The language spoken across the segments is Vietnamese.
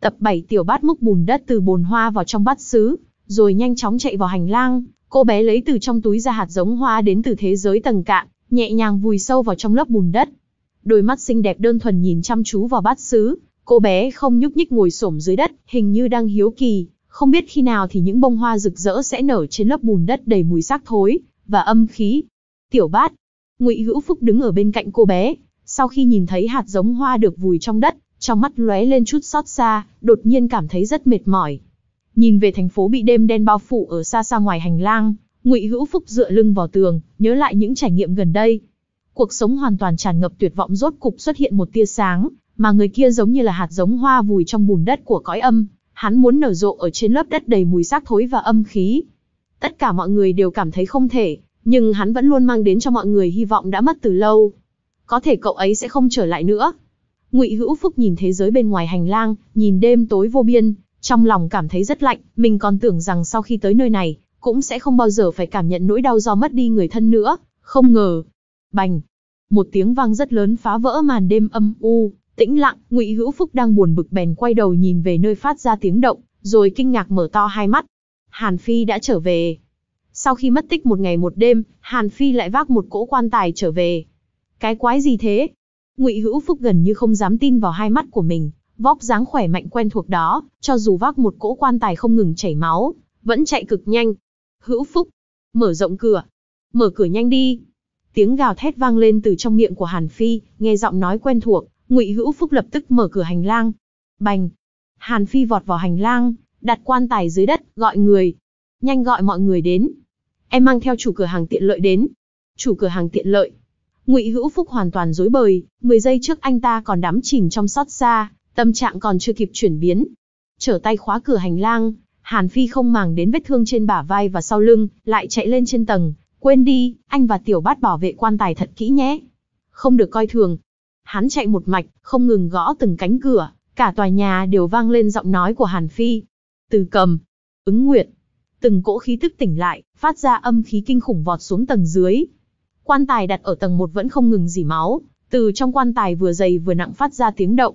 Tập bảy tiểu bát múc bùn đất từ bồn hoa vào trong bát sứ, rồi nhanh chóng chạy vào hành lang, cô bé lấy từ trong túi ra hạt giống hoa đến từ thế giới tầng cạn, nhẹ nhàng vùi sâu vào trong lớp bùn đất. Đôi mắt xinh đẹp đơn thuần nhìn chăm chú vào bát sứ, cô bé không nhúc nhích ngồi xổm dưới đất, hình như đang hiếu kỳ, không biết khi nào thì những bông hoa rực rỡ sẽ nở trên lớp bùn đất đầy mùi xác thối và âm khí. Tiểu bát, Ngụy Hữu Phúc đứng ở bên cạnh cô bé, sau khi nhìn thấy hạt giống hoa được vùi trong đất, trong mắt lóe lên chút xót xa, đột nhiên cảm thấy rất mệt mỏi. Nhìn về thành phố bị đêm đen bao phủ ở xa xa ngoài hành lang, Ngụy Hữu Phúc dựa lưng vào tường, nhớ lại những trải nghiệm gần đây. Cuộc sống hoàn toàn tràn ngập tuyệt vọng rốt cục xuất hiện một tia sáng, mà người kia giống như là hạt giống hoa vùi trong bùn đất của cõi âm, hắn muốn nở rộ ở trên lớp đất đầy mùi xác thối và âm khí. Tất cả mọi người đều cảm thấy không thể, nhưng hắn vẫn luôn mang đến cho mọi người hy vọng đã mất từ lâu. Có thể cậu ấy sẽ không trở lại nữa, Ngụy Hữu Phúc nhìn thế giới bên ngoài hành lang, nhìn đêm tối vô biên, trong lòng cảm thấy rất lạnh, mình còn tưởng rằng sau khi tới nơi này, cũng sẽ không bao giờ phải cảm nhận nỗi đau do mất đi người thân nữa, không ngờ. Bành! Một tiếng vang rất lớn phá vỡ màn đêm âm u, tĩnh lặng, Ngụy Hữu Phúc đang buồn bực bèn quay đầu nhìn về nơi phát ra tiếng động, rồi kinh ngạc mở to hai mắt. Hàn Phi đã trở về. Sau khi mất tích một ngày một đêm, Hàn Phi lại vác một cỗ quan tài trở về. Cái quái gì thế? Ngụy Hữu Phúc gần như không dám tin vào hai mắt của mình, vóc dáng khỏe mạnh quen thuộc đó, cho dù vác một cỗ quan tài không ngừng chảy máu, vẫn chạy cực nhanh. Hữu Phúc, mở rộng cửa, mở cửa nhanh đi. Tiếng gào thét vang lên từ trong miệng của Hàn Phi, nghe giọng nói quen thuộc, Ngụy Hữu Phúc lập tức mở cửa hành lang. Bành! Hàn Phi vọt vào hành lang, đặt quan tài dưới đất, gọi người. Nhanh gọi mọi người đến. Em mang theo chủ cửa hàng tiện lợi đến. Chủ cửa hàng tiện lợi, Ngụy Hữu Phúc hoàn toàn rối bời, mười giây trước anh ta còn đắm chìm trong xót xa, tâm trạng còn chưa kịp chuyển biến. Trở tay khóa cửa hành lang, Hàn Phi không màng đến vết thương trên bả vai và sau lưng, lại chạy lên trên tầng, quên đi, anh và tiểu bát bảo vệ quan tài thật kỹ nhé. Không được coi thường. Hắn chạy một mạch, không ngừng gõ từng cánh cửa, cả tòa nhà đều vang lên giọng nói của Hàn Phi. Từ cầm, ứng nguyệt. Từng cỗ khí tức tỉnh lại, phát ra âm khí kinh khủng vọt xuống tầng dưới, Quan tài đặt ở tầng một vẫn không ngừng dỉ máu, từ trong quan tài vừa dày vừa nặng phát ra tiếng động.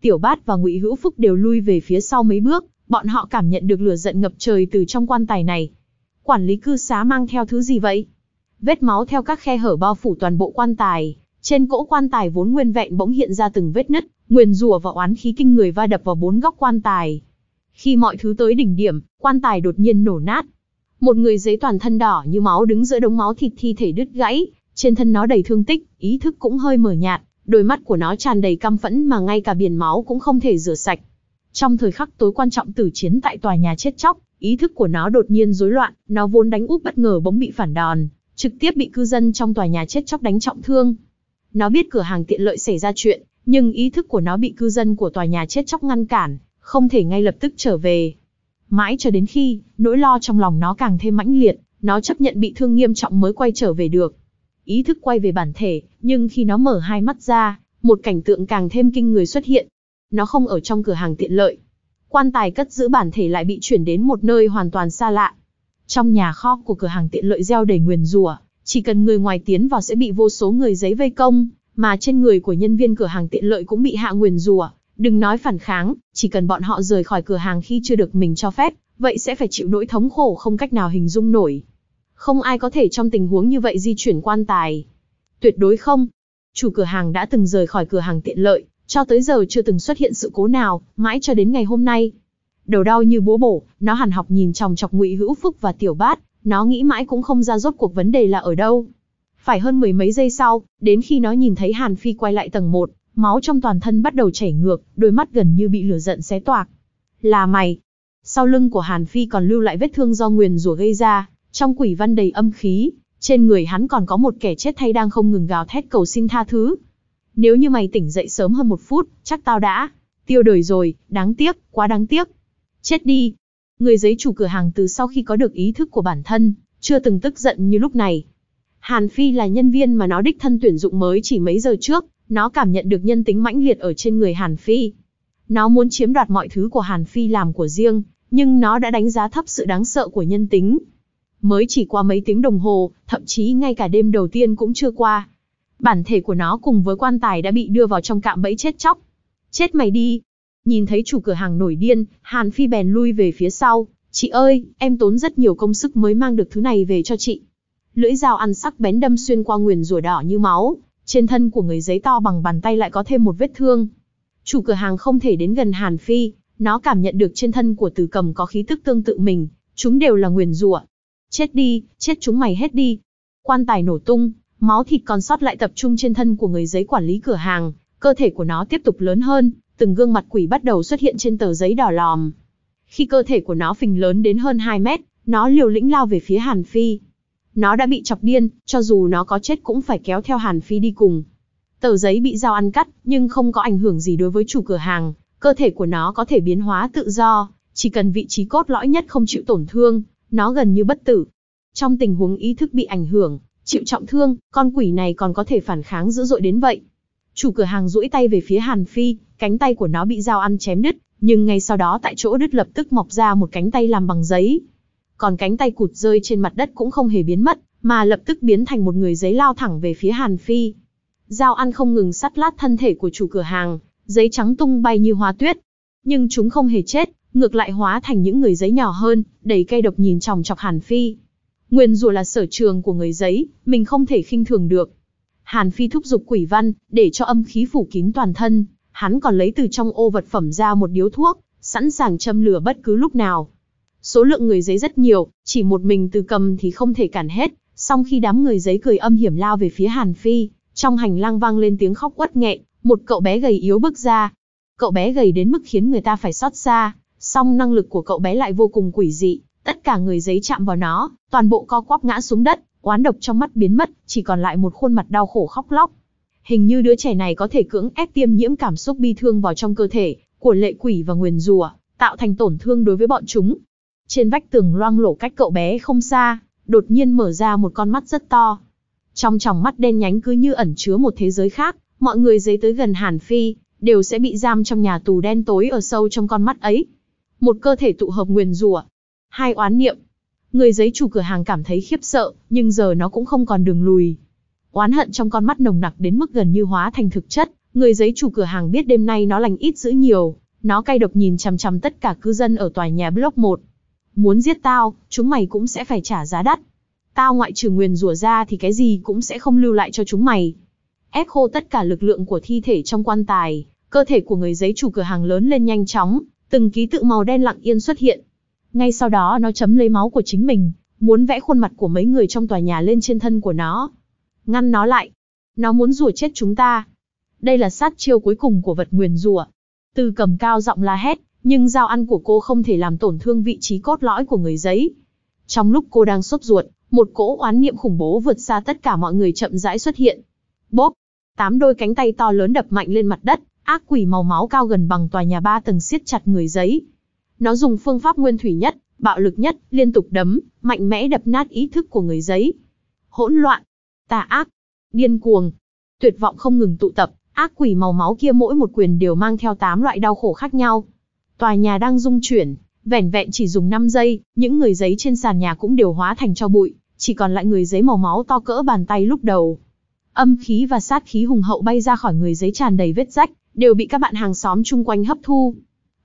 Tiểu Bát và Ngụy Hữu Phúc đều lui về phía sau mấy bước, bọn họ cảm nhận được lửa giận ngập trời từ trong quan tài này. Quản lý cư xá mang theo thứ gì vậy? Vết máu theo các khe hở bao phủ toàn bộ quan tài, trên cỗ quan tài vốn nguyên vẹn bỗng hiện ra từng vết nứt, nguyền rủa và oán khí kinh người va đập vào bốn góc quan tài. Khi mọi thứ tới đỉnh điểm, quan tài đột nhiên nổ nát, một người giấy toàn thân đỏ như máu đứng giữa đống máu thịt thi thể đứt gãy, trên thân nó đầy thương tích, ý thức cũng hơi mờ nhạt, đôi mắt của nó tràn đầy căm phẫn mà ngay cả biển máu cũng không thể rửa sạch. Trong thời khắc tối quan trọng tử chiến tại tòa nhà chết chóc, ý thức của nó đột nhiên rối loạn, nó vốn đánh úp bất ngờ bỗng bị phản đòn, trực tiếp bị cư dân trong tòa nhà chết chóc đánh trọng thương. Nó biết cửa hàng tiện lợi xảy ra chuyện, nhưng ý thức của nó bị cư dân của tòa nhà chết chóc ngăn cản, không thể ngay lập tức trở về, Mãi cho đến khi, nỗi lo trong lòng nó càng thêm mãnh liệt, nó chấp nhận bị thương nghiêm trọng mới quay trở về được. Ý thức quay về bản thể, nhưng khi nó mở hai mắt ra, một cảnh tượng càng thêm kinh người xuất hiện. Nó không ở trong cửa hàng tiện lợi. Quan tài cất giữ bản thể lại bị chuyển đến một nơi hoàn toàn xa lạ. Trong nhà kho của cửa hàng tiện lợi gieo đầy nguyền rủa, chỉ cần người ngoài tiến vào sẽ bị vô số người giấy vây công, mà trên người của nhân viên cửa hàng tiện lợi cũng bị hạ nguyền rủa, Đừng nói phản kháng, chỉ cần bọn họ rời khỏi cửa hàng khi chưa được mình cho phép, vậy sẽ phải chịu nỗi thống khổ không cách nào hình dung nổi. Không ai có thể trong tình huống như vậy di chuyển quan tài. Tuyệt đối không. Chủ cửa hàng đã từng rời khỏi cửa hàng tiện lợi, cho tới giờ chưa từng xuất hiện sự cố nào, mãi cho đến ngày hôm nay. Đầu đau như búa bổ, nó hàn học nhìn chòng chọc Ngụy Hữu Phúc và Tiểu Bát, nó nghĩ mãi cũng không ra rốt cuộc vấn đề là ở đâu. Phải hơn mười mấy giây sau, đến khi nó nhìn thấy Hàn Phi quay lại tầng 1, Máu trong toàn thân bắt đầu chảy ngược, đôi mắt gần như bị lửa giận xé toạc. Là mày. Sau lưng của Hàn Phi còn lưu lại vết thương do nguyền rủa gây ra, trong quỷ văn đầy âm khí, trên người hắn còn có một kẻ chết thay đang không ngừng gào thét cầu xin tha thứ. Nếu như mày tỉnh dậy sớm hơn một phút, chắc tao đã. Tiêu đời rồi, đáng tiếc, quá đáng tiếc. Chết đi. Người giấy chủ cửa hàng từ sau khi có được ý thức của bản thân, chưa từng tức giận như lúc này. Hàn Phi là nhân viên mà nó đích thân tuyển dụng mới chỉ mấy giờ trước, nó cảm nhận được nhân tính mãnh liệt ở trên người Hàn Phi. Nó muốn chiếm đoạt mọi thứ của Hàn Phi làm của riêng, nhưng nó đã đánh giá thấp sự đáng sợ của nhân tính. Mới chỉ qua mấy tiếng đồng hồ, thậm chí ngay cả đêm đầu tiên cũng chưa qua. Bản thể của nó cùng với quan tài đã bị đưa vào trong cạm bẫy chết chóc. Chết mày đi! Nhìn thấy chủ cửa hàng nổi điên, Hàn Phi bèn lui về phía sau. Chị ơi, em tốn rất nhiều công sức mới mang được thứ này về cho chị. Lưỡi dao ăn sắc bén đâm xuyên qua nguyền rùa đỏ như máu, trên thân của người giấy to bằng bàn tay lại có thêm một vết thương. Chủ cửa hàng không thể đến gần Hàn Phi, nó cảm nhận được trên thân của Tử Cầm có khí tức tương tự mình, chúng đều là nguyền rủa. Chết đi, chết chúng mày hết đi. Quan tài nổ tung, máu thịt còn sót lại tập trung trên thân của người giấy quản lý cửa hàng, cơ thể của nó tiếp tục lớn hơn, từng gương mặt quỷ bắt đầu xuất hiện trên tờ giấy đỏ lòm. Khi cơ thể của nó phình lớn đến hơn 2 mét, nó liều lĩnh lao về phía Hàn Phi. Nó đã bị chọc điên, cho dù nó có chết cũng phải kéo theo Hàn Phi đi cùng. Tờ giấy bị dao ăn cắt, nhưng không có ảnh hưởng gì đối với chủ cửa hàng. Cơ thể của nó có thể biến hóa tự do, chỉ cần vị trí cốt lõi nhất không chịu tổn thương, nó gần như bất tử. Trong tình huống ý thức bị ảnh hưởng, chịu trọng thương, con quỷ này còn có thể phản kháng dữ dội đến vậy. Chủ cửa hàng duỗi tay về phía Hàn Phi, cánh tay của nó bị dao ăn chém đứt, nhưng ngay sau đó tại chỗ đứt lập tức mọc ra một cánh tay làm bằng giấy, còn cánh tay cụt rơi trên mặt đất cũng không hề biến mất, mà lập tức biến thành một người giấy lao thẳng về phía Hàn Phi. Dao ăn không ngừng sắt lát thân thể của chủ cửa hàng, giấy trắng tung bay như hoa tuyết. Nhưng chúng không hề chết, ngược lại hóa thành những người giấy nhỏ hơn, đầy cay độc nhìn chòng chọc Hàn Phi. Nguyên rùa là sở trường của người giấy, mình không thể khinh thường được. Hàn Phi thúc giục quỷ văn, để cho âm khí phủ kín toàn thân, hắn còn lấy từ trong ô vật phẩm ra một điếu thuốc, sẵn sàng châm lửa bất cứ lúc nào. Số lượng người giấy rất nhiều, chỉ một mình từ cầm thì không thể cản hết. Song khi đám người giấy cười âm hiểm lao về phía Hàn Phi, trong hành lang vang lên tiếng khóc quất nghẹn, một cậu bé gầy yếu bước ra. Cậu bé gầy đến mức khiến người ta phải xót xa, song năng lực của cậu bé lại vô cùng quỷ dị. Tất cả người giấy chạm vào nó, toàn bộ co quắp ngã xuống đất, oán độc trong mắt biến mất, chỉ còn lại một khuôn mặt đau khổ khóc lóc. Hình như đứa trẻ này có thể cưỡng ép tiêm nhiễm cảm xúc bi thương vào trong cơ thể của lệ quỷ và nguyền rủa, tạo thành tổn thương đối với bọn chúng, trên vách tường loang lổ cách cậu bé không xa, đột nhiên mở ra một con mắt rất to. Trong tròng mắt đen nhánh cứ như ẩn chứa một thế giới khác, mọi người dấy tới gần Hàn Phi, đều sẽ bị giam trong nhà tù đen tối ở sâu trong con mắt ấy. Một cơ thể tụ hợp nguyền rủa, hai oán niệm. Người giấy chủ cửa hàng cảm thấy khiếp sợ, nhưng giờ nó cũng không còn đường lùi. Oán hận trong con mắt nồng nặc đến mức gần như hóa thành thực chất, người giấy chủ cửa hàng biết đêm nay nó lành ít dữ nhiều, nó cay độc nhìn chằm chằm tất cả cư dân ở tòa nhà block 1 muốn giết tao, chúng mày cũng sẽ phải trả giá đắt. Tao ngoại trừ nguyền rủa ra thì cái gì cũng sẽ không lưu lại cho chúng mày. Ép khô tất cả lực lượng của thi thể trong quan tài, cơ thể của người giấy chủ cửa hàng lớn lên nhanh chóng, từng ký tự màu đen lặng yên xuất hiện. Ngay sau đó nó chấm lấy máu của chính mình, muốn vẽ khuôn mặt của mấy người trong tòa nhà lên trên thân của nó. Ngăn nó lại. Nó muốn rủa chết chúng ta. Đây là sát chiêu cuối cùng của vật nguyền rủa. Từ cầm cao giọng la hét, nhưng dao ăn của cô không thể làm tổn thương vị trí cốt lõi của người giấy. Trong lúc cô đang sốt ruột, một cỗ oán niệm khủng bố vượt xa tất cả mọi người chậm rãi xuất hiện. Bốp, tám đôi cánh tay to lớn đập mạnh lên mặt đất, ác quỷ màu máu cao gần bằng tòa nhà ba tầng siết chặt người giấy. Nó dùng phương pháp nguyên thủy nhất, bạo lực nhất, liên tục đấm, mạnh mẽ đập nát ý thức của người giấy. Hỗn loạn, tà ác, điên cuồng, tuyệt vọng không ngừng tụ tập, ác quỷ màu máu kia mỗi một quyền đều mang theo tám loại đau khổ khác nhau. Tòa nhà đang rung chuyển, vẻn vẹn chỉ dùng 5 giây, những người giấy trên sàn nhà cũng đều hóa thành cho bụi, chỉ còn lại người giấy màu máu to cỡ bàn tay lúc đầu. Âm khí và sát khí hùng hậu bay ra khỏi người giấy tràn đầy vết rách, đều bị các bạn hàng xóm chung quanh hấp thu.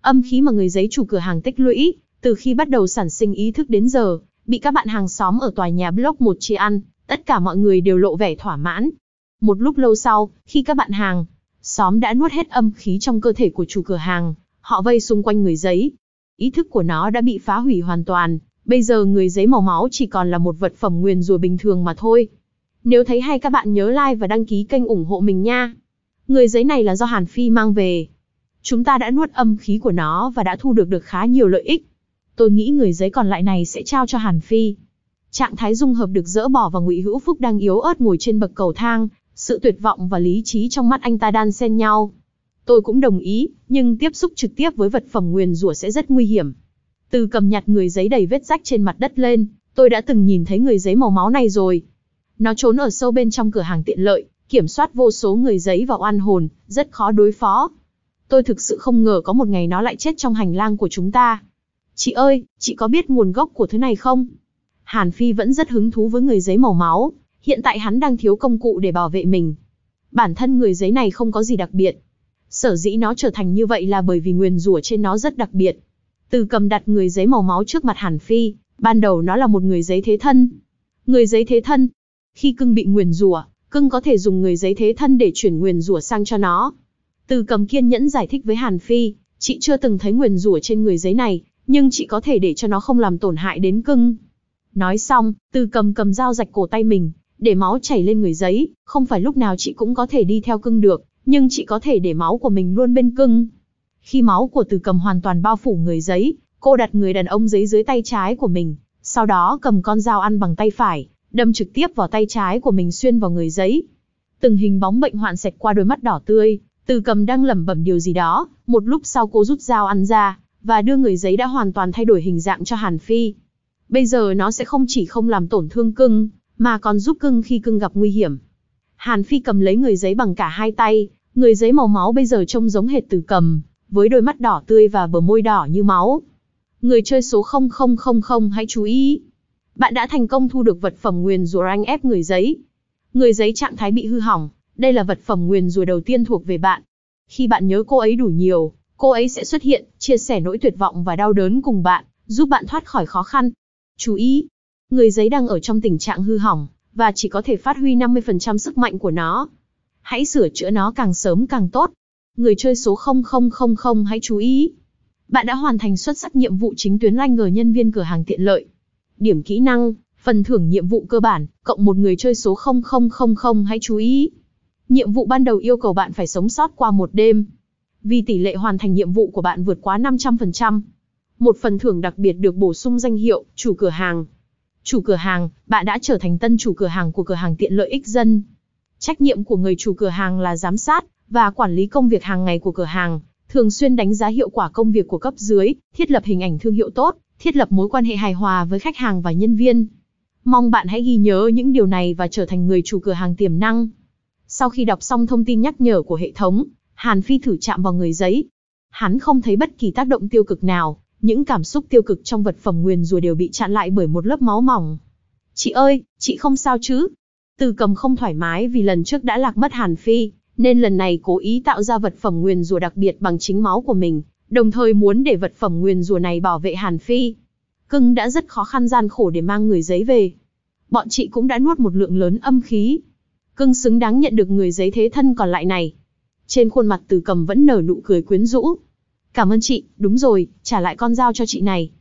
Âm khí mà người giấy chủ cửa hàng tích lũy, từ khi bắt đầu sản sinh ý thức đến giờ, bị các bạn hàng xóm ở tòa nhà block 1 chia ăn, tất cả mọi người đều lộ vẻ thỏa mãn. Một lúc lâu sau, khi các bạn hàng xóm đã nuốt hết âm khí trong cơ thể của chủ cửa hàng, họ vây xung quanh người giấy. Ý thức của nó đã bị phá hủy hoàn toàn, bây giờ người giấy màu máu chỉ còn là một vật phẩm nguyền rùa bình thường mà thôi. Nếu thấy hay các bạn nhớ like và đăng ký kênh ủng hộ mình nha. Người giấy này là do Hàn Phi mang về. Chúng ta đã nuốt âm khí của nó và đã thu được được khá nhiều lợi ích. Tôi nghĩ người giấy còn lại này sẽ trao cho Hàn Phi. Trạng thái dung hợp được dỡ bỏ và Ngụy Hữu Phúc đang yếu ớt ngồi trên bậc cầu thang, sự tuyệt vọng và lý trí trong mắt anh ta đan xen nhau. Tôi cũng đồng ý, nhưng tiếp xúc trực tiếp với vật phẩm nguyền rủa sẽ rất nguy hiểm. Từ cầm nhặt người giấy đầy vết rách trên mặt đất lên, tôi đã từng nhìn thấy người giấy màu máu này rồi. Nó trốn ở sâu bên trong cửa hàng tiện lợi, kiểm soát vô số người giấy và oan hồn, rất khó đối phó. Tôi thực sự không ngờ có một ngày nó lại chết trong hành lang của chúng ta. Chị ơi, chị có biết nguồn gốc của thứ này không? Hàn Phi vẫn rất hứng thú với người giấy màu máu, hiện tại hắn đang thiếu công cụ để bảo vệ mình. Bản thân người giấy này không có gì đặc biệt, Sở dĩ nó trở thành như vậy là bởi vì nguyền rủa trên nó rất đặc biệt. Từ cầm đặt người giấy màu máu trước mặt Hàn Phi, ban đầu nó là một người giấy thế thân. Người giấy thế thân, khi cưng bị nguyền rủa, cưng có thể dùng người giấy thế thân để chuyển nguyền rủa sang cho nó. Từ cầm kiên nhẫn giải thích với Hàn Phi, chị chưa từng thấy nguyền rủa trên người giấy này, nhưng chị có thể để cho nó không làm tổn hại đến cưng. Nói xong, từ cầm cầm dao rạch cổ tay mình, để máu chảy lên người giấy, không phải lúc nào chị cũng có thể đi theo cưng được nhưng chị có thể để máu của mình luôn bên cưng. Khi máu của từ cầm hoàn toàn bao phủ người giấy, cô đặt người đàn ông giấy dưới tay trái của mình, sau đó cầm con dao ăn bằng tay phải, đâm trực tiếp vào tay trái của mình xuyên vào người giấy. Từng hình bóng bệnh hoạn xẹt qua đôi mắt đỏ tươi, từ cầm đang lẩm bẩm điều gì đó, một lúc sau cô rút dao ăn ra, và đưa người giấy đã hoàn toàn thay đổi hình dạng cho Hàn Phi. Bây giờ nó sẽ không chỉ không làm tổn thương cưng, mà còn giúp cưng khi cưng gặp nguy hiểm. Hàn Phi cầm lấy người giấy bằng cả hai tay, Người giấy màu máu bây giờ trông giống hệt tử cầm, với đôi mắt đỏ tươi và bờ môi đỏ như máu. Người chơi số 0000 hãy chú ý. Bạn đã thành công thu được vật phẩm nguyền rùa anh ép người giấy. Người giấy trạng thái bị hư hỏng, đây là vật phẩm nguyền rùa đầu tiên thuộc về bạn. Khi bạn nhớ cô ấy đủ nhiều, cô ấy sẽ xuất hiện, chia sẻ nỗi tuyệt vọng và đau đớn cùng bạn, giúp bạn thoát khỏi khó khăn. Chú ý, người giấy đang ở trong tình trạng hư hỏng, và chỉ có thể phát huy 50% sức mạnh của nó hãy sửa chữa nó càng sớm càng tốt. Người chơi số 0000 hãy chú ý. Bạn đã hoàn thành xuất sắc nhiệm vụ chính tuyến lanh ngờ nhân viên cửa hàng tiện lợi. Điểm kỹ năng, phần thưởng nhiệm vụ cơ bản, cộng một người chơi số 0000 hãy chú ý. Nhiệm vụ ban đầu yêu cầu bạn phải sống sót qua một đêm. Vì tỷ lệ hoàn thành nhiệm vụ của bạn vượt quá 500%. Một phần thưởng đặc biệt được bổ sung danh hiệu chủ cửa hàng. Chủ cửa hàng, bạn đã trở thành tân chủ cửa hàng của cửa hàng tiện lợi ích dân. Trách nhiệm của người chủ cửa hàng là giám sát và quản lý công việc hàng ngày của cửa hàng, thường xuyên đánh giá hiệu quả công việc của cấp dưới, thiết lập hình ảnh thương hiệu tốt, thiết lập mối quan hệ hài hòa với khách hàng và nhân viên. Mong bạn hãy ghi nhớ những điều này và trở thành người chủ cửa hàng tiềm năng. Sau khi đọc xong thông tin nhắc nhở của hệ thống, Hàn Phi thử chạm vào người giấy. Hắn không thấy bất kỳ tác động tiêu cực nào, những cảm xúc tiêu cực trong vật phẩm nguyên rùa đều bị chặn lại bởi một lớp máu mỏng. Chị ơi, chị không sao chứ, từ cầm không thoải mái vì lần trước đã lạc mất Hàn Phi, nên lần này cố ý tạo ra vật phẩm nguyền rùa đặc biệt bằng chính máu của mình, đồng thời muốn để vật phẩm nguyền rùa này bảo vệ Hàn Phi. Cưng đã rất khó khăn gian khổ để mang người giấy về. Bọn chị cũng đã nuốt một lượng lớn âm khí. Cưng xứng đáng nhận được người giấy thế thân còn lại này. Trên khuôn mặt từ cầm vẫn nở nụ cười quyến rũ. Cảm ơn chị, đúng rồi, trả lại con dao cho chị này.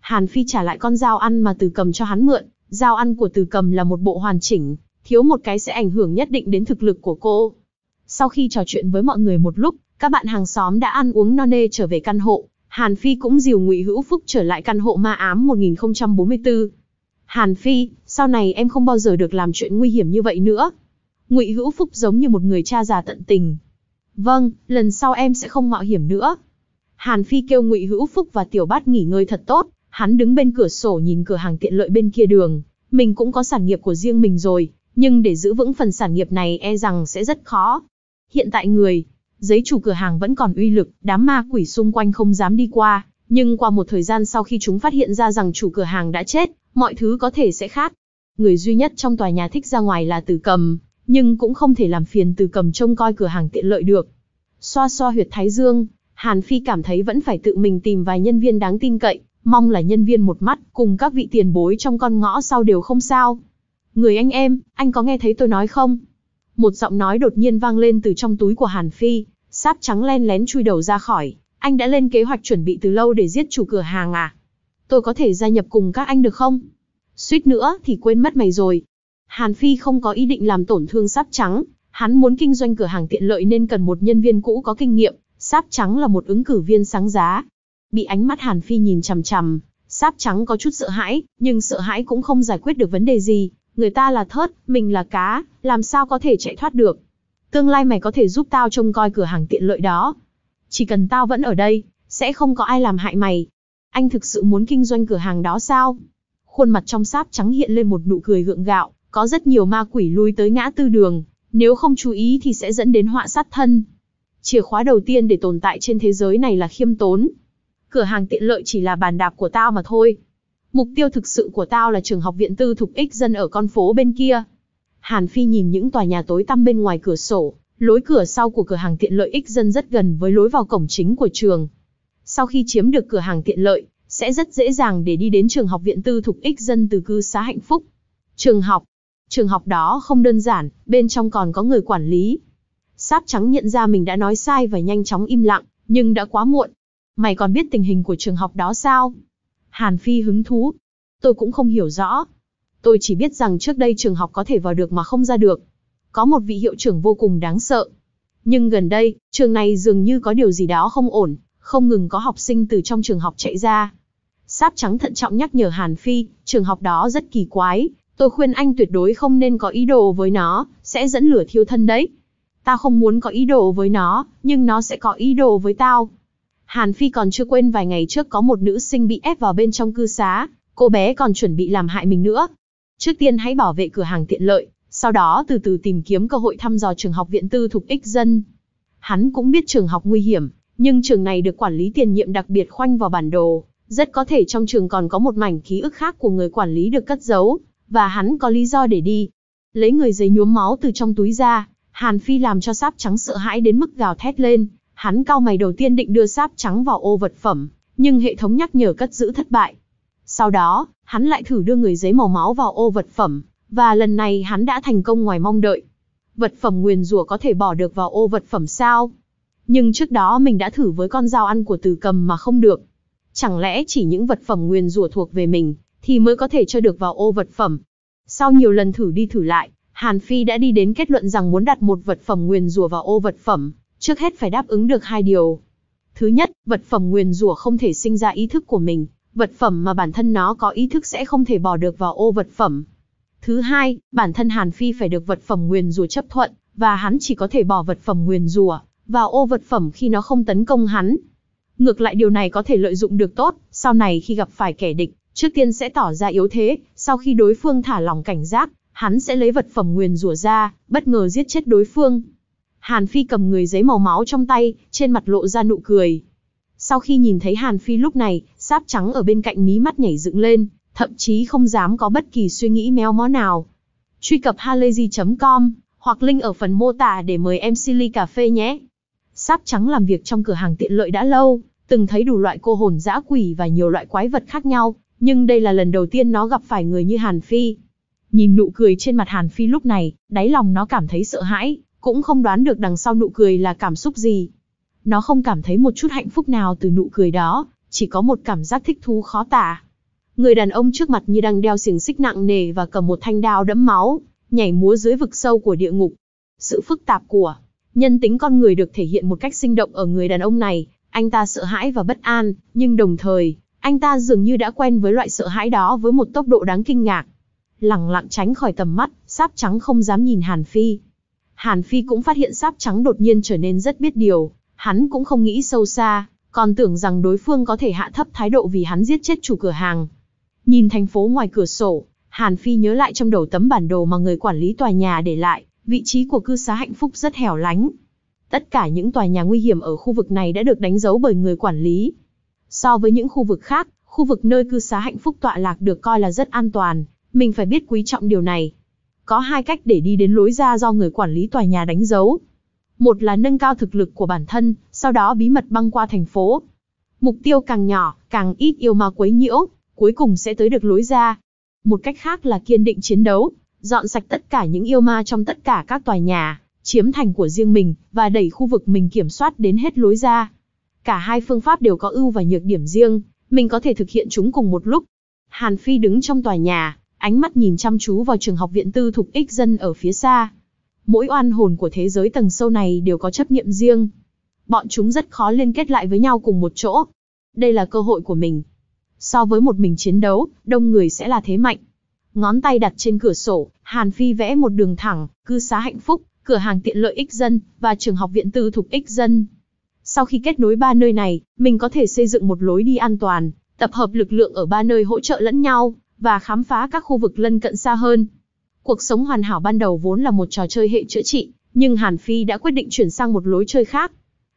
Hàn Phi trả lại con dao ăn mà từ cầm cho hắn mượn. Dao ăn của từ cầm là một bộ hoàn chỉnh, thiếu một cái sẽ ảnh hưởng nhất định đến thực lực của cô. Sau khi trò chuyện với mọi người một lúc, các bạn hàng xóm đã ăn uống no nê trở về căn hộ, Hàn Phi cũng dìu Ngụy Hữu Phúc trở lại căn hộ ma ám 1044. Hàn Phi, sau này em không bao giờ được làm chuyện nguy hiểm như vậy nữa. Ngụy Hữu Phúc giống như một người cha già tận tình. Vâng, lần sau em sẽ không mạo hiểm nữa. Hàn Phi kêu Ngụy Hữu Phúc và Tiểu Bát nghỉ ngơi thật tốt, hắn đứng bên cửa sổ nhìn cửa hàng tiện lợi bên kia đường, mình cũng có sản nghiệp của riêng mình rồi, nhưng để giữ vững phần sản nghiệp này e rằng sẽ rất khó. Hiện tại người, giấy chủ cửa hàng vẫn còn uy lực, đám ma quỷ xung quanh không dám đi qua, nhưng qua một thời gian sau khi chúng phát hiện ra rằng chủ cửa hàng đã chết, mọi thứ có thể sẽ khác. Người duy nhất trong tòa nhà thích ra ngoài là Từ Cầm, nhưng cũng không thể làm phiền Từ Cầm trông coi cửa hàng tiện lợi được. Xoa xoa huyệt thái dương, Hàn Phi cảm thấy vẫn phải tự mình tìm vài nhân viên đáng tin cậy, mong là nhân viên một mắt cùng các vị tiền bối trong con ngõ sau đều không sao. Người anh em, anh có nghe thấy tôi nói không? Một giọng nói đột nhiên vang lên từ trong túi của Hàn Phi, sáp trắng len lén chui đầu ra khỏi. Anh đã lên kế hoạch chuẩn bị từ lâu để giết chủ cửa hàng à? Tôi có thể gia nhập cùng các anh được không? Suýt nữa thì quên mất mày rồi. Hàn Phi không có ý định làm tổn thương sáp trắng. Hắn muốn kinh doanh cửa hàng tiện lợi nên cần một nhân viên cũ có kinh nghiệm. Sáp trắng là một ứng cử viên sáng giá. Bị ánh mắt Hàn Phi nhìn chằm chằm, sáp trắng có chút sợ hãi, nhưng sợ hãi cũng không giải quyết được vấn đề gì người ta là thớt, mình là cá, làm sao có thể chạy thoát được. Tương lai mày có thể giúp tao trông coi cửa hàng tiện lợi đó. Chỉ cần tao vẫn ở đây, sẽ không có ai làm hại mày. Anh thực sự muốn kinh doanh cửa hàng đó sao? Khuôn mặt trong sáp trắng hiện lên một nụ cười gượng gạo, có rất nhiều ma quỷ lui tới ngã tư đường, nếu không chú ý thì sẽ dẫn đến họa sát thân. Chìa khóa đầu tiên để tồn tại trên thế giới này là khiêm tốn. Cửa hàng tiện lợi chỉ là bàn đạp của tao mà thôi. Mục tiêu thực sự của tao là trường học viện tư thục ích dân ở con phố bên kia. Hàn Phi nhìn những tòa nhà tối tăm bên ngoài cửa sổ, lối cửa sau của cửa hàng tiện lợi ích dân rất gần với lối vào cổng chính của trường. Sau khi chiếm được cửa hàng tiện lợi, sẽ rất dễ dàng để đi đến trường học viện tư thục ích dân từ cư xá hạnh phúc. Trường học. Trường học đó không đơn giản, bên trong còn có người quản lý. Sáp trắng nhận ra mình đã nói sai và nhanh chóng im lặng, nhưng đã quá muộn. Mày còn biết tình hình của trường học đó sao? Hàn Phi hứng thú. Tôi cũng không hiểu rõ. Tôi chỉ biết rằng trước đây trường học có thể vào được mà không ra được. Có một vị hiệu trưởng vô cùng đáng sợ. Nhưng gần đây, trường này dường như có điều gì đó không ổn, không ngừng có học sinh từ trong trường học chạy ra. Sáp trắng thận trọng nhắc nhở Hàn Phi, trường học đó rất kỳ quái, tôi khuyên anh tuyệt đối không nên có ý đồ với nó, sẽ dẫn lửa thiêu thân đấy. Ta không muốn có ý đồ với nó, nhưng nó sẽ có ý đồ với tao. Hàn Phi còn chưa quên vài ngày trước có một nữ sinh bị ép vào bên trong cư xá, cô bé còn chuẩn bị làm hại mình nữa. Trước tiên hãy bảo vệ cửa hàng tiện lợi, sau đó từ từ tìm kiếm cơ hội thăm dò trường học viện tư thuộc ích dân. Hắn cũng biết trường học nguy hiểm, nhưng trường này được quản lý tiền nhiệm đặc biệt khoanh vào bản đồ, rất có thể trong trường còn có một mảnh ký ức khác của người quản lý được cất giấu, và hắn có lý do để đi. Lấy người giấy nhuốm máu từ trong túi ra, Hàn Phi làm cho sáp trắng sợ hãi đến mức gào thét lên, Hắn cao mày đầu tiên định đưa sáp trắng vào ô vật phẩm, nhưng hệ thống nhắc nhở cất giữ thất bại. Sau đó, hắn lại thử đưa người giấy màu máu vào ô vật phẩm, và lần này hắn đã thành công ngoài mong đợi. Vật phẩm nguyền rủa có thể bỏ được vào ô vật phẩm sao? Nhưng trước đó mình đã thử với con dao ăn của từ cầm mà không được. Chẳng lẽ chỉ những vật phẩm nguyền rủa thuộc về mình, thì mới có thể cho được vào ô vật phẩm? Sau nhiều lần thử đi thử lại, Hàn Phi đã đi đến kết luận rằng muốn đặt một vật phẩm nguyền rủa vào ô vật phẩm, Trước hết phải đáp ứng được hai điều. Thứ nhất, vật phẩm nguyền rủa không thể sinh ra ý thức của mình, vật phẩm mà bản thân nó có ý thức sẽ không thể bỏ được vào ô vật phẩm. Thứ hai, bản thân Hàn Phi phải được vật phẩm nguyền rủa chấp thuận, và hắn chỉ có thể bỏ vật phẩm nguyền rủa vào ô vật phẩm khi nó không tấn công hắn. Ngược lại điều này có thể lợi dụng được tốt, sau này khi gặp phải kẻ địch, trước tiên sẽ tỏ ra yếu thế, sau khi đối phương thả lỏng cảnh giác, hắn sẽ lấy vật phẩm nguyền rủa ra, bất ngờ giết chết đối phương. Hàn Phi cầm người giấy màu máu trong tay, trên mặt lộ ra nụ cười. Sau khi nhìn thấy Hàn Phi lúc này, sáp trắng ở bên cạnh mí mắt nhảy dựng lên, thậm chí không dám có bất kỳ suy nghĩ méo mó nào. Truy cập halayzi.com hoặc link ở phần mô tả để mời em Silly Cà Phê nhé. Sáp trắng làm việc trong cửa hàng tiện lợi đã lâu, từng thấy đủ loại cô hồn dã quỷ và nhiều loại quái vật khác nhau, nhưng đây là lần đầu tiên nó gặp phải người như Hàn Phi. Nhìn nụ cười trên mặt Hàn Phi lúc này, đáy lòng nó cảm thấy sợ hãi, cũng không đoán được đằng sau nụ cười là cảm xúc gì. Nó không cảm thấy một chút hạnh phúc nào từ nụ cười đó, chỉ có một cảm giác thích thú khó tả. Người đàn ông trước mặt như đang đeo xiềng xích nặng nề và cầm một thanh đao đẫm máu, nhảy múa dưới vực sâu của địa ngục. Sự phức tạp của nhân tính con người được thể hiện một cách sinh động ở người đàn ông này, anh ta sợ hãi và bất an, nhưng đồng thời, anh ta dường như đã quen với loại sợ hãi đó với một tốc độ đáng kinh ngạc. Lặng lặng tránh khỏi tầm mắt, sáp trắng không dám nhìn Hàn Phi. Hàn Phi cũng phát hiện sáp trắng đột nhiên trở nên rất biết điều, hắn cũng không nghĩ sâu xa, còn tưởng rằng đối phương có thể hạ thấp thái độ vì hắn giết chết chủ cửa hàng. Nhìn thành phố ngoài cửa sổ, Hàn Phi nhớ lại trong đầu tấm bản đồ mà người quản lý tòa nhà để lại, vị trí của cư xá hạnh phúc rất hẻo lánh. Tất cả những tòa nhà nguy hiểm ở khu vực này đã được đánh dấu bởi người quản lý. So với những khu vực khác, khu vực nơi cư xá hạnh phúc tọa lạc được coi là rất an toàn, mình phải biết quý trọng điều này. Có hai cách để đi đến lối ra do người quản lý tòa nhà đánh dấu. Một là nâng cao thực lực của bản thân, sau đó bí mật băng qua thành phố. Mục tiêu càng nhỏ, càng ít yêu ma quấy nhiễu, cuối cùng sẽ tới được lối ra. Một cách khác là kiên định chiến đấu, dọn sạch tất cả những yêu ma trong tất cả các tòa nhà, chiếm thành của riêng mình và đẩy khu vực mình kiểm soát đến hết lối ra. Cả hai phương pháp đều có ưu và nhược điểm riêng, mình có thể thực hiện chúng cùng một lúc. Hàn Phi đứng trong tòa nhà, ánh mắt nhìn chăm chú vào trường học viện tư thục ích dân ở phía xa. Mỗi oan hồn của thế giới tầng sâu này đều có chấp niệm riêng. Bọn chúng rất khó liên kết lại với nhau cùng một chỗ. Đây là cơ hội của mình. So với một mình chiến đấu, đông người sẽ là thế mạnh. Ngón tay đặt trên cửa sổ, Hàn Phi vẽ một đường thẳng, cư xá hạnh phúc, cửa hàng tiện lợi ích dân và trường học viện tư thục ích dân. Sau khi kết nối ba nơi này, mình có thể xây dựng một lối đi an toàn, tập hợp lực lượng ở ba nơi hỗ trợ lẫn nhau, và khám phá các khu vực lân cận xa hơn. Cuộc sống hoàn hảo ban đầu vốn là một trò chơi hệ chữa trị, nhưng Hàn Phi đã quyết định chuyển sang một lối chơi khác.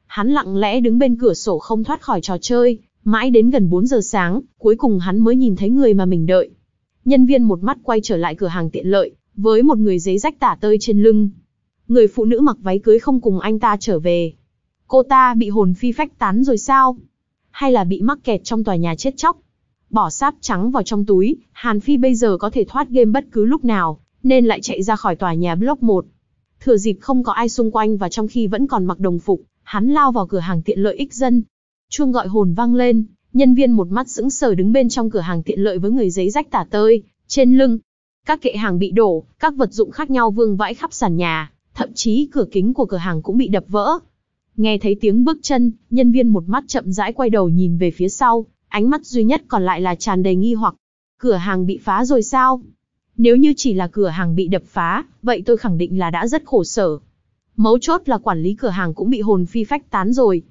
Hắn lặng lẽ đứng bên cửa sổ không thoát khỏi trò chơi, mãi đến gần 4 giờ sáng, cuối cùng hắn mới nhìn thấy người mà mình đợi. Nhân viên một mắt quay trở lại cửa hàng tiện lợi, với một người giấy rách tả tơi trên lưng. Người phụ nữ mặc váy cưới không cùng anh ta trở về. Cô ta bị hồn phi phách tán rồi sao? Hay là bị mắc kẹt trong tòa nhà chết chóc? Bỏ sáp trắng vào trong túi, Hàn Phi bây giờ có thể thoát game bất cứ lúc nào, nên lại chạy ra khỏi tòa nhà block 1. Thừa dịp không có ai xung quanh và trong khi vẫn còn mặc đồng phục, hắn lao vào cửa hàng tiện lợi ích dân. Chuông gọi hồn vang lên, nhân viên một mắt sững sờ đứng bên trong cửa hàng tiện lợi với người giấy rách tả tơi, trên lưng. Các kệ hàng bị đổ, các vật dụng khác nhau vương vãi khắp sàn nhà, thậm chí cửa kính của cửa hàng cũng bị đập vỡ. Nghe thấy tiếng bước chân, nhân viên một mắt chậm rãi quay đầu nhìn về phía sau, ánh mắt duy nhất còn lại là tràn đầy nghi hoặc. Cửa hàng bị phá rồi sao? Nếu như chỉ là cửa hàng bị đập phá, vậy tôi khẳng định là đã rất khổ sở. Mấu chốt là quản lý cửa hàng cũng bị hồn phi phách tán rồi.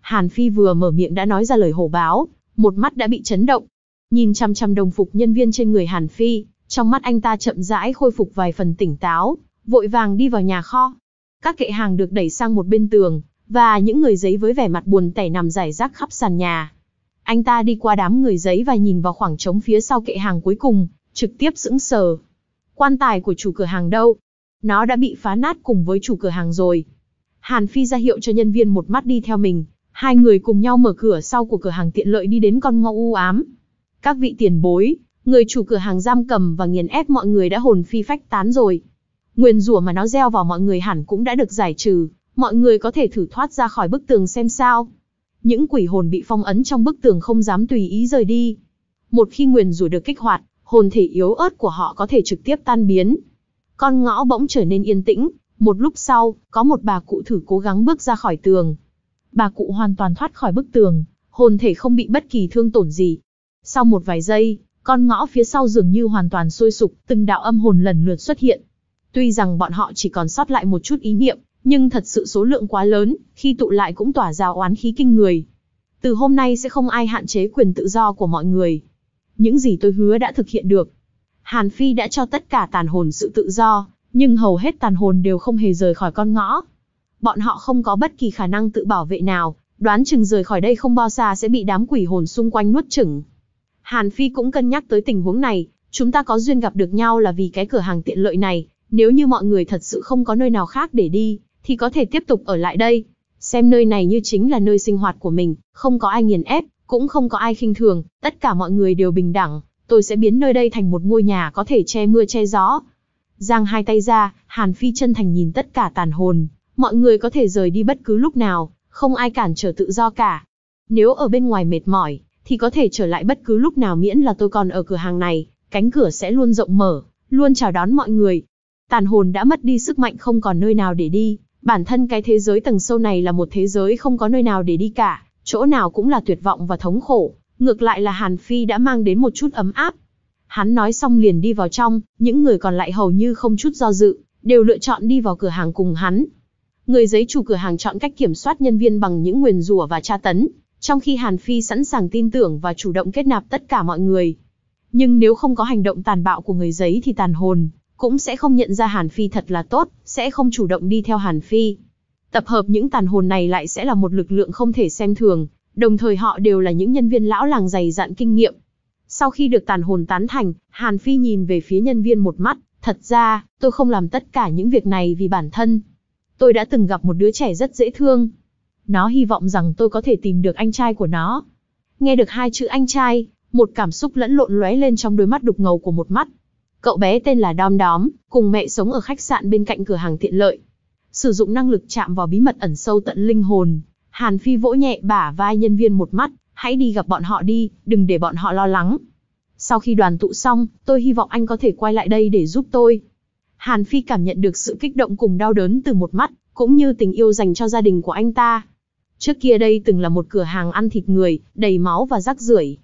Hàn Phi vừa mở miệng đã nói ra lời hổ báo, một mắt đã bị chấn động. Nhìn chăm chăm đồng phục nhân viên trên người Hàn Phi, trong mắt anh ta chậm rãi khôi phục vài phần tỉnh táo, vội vàng đi vào nhà kho. Các kệ hàng được đẩy sang một bên tường, và những người giấy với vẻ mặt buồn tẻ nằm rải rác khắp sàn nhà. Anh ta đi qua đám người giấy và nhìn vào khoảng trống phía sau kệ hàng cuối cùng, trực tiếp sững sờ. Quan tài của chủ cửa hàng đâu? Nó đã bị phá nát cùng với chủ cửa hàng rồi. Hàn Phi ra hiệu cho nhân viên một mắt đi theo mình, hai người cùng nhau mở cửa sau của cửa hàng tiện lợi đi đến con ngõ u ám. Các vị tiền bối, người chủ cửa hàng giam cầm và nghiền ép mọi người đã hồn phi phách tán rồi. Nguyền rủa mà nó gieo vào mọi người hẳn cũng đã được giải trừ, mọi người có thể thử thoát ra khỏi bức tường xem sao những quỷ hồn bị phong ấn trong bức tường không dám tùy ý rời đi. Một khi nguyền rủa được kích hoạt, hồn thể yếu ớt của họ có thể trực tiếp tan biến. Con ngõ bỗng trở nên yên tĩnh, một lúc sau, có một bà cụ thử cố gắng bước ra khỏi tường. Bà cụ hoàn toàn thoát khỏi bức tường, hồn thể không bị bất kỳ thương tổn gì. Sau một vài giây, con ngõ phía sau dường như hoàn toàn sôi sục, từng đạo âm hồn lần lượt xuất hiện. Tuy rằng bọn họ chỉ còn sót lại một chút ý niệm, nhưng thật sự số lượng quá lớn, khi tụ lại cũng tỏa ra oán khí kinh người. Từ hôm nay sẽ không ai hạn chế quyền tự do của mọi người. Những gì tôi hứa đã thực hiện được. Hàn Phi đã cho tất cả tàn hồn sự tự do, nhưng hầu hết tàn hồn đều không hề rời khỏi con ngõ. Bọn họ không có bất kỳ khả năng tự bảo vệ nào, đoán chừng rời khỏi đây không bao xa sẽ bị đám quỷ hồn xung quanh nuốt chửng. Hàn Phi cũng cân nhắc tới tình huống này, chúng ta có duyên gặp được nhau là vì cái cửa hàng tiện lợi này, nếu như mọi người thật sự không có nơi nào khác để đi, thì có thể tiếp tục ở lại đây. Xem nơi này như chính là nơi sinh hoạt của mình, không có ai nghiền ép, cũng không có ai khinh thường, tất cả mọi người đều bình đẳng, tôi sẽ biến nơi đây thành một ngôi nhà có thể che mưa che gió. Giang hai tay ra, Hàn Phi chân thành nhìn tất cả tàn hồn, mọi người có thể rời đi bất cứ lúc nào, không ai cản trở tự do cả. Nếu ở bên ngoài mệt mỏi, thì có thể trở lại bất cứ lúc nào miễn là tôi còn ở cửa hàng này, cánh cửa sẽ luôn rộng mở, luôn chào đón mọi người. Tàn hồn đã mất đi sức mạnh không còn nơi nào để đi, Bản thân cái thế giới tầng sâu này là một thế giới không có nơi nào để đi cả, chỗ nào cũng là tuyệt vọng và thống khổ, ngược lại là Hàn Phi đã mang đến một chút ấm áp. Hắn nói xong liền đi vào trong, những người còn lại hầu như không chút do dự, đều lựa chọn đi vào cửa hàng cùng hắn. Người giấy chủ cửa hàng chọn cách kiểm soát nhân viên bằng những nguyền rủa và tra tấn, trong khi Hàn Phi sẵn sàng tin tưởng và chủ động kết nạp tất cả mọi người. Nhưng nếu không có hành động tàn bạo của người giấy thì tàn hồn, cũng sẽ không nhận ra Hàn Phi thật là tốt, sẽ không chủ động đi theo Hàn Phi. Tập hợp những tàn hồn này lại sẽ là một lực lượng không thể xem thường, đồng thời họ đều là những nhân viên lão làng dày dặn kinh nghiệm. Sau khi được tàn hồn tán thành, Hàn Phi nhìn về phía nhân viên một mắt, thật ra, tôi không làm tất cả những việc này vì bản thân. Tôi đã từng gặp một đứa trẻ rất dễ thương. Nó hy vọng rằng tôi có thể tìm được anh trai của nó. Nghe được hai chữ anh trai, một cảm xúc lẫn lộn lóe lên trong đôi mắt đục ngầu của một mắt, Cậu bé tên là Đom Đóm, cùng mẹ sống ở khách sạn bên cạnh cửa hàng tiện lợi. Sử dụng năng lực chạm vào bí mật ẩn sâu tận linh hồn, Hàn Phi vỗ nhẹ bả vai nhân viên một mắt, hãy đi gặp bọn họ đi, đừng để bọn họ lo lắng. Sau khi đoàn tụ xong, tôi hy vọng anh có thể quay lại đây để giúp tôi. Hàn Phi cảm nhận được sự kích động cùng đau đớn từ một mắt, cũng như tình yêu dành cho gia đình của anh ta. Trước kia đây từng là một cửa hàng ăn thịt người, đầy máu và rác rưởi.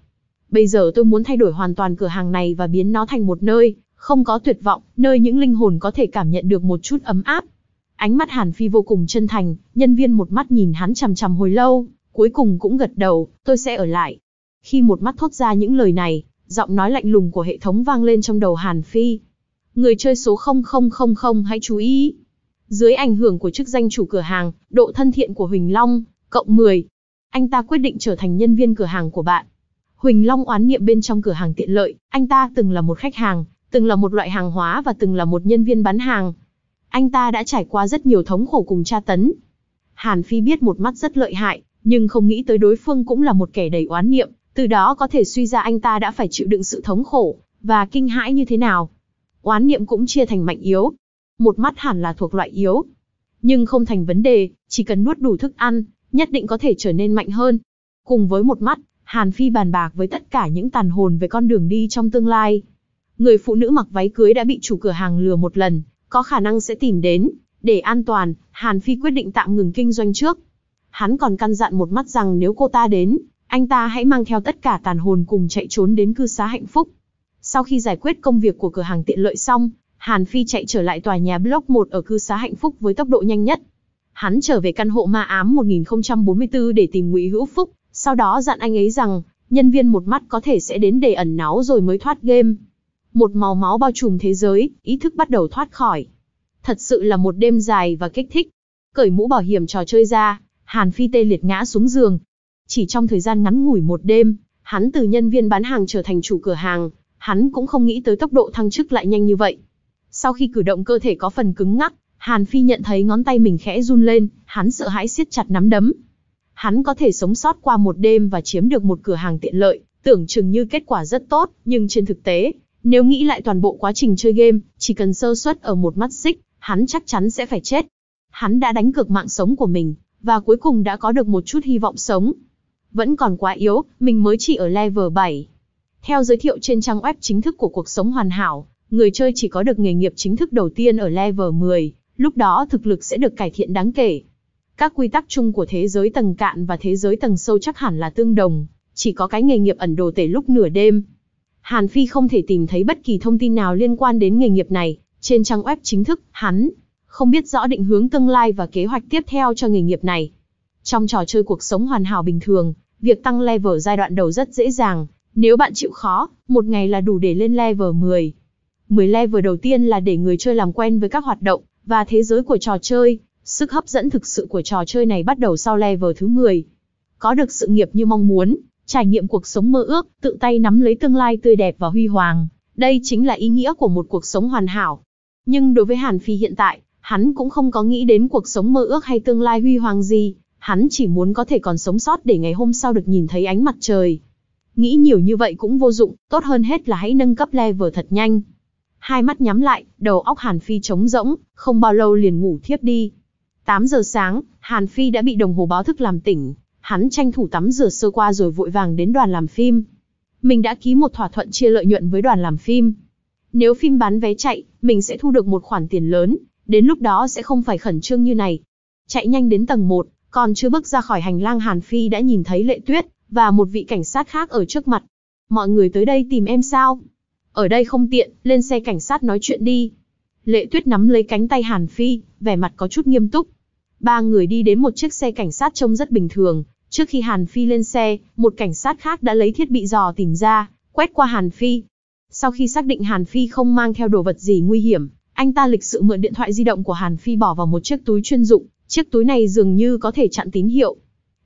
Bây giờ tôi muốn thay đổi hoàn toàn cửa hàng này và biến nó thành một nơi không có tuyệt vọng, nơi những linh hồn có thể cảm nhận được một chút ấm áp. Ánh mắt Hàn Phi vô cùng chân thành, nhân viên một mắt nhìn hắn chằm chằm hồi lâu, cuối cùng cũng gật đầu, tôi sẽ ở lại. Khi một mắt thốt ra những lời này, giọng nói lạnh lùng của hệ thống vang lên trong đầu Hàn Phi. Người chơi số 0000 hãy chú ý. Dưới ảnh hưởng của chức danh chủ cửa hàng, độ thân thiện của Huỳnh Long, cộng 10. Anh ta quyết định trở thành nhân viên cửa hàng của bạn. Huỳnh Long oán niệm bên trong cửa hàng tiện lợi, anh ta từng là một khách hàng, từng là một loại hàng hóa và từng là một nhân viên bán hàng. Anh ta đã trải qua rất nhiều thống khổ cùng tra tấn. Hàn Phi biết một mắt rất lợi hại, nhưng không nghĩ tới đối phương cũng là một kẻ đầy oán niệm, từ đó có thể suy ra anh ta đã phải chịu đựng sự thống khổ và kinh hãi như thế nào. Oán niệm cũng chia thành mạnh yếu. Một mắt hẳn là thuộc loại yếu, nhưng không thành vấn đề, chỉ cần nuốt đủ thức ăn, nhất định có thể trở nên mạnh hơn. Cùng với một mắt, Hàn Phi bàn bạc với tất cả những tàn hồn về con đường đi trong tương lai người phụ nữ mặc váy cưới đã bị chủ cửa hàng lừa một lần, có khả năng sẽ tìm đến. Để an toàn, Hàn Phi quyết định tạm ngừng kinh doanh trước. Hắn còn căn dặn một mắt rằng nếu cô ta đến, anh ta hãy mang theo tất cả tàn hồn cùng chạy trốn đến cư xá hạnh phúc. Sau khi giải quyết công việc của cửa hàng tiện lợi xong, Hàn Phi chạy trở lại tòa nhà Block 1 ở cư xá hạnh phúc với tốc độ nhanh nhất. Hắn trở về căn hộ ma ám 1044 để tìm Ngụy Hữu Phúc, sau đó dặn anh ấy rằng, nhân viên một mắt có thể sẽ đến để ẩn náu rồi mới thoát game một màu máu bao trùm thế giới, ý thức bắt đầu thoát khỏi. Thật sự là một đêm dài và kích thích. Cởi mũ bảo hiểm trò chơi ra, Hàn Phi tê liệt ngã xuống giường. Chỉ trong thời gian ngắn ngủi một đêm, hắn từ nhân viên bán hàng trở thành chủ cửa hàng, hắn cũng không nghĩ tới tốc độ thăng chức lại nhanh như vậy. Sau khi cử động cơ thể có phần cứng ngắc, Hàn Phi nhận thấy ngón tay mình khẽ run lên, hắn sợ hãi siết chặt nắm đấm. Hắn có thể sống sót qua một đêm và chiếm được một cửa hàng tiện lợi, tưởng chừng như kết quả rất tốt, nhưng trên thực tế, nếu nghĩ lại toàn bộ quá trình chơi game, chỉ cần sơ suất ở một mắt xích, hắn chắc chắn sẽ phải chết. Hắn đã đánh cược mạng sống của mình, và cuối cùng đã có được một chút hy vọng sống. Vẫn còn quá yếu, mình mới chỉ ở level 7. Theo giới thiệu trên trang web chính thức của cuộc sống hoàn hảo, người chơi chỉ có được nghề nghiệp chính thức đầu tiên ở level 10, lúc đó thực lực sẽ được cải thiện đáng kể. Các quy tắc chung của thế giới tầng cạn và thế giới tầng sâu chắc hẳn là tương đồng, chỉ có cái nghề nghiệp ẩn đồ tể lúc nửa đêm Hàn Phi không thể tìm thấy bất kỳ thông tin nào liên quan đến nghề nghiệp này. Trên trang web chính thức, hắn không biết rõ định hướng tương lai và kế hoạch tiếp theo cho nghề nghiệp này. Trong trò chơi cuộc sống hoàn hảo bình thường, việc tăng level giai đoạn đầu rất dễ dàng. Nếu bạn chịu khó, một ngày là đủ để lên level 10. 10 level đầu tiên là để người chơi làm quen với các hoạt động và thế giới của trò chơi. Sức hấp dẫn thực sự của trò chơi này bắt đầu sau level thứ 10. Có được sự nghiệp như mong muốn, trải nghiệm cuộc sống mơ ước, tự tay nắm lấy tương lai tươi đẹp và huy hoàng. Đây chính là ý nghĩa của một cuộc sống hoàn hảo. Nhưng đối với Hàn Phi hiện tại, hắn cũng không có nghĩ đến cuộc sống mơ ước hay tương lai huy hoàng gì, hắn chỉ muốn có thể còn sống sót để ngày hôm sau được nhìn thấy ánh mặt trời. Nghĩ nhiều như vậy cũng vô dụng, tốt hơn hết là hãy nâng cấp level thật nhanh. Hai mắt nhắm lại, đầu óc Hàn Phi trống rỗng, không bao lâu liền ngủ thiếp đi. 8 giờ sáng, Hàn Phi đã bị đồng hồ báo thức làm tỉnh, hắn tranh thủ tắm rửa sơ qua rồi vội vàng đến đoàn làm phim. Mình đã ký một thỏa thuận chia lợi nhuận với đoàn làm phim. Nếu phim bán vé chạy, mình sẽ thu được một khoản tiền lớn, đến lúc đó sẽ không phải khẩn trương như này. Chạy nhanh đến tầng 1, còn chưa bước ra khỏi hành lang Hàn Phi đã nhìn thấy Lệ Tuyết và một vị cảnh sát khác ở trước mặt. Mọi người tới đây tìm em sao? Ở đây không tiện, lên xe cảnh sát nói chuyện đi. Lệ Tuyết nắm lấy cánh tay Hàn Phi, vẻ mặt có chút nghiêm túc. Ba người đi đến một chiếc xe cảnh sát trông rất bình thường, Trước khi Hàn Phi lên xe, một cảnh sát khác đã lấy thiết bị dò tìm ra, quét qua Hàn Phi. Sau khi xác định Hàn Phi không mang theo đồ vật gì nguy hiểm, anh ta lịch sự mượn điện thoại di động của Hàn Phi bỏ vào một chiếc túi chuyên dụng, chiếc túi này dường như có thể chặn tín hiệu.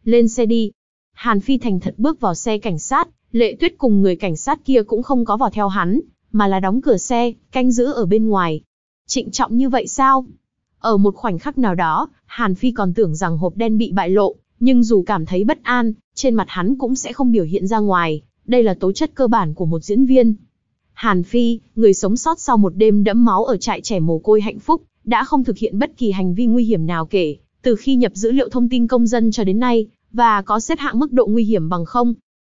Lên xe đi. Hàn Phi thành thật bước vào xe cảnh sát, Lệ Tuyết cùng người cảnh sát kia cũng không có vào theo hắn, mà là đóng cửa xe, canh giữ ở bên ngoài. Trịnh trọng như vậy sao? Ở một khoảnh khắc nào đó, Hàn Phi còn tưởng rằng hộp đen bị bại lộ, nhưng dù cảm thấy bất an, trên mặt hắn cũng sẽ không biểu hiện ra ngoài, đây là tố chất cơ bản của một diễn viên. Hàn Phi, người sống sót sau một đêm đẫm máu ở trại trẻ mồ côi hạnh phúc, đã không thực hiện bất kỳ hành vi nguy hiểm nào kể, từ khi nhập dữ liệu thông tin công dân cho đến nay, và có xếp hạng mức độ nguy hiểm bằng không.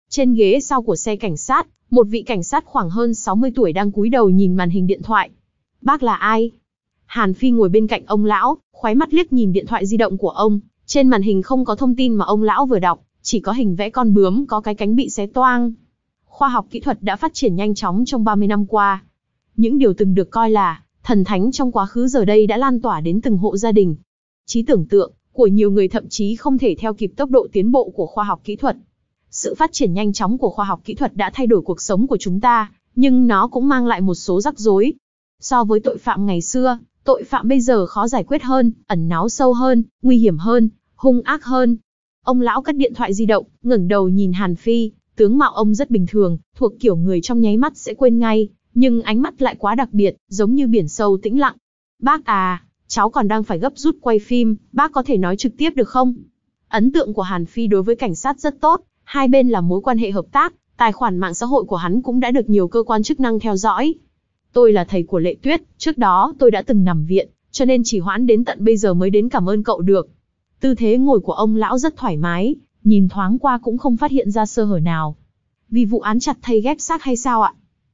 Trên ghế sau của xe cảnh sát, một vị cảnh sát khoảng hơn 60 tuổi đang cúi đầu nhìn màn hình điện thoại. Bác là ai? Hàn Phi ngồi bên cạnh ông lão, khoái mắt liếc nhìn điện thoại di động của ông, trên màn hình không có thông tin mà ông lão vừa đọc, chỉ có hình vẽ con bướm có cái cánh bị xé toang. Khoa học kỹ thuật đã phát triển nhanh chóng trong 30 năm qua. Những điều từng được coi là thần thánh trong quá khứ giờ đây đã lan tỏa đến từng hộ gia đình. Trí tưởng tượng của nhiều người thậm chí không thể theo kịp tốc độ tiến bộ của khoa học kỹ thuật. Sự phát triển nhanh chóng của khoa học kỹ thuật đã thay đổi cuộc sống của chúng ta, nhưng nó cũng mang lại một số rắc rối. So với tội phạm ngày xưa, Tội phạm bây giờ khó giải quyết hơn, ẩn náu sâu hơn, nguy hiểm hơn, hung ác hơn. Ông lão cắt điện thoại di động, ngẩng đầu nhìn Hàn Phi, tướng mạo ông rất bình thường, thuộc kiểu người trong nháy mắt sẽ quên ngay, nhưng ánh mắt lại quá đặc biệt, giống như biển sâu tĩnh lặng. Bác à, cháu còn đang phải gấp rút quay phim, bác có thể nói trực tiếp được không? Ấn tượng của Hàn Phi đối với cảnh sát rất tốt, hai bên là mối quan hệ hợp tác, tài khoản mạng xã hội của hắn cũng đã được nhiều cơ quan chức năng theo dõi. Tôi là thầy của Lệ Tuyết, trước đó tôi đã từng nằm viện, cho nên chỉ hoãn đến tận bây giờ mới đến cảm ơn cậu được. Tư thế ngồi của ông lão rất thoải mái, nhìn thoáng qua cũng không phát hiện ra sơ hở nào. Vì vụ án chặt thay ghép xác hay sao ạ?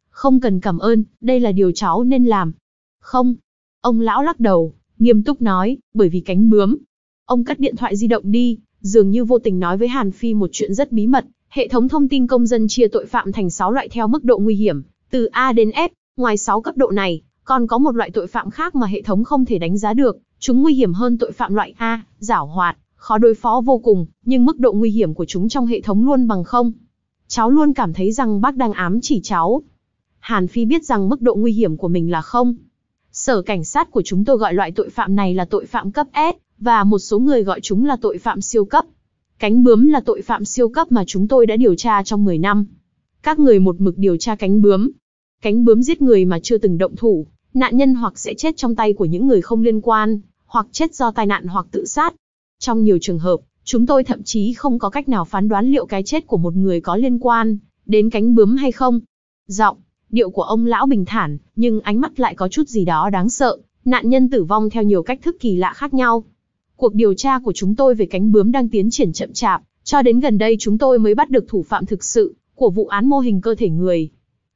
Không cần cảm ơn, đây là điều cháu nên làm. Không. Ông lão lắc đầu, nghiêm túc nói, bởi vì cánh bướm. Ông cắt điện thoại di động đi, dường như vô tình nói với Hàn Phi một chuyện rất bí mật. Hệ thống thông tin công dân chia tội phạm thành 6 loại theo mức độ nguy hiểm, từ A đến F, Ngoài 6 cấp độ này, còn có một loại tội phạm khác mà hệ thống không thể đánh giá được, chúng nguy hiểm hơn tội phạm loại A, giảo hoạt, khó đối phó vô cùng, nhưng mức độ nguy hiểm của chúng trong hệ thống luôn bằng không. Cháu luôn cảm thấy rằng bác đang ám chỉ cháu. Hàn Phi biết rằng mức độ nguy hiểm của mình là không. Sở cảnh sát của chúng tôi gọi loại tội phạm này là tội phạm cấp S, và một số người gọi chúng là tội phạm siêu cấp. Cánh bướm là tội phạm siêu cấp mà chúng tôi đã điều tra trong 10 năm. Các người một mực điều tra cánh bướm, Cánh bướm giết người mà chưa từng động thủ, nạn nhân hoặc sẽ chết trong tay của những người không liên quan, hoặc chết do tai nạn hoặc tự sát. Trong nhiều trường hợp, chúng tôi thậm chí không có cách nào phán đoán liệu cái chết của một người có liên quan đến cánh bướm hay không. Giọng, điệu của ông lão bình thản, nhưng ánh mắt lại có chút gì đó đáng sợ. Nạn nhân tử vong theo nhiều cách thức kỳ lạ khác nhau. Cuộc điều tra của chúng tôi về cánh bướm đang tiến triển chậm chạp, cho đến gần đây chúng tôi mới bắt được thủ phạm thực sự của vụ án mô hình cơ thể người.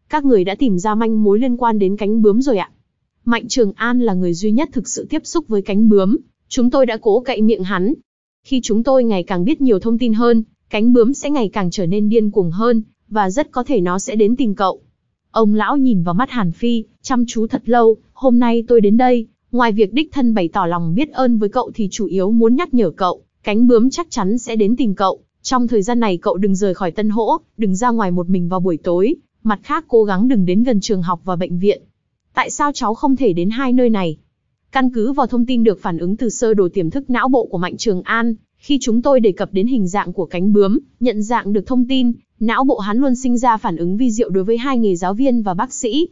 Các người đã tìm ra manh mối liên quan đến cánh bướm rồi ạ. Mạnh Trường An là người duy nhất thực sự tiếp xúc với cánh bướm, chúng tôi đã cố cậy miệng hắn. Khi chúng tôi ngày càng biết nhiều thông tin hơn, cánh bướm sẽ ngày càng trở nên điên cuồng hơn, và rất có thể nó sẽ đến tìm cậu. Ông lão nhìn vào mắt Hàn Phi, chăm chú thật lâu, hôm nay tôi đến đây, ngoài việc đích thân bày tỏ lòng biết ơn với cậu thì chủ yếu muốn nhắc nhở cậu, cánh bướm chắc chắn sẽ đến tìm cậu. Trong thời gian này cậu đừng rời khỏi Tân Hỗ, đừng ra ngoài một mình vào buổi tối, mặt khác cố gắng đừng đến gần trường học và bệnh viện. Tại sao cháu không thể đến hai nơi này? Căn cứ vào thông tin được phản ứng từ sơ đồ tiềm thức não bộ của Mạnh Trường An, khi chúng tôi đề cập đến hình dạng của cánh bướm, nhận dạng được thông tin, não bộ hắn luôn sinh ra phản ứng vi diệu đối với hai nghề giáo viên và bác sĩ.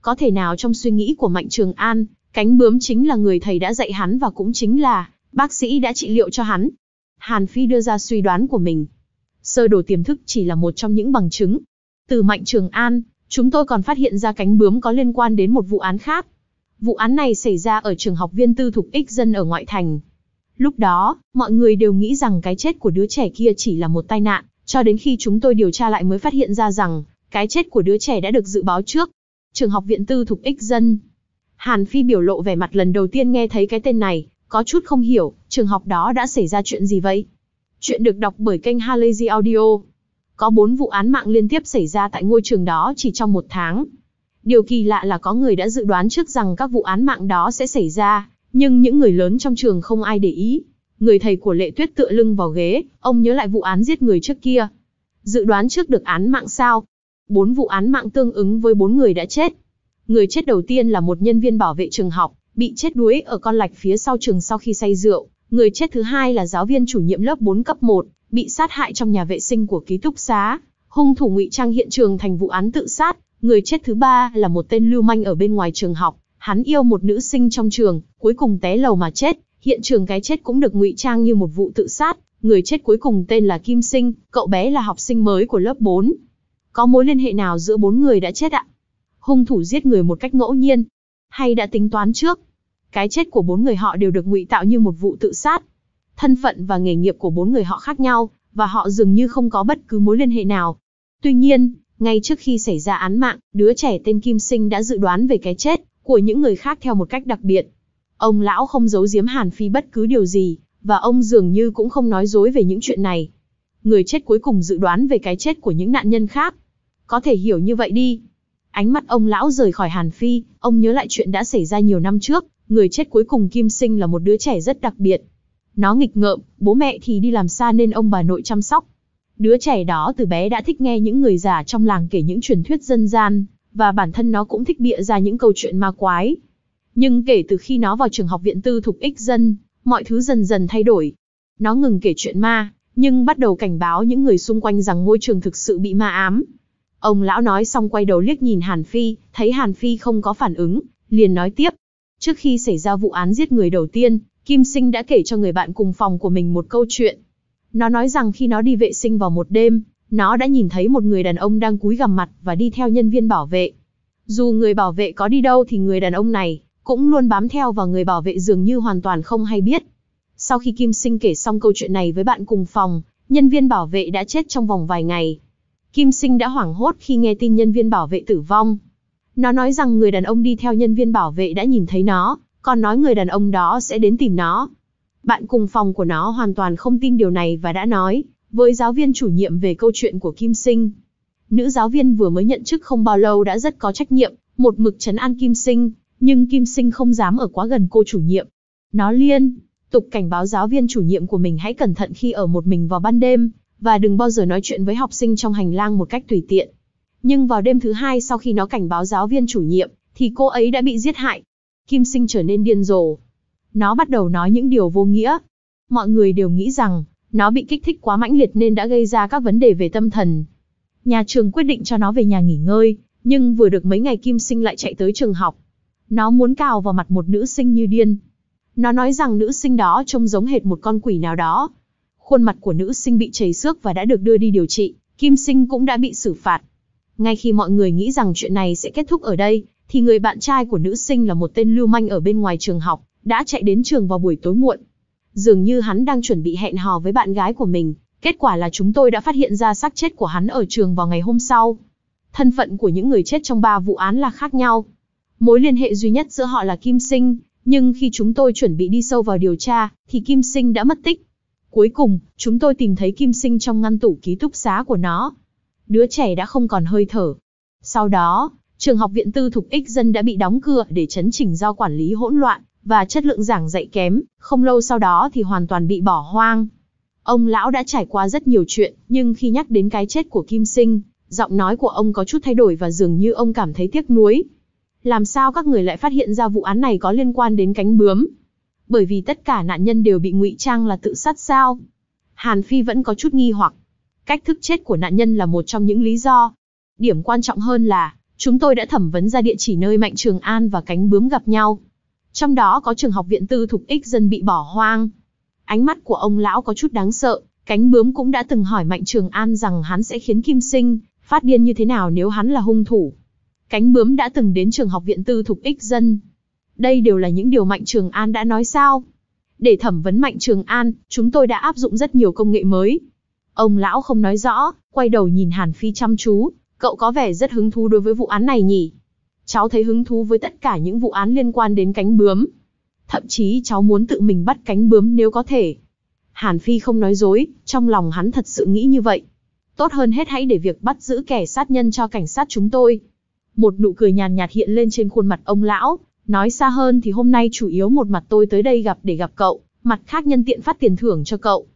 Có thể nào trong suy nghĩ của Mạnh Trường An, cánh bướm chính là người thầy đã dạy hắn và cũng chính là bác sĩ đã trị liệu cho hắn. Hàn Phi đưa ra suy đoán của mình. Sơ đồ tiềm thức chỉ là một trong những bằng chứng từ Mạnh Trường An, chúng tôi còn phát hiện ra cánh bướm có liên quan đến một vụ án khác. Vụ án này xảy ra ở trường học viên tư thục ích dân ở ngoại thành. Lúc đó, mọi người đều nghĩ rằng cái chết của đứa trẻ kia chỉ là một tai nạn, cho đến khi chúng tôi điều tra lại mới phát hiện ra rằng, cái chết của đứa trẻ đã được dự báo trước. Trường học viện tư thục ích dân. Hàn Phi biểu lộ vẻ mặt lần đầu tiên nghe thấy cái tên này, có chút không hiểu, trường học đó đã xảy ra chuyện gì vậy? Chuyện được đọc bởi kênh Halazy Audio. Có bốn vụ án mạng liên tiếp xảy ra tại ngôi trường đó chỉ trong một tháng. Điều kỳ lạ là có người đã dự đoán trước rằng các vụ án mạng đó sẽ xảy ra, nhưng những người lớn trong trường không ai để ý. Người thầy của Lệ Tuyết tựa lưng vào ghế, ông nhớ lại vụ án giết người trước kia. Dự đoán trước được án mạng sao? Bốn vụ án mạng tương ứng với bốn người đã chết. Người chết đầu tiên là một nhân viên bảo vệ trường học, bị chết đuối ở con lạch phía sau trường sau khi say rượu. Người chết thứ hai là giáo viên chủ nhiệm lớp 4 cấp 1, bị sát hại trong nhà vệ sinh của ký túc xá. Hung thủ ngụy trang hiện trường thành vụ án tự sát. Người chết thứ ba là một tên lưu manh ở bên ngoài trường học. Hắn yêu một nữ sinh trong trường, cuối cùng té lầu mà chết. Hiện trường cái chết cũng được ngụy trang như một vụ tự sát. Người chết cuối cùng tên là Kim Sinh, cậu bé là học sinh mới của lớp 4. Có mối liên hệ nào giữa bốn người đã chết ạ? Hung thủ giết người một cách ngẫu nhiên, hay đã tính toán trước? Cái chết của bốn người họ đều được ngụy tạo như một vụ tự sát, Thân phận và nghề nghiệp của bốn người họ khác nhau, và họ dường như không có bất cứ mối liên hệ nào. Tuy nhiên, ngay trước khi xảy ra án mạng, đứa trẻ tên Kim Sinh đã dự đoán về cái chết của những người khác theo một cách đặc biệt. Ông lão không giấu giếm Hàn Phi bất cứ điều gì, và ông dường như cũng không nói dối về những chuyện này. Người chết cuối cùng dự đoán về cái chết của những nạn nhân khác. Có thể hiểu như vậy đi. Ánh mắt ông lão rời khỏi Hàn Phi, ông nhớ lại chuyện đã xảy ra nhiều năm trước, người chết cuối cùng Kim Sinh là một đứa trẻ rất đặc biệt. Nó nghịch ngợm, bố mẹ thì đi làm xa nên ông bà nội chăm sóc. Đứa trẻ đó từ bé đã thích nghe những người già trong làng kể những truyền thuyết dân gian, và bản thân nó cũng thích bịa ra những câu chuyện ma quái. Nhưng kể từ khi nó vào trường học viện tư thục ích dân, mọi thứ dần dần thay đổi. Nó ngừng kể chuyện ma, nhưng bắt đầu cảnh báo những người xung quanh rằng ngôi trường thực sự bị ma ám. Ông lão nói xong quay đầu liếc nhìn Hàn Phi, thấy Hàn Phi không có phản ứng, liền nói tiếp. Trước khi xảy ra vụ án giết người đầu tiên, Kim Sinh đã kể cho người bạn cùng phòng của mình một câu chuyện. Nó nói rằng khi nó đi vệ sinh vào một đêm, nó đã nhìn thấy một người đàn ông đang cúi gằm mặt và đi theo nhân viên bảo vệ. Dù người bảo vệ có đi đâu thì người đàn ông này cũng luôn bám theo và người bảo vệ dường như hoàn toàn không hay biết. Sau khi Kim Sinh kể xong câu chuyện này với bạn cùng phòng, nhân viên bảo vệ đã chết trong vòng vài ngày. Kim Sinh đã hoảng hốt khi nghe tin nhân viên bảo vệ tử vong. Nó nói rằng người đàn ông đi theo nhân viên bảo vệ đã nhìn thấy nó còn nói người đàn ông đó sẽ đến tìm nó. Bạn cùng phòng của nó hoàn toàn không tin điều này và đã nói với giáo viên chủ nhiệm về câu chuyện của Kim Sinh. Nữ giáo viên vừa mới nhận chức không bao lâu đã rất có trách nhiệm, một mực chấn an Kim Sinh, nhưng Kim Sinh không dám ở quá gần cô chủ nhiệm. Nó liên tục cảnh báo giáo viên chủ nhiệm của mình hãy cẩn thận khi ở một mình vào ban đêm, và đừng bao giờ nói chuyện với học sinh trong hành lang một cách tùy tiện. Nhưng vào đêm thứ hai sau khi nó cảnh báo giáo viên chủ nhiệm, thì cô ấy đã bị giết hại. Kim Sinh trở nên điên rồ. Nó bắt đầu nói những điều vô nghĩa. Mọi người đều nghĩ rằng, nó bị kích thích quá mãnh liệt nên đã gây ra các vấn đề về tâm thần. Nhà trường quyết định cho nó về nhà nghỉ ngơi, nhưng vừa được mấy ngày Kim Sinh lại chạy tới trường học. Nó muốn cào vào mặt một nữ sinh như điên. Nó nói rằng nữ sinh đó trông giống hệt một con quỷ nào đó. Khuôn mặt của nữ sinh bị chảy xước và đã được đưa đi điều trị, Kim Sinh cũng đã bị xử phạt. Ngay khi mọi người nghĩ rằng chuyện này sẽ kết thúc ở đây, thì người bạn trai của nữ sinh là một tên lưu manh ở bên ngoài trường học, đã chạy đến trường vào buổi tối muộn. Dường như hắn đang chuẩn bị hẹn hò với bạn gái của mình, kết quả là chúng tôi đã phát hiện ra xác chết của hắn ở trường vào ngày hôm sau. Thân phận của những người chết trong ba vụ án là khác nhau. Mối liên hệ duy nhất giữa họ là Kim Sinh, nhưng khi chúng tôi chuẩn bị đi sâu vào điều tra, thì Kim Sinh đã mất tích. Cuối cùng, chúng tôi tìm thấy Kim Sinh trong ngăn tủ ký túc xá của nó. Đứa trẻ đã không còn hơi thở. Sau đó, trường học viện tư thục ích dân đã bị đóng cửa để chấn chỉnh do quản lý hỗn loạn và chất lượng giảng dạy kém, không lâu sau đó thì hoàn toàn bị bỏ hoang. Ông lão đã trải qua rất nhiều chuyện, nhưng khi nhắc đến cái chết của Kim Sinh, giọng nói của ông có chút thay đổi và dường như ông cảm thấy tiếc nuối. Làm sao các người lại phát hiện ra vụ án này có liên quan đến cánh bướm? Bởi vì tất cả nạn nhân đều bị ngụy trang là tự sát sao? Hàn Phi vẫn có chút nghi hoặc. Cách thức chết của nạn nhân là một trong những lý do. Điểm quan trọng hơn là, Chúng tôi đã thẩm vấn ra địa chỉ nơi Mạnh Trường An và cánh bướm gặp nhau. Trong đó có trường học viện tư thục ích dân bị bỏ hoang. Ánh mắt của ông lão có chút đáng sợ, cánh bướm cũng đã từng hỏi Mạnh Trường An rằng hắn sẽ khiến Kim Sinh phát điên như thế nào nếu hắn là hung thủ. Cánh bướm đã từng đến trường học viện tư thục ích dân. Đây đều là những điều Mạnh Trường An đã nói sao? Để thẩm vấn Mạnh Trường An, chúng tôi đã áp dụng rất nhiều công nghệ mới. Ông lão không nói rõ, quay đầu nhìn Hàn Phi chăm chú, cậu có vẻ rất hứng thú đối với vụ án này nhỉ? Cháu thấy hứng thú với tất cả những vụ án liên quan đến cánh bướm. Thậm chí cháu muốn tự mình bắt cánh bướm nếu có thể. Hàn Phi không nói dối, trong lòng hắn thật sự nghĩ như vậy. Tốt hơn hết hãy để việc bắt giữ kẻ sát nhân cho cảnh sát chúng tôi. Một nụ cười nhàn nhạt hiện lên trên khuôn mặt ông lão, nói xa hơn thì hôm nay chủ yếu một mặt tôi tới đây gặp để gặp cậu, mặt khác nhân tiện phát tiền thưởng cho cậu.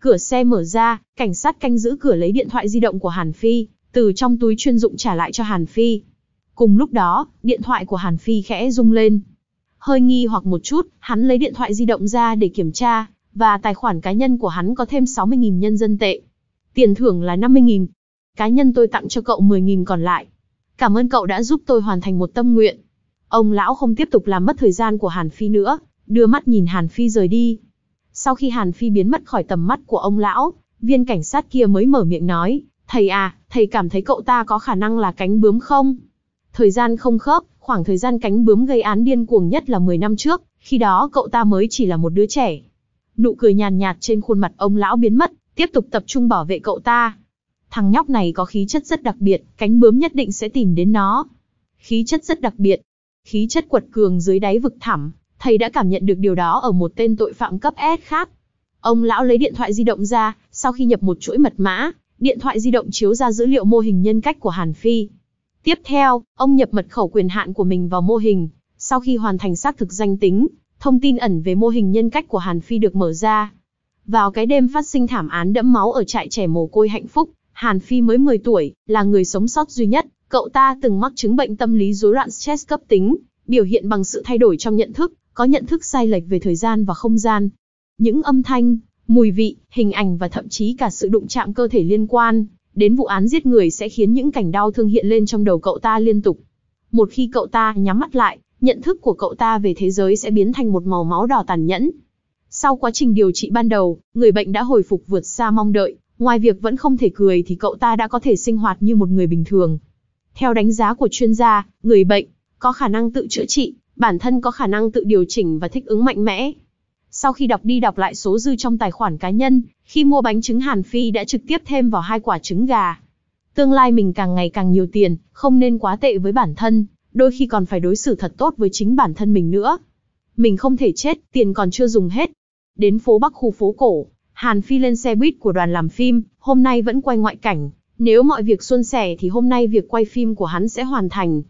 Cửa xe mở ra, cảnh sát canh giữ cửa lấy điện thoại di động của Hàn Phi, từ trong túi chuyên dụng trả lại cho Hàn Phi. Cùng lúc đó, điện thoại của Hàn Phi khẽ rung lên. Hơi nghi hoặc một chút, hắn lấy điện thoại di động ra để kiểm tra, và tài khoản cá nhân của hắn có thêm 60.000 nhân dân tệ. Tiền thưởng là 50.000. Cá nhân tôi tặng cho cậu 10.000 còn lại. Cảm ơn cậu đã giúp tôi hoàn thành một tâm nguyện. Ông lão không tiếp tục làm mất thời gian của Hàn Phi nữa, đưa mắt nhìn Hàn Phi rời đi. Sau khi Hàn Phi biến mất khỏi tầm mắt của ông lão, viên cảnh sát kia mới mở miệng nói, Thầy à, thầy cảm thấy cậu ta có khả năng là cánh bướm không? Thời gian không khớp, khoảng thời gian cánh bướm gây án điên cuồng nhất là 10 năm trước, khi đó cậu ta mới chỉ là một đứa trẻ. Nụ cười nhàn nhạt trên khuôn mặt ông lão biến mất, tiếp tục tập trung bảo vệ cậu ta. Thằng nhóc này có khí chất rất đặc biệt, cánh bướm nhất định sẽ tìm đến nó. Khí chất rất đặc biệt. Khí chất quật cường dưới đáy vực thẳm, thầy đã cảm nhận được điều đó ở một tên tội phạm cấp S khác. Ông lão lấy điện thoại di động ra, sau khi nhập một chuỗi mật mã, điện thoại di động chiếu ra dữ liệu mô hình nhân cách của Hàn Phi. Tiếp theo, ông nhập mật khẩu quyền hạn của mình vào mô hình, sau khi hoàn thành xác thực danh tính, thông tin ẩn về mô hình nhân cách của Hàn Phi được mở ra. Vào cái đêm phát sinh thảm án đẫm máu ở trại trẻ mồ côi hạnh phúc, Hàn Phi mới 10 tuổi, là người sống sót duy nhất, cậu ta từng mắc chứng bệnh tâm lý rối loạn stress cấp tính, biểu hiện bằng sự thay đổi trong nhận thức, có nhận thức sai lệch về thời gian và không gian. Những âm thanh, Mùi vị, hình ảnh và thậm chí cả sự đụng chạm cơ thể liên quan đến vụ án giết người sẽ khiến những cảnh đau thương hiện lên trong đầu cậu ta liên tục. Một khi cậu ta nhắm mắt lại, nhận thức của cậu ta về thế giới sẽ biến thành một màu máu đỏ tàn nhẫn. Sau quá trình điều trị ban đầu, người bệnh đã hồi phục vượt xa mong đợi, ngoài việc vẫn không thể cười thì cậu ta đã có thể sinh hoạt như một người bình thường. Theo đánh giá của chuyên gia, người bệnh có khả năng tự chữa trị, bản thân có khả năng tự điều chỉnh và thích ứng mạnh mẽ. Sau khi đọc đi đọc lại số dư trong tài khoản cá nhân, khi mua bánh trứng Hàn Phi đã trực tiếp thêm vào hai quả trứng gà. Tương lai mình càng ngày càng nhiều tiền, không nên quá tệ với bản thân, đôi khi còn phải đối xử thật tốt với chính bản thân mình nữa. Mình không thể chết, tiền còn chưa dùng hết. Đến phố Bắc khu phố cổ, Hàn Phi lên xe buýt của đoàn làm phim, hôm nay vẫn quay ngoại cảnh. Nếu mọi việc suôn sẻ thì hôm nay việc quay phim của hắn sẽ hoàn thành.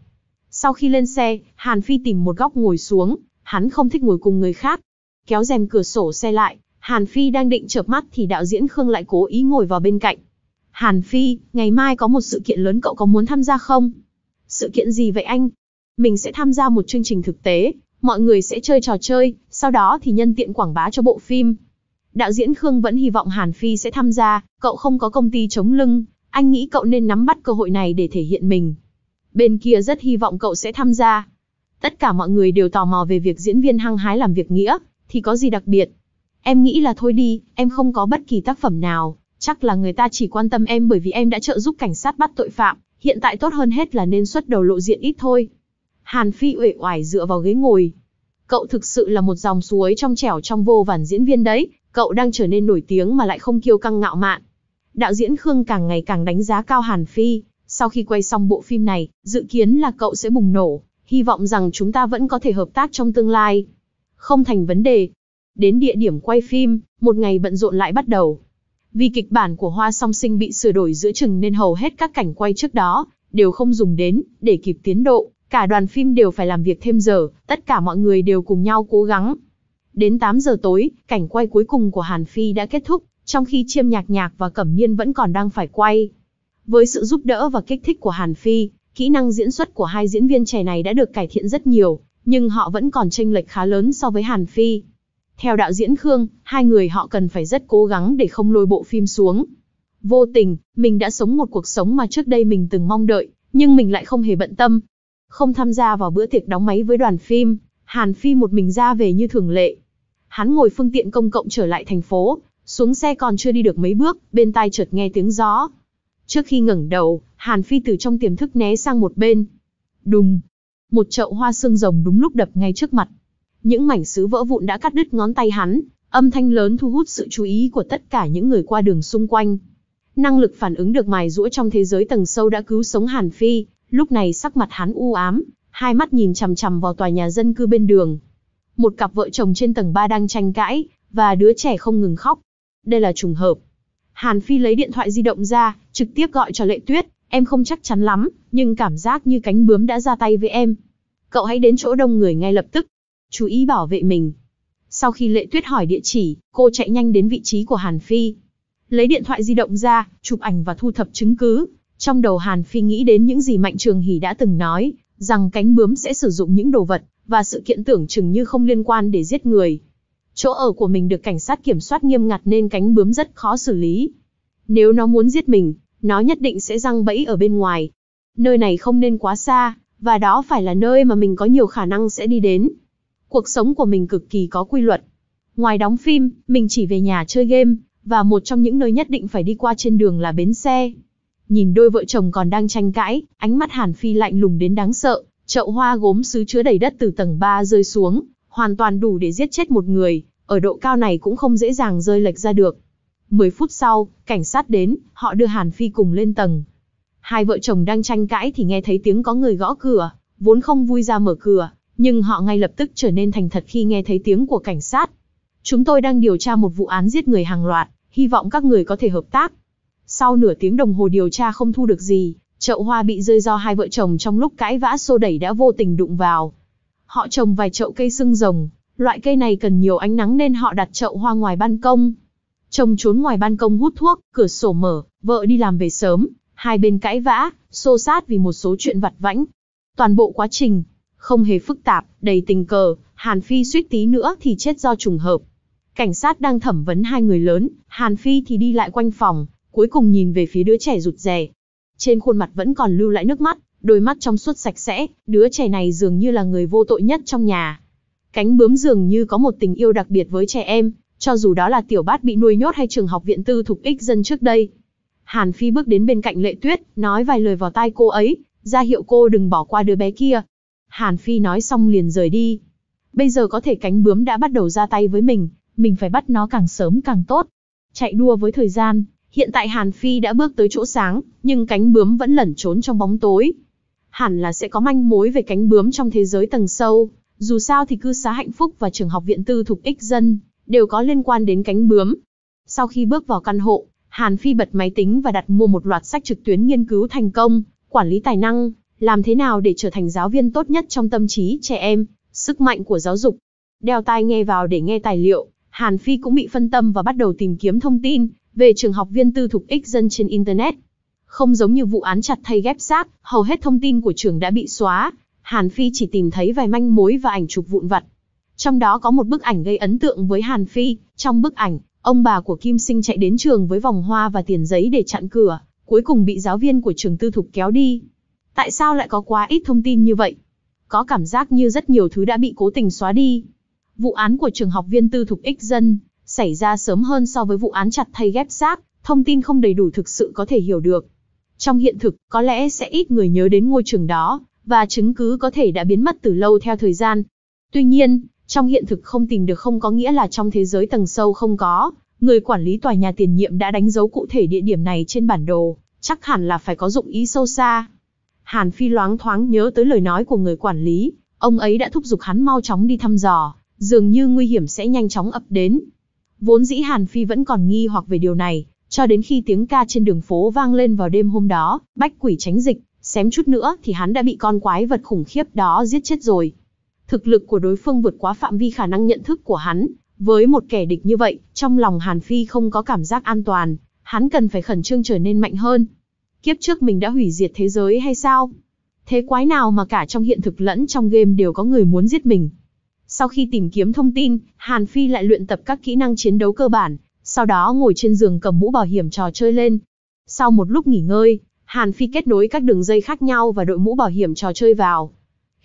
Sau khi lên xe, Hàn Phi tìm một góc ngồi xuống, hắn không thích ngồi cùng người khác, kéo rèm cửa sổ xe lại, Hàn Phi đang định chợp mắt thì đạo diễn Khương lại cố ý ngồi vào bên cạnh. Hàn Phi, ngày mai có một sự kiện lớn cậu có muốn tham gia không? Sự kiện gì vậy anh? Mình sẽ tham gia một chương trình thực tế, mọi người sẽ chơi trò chơi, sau đó thì nhân tiện quảng bá cho bộ phim. Đạo diễn Khương vẫn hy vọng Hàn Phi sẽ tham gia, cậu không có công ty chống lưng, anh nghĩ cậu nên nắm bắt cơ hội này để thể hiện mình. Bên kia rất hy vọng cậu sẽ tham gia. Tất cả mọi người đều tò mò về việc diễn viên hăng hái làm việc nghĩa, thì có gì đặc biệt? Em nghĩ là thôi đi, em không có bất kỳ tác phẩm nào, chắc là người ta chỉ quan tâm em bởi vì em đã trợ giúp cảnh sát bắt tội phạm, hiện tại tốt hơn hết là nên xuất đầu lộ diện ít thôi. Hàn Phi uể oải dựa vào ghế ngồi. Cậu thực sự là một dòng suối trong trẻo trong vô vàn diễn viên đấy, cậu đang trở nên nổi tiếng mà lại không kiêu căng ngạo mạn. Đạo diễn Khương càng ngày càng đánh giá cao Hàn Phi, sau khi quay xong bộ phim này, dự kiến là cậu sẽ bùng nổ, hy vọng rằng chúng ta vẫn có thể hợp tác trong tương lai không thành vấn đề. Đến địa điểm quay phim, một ngày bận rộn lại bắt đầu. Vì kịch bản của Hoa Song Sinh bị sửa đổi giữa chừng nên hầu hết các cảnh quay trước đó đều không dùng đến để kịp tiến độ, cả đoàn phim đều phải làm việc thêm giờ, tất cả mọi người đều cùng nhau cố gắng. Đến 8 giờ tối, cảnh quay cuối cùng của Hàn Phi đã kết thúc, trong khi Chiêm Nhạc Nhạc và Cẩm Nhiên vẫn còn đang phải quay. Với sự giúp đỡ và kích thích của Hàn Phi, kỹ năng diễn xuất của hai diễn viên trẻ này đã được cải thiện rất nhiều, nhưng họ vẫn còn tranh lệch khá lớn so với Hàn Phi. Theo đạo diễn Khương, hai người họ cần phải rất cố gắng để không lôi bộ phim xuống. Vô tình, mình đã sống một cuộc sống mà trước đây mình từng mong đợi, nhưng mình lại không hề bận tâm. Không tham gia vào bữa tiệc đóng máy với đoàn phim, Hàn Phi một mình ra về như thường lệ. Hắn ngồi phương tiện công cộng trở lại thành phố, xuống xe còn chưa đi được mấy bước, bên tai chợt nghe tiếng gió. Trước khi ngẩng đầu, Hàn Phi từ trong tiềm thức né sang một bên. Đùng, một chậu hoa xương rồng đúng lúc đập ngay trước mặt. Những mảnh sứ vỡ vụn đã cắt đứt ngón tay hắn, âm thanh lớn thu hút sự chú ý của tất cả những người qua đường xung quanh. Năng lực phản ứng được mài rũa trong thế giới tầng sâu đã cứu sống Hàn Phi, lúc này sắc mặt hắn u ám, hai mắt nhìn chằm chằm vào tòa nhà dân cư bên đường. Một cặp vợ chồng trên tầng 3 đang tranh cãi, và đứa trẻ không ngừng khóc. Đây là trùng hợp. Hàn Phi lấy điện thoại di động ra, trực tiếp gọi cho Lệ Tuyết, em không chắc chắn lắm, nhưng cảm giác như cánh bướm đã ra tay với em, cậu hãy đến chỗ đông người ngay lập tức. Chú ý bảo vệ mình. Sau khi Lệ Tuyết hỏi địa chỉ, cô chạy nhanh đến vị trí của Hàn Phi. Lấy điện thoại di động ra, chụp ảnh và thu thập chứng cứ. Trong đầu Hàn Phi nghĩ đến những gì Mạnh Trường Hỷ đã từng nói, rằng cánh bướm sẽ sử dụng những đồ vật, và sự kiện tưởng chừng như không liên quan để giết người. Chỗ ở của mình được cảnh sát kiểm soát nghiêm ngặt nên cánh bướm rất khó xử lý. Nếu nó muốn giết mình, nó nhất định sẽ răng bẫy ở bên ngoài. Nơi này không nên quá xa, và đó phải là nơi mà mình có nhiều khả năng sẽ đi đến. Cuộc sống của mình cực kỳ có quy luật. Ngoài đóng phim, mình chỉ về nhà chơi game, và một trong những nơi nhất định phải đi qua trên đường là bến xe. Nhìn đôi vợ chồng còn đang tranh cãi, ánh mắt Hàn Phi lạnh lùng đến đáng sợ, chậu hoa gốm sứ chứa đầy đất từ tầng 3 rơi xuống, hoàn toàn đủ để giết chết một người, ở độ cao này cũng không dễ dàng rơi lệch ra được. 10 phút sau, cảnh sát đến, họ đưa Hàn Phi cùng lên tầng, Hai vợ chồng đang tranh cãi thì nghe thấy tiếng có người gõ cửa, vốn không vui ra mở cửa, nhưng họ ngay lập tức trở nên thành thật khi nghe thấy tiếng của cảnh sát. Chúng tôi đang điều tra một vụ án giết người hàng loạt, hy vọng các người có thể hợp tác. Sau nửa tiếng đồng hồ điều tra không thu được gì, chậu hoa bị rơi do hai vợ chồng trong lúc cãi vã xô đẩy đã vô tình đụng vào. Họ trồng vài chậu cây xương rồng, loại cây này cần nhiều ánh nắng nên họ đặt chậu hoa ngoài ban công. Chồng trốn ngoài ban công hút thuốc, cửa sổ mở, vợ đi làm về sớm, hai bên cãi vã, xô sát vì một số chuyện vặt vãnh. Toàn bộ quá trình, không hề phức tạp, đầy tình cờ, Hàn Phi suýt tí nữa thì chết do trùng hợp. Cảnh sát đang thẩm vấn hai người lớn, Hàn Phi thì đi lại quanh phòng, cuối cùng nhìn về phía đứa trẻ rụt rè. Trên khuôn mặt vẫn còn lưu lại nước mắt, đôi mắt trong suốt sạch sẽ, đứa trẻ này dường như là người vô tội nhất trong nhà. Cánh bướm dường như có một tình yêu đặc biệt với trẻ em, cho dù đó là tiểu bát bị nuôi nhốt hay trường học viện tư thục ích dân trước đây. Hàn Phi bước đến bên cạnh Lệ Tuyết, nói vài lời vào tai cô ấy, ra hiệu cô đừng bỏ qua đứa bé kia. Hàn Phi nói xong liền rời đi. Bây giờ có thể cánh bướm đã bắt đầu ra tay với mình, mình phải bắt nó càng sớm càng tốt. Chạy đua với thời gian, hiện tại Hàn Phi đã bước tới chỗ sáng, nhưng cánh bướm vẫn lẩn trốn trong bóng tối. Hẳn là sẽ có manh mối về cánh bướm trong thế giới tầng sâu, dù sao thì cư xá hạnh phúc và trường học viện tư Thục ích dân, đều có liên quan đến cánh bướm. Sau khi bước vào căn hộ, Hàn Phi bật máy tính và đặt mua một loạt sách trực tuyến nghiên cứu thành công, quản lý tài năng, làm thế nào để trở thành giáo viên tốt nhất trong tâm trí trẻ em, sức mạnh của giáo dục. Đeo tai nghe vào để nghe tài liệu, Hàn Phi cũng bị phân tâm và bắt đầu tìm kiếm thông tin về trường học viên tư thục ích dân trên Internet. Không giống như vụ án chặt thay ghép xác, hầu hết thông tin của trường đã bị xóa, Hàn Phi chỉ tìm thấy vài manh mối và ảnh chụp vụn vặt. Trong đó có một bức ảnh gây ấn tượng với Hàn Phi, trong bức ảnh, Ông bà của Kim Sinh chạy đến trường với vòng hoa và tiền giấy để chặn cửa, cuối cùng bị giáo viên của trường tư thục kéo đi. Tại sao lại có quá ít thông tin như vậy? Có cảm giác như rất nhiều thứ đã bị cố tình xóa đi. Vụ án của trường học viên tư thục ích dân xảy ra sớm hơn so với vụ án chặt thay ghép xác, thông tin không đầy đủ thực sự có thể hiểu được. Trong hiện thực, có lẽ sẽ ít người nhớ đến ngôi trường đó, và chứng cứ có thể đã biến mất từ lâu theo thời gian. Tuy nhiên, trong hiện thực không tìm được không có nghĩa là trong thế giới tầng sâu không có, người quản lý tòa nhà tiền nhiệm đã đánh dấu cụ thể địa điểm này trên bản đồ, chắc hẳn là phải có dụng ý sâu xa. Hàn Phi loáng thoáng nhớ tới lời nói của người quản lý, ông ấy đã thúc giục hắn mau chóng đi thăm dò, dường như nguy hiểm sẽ nhanh chóng ập đến. Vốn dĩ Hàn Phi vẫn còn nghi hoặc về điều này, cho đến khi tiếng ca trên đường phố vang lên vào đêm hôm đó, bách quỷ tránh dịch, xém chút nữa thì hắn đã bị con quái vật khủng khiếp đó giết chết rồi. Thực lực của đối phương vượt quá phạm vi khả năng nhận thức của hắn. Với một kẻ địch như vậy, trong lòng Hàn Phi không có cảm giác an toàn, hắn cần phải khẩn trương trở nên mạnh hơn. Kiếp trước mình đã hủy diệt thế giới hay sao? Thế quái nào mà cả trong hiện thực lẫn trong game đều có người muốn giết mình. Sau khi tìm kiếm thông tin, Hàn Phi lại luyện tập các kỹ năng chiến đấu cơ bản, sau đó ngồi trên giường cầm mũ bảo hiểm trò chơi lên. Sau một lúc nghỉ ngơi, Hàn Phi kết nối các đường dây khác nhau và đội mũ bảo hiểm trò chơi vào.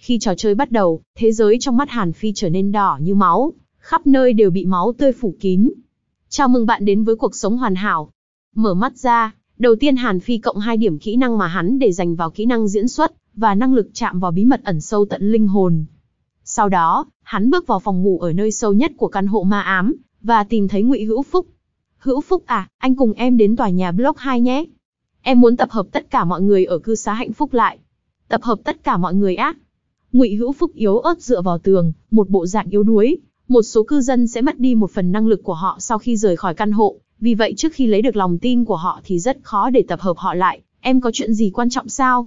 Khi trò chơi bắt đầu, thế giới trong mắt Hàn Phi trở nên đỏ như máu, khắp nơi đều bị máu tươi phủ kín. Chào mừng bạn đến với cuộc sống hoàn hảo. Mở mắt ra, đầu tiên Hàn Phi cộng hai điểm kỹ năng mà hắn để dành vào kỹ năng diễn xuất và năng lực chạm vào bí mật ẩn sâu tận linh hồn. Sau đó, hắn bước vào phòng ngủ ở nơi sâu nhất của căn hộ ma ám và tìm thấy Ngụy Hữu Phúc. "Hữu Phúc à, anh cùng em đến tòa nhà block 2 nhé. Em muốn tập hợp tất cả mọi người ở cư xá hạnh phúc lại. Tập hợp tất cả mọi người á?" Ngụy Hữu Phúc yếu ớt dựa vào tường, một bộ dạng yếu đuối, một số cư dân sẽ mất đi một phần năng lực của họ sau khi rời khỏi căn hộ, vì vậy trước khi lấy được lòng tin của họ thì rất khó để tập hợp họ lại, em có chuyện gì quan trọng sao?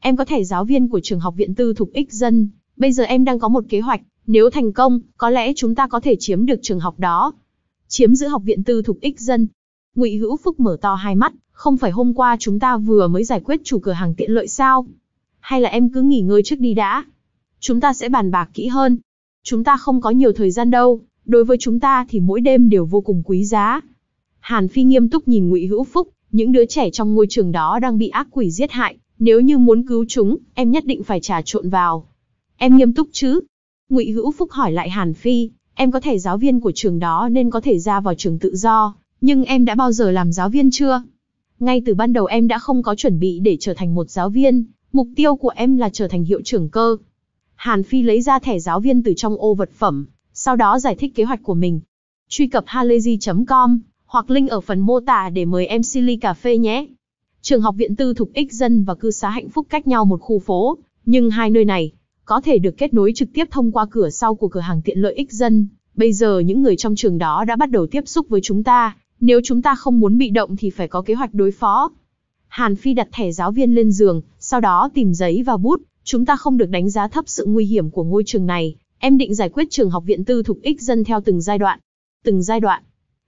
Em có thể giáo viên của trường học viện tư thục ích dân, bây giờ em đang có một kế hoạch, nếu thành công, có lẽ chúng ta có thể chiếm được trường học đó. Chiếm giữ học viện tư thục ích dân. Ngụy Hữu Phúc mở to hai mắt, không phải hôm qua chúng ta vừa mới giải quyết chủ cửa hàng tiện lợi sao? Hay là em cứ nghỉ ngơi trước đi đã, Chúng ta sẽ bàn bạc kỹ hơn. Chúng ta không có nhiều thời gian đâu, đối với chúng ta thì mỗi đêm đều vô cùng quý giá. Hàn Phi nghiêm túc nhìn Ngụy Hữu Phúc, những đứa trẻ trong ngôi trường đó đang bị ác quỷ giết hại, nếu như muốn cứu chúng, em nhất định phải trà trộn vào. Em nghiêm túc chứ? Ngụy Hữu Phúc hỏi lại Hàn Phi, em có thể giáo viên của trường đó nên có thể ra vào trường tự do, nhưng em đã bao giờ làm giáo viên chưa? Ngay từ ban đầu em đã không có chuẩn bị để trở thành một giáo viên, mục tiêu của em là trở thành hiệu trưởng cơ, Hàn Phi lấy ra thẻ giáo viên từ trong ô vật phẩm, sau đó giải thích kế hoạch của mình. Truy cập halayzi.com hoặc link ở phần mô tả để mời em Silly Cà Phê nhé. Trường học viện tư thục ích dân và cư xá hạnh phúc cách nhau một khu phố, nhưng hai nơi này có thể được kết nối trực tiếp thông qua cửa sau của cửa hàng tiện lợi ích dân. Bây giờ những người trong trường đó đã bắt đầu tiếp xúc với chúng ta, nếu chúng ta không muốn bị động thì phải có kế hoạch đối phó. Hàn Phi đặt thẻ giáo viên lên giường, sau đó tìm giấy và bút, Chúng ta không được đánh giá thấp sự nguy hiểm của ngôi trường này, em định giải quyết trường học viện tư thục ích dân theo từng giai đoạn. Từng giai đoạn.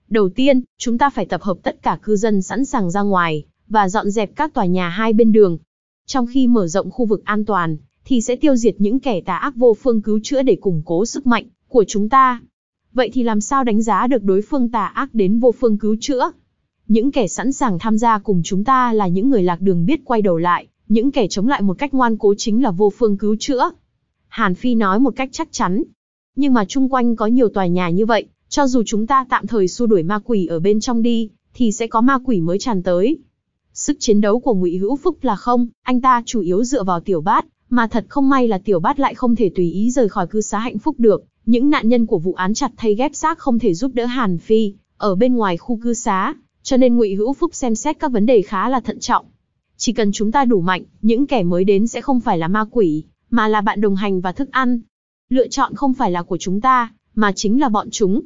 Đầu tiên, chúng ta phải tập hợp tất cả cư dân sẵn sàng ra ngoài và dọn dẹp các tòa nhà hai bên đường. Trong khi mở rộng khu vực an toàn, thì sẽ tiêu diệt những kẻ tà ác vô phương cứu chữa để củng cố sức mạnh của chúng ta. Vậy thì làm sao đánh giá được đối phương tà ác đến vô phương cứu chữa? Những kẻ sẵn sàng tham gia cùng chúng ta là những người lạc đường biết quay đầu lại, những kẻ chống lại một cách ngoan cố chính là vô phương cứu chữa. Hàn Phi nói một cách chắc chắn. Nhưng mà chung quanh có nhiều tòa nhà như vậy, cho dù chúng ta tạm thời xua đuổi ma quỷ ở bên trong đi, thì sẽ có ma quỷ mới tràn tới. Sức chiến đấu của Ngụy Hữu Phúc là không, anh ta chủ yếu dựa vào Tiểu Bát, mà thật không may là Tiểu Bát lại không thể tùy ý rời khỏi cư xá hạnh phúc được. Những nạn nhân của vụ án chặt thay ghép xác không thể giúp đỡ Hàn Phi ở bên ngoài khu cư xá, cho nên Ngụy Hữu Phúc xem xét các vấn đề khá là thận trọng. Chỉ cần chúng ta đủ mạnh, những kẻ mới đến sẽ không phải là ma quỷ, mà là bạn đồng hành và thức ăn. Lựa chọn không phải là của chúng ta, mà chính là bọn chúng.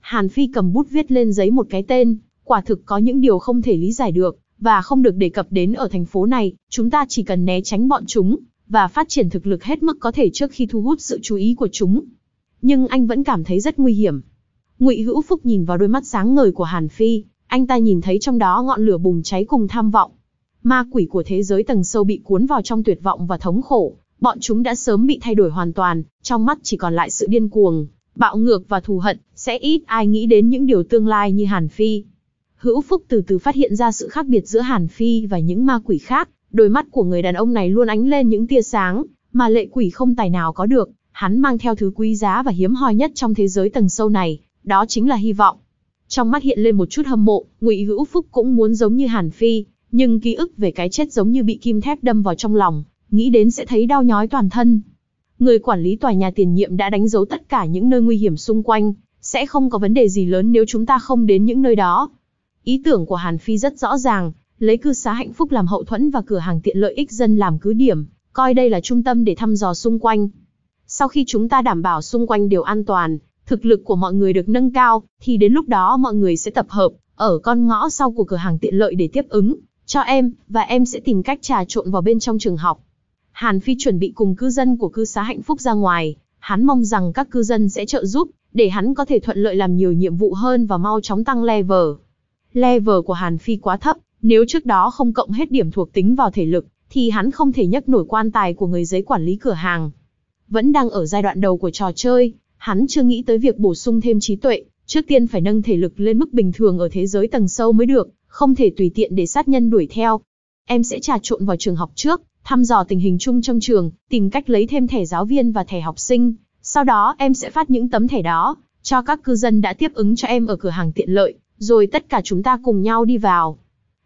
Hàn Phi cầm bút viết lên giấy một cái tên, quả thực có những điều không thể lý giải được, và không được đề cập đến ở thành phố này, chúng ta chỉ cần né tránh bọn chúng, và phát triển thực lực hết mức có thể trước khi thu hút sự chú ý của chúng. Nhưng anh vẫn cảm thấy rất nguy hiểm. Ngụy Hữu Phúc nhìn vào đôi mắt sáng ngời của Hàn Phi, anh ta nhìn thấy trong đó ngọn lửa bùng cháy cùng tham vọng. Ma quỷ của thế giới tầng sâu bị cuốn vào trong tuyệt vọng và thống khổ, bọn chúng đã sớm bị thay đổi hoàn toàn, trong mắt chỉ còn lại sự điên cuồng, bạo ngược và thù hận, sẽ ít ai nghĩ đến những điều tương lai như Hàn Phi. Hữu Phúc từ từ phát hiện ra sự khác biệt giữa Hàn Phi và những ma quỷ khác, đôi mắt của người đàn ông này luôn ánh lên những tia sáng, mà lệ quỷ không tài nào có được, hắn mang theo thứ quý giá và hiếm hoi nhất trong thế giới tầng sâu này, đó chính là hy vọng. Trong mắt hiện lên một chút hâm mộ, Ngụy Hữu Phúc cũng muốn giống như Hàn Phi, nhưng ký ức về cái chết giống như bị kim thép đâm vào trong lòng, nghĩ đến sẽ thấy đau nhói toàn thân. Người quản lý tòa nhà tiền nhiệm đã đánh dấu tất cả những nơi nguy hiểm xung quanh, sẽ không có vấn đề gì lớn nếu chúng ta không đến những nơi đó. Ý tưởng của Hàn Phi rất rõ ràng, lấy cư xá hạnh phúc làm hậu thuẫn và cửa hàng tiện lợi ích dân làm cứ điểm, coi đây là trung tâm để thăm dò xung quanh. Sau khi chúng ta đảm bảo xung quanh đều an toàn, thực lực của mọi người được nâng cao, thì đến lúc đó mọi người sẽ tập hợp ở con ngõ sau của cửa hàng tiện lợi để tiếp ứng, cho em, và em sẽ tìm cách trà trộn vào bên trong trường học. Hàn Phi chuẩn bị cùng cư dân của cư xá hạnh phúc ra ngoài, hắn mong rằng các cư dân sẽ trợ giúp, để hắn có thể thuận lợi làm nhiều nhiệm vụ hơn và mau chóng tăng level. Level của Hàn Phi quá thấp, nếu trước đó không cộng hết điểm thuộc tính vào thể lực, thì hắn không thể nhấc nổi quan tài của người giấy quản lý cửa hàng. Vẫn đang ở giai đoạn đầu của trò chơi, hắn chưa nghĩ tới việc bổ sung thêm trí tuệ, trước tiên phải nâng thể lực lên mức bình thường ở thế giới tầng sâu mới được, không thể tùy tiện để sát nhân đuổi theo. Em sẽ trà trộn vào trường học trước, thăm dò tình hình chung trong trường, tìm cách lấy thêm thẻ giáo viên và thẻ học sinh. Sau đó em sẽ phát những tấm thẻ đó, cho các cư dân đã tiếp ứng cho em ở cửa hàng tiện lợi, rồi tất cả chúng ta cùng nhau đi vào.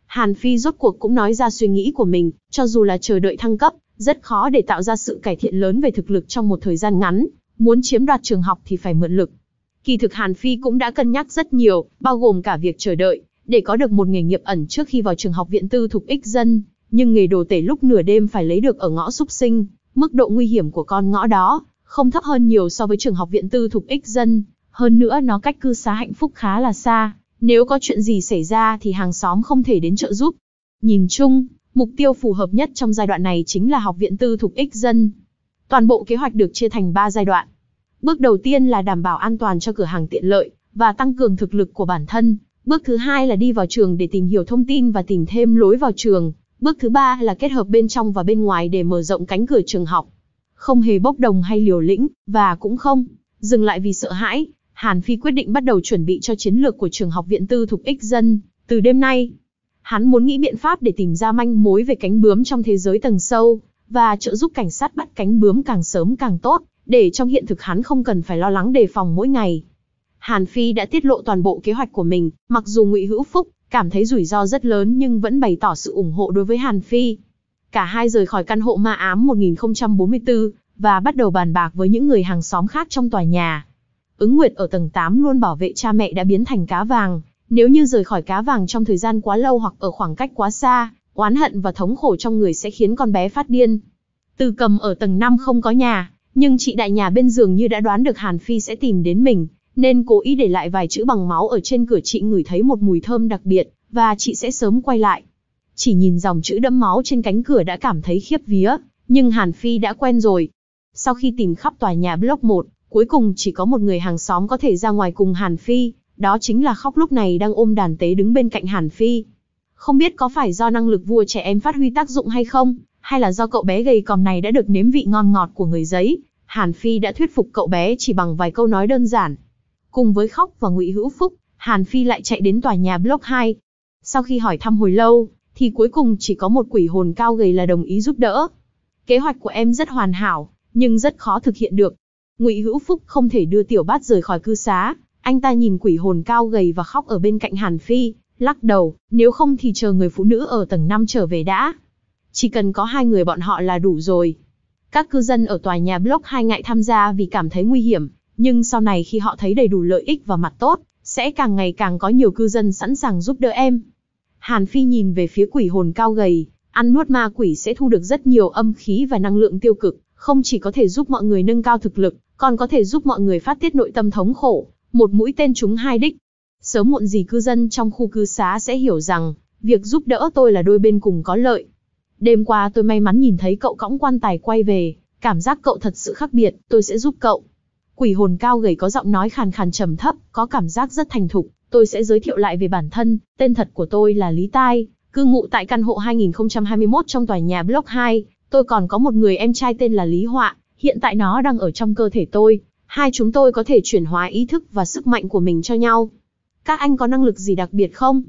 Hàn Phi rốt cuộc cũng nói ra suy nghĩ của mình, cho dù là chờ đợi thăng cấp, rất khó để tạo ra sự cải thiện lớn về thực lực trong một thời gian ngắn, muốn chiếm đoạt trường học thì phải mượn lực. Kỳ thực Hàn Phi cũng đã cân nhắc rất nhiều, bao gồm cả việc chờ đợi, để có được một nghề nghiệp ẩn trước khi vào trường học viện tư thục ích dân, nhưng nghề đồ tể lúc nửa đêm phải lấy được ở ngõ súc sinh, mức độ nguy hiểm của con ngõ đó không thấp hơn nhiều so với trường học viện tư thục ích dân, hơn nữa nó cách cư xá hạnh phúc khá là xa, nếu có chuyện gì xảy ra thì hàng xóm không thể đến trợ giúp. Nhìn chung, mục tiêu phù hợp nhất trong giai đoạn này chính là học viện tư thục ích dân. Toàn bộ kế hoạch được chia thành 3 giai đoạn. Bước đầu tiên là đảm bảo an toàn cho cửa hàng tiện lợi và tăng cường thực lực của bản thân, Bước thứ hai là đi vào trường để tìm hiểu thông tin và tìm thêm lối vào trường. Bước thứ ba là kết hợp bên trong và bên ngoài để mở rộng cánh cửa trường học. Không hề bốc đồng hay liều lĩnh, và cũng không. Dừng lại vì sợ hãi, Hàn Phi quyết định bắt đầu chuẩn bị cho chiến lược của trường học viện tư thuộc ích dân, từ đêm nay. Hắn muốn nghĩ biện pháp để tìm ra manh mối về cánh bướm trong thế giới tầng sâu, và trợ giúp cảnh sát bắt cánh bướm càng sớm càng tốt, để trong hiện thực hắn không cần phải lo lắng đề phòng mỗi ngày. Hàn Phi đã tiết lộ toàn bộ kế hoạch của mình, mặc dù Ngụy Hữu Phúc cảm thấy rủi ro rất lớn nhưng vẫn bày tỏ sự ủng hộ đối với Hàn Phi. Cả hai rời khỏi căn hộ ma ám 1044 và bắt đầu bàn bạc với những người hàng xóm khác trong tòa nhà. Ứng Nguyệt ở tầng 8 luôn bảo vệ cha mẹ đã biến thành cá vàng, nếu như rời khỏi cá vàng trong thời gian quá lâu hoặc ở khoảng cách quá xa, oán hận và thống khổ trong người sẽ khiến con bé phát điên. Từ cầm ở tầng 5 không có nhà, nhưng chị đại nhà bên giường như đã đoán được Hàn Phi sẽ tìm đến mình, nên cố ý để lại vài chữ bằng máu ở trên cửa chị ngửi thấy một mùi thơm đặc biệt, và chị sẽ sớm quay lại. Chỉ nhìn dòng chữ đẫm máu trên cánh cửa đã cảm thấy khiếp vía, nhưng Hàn Phi đã quen rồi. Sau khi tìm khắp tòa nhà block 1, cuối cùng chỉ có một người hàng xóm có thể ra ngoài cùng Hàn Phi, đó chính là khóc lúc này đang ôm đàn tế đứng bên cạnh Hàn Phi. Không biết có phải do năng lực vua trẻ em phát huy tác dụng hay không, hay là do cậu bé gầy còm này đã được nếm vị ngon ngọt của người giấy, Hàn Phi đã thuyết phục cậu bé chỉ bằng vài câu nói đơn giản. Cùng với Khóc và Ngụy Hữu Phúc, Hàn Phi lại chạy đến tòa nhà Block 2. Sau khi hỏi thăm hồi lâu, thì cuối cùng chỉ có một quỷ hồn cao gầy là đồng ý giúp đỡ. Kế hoạch của em rất hoàn hảo, nhưng rất khó thực hiện được. Ngụy Hữu Phúc không thể đưa Tiểu Bát rời khỏi cư xá, anh ta nhìn quỷ hồn cao gầy và khóc ở bên cạnh Hàn Phi, lắc đầu, nếu không thì chờ người phụ nữ ở tầng 5 trở về đã. Chỉ cần có hai người bọn họ là đủ rồi. Các cư dân ở tòa nhà block 2 ngại tham gia vì cảm thấy nguy hiểm, nhưng sau này khi họ thấy đầy đủ lợi ích và mặt tốt, sẽ càng ngày càng có nhiều cư dân sẵn sàng giúp đỡ em. Hàn Phi nhìn về phía quỷ hồn cao gầy, ăn nuốt ma quỷ sẽ thu được rất nhiều âm khí và năng lượng tiêu cực, không chỉ có thể giúp mọi người nâng cao thực lực, còn có thể giúp mọi người phát tiết nội tâm thống khổ, một mũi tên trúng hai đích. Sớm muộn gì cư dân trong khu cư xá sẽ hiểu rằng, việc giúp đỡ tôi là đôi bên cùng có lợi. Đêm qua tôi may mắn nhìn thấy cậu cõng quan tài quay về, cảm giác cậu thật sự khác biệt, tôi sẽ giúp cậu. Quỷ hồn cao gầy có giọng nói khàn khàn trầm thấp, có cảm giác rất thành thục. Tôi sẽ giới thiệu lại về bản thân, tên thật của tôi là Lý Tai, cư ngụ tại căn hộ 2021 trong tòa nhà Block 2. Tôi còn có một người em trai tên là Lý Họa, hiện tại nó đang ở trong cơ thể tôi. Hai chúng tôi có thể chuyển hóa ý thức và sức mạnh của mình cho nhau. Các anh có năng lực gì đặc biệt không?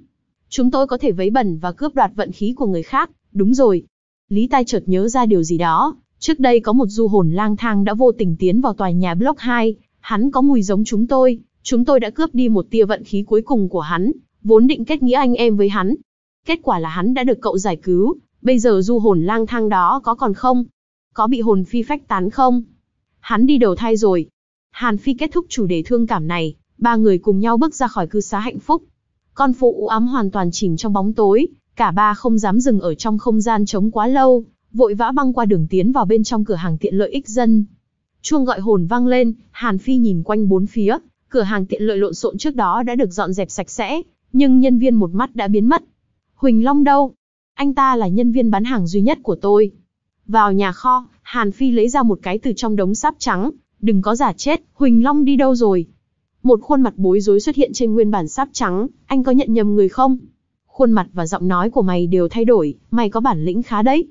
Chúng tôi có thể vấy bẩn và cướp đoạt vận khí của người khác, đúng rồi. Lý Tai chợt nhớ ra điều gì đó, Trước đây có một du hồn lang thang đã vô tình tiến vào tòa nhà Block 2, hắn có mùi giống chúng tôi, chúng tôi đã cướp đi một tia vận khí cuối cùng của hắn, vốn định kết nghĩa anh em với hắn. Kết quả là hắn đã được cậu giải cứu, bây giờ du hồn lang thang đó có còn không? Có bị hồn phi phách tán không? Hắn đi đầu thai rồi. Hàn Phi kết thúc chủ đề thương cảm này, ba người cùng nhau bước ra khỏi cư xá hạnh phúc. Con phụ u ám hoàn toàn chìm trong bóng tối, cả ba không dám dừng ở trong không gian trống quá lâu, vội vã băng qua đường tiến vào bên trong cửa hàng tiện lợi ích dân. Chuông gọi hồn vang lên, Hàn Phi nhìn quanh bốn phía, cửa hàng tiện lợi lộn xộn trước đó đã được dọn dẹp sạch sẽ, nhưng nhân viên một mắt đã biến mất. Huỳnh Long đâu? Anh ta là nhân viên bán hàng duy nhất của tôi. Vào nhà kho, Hàn Phi lấy ra một cái từ trong đống sáp trắng, đừng có giả chết, Huỳnh Long đi đâu rồi? Một khuôn mặt bối rối xuất hiện trên nguyên bản sáp trắng, anh có nhận nhầm người không? Khuôn mặt và giọng nói của mày đều thay đổi, mày có bản lĩnh khá đấy.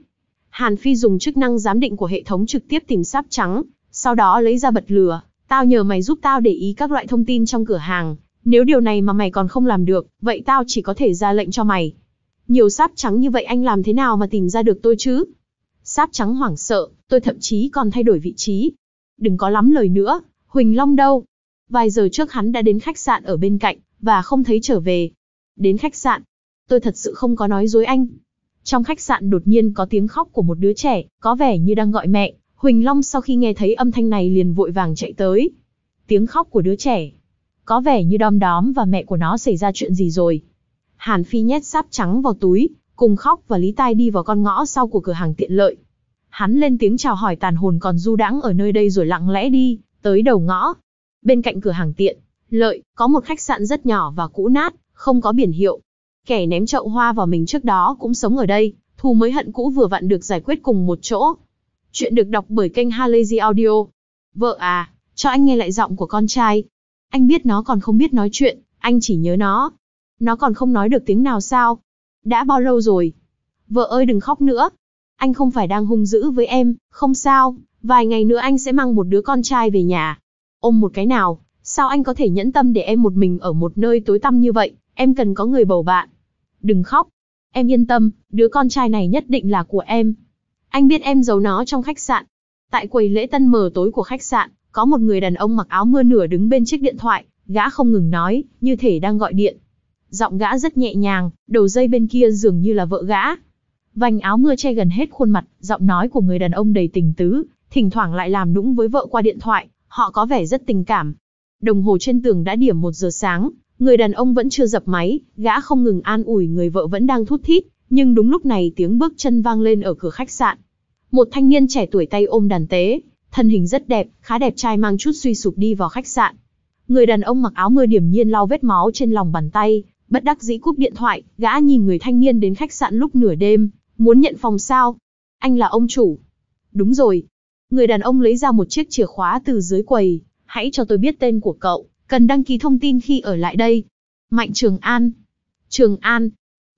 Hàn Phi dùng chức năng giám định của hệ thống trực tiếp tìm sáp trắng, sau đó lấy ra bật lửa, tao nhờ mày giúp tao để ý các loại thông tin trong cửa hàng, nếu điều này mà mày còn không làm được, vậy tao chỉ có thể ra lệnh cho mày. Nhiều sáp trắng như vậy anh làm thế nào mà tìm ra được tôi chứ? Sáp trắng hoảng sợ, tôi thậm chí còn thay đổi vị trí. Đừng có lắm lời nữa, Huỳnh Long đâu? Vài giờ trước hắn đã đến khách sạn ở bên cạnh, và không thấy trở về. Đến khách sạn? Tôi thật sự không có nói dối anh. Trong khách sạn đột nhiên có tiếng khóc của một đứa trẻ, có vẻ như đang gọi mẹ. Huỳnh Long sau khi nghe thấy âm thanh này liền vội vàng chạy tới. Tiếng khóc của đứa trẻ. Có vẻ như đom đóm và mẹ của nó xảy ra chuyện gì rồi. Hàn Phi nhét sáp trắng vào túi, cùng khóc và lý tai đi vào con ngõ sau của cửa hàng tiện lợi. Hắn lên tiếng chào hỏi tàn hồn còn du đãng ở nơi đây rồi lặng lẽ đi, tới đầu ngõ. Bên cạnh cửa hàng tiện, lợi, có một khách sạn rất nhỏ và cũ nát, không có biển hiệu, Kẻ ném chậu hoa vào mình trước đó cũng sống ở đây, thù mới hận cũ vừa vặn được giải quyết cùng một chỗ. Chuyện được đọc bởi kênh Halazy Audio. Vợ à, cho anh nghe lại giọng của con trai. Anh biết nó còn không biết nói chuyện, anh chỉ nhớ nó. Nó còn không nói được tiếng nào sao? Đã bao lâu rồi? Vợ ơi đừng khóc nữa. Anh không phải đang hung dữ với em, không sao. Vài ngày nữa anh sẽ mang một đứa con trai về nhà. Ôm một cái nào, sao anh có thể nhẫn tâm để em một mình ở một nơi tối tăm như vậy? Em cần có người bầu bạn đừng khóc. Em yên tâm, đứa con trai này nhất định là của em. Anh biết em giấu nó trong khách sạn. Tại quầy lễ tân mở tối của khách sạn, có một người đàn ông mặc áo mưa nửa đứng bên chiếc điện thoại, gã không ngừng nói, như thể đang gọi điện. Giọng gã rất nhẹ nhàng, đầu dây bên kia dường như là vợ gã. Vành áo mưa che gần hết khuôn mặt, giọng nói của người đàn ông đầy tình tứ, thỉnh thoảng lại làm nũng với vợ qua điện thoại, họ có vẻ rất tình cảm. Đồng hồ trên tường đã điểm một giờ sáng, Người đàn ông vẫn chưa dập máy, gã không ngừng an ủi người vợ vẫn đang thút thít, nhưng đúng lúc này tiếng bước chân vang lên ở cửa khách sạn. Một thanh niên trẻ tuổi tay ôm đàn tế, thân hình rất đẹp, khá đẹp trai mang chút suy sụp đi vào khách sạn. Người đàn ông mặc áo mưa điểm nhiên lau vết máu trên lòng bàn tay, bất đắc dĩ cúp điện thoại, gã nhìn người thanh niên đến khách sạn lúc nửa đêm, muốn nhận phòng sao? Anh là ông chủ. Đúng rồi. Người đàn ông lấy ra một chiếc chìa khóa từ dưới quầy, hãy cho tôi biết tên của cậu. Cần đăng ký thông tin khi ở lại đây. Mạnh Trường An. Trường An.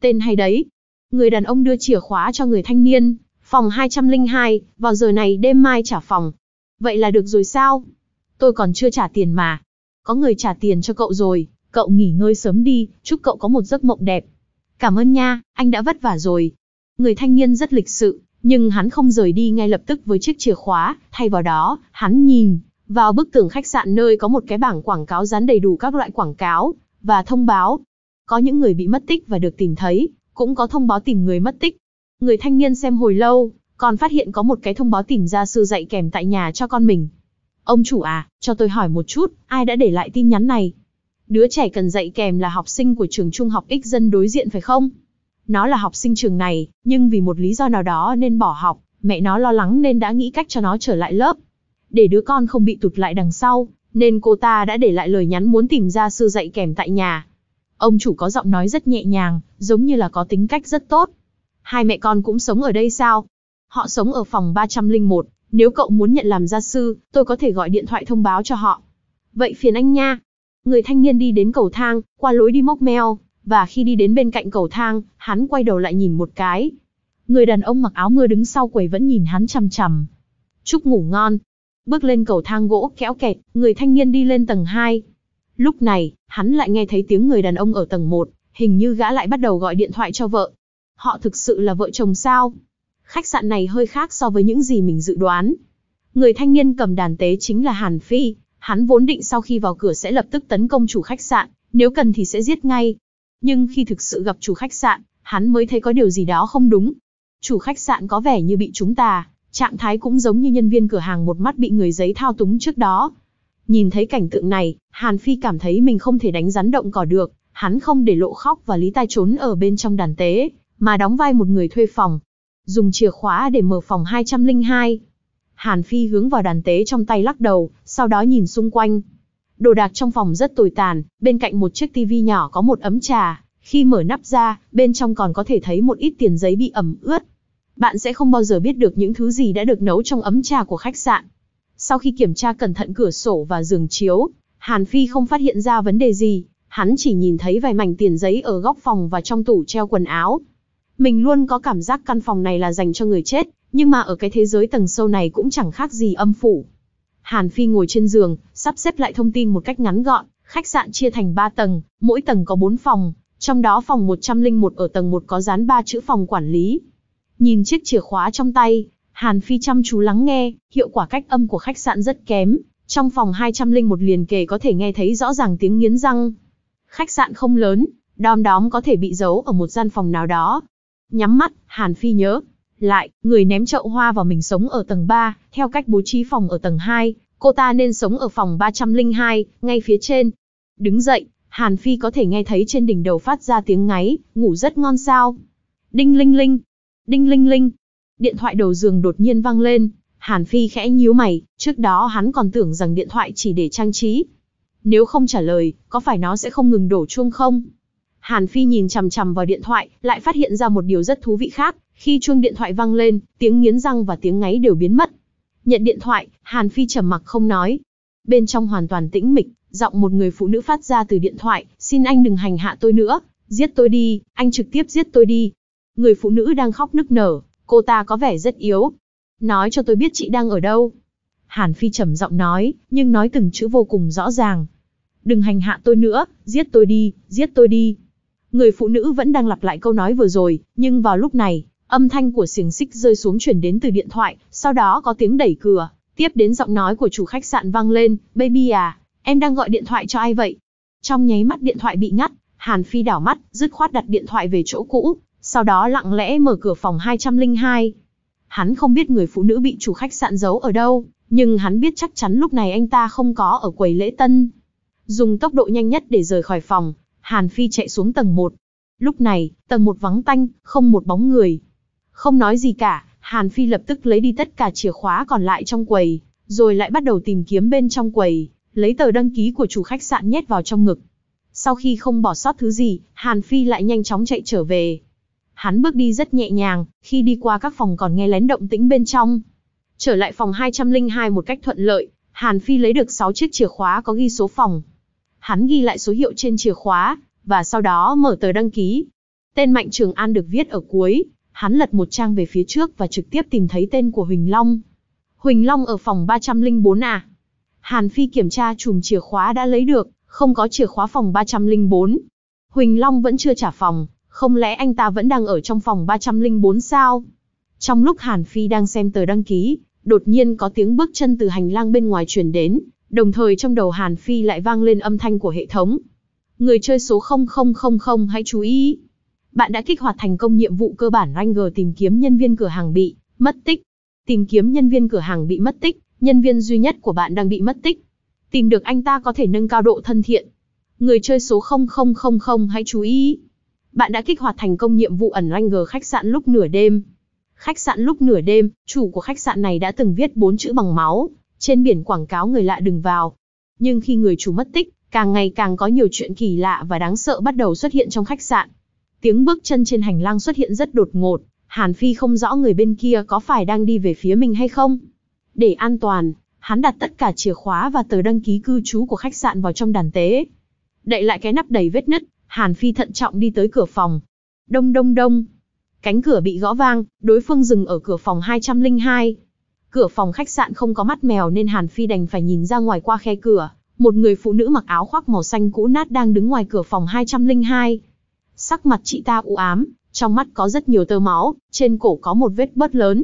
Tên hay đấy. Người đàn ông đưa chìa khóa cho người thanh niên, phòng 202, vào giờ này đêm mai trả phòng. Vậy là được rồi sao? Tôi còn chưa trả tiền mà. Có người trả tiền cho cậu rồi, cậu nghỉ ngơi sớm đi, chúc cậu có một giấc mộng đẹp. Cảm ơn nha, anh đã vất vả rồi. Người thanh niên rất lịch sự, nhưng hắn không rời đi ngay lập tức với chiếc chìa khóa, thay vào đó, hắn nhìn, vào bức tường khách sạn nơi có một cái bảng quảng cáo dán đầy đủ các loại quảng cáo và thông báo. Có những người bị mất tích và được tìm thấy, cũng có thông báo tìm người mất tích. Người thanh niên xem hồi lâu, còn phát hiện có một cái thông báo tìm gia sư dạy kèm tại nhà cho con mình. Ông chủ à, cho tôi hỏi một chút, ai đã để lại tin nhắn này? Đứa trẻ cần dạy kèm là học sinh của trường trung học ích dân đối diện phải không? Nó là học sinh trường này, nhưng vì một lý do nào đó nên bỏ học, mẹ nó lo lắng nên đã nghĩ cách cho nó trở lại lớp. Để đứa con không bị tụt lại đằng sau, nên cô ta đã để lại lời nhắn muốn tìm ra sư dạy kèm tại nhà. Ông chủ có giọng nói rất nhẹ nhàng, giống như là có tính cách rất tốt. Hai mẹ con cũng sống ở đây sao? Họ sống ở phòng 301, nếu cậu muốn nhận làm gia sư, tôi có thể gọi điện thoại thông báo cho họ. Vậy phiền anh nha. Người thanh niên đi đến cầu thang, qua lối đi mốc meo, và khi đi đến bên cạnh cầu thang, hắn quay đầu lại nhìn một cái. Người đàn ông mặc áo mưa đứng sau quầy vẫn nhìn hắn chằm chằm. Chúc ngủ ngon, Bước lên cầu thang gỗ kéo kẹt, người thanh niên đi lên tầng 2. Lúc này, hắn lại nghe thấy tiếng người đàn ông ở tầng 1, hình như gã lại bắt đầu gọi điện thoại cho vợ. Họ thực sự là vợ chồng sao? Khách sạn này hơi khác so với những gì mình dự đoán. Người thanh niên cầm đàn tế chính là Hàn Phi, hắn vốn định sau khi vào cửa sẽ lập tức tấn công chủ khách sạn, nếu cần thì sẽ giết ngay. Nhưng khi thực sự gặp chủ khách sạn, hắn mới thấy có điều gì đó không đúng. Chủ khách sạn có vẻ như bị chúng ta Trạng thái cũng giống như nhân viên cửa hàng một mắt bị người giấy thao túng trước đó. Nhìn thấy cảnh tượng này, Hàn Phi cảm thấy mình không thể đánh rắn động cỏ được, hắn không để lộ khóc và lý tai trốn ở bên trong đàn tế, mà đóng vai một người thuê phòng. Dùng chìa khóa để mở phòng 202. Hàn Phi hướng vào đàn tế trong tay lắc đầu, sau đó nhìn xung quanh. Đồ đạc trong phòng rất tồi tàn, bên cạnh một chiếc tivi nhỏ có một ấm trà. Khi mở nắp ra, bên trong còn có thể thấy một ít tiền giấy bị ẩm ướt, bạn sẽ không bao giờ biết được những thứ gì đã được nấu trong ấm trà của khách sạn. Sau khi kiểm tra cẩn thận cửa sổ và giường chiếu, Hàn Phi không phát hiện ra vấn đề gì, hắn chỉ nhìn thấy vài mảnh tiền giấy ở góc phòng và trong tủ treo quần áo. Mình luôn có cảm giác căn phòng này là dành cho người chết, nhưng mà ở cái thế giới tầng sâu này cũng chẳng khác gì âm phủ. Hàn Phi ngồi trên giường, sắp xếp lại thông tin một cách ngắn gọn, khách sạn chia thành 3 tầng, mỗi tầng có 4 phòng, trong đó phòng 101 ở tầng 1 có dán 3 chữ phòng quản lý. Nhìn chiếc chìa khóa trong tay, Hàn Phi chăm chú lắng nghe, hiệu quả cách âm của khách sạn rất kém, trong phòng 201 liền kề có thể nghe thấy rõ ràng tiếng nghiến răng. Khách sạn không lớn, đom đóm có thể bị giấu ở một gian phòng nào đó. Nhắm mắt, Hàn Phi nhớ. Lại, người ném chậu hoa vào mình sống ở tầng 3, theo cách bố trí phòng ở tầng 2, cô ta nên sống ở phòng 302, ngay phía trên. Đứng dậy, Hàn Phi có thể nghe thấy trên đỉnh đầu phát ra tiếng ngáy, ngủ rất ngon sao. Đinh linh linh, Đinh linh linh. Điện thoại đầu giường đột nhiên vang lên, Hàn Phi khẽ nhíu mày, trước đó hắn còn tưởng rằng điện thoại chỉ để trang trí. Nếu không trả lời, có phải nó sẽ không ngừng đổ chuông không? Hàn Phi nhìn chằm chằm vào điện thoại, lại phát hiện ra một điều rất thú vị khác, khi chuông điện thoại vang lên, tiếng nghiến răng và tiếng ngáy đều biến mất. Nhận điện thoại, Hàn Phi trầm mặc không nói. Bên trong hoàn toàn tĩnh mịch, giọng một người phụ nữ phát ra từ điện thoại, "Xin anh đừng hành hạ tôi nữa, giết tôi đi, anh trực tiếp giết tôi đi, Người phụ nữ đang khóc nức nở, cô ta có vẻ rất yếu. Nói cho tôi biết chị đang ở đâu. Hàn Phi trầm giọng nói, nhưng nói từng chữ vô cùng rõ ràng. Đừng hành hạ tôi nữa, giết tôi đi, giết tôi đi. Người phụ nữ vẫn đang lặp lại câu nói vừa rồi, nhưng vào lúc này, âm thanh của xiềng xích rơi xuống chuyển đến từ điện thoại, sau đó có tiếng đẩy cửa, tiếp đến giọng nói của chủ khách sạn vang lên, baby à, em đang gọi điện thoại cho ai vậy? Trong nháy mắt điện thoại bị ngắt, Hàn Phi đảo mắt, dứt khoát đặt điện thoại về chỗ cũ, sau đó lặng lẽ mở cửa phòng 202. Hắn không biết người phụ nữ bị chủ khách sạn giấu ở đâu, nhưng hắn biết chắc chắn lúc này anh ta không có ở quầy lễ tân. Dùng tốc độ nhanh nhất để rời khỏi phòng, Hàn Phi chạy xuống tầng 1. Lúc này, tầng 1 vắng tanh, không một bóng người. Không nói gì cả, Hàn Phi lập tức lấy đi tất cả chìa khóa còn lại trong quầy, rồi lại bắt đầu tìm kiếm bên trong quầy, lấy tờ đăng ký của chủ khách sạn nhét vào trong ngực. Sau khi không bỏ sót thứ gì, Hàn Phi lại nhanh chóng chạy trở về, Hắn bước đi rất nhẹ nhàng, khi đi qua các phòng còn nghe lén động tĩnh bên trong. Trở lại phòng 202 một cách thuận lợi, Hàn Phi lấy được 6 chiếc chìa khóa có ghi số phòng. Hắn ghi lại số hiệu trên chìa khóa, và sau đó mở tờ đăng ký. Tên Mạnh Trường An được viết ở cuối, hắn lật một trang về phía trước và trực tiếp tìm thấy tên của Huỳnh Long. Huỳnh Long ở phòng 304 à? Hàn Phi kiểm tra chùm chìa khóa đã lấy được, không có chìa khóa phòng 304. Huỳnh Long vẫn chưa trả phòng, không lẽ anh ta vẫn đang ở trong phòng 304 sao? Trong lúc Hàn Phi đang xem tờ đăng ký, đột nhiên có tiếng bước chân từ hành lang bên ngoài truyền đến, đồng thời trong đầu Hàn Phi lại vang lên âm thanh của hệ thống. Người chơi số 0000 hãy chú ý. Bạn đã kích hoạt thành công nhiệm vụ cơ bản Ranger tìm kiếm nhân viên cửa hàng bị mất tích. Tìm kiếm nhân viên cửa hàng bị mất tích, nhân viên duy nhất của bạn đang bị mất tích. Tìm được anh ta có thể nâng cao độ thân thiện. Người chơi số 0000 hãy chú ý bạn đã kích hoạt thành công nhiệm vụ ẩn Ranger khách sạn lúc nửa đêm. Khách sạn lúc nửa đêm, chủ của khách sạn này đã từng viết bốn chữ bằng máu, trên biển quảng cáo người lạ đừng vào. Nhưng khi người chủ mất tích, càng ngày càng có nhiều chuyện kỳ lạ và đáng sợ bắt đầu xuất hiện trong khách sạn. Tiếng bước chân trên hành lang xuất hiện rất đột ngột, Hàn Phi không rõ người bên kia có phải đang đi về phía mình hay không. Để an toàn, hắn đặt tất cả chìa khóa và tờ đăng ký cư trú của khách sạn vào trong đàn tế. Đậy lại cái nắp đầy vết nứt, Hàn Phi thận trọng đi tới cửa phòng. Đông đông đông. Cánh cửa bị gõ vang, đối phương dừng ở cửa phòng 202. Cửa phòng khách sạn không có mắt mèo nên Hàn Phi đành phải nhìn ra ngoài qua khe cửa. Một người phụ nữ mặc áo khoác màu xanh cũ nát đang đứng ngoài cửa phòng 202. Sắc mặt chị ta u ám, trong mắt có rất nhiều tơ máu, trên cổ có một vết bớt lớn.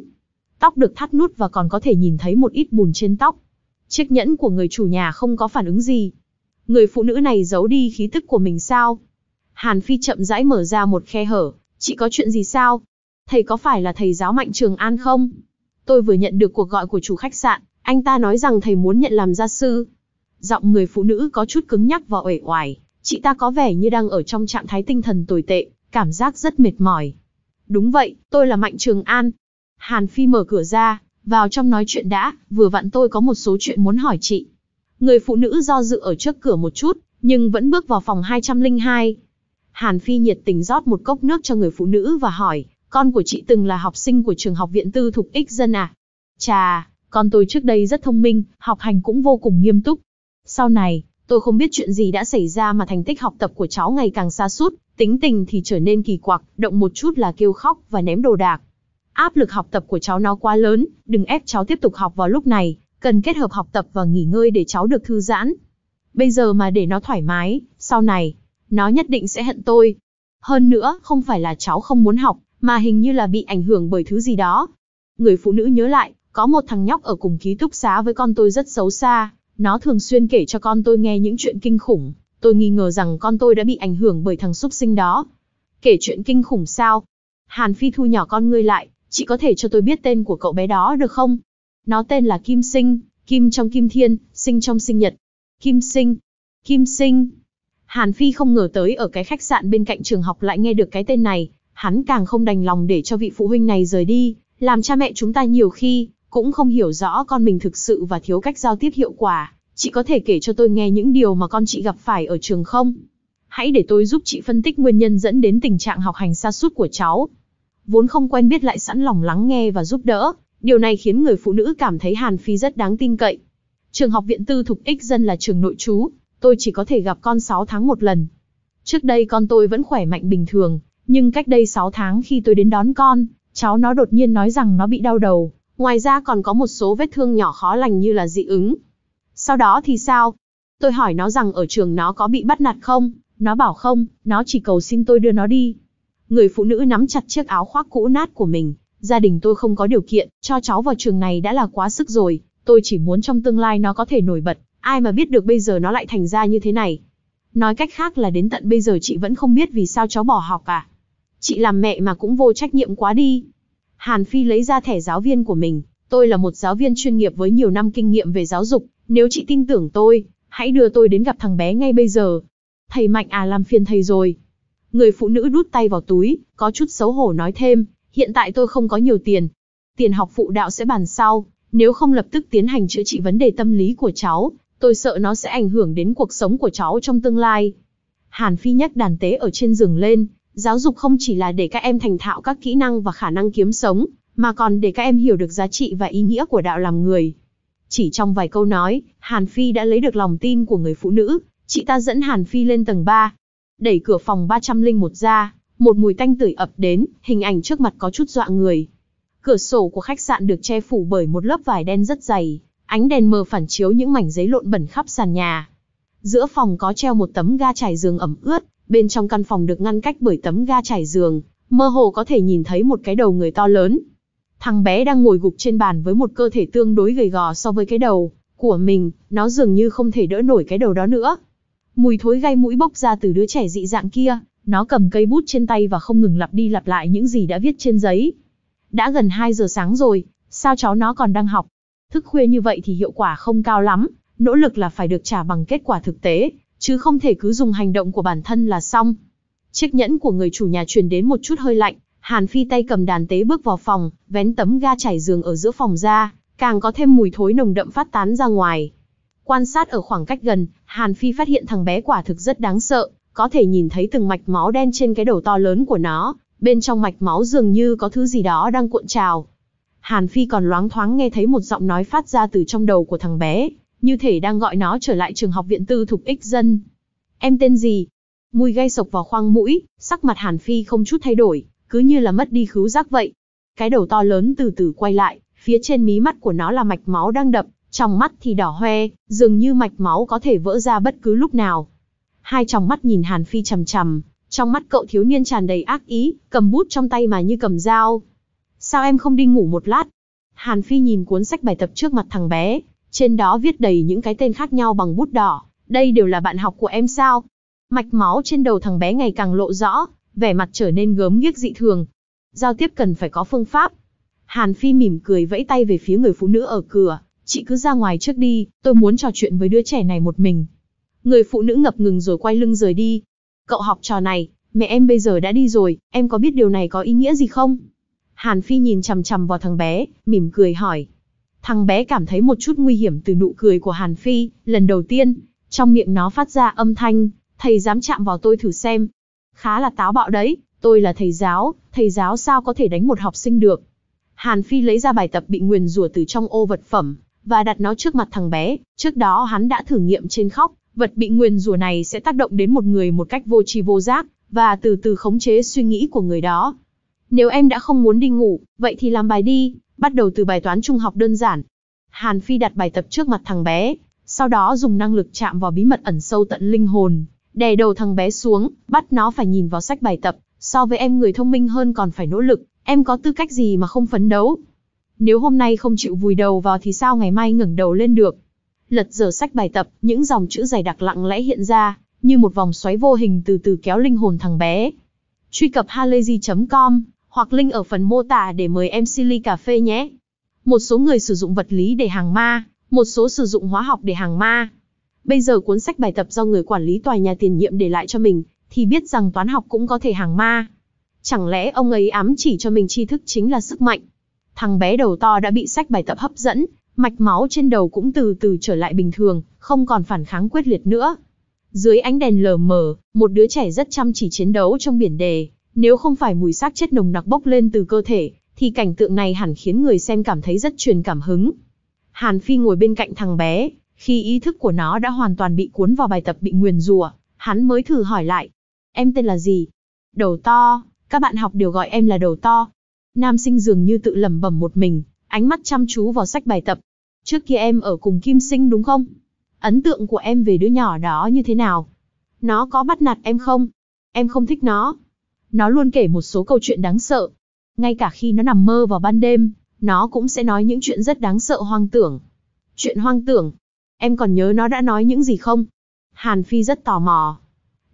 Tóc được thắt nút và còn có thể nhìn thấy một ít bùn trên tóc. Chiếc nhẫn của người chủ nhà không có phản ứng gì. Người phụ nữ này giấu đi khí tức của mình sao? Hàn Phi chậm rãi mở ra một khe hở, chị có chuyện gì sao? Thầy có phải là thầy giáo Mạnh Trường An không? Tôi vừa nhận được cuộc gọi của chủ khách sạn, anh ta nói rằng thầy muốn nhận làm gia sư. Giọng người phụ nữ có chút cứng nhắc và uể oải, chị ta có vẻ như đang ở trong trạng thái tinh thần tồi tệ, cảm giác rất mệt mỏi. Đúng vậy, tôi là Mạnh Trường An. Hàn Phi mở cửa ra, vào trong nói chuyện đã, vừa vặn tôi có một số chuyện muốn hỏi chị. Người phụ nữ do dự ở trước cửa một chút, nhưng vẫn bước vào phòng 202. Hàn Phi nhiệt tình rót một cốc nước cho người phụ nữ và hỏi, con của chị từng là học sinh của trường học viện tư thục ích dân à? Chà, con tôi trước đây rất thông minh, học hành cũng vô cùng nghiêm túc. Sau này, tôi không biết chuyện gì đã xảy ra mà thành tích học tập của cháu ngày càng xa suốt, tính tình thì trở nên kỳ quặc, động một chút là kêu khóc và ném đồ đạc. Áp lực học tập của cháu nó quá lớn, đừng ép cháu tiếp tục học vào lúc này, cần kết hợp học tập và nghỉ ngơi để cháu được thư giãn. Bây giờ mà để nó thoải mái, sau này, nó nhất định sẽ hận tôi. Hơn nữa, không phải là cháu không muốn học, mà hình như là bị ảnh hưởng bởi thứ gì đó. Người phụ nữ nhớ lại, có một thằng nhóc ở cùng ký túc xá với con tôi rất xấu xa, nó thường xuyên kể cho con tôi nghe những chuyện kinh khủng, tôi nghi ngờ rằng con tôi đã bị ảnh hưởng bởi thằng xúc sinh đó. Kể chuyện kinh khủng sao? Hàn Phi thu nhỏ con ngươi lại, chị có thể cho tôi biết tên của cậu bé đó được không? Nó tên là Kim Sinh, Kim trong Kim Thiên, Sinh trong Sinh Nhật. Kim Sinh, Kim Sinh, Hàn Phi không ngờ tới ở cái khách sạn bên cạnh trường học lại nghe được cái tên này, hắn càng không đành lòng để cho vị phụ huynh này rời đi, làm cha mẹ chúng ta nhiều khi, cũng không hiểu rõ con mình thực sự và thiếu cách giao tiếp hiệu quả, chị có thể kể cho tôi nghe những điều mà con chị gặp phải ở trường không? Hãy để tôi giúp chị phân tích nguyên nhân dẫn đến tình trạng học hành xa suốt của cháu. Vốn không quen biết lại sẵn lòng lắng nghe và giúp đỡ, điều này khiến người phụ nữ cảm thấy Hàn Phi rất đáng tin cậy. Trường học viện tư thục X dân là trường nội trú, tôi chỉ có thể gặp con 6 tháng một lần. Trước đây con tôi vẫn khỏe mạnh bình thường, nhưng cách đây 6 tháng khi tôi đến đón con, cháu nó đột nhiên nói rằng nó bị đau đầu, ngoài ra còn có một số vết thương nhỏ khó lành như là dị ứng. Sau đó thì sao? Tôi hỏi nó rằng ở trường nó có bị bắt nạt không, nó bảo không, nó chỉ cầu xin tôi đưa nó đi. Người phụ nữ nắm chặt chiếc áo khoác cũ nát của mình, gia đình tôi không có điều kiện, cho cháu vào trường này đã là quá sức rồi, tôi chỉ muốn trong tương lai nó có thể nổi bật, ai mà biết được bây giờ nó lại thành ra như thế này. Nói cách khác là đến tận bây giờ chị vẫn không biết vì sao cháu bỏ học à. Chị làm mẹ mà cũng vô trách nhiệm quá đi. Hàn Phi lấy ra thẻ giáo viên của mình, tôi là một giáo viên chuyên nghiệp với nhiều năm kinh nghiệm về giáo dục, nếu chị tin tưởng tôi, hãy đưa tôi đến gặp thằng bé ngay bây giờ. Thầy Mạnh à làm phiền thầy rồi. Người phụ nữ đút tay vào túi, có chút xấu hổ nói thêm, hiện tại tôi không có nhiều tiền. Tiền học phụ đạo sẽ bàn sau, nếu không lập tức tiến hành chữa trị vấn đề tâm lý của cháu, Tôi sợ nó sẽ ảnh hưởng đến cuộc sống của cháu trong tương lai. Hàn Phi nhắc đàn tế ở trên giường lên, giáo dục không chỉ là để các em thành thạo các kỹ năng và khả năng kiếm sống, mà còn để các em hiểu được giá trị và ý nghĩa của đạo làm người. Chỉ trong vài câu nói, Hàn Phi đã lấy được lòng tin của người phụ nữ, chị ta dẫn Hàn Phi lên tầng 3, đẩy cửa phòng 301 ra, một mùi tanh tưởi ập đến, hình ảnh trước mặt có chút dọa người. Cửa sổ của khách sạn được che phủ bởi một lớp vải đen rất dày, ánh đèn mờ phản chiếu những mảnh giấy lộn bẩn khắp sàn nhà. Giữa phòng có treo một tấm ga trải giường ẩm ướt, bên trong căn phòng được ngăn cách bởi tấm ga trải giường, mơ hồ có thể nhìn thấy một cái đầu người to lớn. Thằng bé đang ngồi gục trên bàn với một cơ thể tương đối gầy gò so với cái đầu của mình, nó dường như không thể đỡ nổi cái đầu đó nữa. Mùi thối gai mũi bốc ra từ đứa trẻ dị dạng kia, nó cầm cây bút trên tay và không ngừng lặp đi lặp lại những gì đã viết trên giấy. Đã gần 2 giờ sáng rồi, sao cháu nó còn đang học? Thức khuya như vậy thì hiệu quả không cao lắm, nỗ lực là phải được trả bằng kết quả thực tế, chứ không thể cứ dùng hành động của bản thân là xong. Chiếc nhẫn của người chủ nhà truyền đến một chút hơi lạnh, Hàn Phi tay cầm đàn tế bước vào phòng, vén tấm ga trải giường ở giữa phòng ra, càng có thêm mùi thối nồng đậm phát tán ra ngoài. Quan sát ở khoảng cách gần, Hàn Phi phát hiện thằng bé quả thực rất đáng sợ, có thể nhìn thấy từng mạch máu đen trên cái đầu to lớn của nó, bên trong mạch máu dường như có thứ gì đó đang cuộn trào, Hàn Phi còn loáng thoáng nghe thấy một giọng nói phát ra từ trong đầu của thằng bé, như thể đang gọi nó trở lại trường học viện tư thục ích dân. Em tên gì? Mùi gây sộc vào khoang mũi, sắc mặt Hàn Phi không chút thay đổi, cứ như là mất đi khứu giác vậy. Cái đầu to lớn từ từ quay lại, phía trên mí mắt của nó là mạch máu đang đập, trong mắt thì đỏ hoe, dường như mạch máu có thể vỡ ra bất cứ lúc nào. Hai tròng mắt nhìn Hàn Phi chằm chằm, trong mắt cậu thiếu niên tràn đầy ác ý, cầm bút trong tay mà như cầm dao, sao em không đi ngủ một lát? Hàn Phi nhìn cuốn sách bài tập trước mặt thằng bé, trên đó viết đầy những cái tên khác nhau bằng bút đỏ, đây đều là bạn học của em sao? Mạch máu trên đầu thằng bé ngày càng lộ rõ, vẻ mặt trở nên gớm ghiếc dị thường. Giao tiếp cần phải có phương pháp. Hàn Phi mỉm cười vẫy tay về phía người phụ nữ ở cửa, chị cứ ra ngoài trước đi, tôi muốn trò chuyện với đứa trẻ này một mình. Người phụ nữ ngập ngừng rồi quay lưng rời đi. Cậu học trò này, mẹ em bây giờ đã đi rồi, em có biết điều này có ý nghĩa gì không? Hàn Phi nhìn chằm chằm vào thằng bé, mỉm cười hỏi. Thằng bé cảm thấy một chút nguy hiểm từ nụ cười của Hàn Phi, lần đầu tiên, trong miệng nó phát ra âm thanh, thầy dám chạm vào tôi thử xem. Khá là táo bạo đấy, tôi là thầy giáo, thầy giáo sao có thể đánh một học sinh được. Hàn Phi lấy ra bài tập bị nguyền rủa từ trong ô vật phẩm, và đặt nó trước mặt thằng bé, trước đó hắn đã thử nghiệm trên khóc, vật bị nguyền rủa này sẽ tác động đến một người một cách vô tri vô giác, và từ từ khống chế suy nghĩ của người đó, nếu em đã không muốn đi ngủ, vậy thì làm bài đi, bắt đầu từ bài toán trung học đơn giản. Hàn Phi đặt bài tập trước mặt thằng bé, sau đó dùng năng lực chạm vào bí mật ẩn sâu tận linh hồn, đè đầu thằng bé xuống, bắt nó phải nhìn vào sách bài tập, so với em người thông minh hơn còn phải nỗ lực, em có tư cách gì mà không phấn đấu. Nếu hôm nay không chịu vùi đầu vào thì sao ngày mai ngẩng đầu lên được. Lật dở sách bài tập, những dòng chữ dày đặc lặng lẽ hiện ra, như một vòng xoáy vô hình từ từ kéo linh hồn thằng bé. Truy cập halayzi.com hoặc link ở phần mô tả để mời MC Ly Cà Phê nhé. Một số người sử dụng vật lý để hàng ma, một số sử dụng hóa học để hàng ma. Bây giờ cuốn sách bài tập do người quản lý tòa nhà tiền nhiệm để lại cho mình, thì biết rằng toán học cũng có thể hàng ma. Chẳng lẽ ông ấy ám chỉ cho mình tri thức chính là sức mạnh? Thằng bé đầu to đã bị sách bài tập hấp dẫn, mạch máu trên đầu cũng từ từ trở lại bình thường, không còn phản kháng quyết liệt nữa. Dưới ánh đèn lờ mờ, một đứa trẻ rất chăm chỉ chiến đấu trong biển đề, nếu không phải mùi xác chết nồng nặc bốc lên từ cơ thể, thì cảnh tượng này hẳn khiến người xem cảm thấy rất truyền cảm hứng. Hàn Phi ngồi bên cạnh thằng bé, khi ý thức của nó đã hoàn toàn bị cuốn vào bài tập bị nguyền rủa, hắn mới thử hỏi lại. Em tên là gì? Đầu to, các bạn học đều gọi em là đầu to. Nam sinh dường như tự lẩm bẩm một mình, ánh mắt chăm chú vào sách bài tập. Trước kia em ở cùng Kim Sinh đúng không? Ấn tượng của em về đứa nhỏ đó như thế nào? Nó có bắt nạt em không? Em không thích nó. Nó luôn kể một số câu chuyện đáng sợ. Ngay cả khi nó nằm mơ vào ban đêm, nó cũng sẽ nói những chuyện rất đáng sợ hoang tưởng. Chuyện hoang tưởng. Em còn nhớ nó đã nói những gì không? Hàn Phi rất tò mò.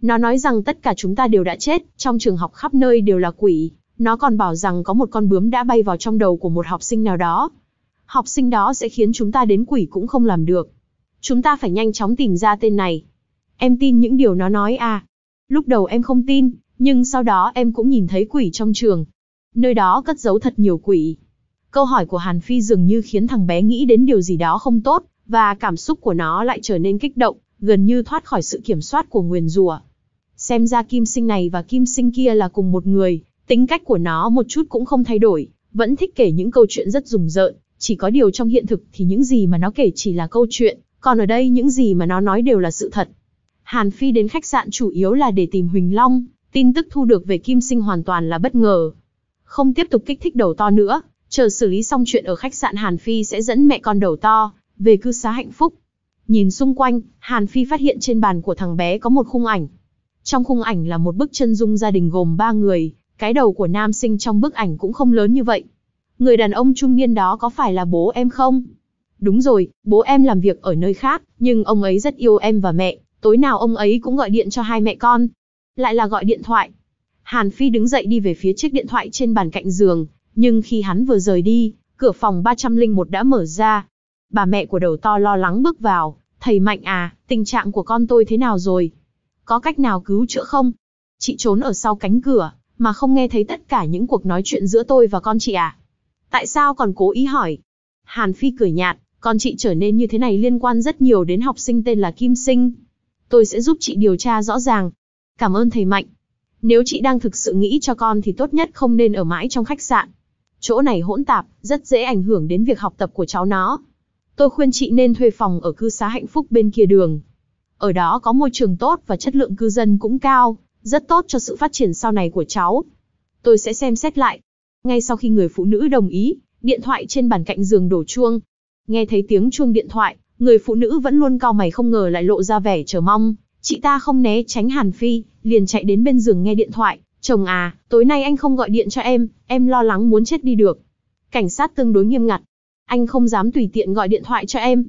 Nó nói rằng tất cả chúng ta đều đã chết, trong trường học khắp nơi đều là quỷ. Nó còn bảo rằng có một con bướm đã bay vào trong đầu của một học sinh nào đó. Học sinh đó sẽ khiến chúng ta đến quỷ cũng không làm được. Chúng ta phải nhanh chóng tìm ra tên này. Em tin những điều nó nói à? Lúc đầu em không tin, nhưng sau đó em cũng nhìn thấy quỷ trong trường. Nơi đó cất giấu thật nhiều quỷ. Câu hỏi của Hàn Phi dường như khiến thằng bé nghĩ đến điều gì đó không tốt, và cảm xúc của nó lại trở nên kích động, gần như thoát khỏi sự kiểm soát của nguyền rủa. Xem ra kim sinh này và kim sinh kia là cùng một người, tính cách của nó một chút cũng không thay đổi, vẫn thích kể những câu chuyện rất rùng rợn, chỉ có điều trong hiện thực thì những gì mà nó kể chỉ là câu chuyện, còn ở đây những gì mà nó nói đều là sự thật. Hàn Phi đến khách sạn chủ yếu là để tìm Huỳnh Long, tin tức thu được về Kim Sinh hoàn toàn là bất ngờ. Không tiếp tục kích thích đầu to nữa, chờ xử lý xong chuyện ở khách sạn Hàn Phi sẽ dẫn mẹ con đầu to, về cư xá hạnh phúc. Nhìn xung quanh, Hàn Phi phát hiện trên bàn của thằng bé có một khung ảnh. Trong khung ảnh là một bức chân dung gia đình gồm ba người, cái đầu của nam sinh trong bức ảnh cũng không lớn như vậy. Người đàn ông trung niên đó có phải là bố em không? Đúng rồi, bố em làm việc ở nơi khác, nhưng ông ấy rất yêu em và mẹ, tối nào ông ấy cũng gọi điện cho hai mẹ con, lại là gọi điện thoại. Hàn Phi đứng dậy đi về phía chiếc điện thoại trên bàn cạnh giường, nhưng khi hắn vừa rời đi, cửa phòng 301 đã mở ra. Bà mẹ của đầu to lo lắng bước vào, thầy Mạnh à, tình trạng của con tôi thế nào rồi? Có cách nào cứu chữa không? Chị trốn ở sau cánh cửa, mà không nghe thấy tất cả những cuộc nói chuyện giữa tôi và con chị à? Tại sao còn cố ý hỏi? Hàn Phi cười nhạt, con chị trở nên như thế này liên quan rất nhiều đến học sinh tên là Kim Sinh. Tôi sẽ giúp chị điều tra rõ ràng, Cảm ơn thầy Mạnh. Nếu chị đang thực sự nghĩ cho con thì tốt nhất không nên ở mãi trong khách sạn. Chỗ này hỗn tạp, rất dễ ảnh hưởng đến việc học tập của cháu nó. Tôi khuyên chị nên thuê phòng ở cư xá hạnh phúc bên kia đường. Ở đó có môi trường tốt và chất lượng cư dân cũng cao, rất tốt cho sự phát triển sau này của cháu. Tôi sẽ xem xét lại. Ngay sau khi người phụ nữ đồng ý, điện thoại trên bàn cạnh giường đổ chuông. Nghe thấy tiếng chuông điện thoại, người phụ nữ vẫn luôn cao mày không ngờ lại lộ ra vẻ chờ mong, Chị ta không né tránh Hàn Phi, liền chạy đến bên giường nghe điện thoại. Chồng à, tối nay anh không gọi điện cho em, em lo lắng muốn chết đi được. Cảnh sát tương đối nghiêm ngặt. Anh không dám tùy tiện gọi điện thoại cho em.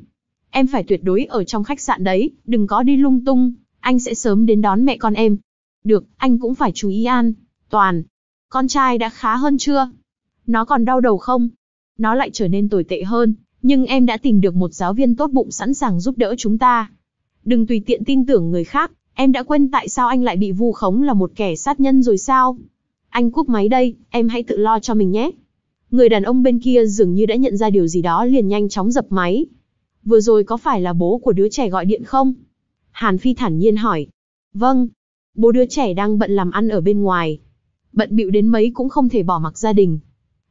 Em phải tuyệt đối ở trong khách sạn đấy, đừng có đi lung tung. Anh sẽ sớm đến đón mẹ con em. Được, anh cũng phải chú ý an. Toàn, con trai đã khá hơn chưa? Nó còn đau đầu không? Nó lại trở nên tồi tệ hơn, nhưng em đã tìm được một giáo viên tốt bụng sẵn sàng giúp đỡ chúng ta đừng tùy tiện tin tưởng người khác, em đã quên tại sao anh lại bị vu khống là một kẻ sát nhân rồi sao? Anh cúp máy đây, em hãy tự lo cho mình nhé. Người đàn ông bên kia dường như đã nhận ra điều gì đó liền nhanh chóng dập máy. Vừa rồi có phải là bố của đứa trẻ gọi điện không? Hàn Phi thản nhiên hỏi. Vâng, bố đứa trẻ đang bận làm ăn ở bên ngoài. Bận bịu đến mấy cũng không thể bỏ mặc gia đình.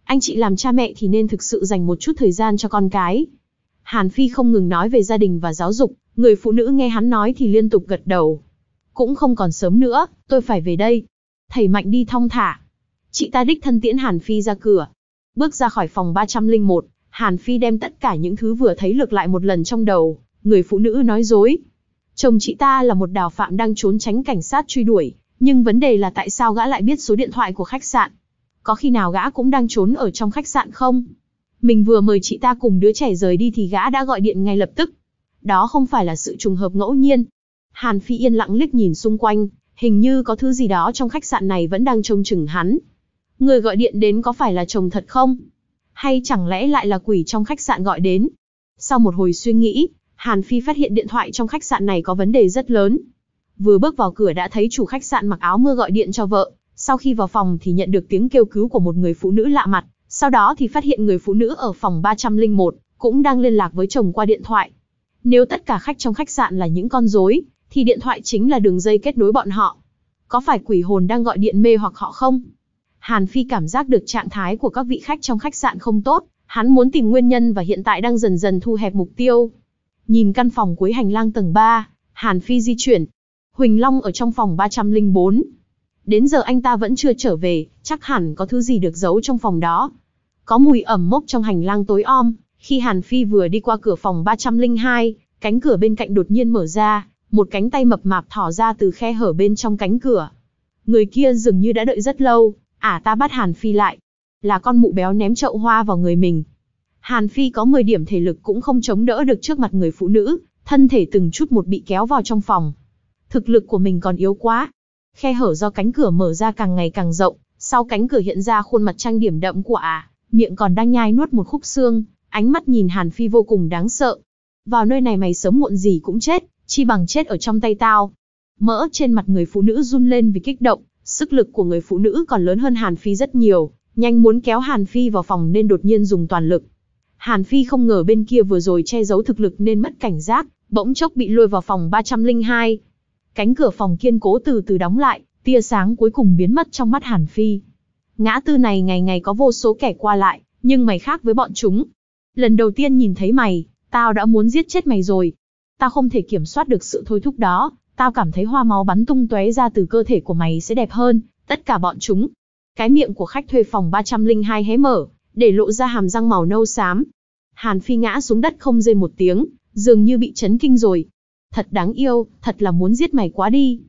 Anh chị làm cha mẹ thì nên thực sự dành một chút thời gian cho con cái. Hàn Phi không ngừng nói về gia đình và giáo dục, Người phụ nữ nghe hắn nói thì liên tục gật đầu. Cũng không còn sớm nữa, tôi phải về đây. Thầy Mạnh đi thong thả. Chị ta đích thân tiễn Hàn Phi ra cửa. Bước ra khỏi phòng 301, Hàn Phi đem tất cả những thứ vừa thấy lược lại một lần trong đầu. Người phụ nữ nói dối. Chồng chị ta là một đào phạm đang trốn tránh cảnh sát truy đuổi. Nhưng vấn đề là tại sao gã lại biết số điện thoại của khách sạn? Có khi nào gã cũng đang trốn ở trong khách sạn không? Mình vừa mời chị ta cùng đứa trẻ rời đi thì gã đã gọi điện ngay lập tức. Đó không phải là sự trùng hợp ngẫu nhiên. Hàn Phi yên lặng liếc nhìn xung quanh, hình như có thứ gì đó trong khách sạn này vẫn đang trông chừng hắn. Người gọi điện đến có phải là chồng thật không? Hay chẳng lẽ lại là quỷ trong khách sạn gọi đến? Sau một hồi suy nghĩ, Hàn Phi phát hiện điện thoại trong khách sạn này có vấn đề rất lớn. Vừa bước vào cửa đã thấy chủ khách sạn mặc áo mưa gọi điện cho vợ, sau khi vào phòng thì nhận được tiếng kêu cứu của một người phụ nữ lạ mặt, sau đó thì phát hiện người phụ nữ ở phòng 301 cũng đang liên lạc với chồng qua điện thoại. Nếu tất cả khách trong khách sạn là những con rối, thì điện thoại chính là đường dây kết nối bọn họ. Có phải quỷ hồn đang gọi điện mê hoặc họ không? Hàn Phi cảm giác được trạng thái của các vị khách trong khách sạn không tốt, hắn muốn tìm nguyên nhân và hiện tại đang dần dần thu hẹp mục tiêu. Nhìn căn phòng cuối hành lang tầng 3, Hàn Phi di chuyển. Huỳnh Long ở trong phòng 304. Đến giờ anh ta vẫn chưa trở về, chắc hẳn có thứ gì được giấu trong phòng đó. Có mùi ẩm mốc trong hành lang tối om, khi Hàn Phi vừa đi qua cửa phòng 302, cánh cửa bên cạnh đột nhiên mở ra, một cánh tay mập mạp thỏ ra từ khe hở bên trong cánh cửa. Người kia dường như đã đợi rất lâu, ả à ta bắt Hàn Phi lại. Là con mụ béo ném chậu hoa vào người mình. Hàn Phi có 10 điểm thể lực cũng không chống đỡ được trước mặt người phụ nữ, thân thể từng chút một bị kéo vào trong phòng. Thực lực của mình còn yếu quá. Khe hở do cánh cửa mở ra càng ngày càng rộng, sau cánh cửa hiện ra khuôn mặt trang điểm đậm của ả, à, miệng còn đang nhai nuốt một khúc xương, Ánh mắt nhìn Hàn Phi vô cùng đáng sợ. Vào nơi này mày sớm muộn gì cũng chết, chi bằng chết ở trong tay tao. Mỡ trên mặt người phụ nữ run lên vì kích động, sức lực của người phụ nữ còn lớn hơn Hàn Phi rất nhiều, nhanh muốn kéo Hàn Phi vào phòng nên đột nhiên dùng toàn lực. Hàn Phi không ngờ bên kia vừa rồi che giấu thực lực nên mất cảnh giác, bỗng chốc bị lôi vào phòng 302. Cánh cửa phòng kiên cố từ từ đóng lại, tia sáng cuối cùng biến mất trong mắt Hàn Phi. Ngã tư này ngày ngày có vô số kẻ qua lại, nhưng mày khác với bọn chúng, Lần đầu tiên nhìn thấy mày, tao đã muốn giết chết mày rồi. Tao không thể kiểm soát được sự thôi thúc đó, tao cảm thấy hoa máu bắn tung tóe ra từ cơ thể của mày sẽ đẹp hơn, tất cả bọn chúng. Cái miệng của khách thuê phòng 302 hé mở, để lộ ra hàm răng màu nâu xám. Hàn Phi ngã xuống đất không rơi một tiếng, dường như bị chấn kinh rồi. Thật đáng yêu, thật là muốn giết mày quá đi.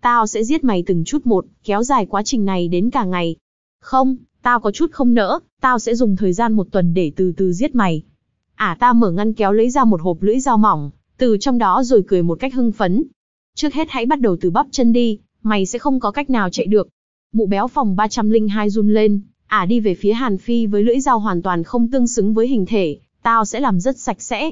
Tao sẽ giết mày từng chút một, kéo dài quá trình này đến cả ngày. Không, Tao có chút không nỡ, tao sẽ dùng thời gian một tuần để từ từ giết mày. Ả à, ta mở ngăn kéo lấy ra một hộp lưỡi dao mỏng, từ trong đó rồi cười một cách hưng phấn. Trước hết hãy bắt đầu từ bắp chân đi, mày sẽ không có cách nào chạy được. Mụ béo phòng 302 run lên, Ả à, đi về phía Hàn Phi với lưỡi dao hoàn toàn không tương xứng với hình thể, tao sẽ làm rất sạch sẽ.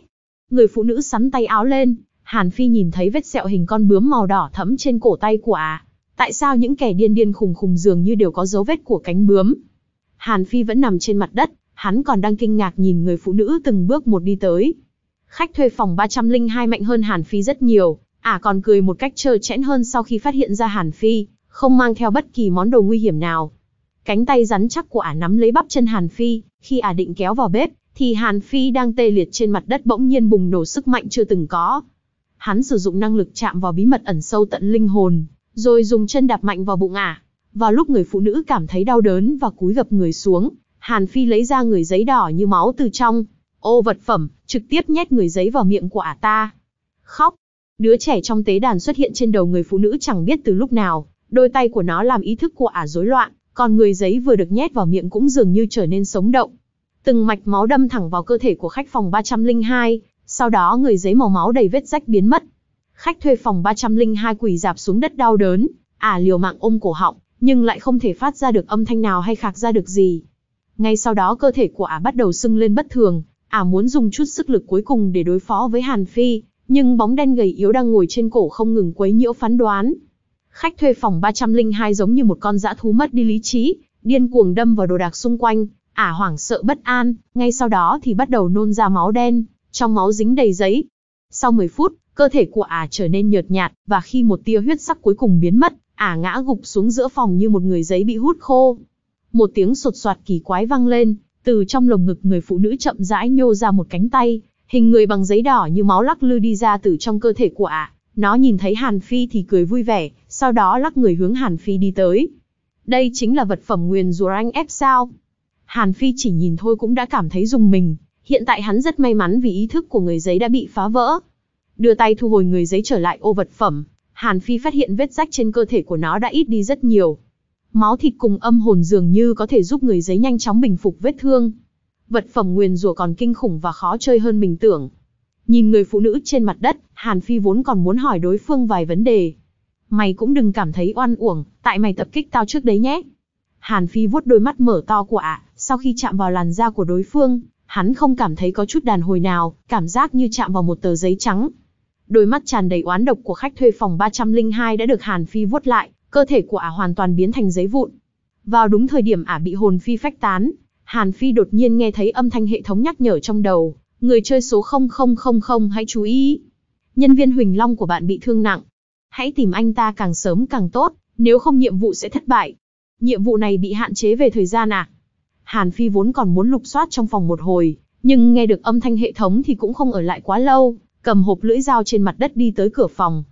Người phụ nữ sắn tay áo lên, Hàn Phi nhìn thấy vết sẹo hình con bướm màu đỏ thẫm trên cổ tay của Ả. À. Tại sao những kẻ điên điên khùng khùng dường như đều có dấu vết của cánh bướm? Hàn Phi vẫn nằm trên mặt đất, hắn còn đang kinh ngạc nhìn người phụ nữ từng bước một đi tới. Khách thuê phòng 302 mạnh hơn Hàn Phi rất nhiều, ả à, còn cười một cách trơ trẽn hơn sau khi phát hiện ra Hàn Phi, không mang theo bất kỳ món đồ nguy hiểm nào. Cánh tay rắn chắc của ả nắm lấy bắp chân Hàn Phi, khi ả định kéo vào bếp, thì Hàn Phi đang tê liệt trên mặt đất bỗng nhiên bùng nổ sức mạnh chưa từng có. Hắn sử dụng năng lực chạm vào bí mật ẩn sâu tận linh hồn, rồi dùng chân đạp mạnh vào bụng ả, vào lúc người phụ nữ cảm thấy đau đớn và cúi gập người xuống, Hàn Phi lấy ra người giấy đỏ như máu từ trong. Ô vật phẩm, trực tiếp nhét người giấy vào miệng của ả ta. Khóc. Đứa trẻ trong tế đàn xuất hiện trên đầu người phụ nữ chẳng biết từ lúc nào. Đôi tay của nó làm ý thức của ả rối loạn, còn người giấy vừa được nhét vào miệng cũng dường như trở nên sống động. Từng mạch máu đâm thẳng vào cơ thể của khách phòng 302, sau đó người giấy màu máu đầy vết rách biến mất. Khách thuê phòng 302 quỳ dạp xuống đất đau đớn, ả liều mạng ôm cổ họng, nhưng lại không thể phát ra được âm thanh nào hay khạc ra được gì. Ngay sau đó cơ thể của ả bắt đầu sưng lên bất thường, ả muốn dùng chút sức lực cuối cùng để đối phó với Hàn Phi, nhưng bóng đen gầy yếu đang ngồi trên cổ không ngừng quấy nhiễu phán đoán. Khách thuê phòng 302 giống như một con dã thú mất đi lý trí, điên cuồng đâm vào đồ đạc xung quanh, ả hoảng sợ bất an, ngay sau đó thì bắt đầu nôn ra máu đen, trong máu dính đầy giấy. Sau 10 phút, cơ thể của ả trở nên nhợt nhạt, và khi một tia huyết sắc cuối cùng biến mất, ả ngã gục xuống giữa phòng như một người giấy bị hút khô. Một tiếng sột soạt kỳ quái vang lên, từ trong lồng ngực người phụ nữ chậm rãi nhô ra một cánh tay, hình người bằng giấy đỏ như máu lắc lư đi ra từ trong cơ thể của ả. Nó nhìn thấy Hàn Phi thì cười vui vẻ, sau đó lắc người hướng Hàn Phi đi tới. Đây chính là vật phẩm nguyền rùa anh ép sao. Hàn Phi chỉ nhìn thôi cũng đã cảm thấy dùng mình, hiện tại hắn rất may mắn vì ý thức của người giấy đã bị phá vỡ. Đưa tay thu hồi người giấy trở lại ô vật phẩm, Hàn Phi phát hiện vết rách trên cơ thể của nó đã ít đi rất nhiều. Máu thịt cùng âm hồn dường như có thể giúp người giấy nhanh chóng bình phục vết thương. Vật phẩm nguyền rùa còn kinh khủng và khó chơi hơn mình tưởng. Nhìn người phụ nữ trên mặt đất, Hàn Phi vốn còn muốn hỏi đối phương vài vấn đề. Mày cũng đừng cảm thấy oan uổng, tại mày tập kích tao trước đấy nhé. Hàn Phi vuốt đôi mắt mở to của ạ, sau khi chạm vào làn da của đối phương, hắn không cảm thấy có chút đàn hồi nào, cảm giác như chạm vào một tờ giấy trắng, Đôi mắt tràn đầy oán độc của khách thuê phòng 302 đã được Hàn Phi vuốt lại, cơ thể của ả hoàn toàn biến thành giấy vụn. Vào đúng thời điểm ả bị hồn phi phách tán, Hàn Phi đột nhiên nghe thấy âm thanh hệ thống nhắc nhở trong đầu, người chơi số 0000 hãy chú ý. Nhân viên Huỳnh Long của bạn bị thương nặng. Hãy tìm anh ta càng sớm càng tốt, nếu không nhiệm vụ sẽ thất bại. Nhiệm vụ này bị hạn chế về thời gian à? Hàn Phi vốn còn muốn lục soát trong phòng một hồi, nhưng nghe được âm thanh hệ thống thì cũng không ở lại quá lâu cầm hộp lưỡi dao trên mặt đất đi tới cửa phòng.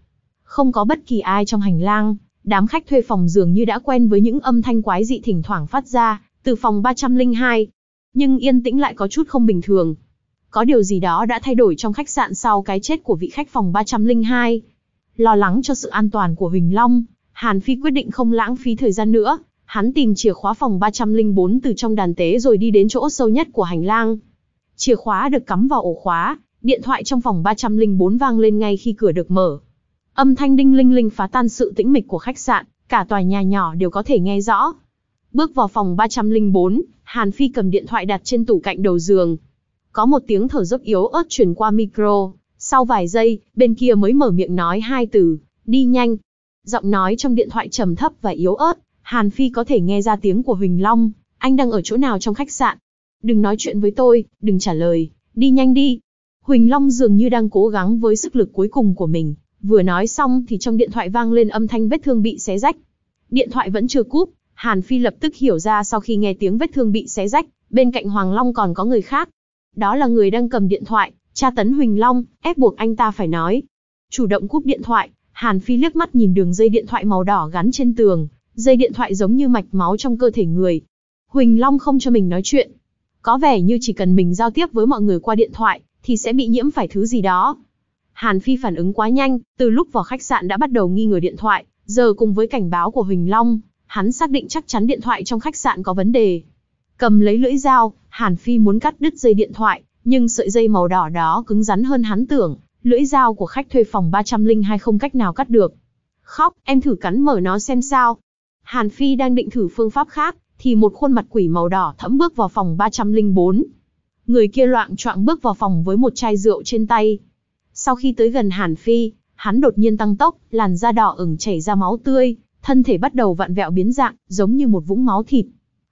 Không có bất kỳ ai trong hành lang, đám khách thuê phòng dường như đã quen với những âm thanh quái dị thỉnh thoảng phát ra, từ phòng 302. Nhưng yên tĩnh lại có chút không bình thường. Có điều gì đó đã thay đổi trong khách sạn sau cái chết của vị khách phòng 302. Lo lắng cho sự an toàn của Huỳnh Long, Hàn Phi quyết định không lãng phí thời gian nữa. Hắn tìm chìa khóa phòng 304 từ trong đàn tế rồi đi đến chỗ sâu nhất của hành lang. Chìa khóa được cắm vào ổ khóa, Điện thoại trong phòng 304 vang lên ngay khi cửa được mở. Âm thanh đinh linh linh phá tan sự tĩnh mịch của khách sạn, cả tòa nhà nhỏ đều có thể nghe rõ. Bước vào phòng 304, Hàn Phi cầm điện thoại đặt trên tủ cạnh đầu giường. Có một tiếng thở dốc yếu ớt truyền qua micro, sau vài giây, bên kia mới mở miệng nói hai từ, đi nhanh. Giọng nói trong điện thoại trầm thấp và yếu ớt, Hàn Phi có thể nghe ra tiếng của Huỳnh Long, anh đang ở chỗ nào trong khách sạn. Đừng nói chuyện với tôi, đừng trả lời, đi nhanh đi. Huỳnh Long dường như đang cố gắng với sức lực cuối cùng của mình, vừa nói xong thì trong điện thoại vang lên âm thanh vết thương bị xé rách. Điện thoại vẫn chưa cúp, Hàn Phi lập tức hiểu ra sau khi nghe tiếng vết thương bị xé rách, bên cạnh Hoàng Long còn có người khác. Đó là người đang cầm điện thoại, tra tấn Huỳnh Long, ép buộc anh ta phải nói. Chủ động cúp điện thoại, Hàn Phi liếc mắt nhìn đường dây điện thoại màu đỏ gắn trên tường, dây điện thoại giống như mạch máu trong cơ thể người. Huỳnh Long không cho mình nói chuyện. Có vẻ như chỉ cần mình giao tiếp với mọi người qua điện thoại, thì sẽ bị nhiễm phải thứ gì đó. Hàn Phi phản ứng quá nhanh, từ lúc vào khách sạn đã bắt đầu nghi ngờ điện thoại, giờ cùng với cảnh báo của Huỳnh Long, hắn xác định chắc chắn điện thoại trong khách sạn có vấn đề. Cầm lấy lưỡi dao, Hàn Phi muốn cắt đứt dây điện thoại, nhưng sợi dây màu đỏ đó cứng rắn hơn hắn tưởng, lưỡi dao của khách thuê phòng 302 không cách nào cắt được. Khóc, em thử cắn mở nó xem sao. Hàn Phi đang định thử phương pháp khác, thì một khuôn mặt quỷ màu đỏ thẫm bước vào phòng 304 người kia loạn choạng bước vào phòng với một chai rượu trên tay. Sau khi tới gần Hàn Phi, hắn đột nhiên tăng tốc, làn da đỏ ửng chảy ra máu tươi, thân thể bắt đầu vặn vẹo biến dạng, giống như một vũng máu thịt.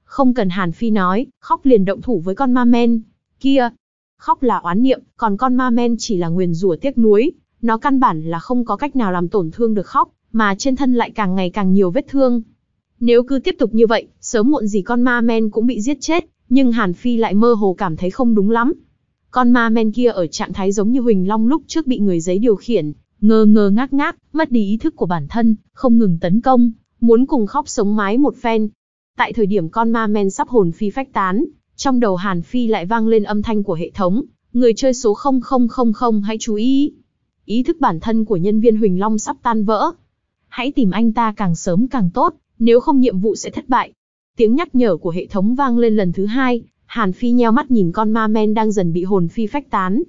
Không cần Hàn Phi nói, khóc liền động thủ với con ma men. Kia, khóc là oán niệm, còn con ma men chỉ là nguyền rủa tiếc nuối. Nó căn bản là không có cách nào làm tổn thương được khóc, mà trên thân lại càng ngày càng nhiều vết thương. Nếu cứ tiếp tục như vậy, sớm muộn gì con ma men cũng bị giết chết nhưng Hàn Phi lại mơ hồ cảm thấy không đúng lắm. Con ma men kia ở trạng thái giống như Huỳnh Long lúc trước bị người giấy điều khiển, ngơ ngơ ngác ngác, mất đi ý thức của bản thân, không ngừng tấn công, muốn cùng khóc sống mái một phen. Tại thời điểm con ma men sắp hồn phi phách tán, trong đầu Hàn Phi lại vang lên âm thanh của hệ thống, người chơi số 0000 hãy chú ý. Ý thức bản thân của nhân viên Huỳnh Long sắp tan vỡ. Hãy tìm anh ta càng sớm càng tốt, nếu không nhiệm vụ sẽ thất bại. Tiếng nhắc nhở của hệ thống vang lên lần thứ hai, Hàn Phi nheo mắt nhìn con ma men đang dần bị hồn phi phách tán.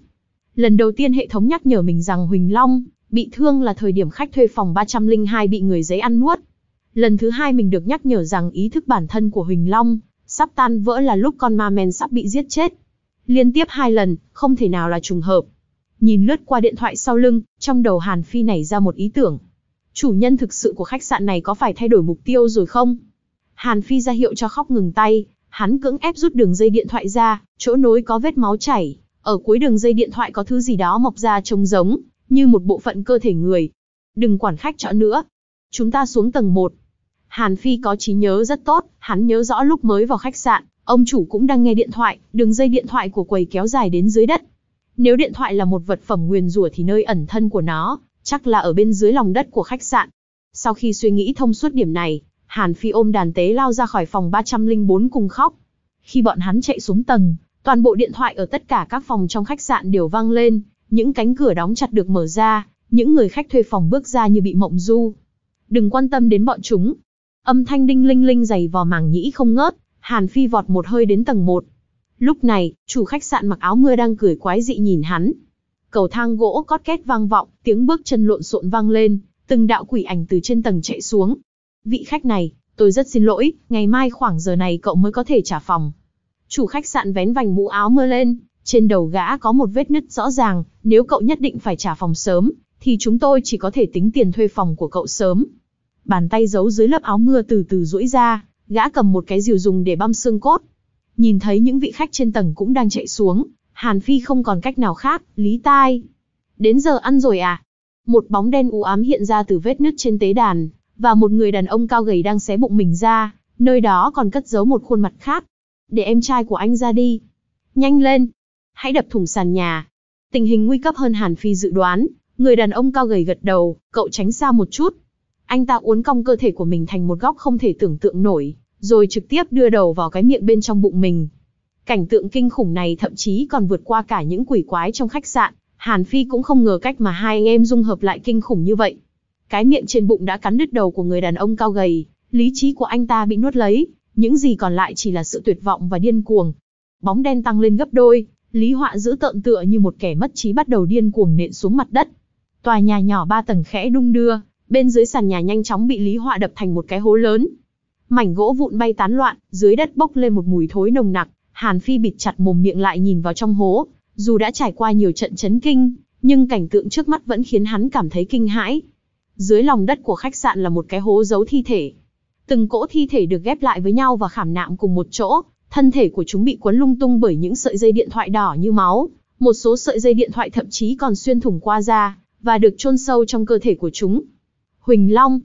Lần đầu tiên hệ thống nhắc nhở mình rằng Huỳnh Long bị thương là thời điểm khách thuê phòng 302 bị người giấy ăn nuốt. Lần thứ hai mình được nhắc nhở rằng ý thức bản thân của Huỳnh Long sắp tan vỡ là lúc con ma men sắp bị giết chết. Liên tiếp hai lần, không thể nào là trùng hợp. Nhìn lướt qua điện thoại sau lưng, trong đầu Hàn Phi nảy ra một ý tưởng. Chủ nhân thực sự của khách sạn này có phải thay đổi mục tiêu rồi không? Hàn Phi ra hiệu cho khóc ngừng tay, hắn cưỡng ép rút đường dây điện thoại ra, chỗ nối có vết máu chảy, ở cuối đường dây điện thoại có thứ gì đó mọc ra trông giống, như một bộ phận cơ thể người. Đừng quản khách trọ nữa. Chúng ta xuống tầng 1. Hàn Phi có trí nhớ rất tốt, hắn nhớ rõ lúc mới vào khách sạn, ông chủ cũng đang nghe điện thoại, đường dây điện thoại của quầy kéo dài đến dưới đất. Nếu điện thoại là một vật phẩm nguyền rủa thì nơi ẩn thân của nó, chắc là ở bên dưới lòng đất của khách sạn. Sau khi suy nghĩ thông suốt điểm này, Hàn Phi ôm đàn tế lao ra khỏi phòng 304 cùng khóc. Khi bọn hắn chạy xuống tầng, toàn bộ điện thoại ở tất cả các phòng trong khách sạn đều vang lên, những cánh cửa đóng chặt được mở ra, những người khách thuê phòng bước ra như bị mộng du. Đừng quan tâm đến bọn chúng. Âm thanh đinh linh linh dày vò màng nhĩ không ngớt, Hàn Phi vọt một hơi đến tầng 1. Lúc này, chủ khách sạn mặc áo mưa đang cười quái dị nhìn hắn. Cầu thang gỗ cót két vang vọng, tiếng bước chân lộn xộn vang lên, từng đạo quỷ ảnh từ trên tầng chạy xuống, vị khách này, tôi rất xin lỗi, ngày mai khoảng giờ này cậu mới có thể trả phòng. Chủ khách sạn vén vành mũ áo mưa lên, trên đầu gã có một vết nứt rõ ràng, nếu cậu nhất định phải trả phòng sớm, thì chúng tôi chỉ có thể tính tiền thuê phòng của cậu sớm. Bàn tay giấu dưới lớp áo mưa từ từ duỗi ra, gã cầm một cái rìu dùng để băm xương cốt. Nhìn thấy những vị khách trên tầng cũng đang chạy xuống, Hàn Phi không còn cách nào khác, lý tai. Đến giờ ăn rồi à? Một bóng đen u ám hiện ra từ vết nứt trên tế đàn, và một người đàn ông cao gầy đang xé bụng mình ra, nơi đó còn cất giấu một khuôn mặt khác. Để em trai của anh ra đi. Nhanh lên. Hãy đập thủng sàn nhà. Tình hình nguy cấp hơn Hàn Phi dự đoán. Người đàn ông cao gầy gật đầu, cậu tránh xa một chút. Anh ta uốn cong cơ thể của mình thành một góc không thể tưởng tượng nổi, rồi trực tiếp đưa đầu vào cái miệng bên trong bụng mình. Cảnh tượng kinh khủng này thậm chí còn vượt qua cả những quỷ quái trong khách sạn. Hàn Phi cũng không ngờ cách mà hai anh em dung hợp lại kinh khủng như vậy. Cái miệng trên bụng đã cắn đứt đầu của người đàn ông cao gầy, lý trí của anh ta bị nuốt lấy, những gì còn lại chỉ là sự tuyệt vọng và điên cuồng. Bóng đen tăng lên gấp đôi, Lý Họa giữ tợn tựa như một kẻ mất trí bắt đầu điên cuồng nện xuống mặt đất. Tòa nhà nhỏ ba tầng khẽ đung đưa, bên dưới sàn nhà nhanh chóng bị Lý Họa đập thành một cái hố lớn. Mảnh gỗ vụn bay tán loạn, dưới đất bốc lên một mùi thối nồng nặc, Hàn Phi bịt chặt mồm miệng lại nhìn vào trong hố, dù đã trải qua nhiều trận chấn kinh, nhưng cảnh tượng trước mắt vẫn khiến hắn cảm thấy kinh hãi, dưới lòng đất của khách sạn là một cái hố giấu thi thể. Từng cỗ thi thể được ghép lại với nhau và khảm nạm cùng một chỗ, thân thể của chúng bị quấn lung tung bởi những sợi dây điện thoại đỏ như máu, một số sợi dây điện thoại thậm chí còn xuyên thủng qua da và được chôn sâu trong cơ thể của chúng. Huỳnh Long,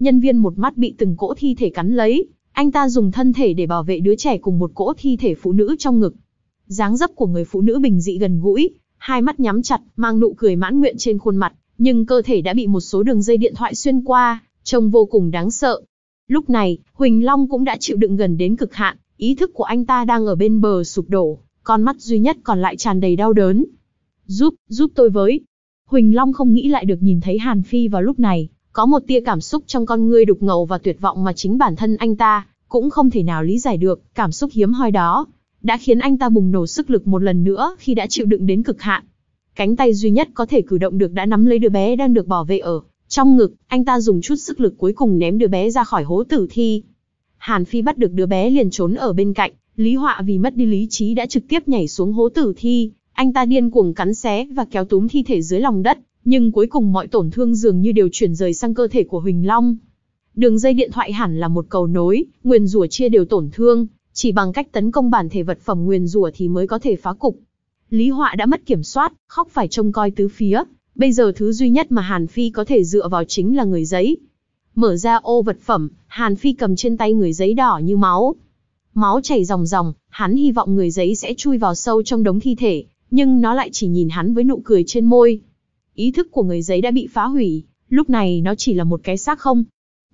nhân viên một mắt bị từng cỗ thi thể cắn lấy, anh ta dùng thân thể để bảo vệ đứa trẻ cùng một cỗ thi thể phụ nữ trong ngực. Dáng dấp của người phụ nữ bình dị gần gũi, hai mắt nhắm chặt, mang nụ cười mãn nguyện trên khuôn mặt, nhưng cơ thể đã bị một số đường dây điện thoại xuyên qua, trông vô cùng đáng sợ. Lúc này, Huỳnh Long cũng đã chịu đựng gần đến cực hạn, ý thức của anh ta đang ở bên bờ sụp đổ, con mắt duy nhất còn lại tràn đầy đau đớn. Giúp, giúp tôi với. Huỳnh Long không nghĩ lại được nhìn thấy Hàn Phi vào lúc này, có một tia cảm xúc trong con người đục ngầu và tuyệt vọng mà chính bản thân anh ta cũng không thể nào lý giải được, cảm xúc hiếm hoi đó đã khiến anh ta bùng nổ sức lực một lần nữa khi đã chịu đựng đến cực hạn. Cánh tay duy nhất có thể cử động được đã nắm lấy đứa bé đang được bảo vệ ở trong ngực, anh ta dùng chút sức lực cuối cùng ném đứa bé ra khỏi hố tử thi. Hàn Phi bắt được đứa bé liền trốn ở bên cạnh, Lý Họa vì mất đi lý trí đã trực tiếp nhảy xuống hố tử thi, anh ta điên cuồng cắn xé và kéo túm thi thể dưới lòng đất, nhưng cuối cùng mọi tổn thương dường như đều chuyển rời sang cơ thể của Huỳnh Long. Đường dây điện thoại hẳn là một cầu nối, nguyền rủa chia đều tổn thương, chỉ bằng cách tấn công bản thể vật phẩm nguyền rủa thì mới có thể phá cục. Lý Họa đã mất kiểm soát, khóc phải trông coi tứ phía, bây giờ thứ duy nhất mà Hàn Phi có thể dựa vào chính là người giấy. Mở ra ô vật phẩm, Hàn Phi cầm trên tay người giấy đỏ như máu. Máu chảy ròng ròng, hắn hy vọng người giấy sẽ chui vào sâu trong đống thi thể, nhưng nó lại chỉ nhìn hắn với nụ cười trên môi. Ý thức của người giấy đã bị phá hủy, lúc này nó chỉ là một cái xác không.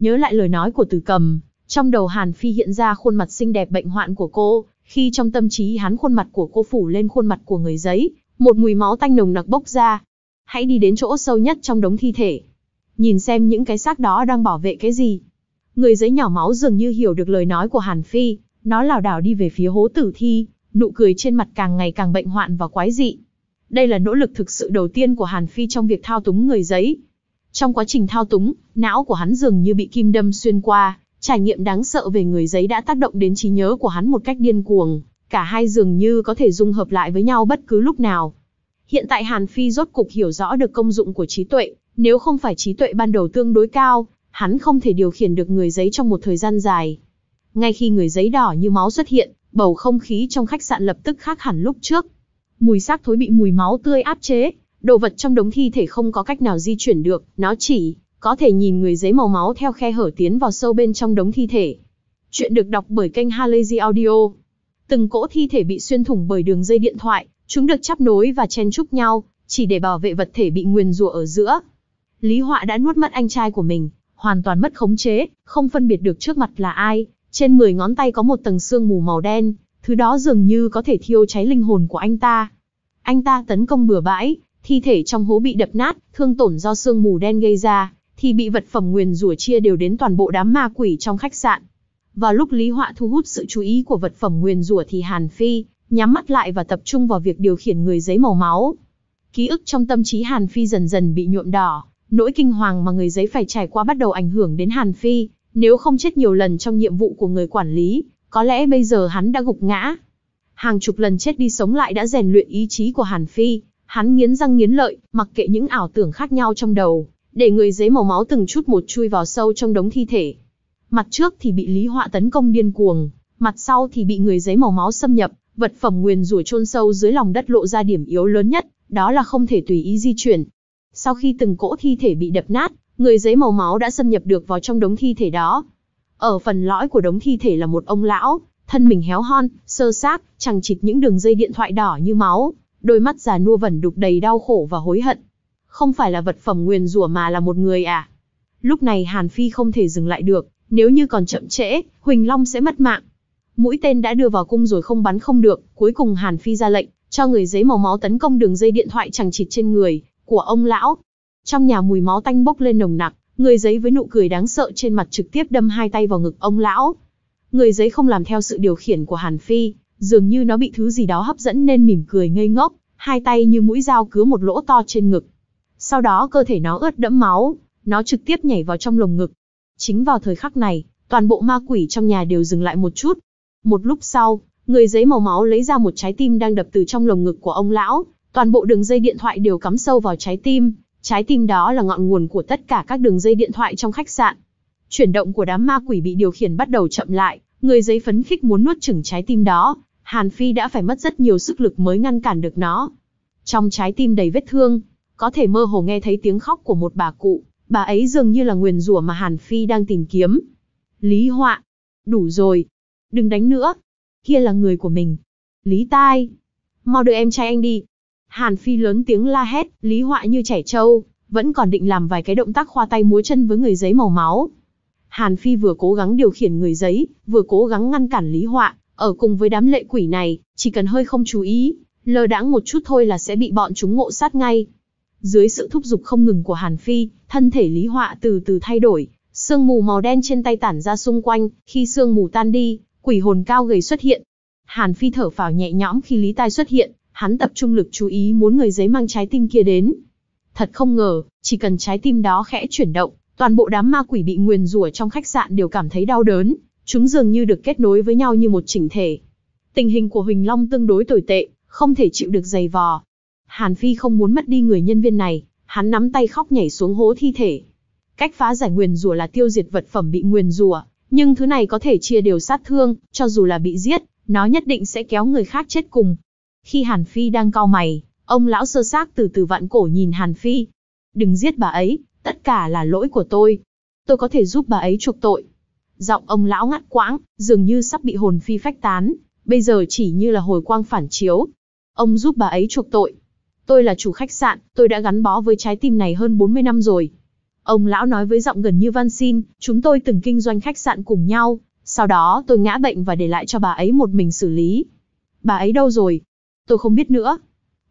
Nhớ lại lời nói của từ cầm, trong đầu Hàn Phi hiện ra khuôn mặt xinh đẹp bệnh hoạn của cô, khi trong tâm trí hắn khuôn mặt của cô phủ lên khuôn mặt của người giấy, một mùi máu tanh nồng nặc bốc ra. Hãy đi đến chỗ sâu nhất trong đống thi thể. Nhìn xem những cái xác đó đang bảo vệ cái gì. Người giấy nhỏ máu dường như hiểu được lời nói của Hàn Phi, nó lảo đảo đi về phía hố tử thi, nụ cười trên mặt càng ngày càng bệnh hoạn và quái dị. Đây là nỗ lực thực sự đầu tiên của Hàn Phi trong việc thao túng người giấy. Trong quá trình thao túng, não của hắn dường như bị kim đâm xuyên qua, Trải nghiệm đáng sợ về người giấy đã tác động đến trí nhớ của hắn một cách điên cuồng, cả hai dường như có thể dung hợp lại với nhau bất cứ lúc nào. Hiện tại Hàn Phi rốt cục hiểu rõ được công dụng của trí tuệ, nếu không phải trí tuệ ban đầu tương đối cao, hắn không thể điều khiển được người giấy trong một thời gian dài. Ngay khi người giấy đỏ như máu xuất hiện, bầu không khí trong khách sạn lập tức khác hẳn lúc trước. Mùi xác thối bị mùi máu tươi áp chế, đồ vật trong đống thi thể không có cách nào di chuyển được, nó chỉ có thể nhìn người giấy màu máu theo khe hở tiến vào sâu bên trong đống thi thể. Chuyện được đọc bởi kênh Halazy Audio. Từng cỗ thi thể bị xuyên thủng bởi đường dây điện thoại, chúng được chắp nối và chen chúc nhau, chỉ để bảo vệ vật thể bị nguyền rủa ở giữa. Lý Họa đã nuốt mất anh trai của mình, hoàn toàn mất khống chế, không phân biệt được trước mặt là ai, trên 10 ngón tay có một tầng xương mù màu đen, thứ đó dường như có thể thiêu cháy linh hồn của anh ta. Anh ta tấn công bừa bãi, thi thể trong hố bị đập nát, thương tổn do xương mù đen gây ra, thì bị vật phẩm nguyền rủa chia đều đến toàn bộ đám ma quỷ trong khách sạn. Vào lúc Lý Họa thu hút sự chú ý của vật phẩm nguyền rủa thì Hàn Phi nhắm mắt lại và tập trung vào việc điều khiển người giấy màu máu. Ký ức trong tâm trí Hàn Phi dần dần bị nhuộm đỏ, nỗi kinh hoàng mà người giấy phải trải qua bắt đầu ảnh hưởng đến Hàn Phi, nếu không chết nhiều lần trong nhiệm vụ của người quản lý, có lẽ bây giờ hắn đã gục ngã. Hàng chục lần chết đi sống lại đã rèn luyện ý chí của Hàn Phi, hắn nghiến răng nghiến lợi, mặc kệ những ảo tưởng khác nhau trong đầu, để người giấy màu máu từng chút một chui vào sâu trong đống thi thể. Mặt trước thì bị Lý Họa tấn công điên cuồng, mặt sau thì bị người giấy màu máu xâm nhập, vật phẩm nguyền rủa chôn sâu dưới lòng đất lộ ra điểm yếu lớn nhất, đó là không thể tùy ý di chuyển. Sau khi từng cỗ thi thể bị đập nát, người giấy màu máu đã xâm nhập được vào trong đống thi thể đó. Ở phần lõi của đống thi thể là một ông lão, thân mình héo hon, sơ xác, chẳng chịt những đường dây điện thoại đỏ như máu, đôi mắt già nua vẩn đục đầy đau khổ và hối hận, không phải là vật phẩm nguyền rủa mà là một người à. Lúc này Hàn Phi không thể dừng lại được, nếu như còn chậm trễ, Huỳnh Long sẽ mất mạng. Mũi tên đã đưa vào cung rồi không bắn không được, cuối cùng Hàn Phi ra lệnh, cho người giấy màu máu tấn công đường dây điện thoại chẳng chịt trên người, của ông lão. Trong nhà mùi máu tanh bốc lên nồng nặc, người giấy với nụ cười đáng sợ trên mặt trực tiếp đâm hai tay vào ngực ông lão. Người giấy không làm theo sự điều khiển của Hàn Phi, dường như nó bị thứ gì đó hấp dẫn nên mỉm cười ngây ngốc, hai tay như mũi dao cứa một lỗ to trên ngực. Sau đó cơ thể nó ướt đẫm máu, nó trực tiếp nhảy vào trong lồng ngực. Chính vào thời khắc này, toàn bộ ma quỷ trong nhà đều dừng lại một chút. Một lúc sau, người giấy màu máu lấy ra một trái tim đang đập từ trong lồng ngực của ông lão, toàn bộ đường dây điện thoại đều cắm sâu vào trái tim, trái tim đó là ngọn nguồn của tất cả các đường dây điện thoại trong khách sạn. Chuyển động của đám ma quỷ bị điều khiển bắt đầu chậm lại, người giấy phấn khích muốn nuốt chửng trái tim đó, Hàn Phi đã phải mất rất nhiều sức lực mới ngăn cản được nó. Trong trái tim đầy vết thương, có thể mơ hồ nghe thấy tiếng khóc của một bà cụ, bà ấy dường như là nguyền rủa mà Hàn Phi đang tìm kiếm. Lý Họa, đủ rồi, đừng đánh nữa, kia là người của mình. Lý Tai, mau đưa em trai anh đi. Hàn Phi lớn tiếng la hét, Lý Họa như trẻ trâu, vẫn còn định làm vài cái động tác khoa tay múa chân với người giấy màu máu. Hàn Phi vừa cố gắng điều khiển người giấy, vừa cố gắng ngăn cản Lý Họa, ở cùng với đám lệ quỷ này, chỉ cần hơi không chú ý, lơ đãng một chút thôi là sẽ bị bọn chúng ngộ sát ngay. Dưới sự thúc giục không ngừng của Hàn Phi, thân thể Lý Họa từ từ thay đổi, sương mù màu đen trên tay tản ra xung quanh, khi sương mù tan đi, quỷ hồn cao gầy xuất hiện. Hàn Phi thở phào nhẹ nhõm khi Lý Tai xuất hiện, hắn tập trung lực chú ý muốn người giấy mang trái tim kia đến. Thật không ngờ, chỉ cần trái tim đó khẽ chuyển động, toàn bộ đám ma quỷ bị nguyền rủa trong khách sạn đều cảm thấy đau đớn, chúng dường như được kết nối với nhau như một chỉnh thể. Tình hình của Huỳnh Long tương đối tồi tệ, không thể chịu được giày vò, Hàn Phi không muốn mất đi người nhân viên này, hắn nắm tay khóc nhảy xuống hố thi thể. Cách phá giải nguyền rủa là tiêu diệt vật phẩm bị nguyền rủa, nhưng thứ này có thể chia đều sát thương, cho dù là bị giết, nó nhất định sẽ kéo người khác chết cùng. Khi Hàn Phi đang cau mày, ông lão sơ xác từ từ vạn cổ nhìn Hàn Phi. Đừng giết bà ấy, tất cả là lỗi của tôi. Tôi có thể giúp bà ấy chuộc tội. Giọng ông lão ngắt quãng, dường như sắp bị hồn phi phách tán, bây giờ chỉ như là hồi quang phản chiếu. Ông giúp bà ấy chuộc tội. Tôi là chủ khách sạn, tôi đã gắn bó với trái tim này hơn 40 năm rồi. Ông lão nói với giọng gần như van xin, chúng tôi từng kinh doanh khách sạn cùng nhau, sau đó tôi ngã bệnh và để lại cho bà ấy một mình xử lý. Bà ấy đâu rồi? Tôi không biết nữa.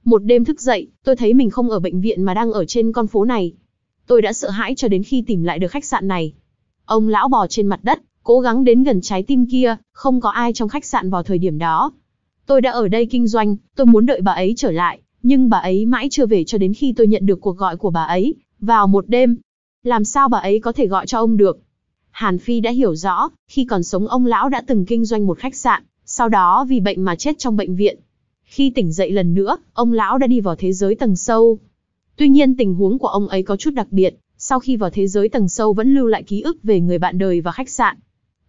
Một đêm thức dậy, tôi thấy mình không ở bệnh viện mà đang ở trên con phố này. Tôi đã sợ hãi cho đến khi tìm lại được khách sạn này. Ông lão bò trên mặt đất, cố gắng đến gần trái tim kia, không có ai trong khách sạn vào thời điểm đó. Tôi đã ở đây kinh doanh, tôi muốn đợi bà ấy trở lại, nhưng bà ấy mãi chưa về cho đến khi tôi nhận được cuộc gọi của bà ấy, vào một đêm. Làm sao bà ấy có thể gọi cho ông được? Hàn Phi đã hiểu rõ, khi còn sống ông lão đã từng kinh doanh một khách sạn, sau đó vì bệnh mà chết trong bệnh viện. Khi tỉnh dậy lần nữa, ông lão đã đi vào thế giới tầng sâu. Tuy nhiên tình huống của ông ấy có chút đặc biệt, sau khi vào thế giới tầng sâu vẫn lưu lại ký ức về người bạn đời và khách sạn.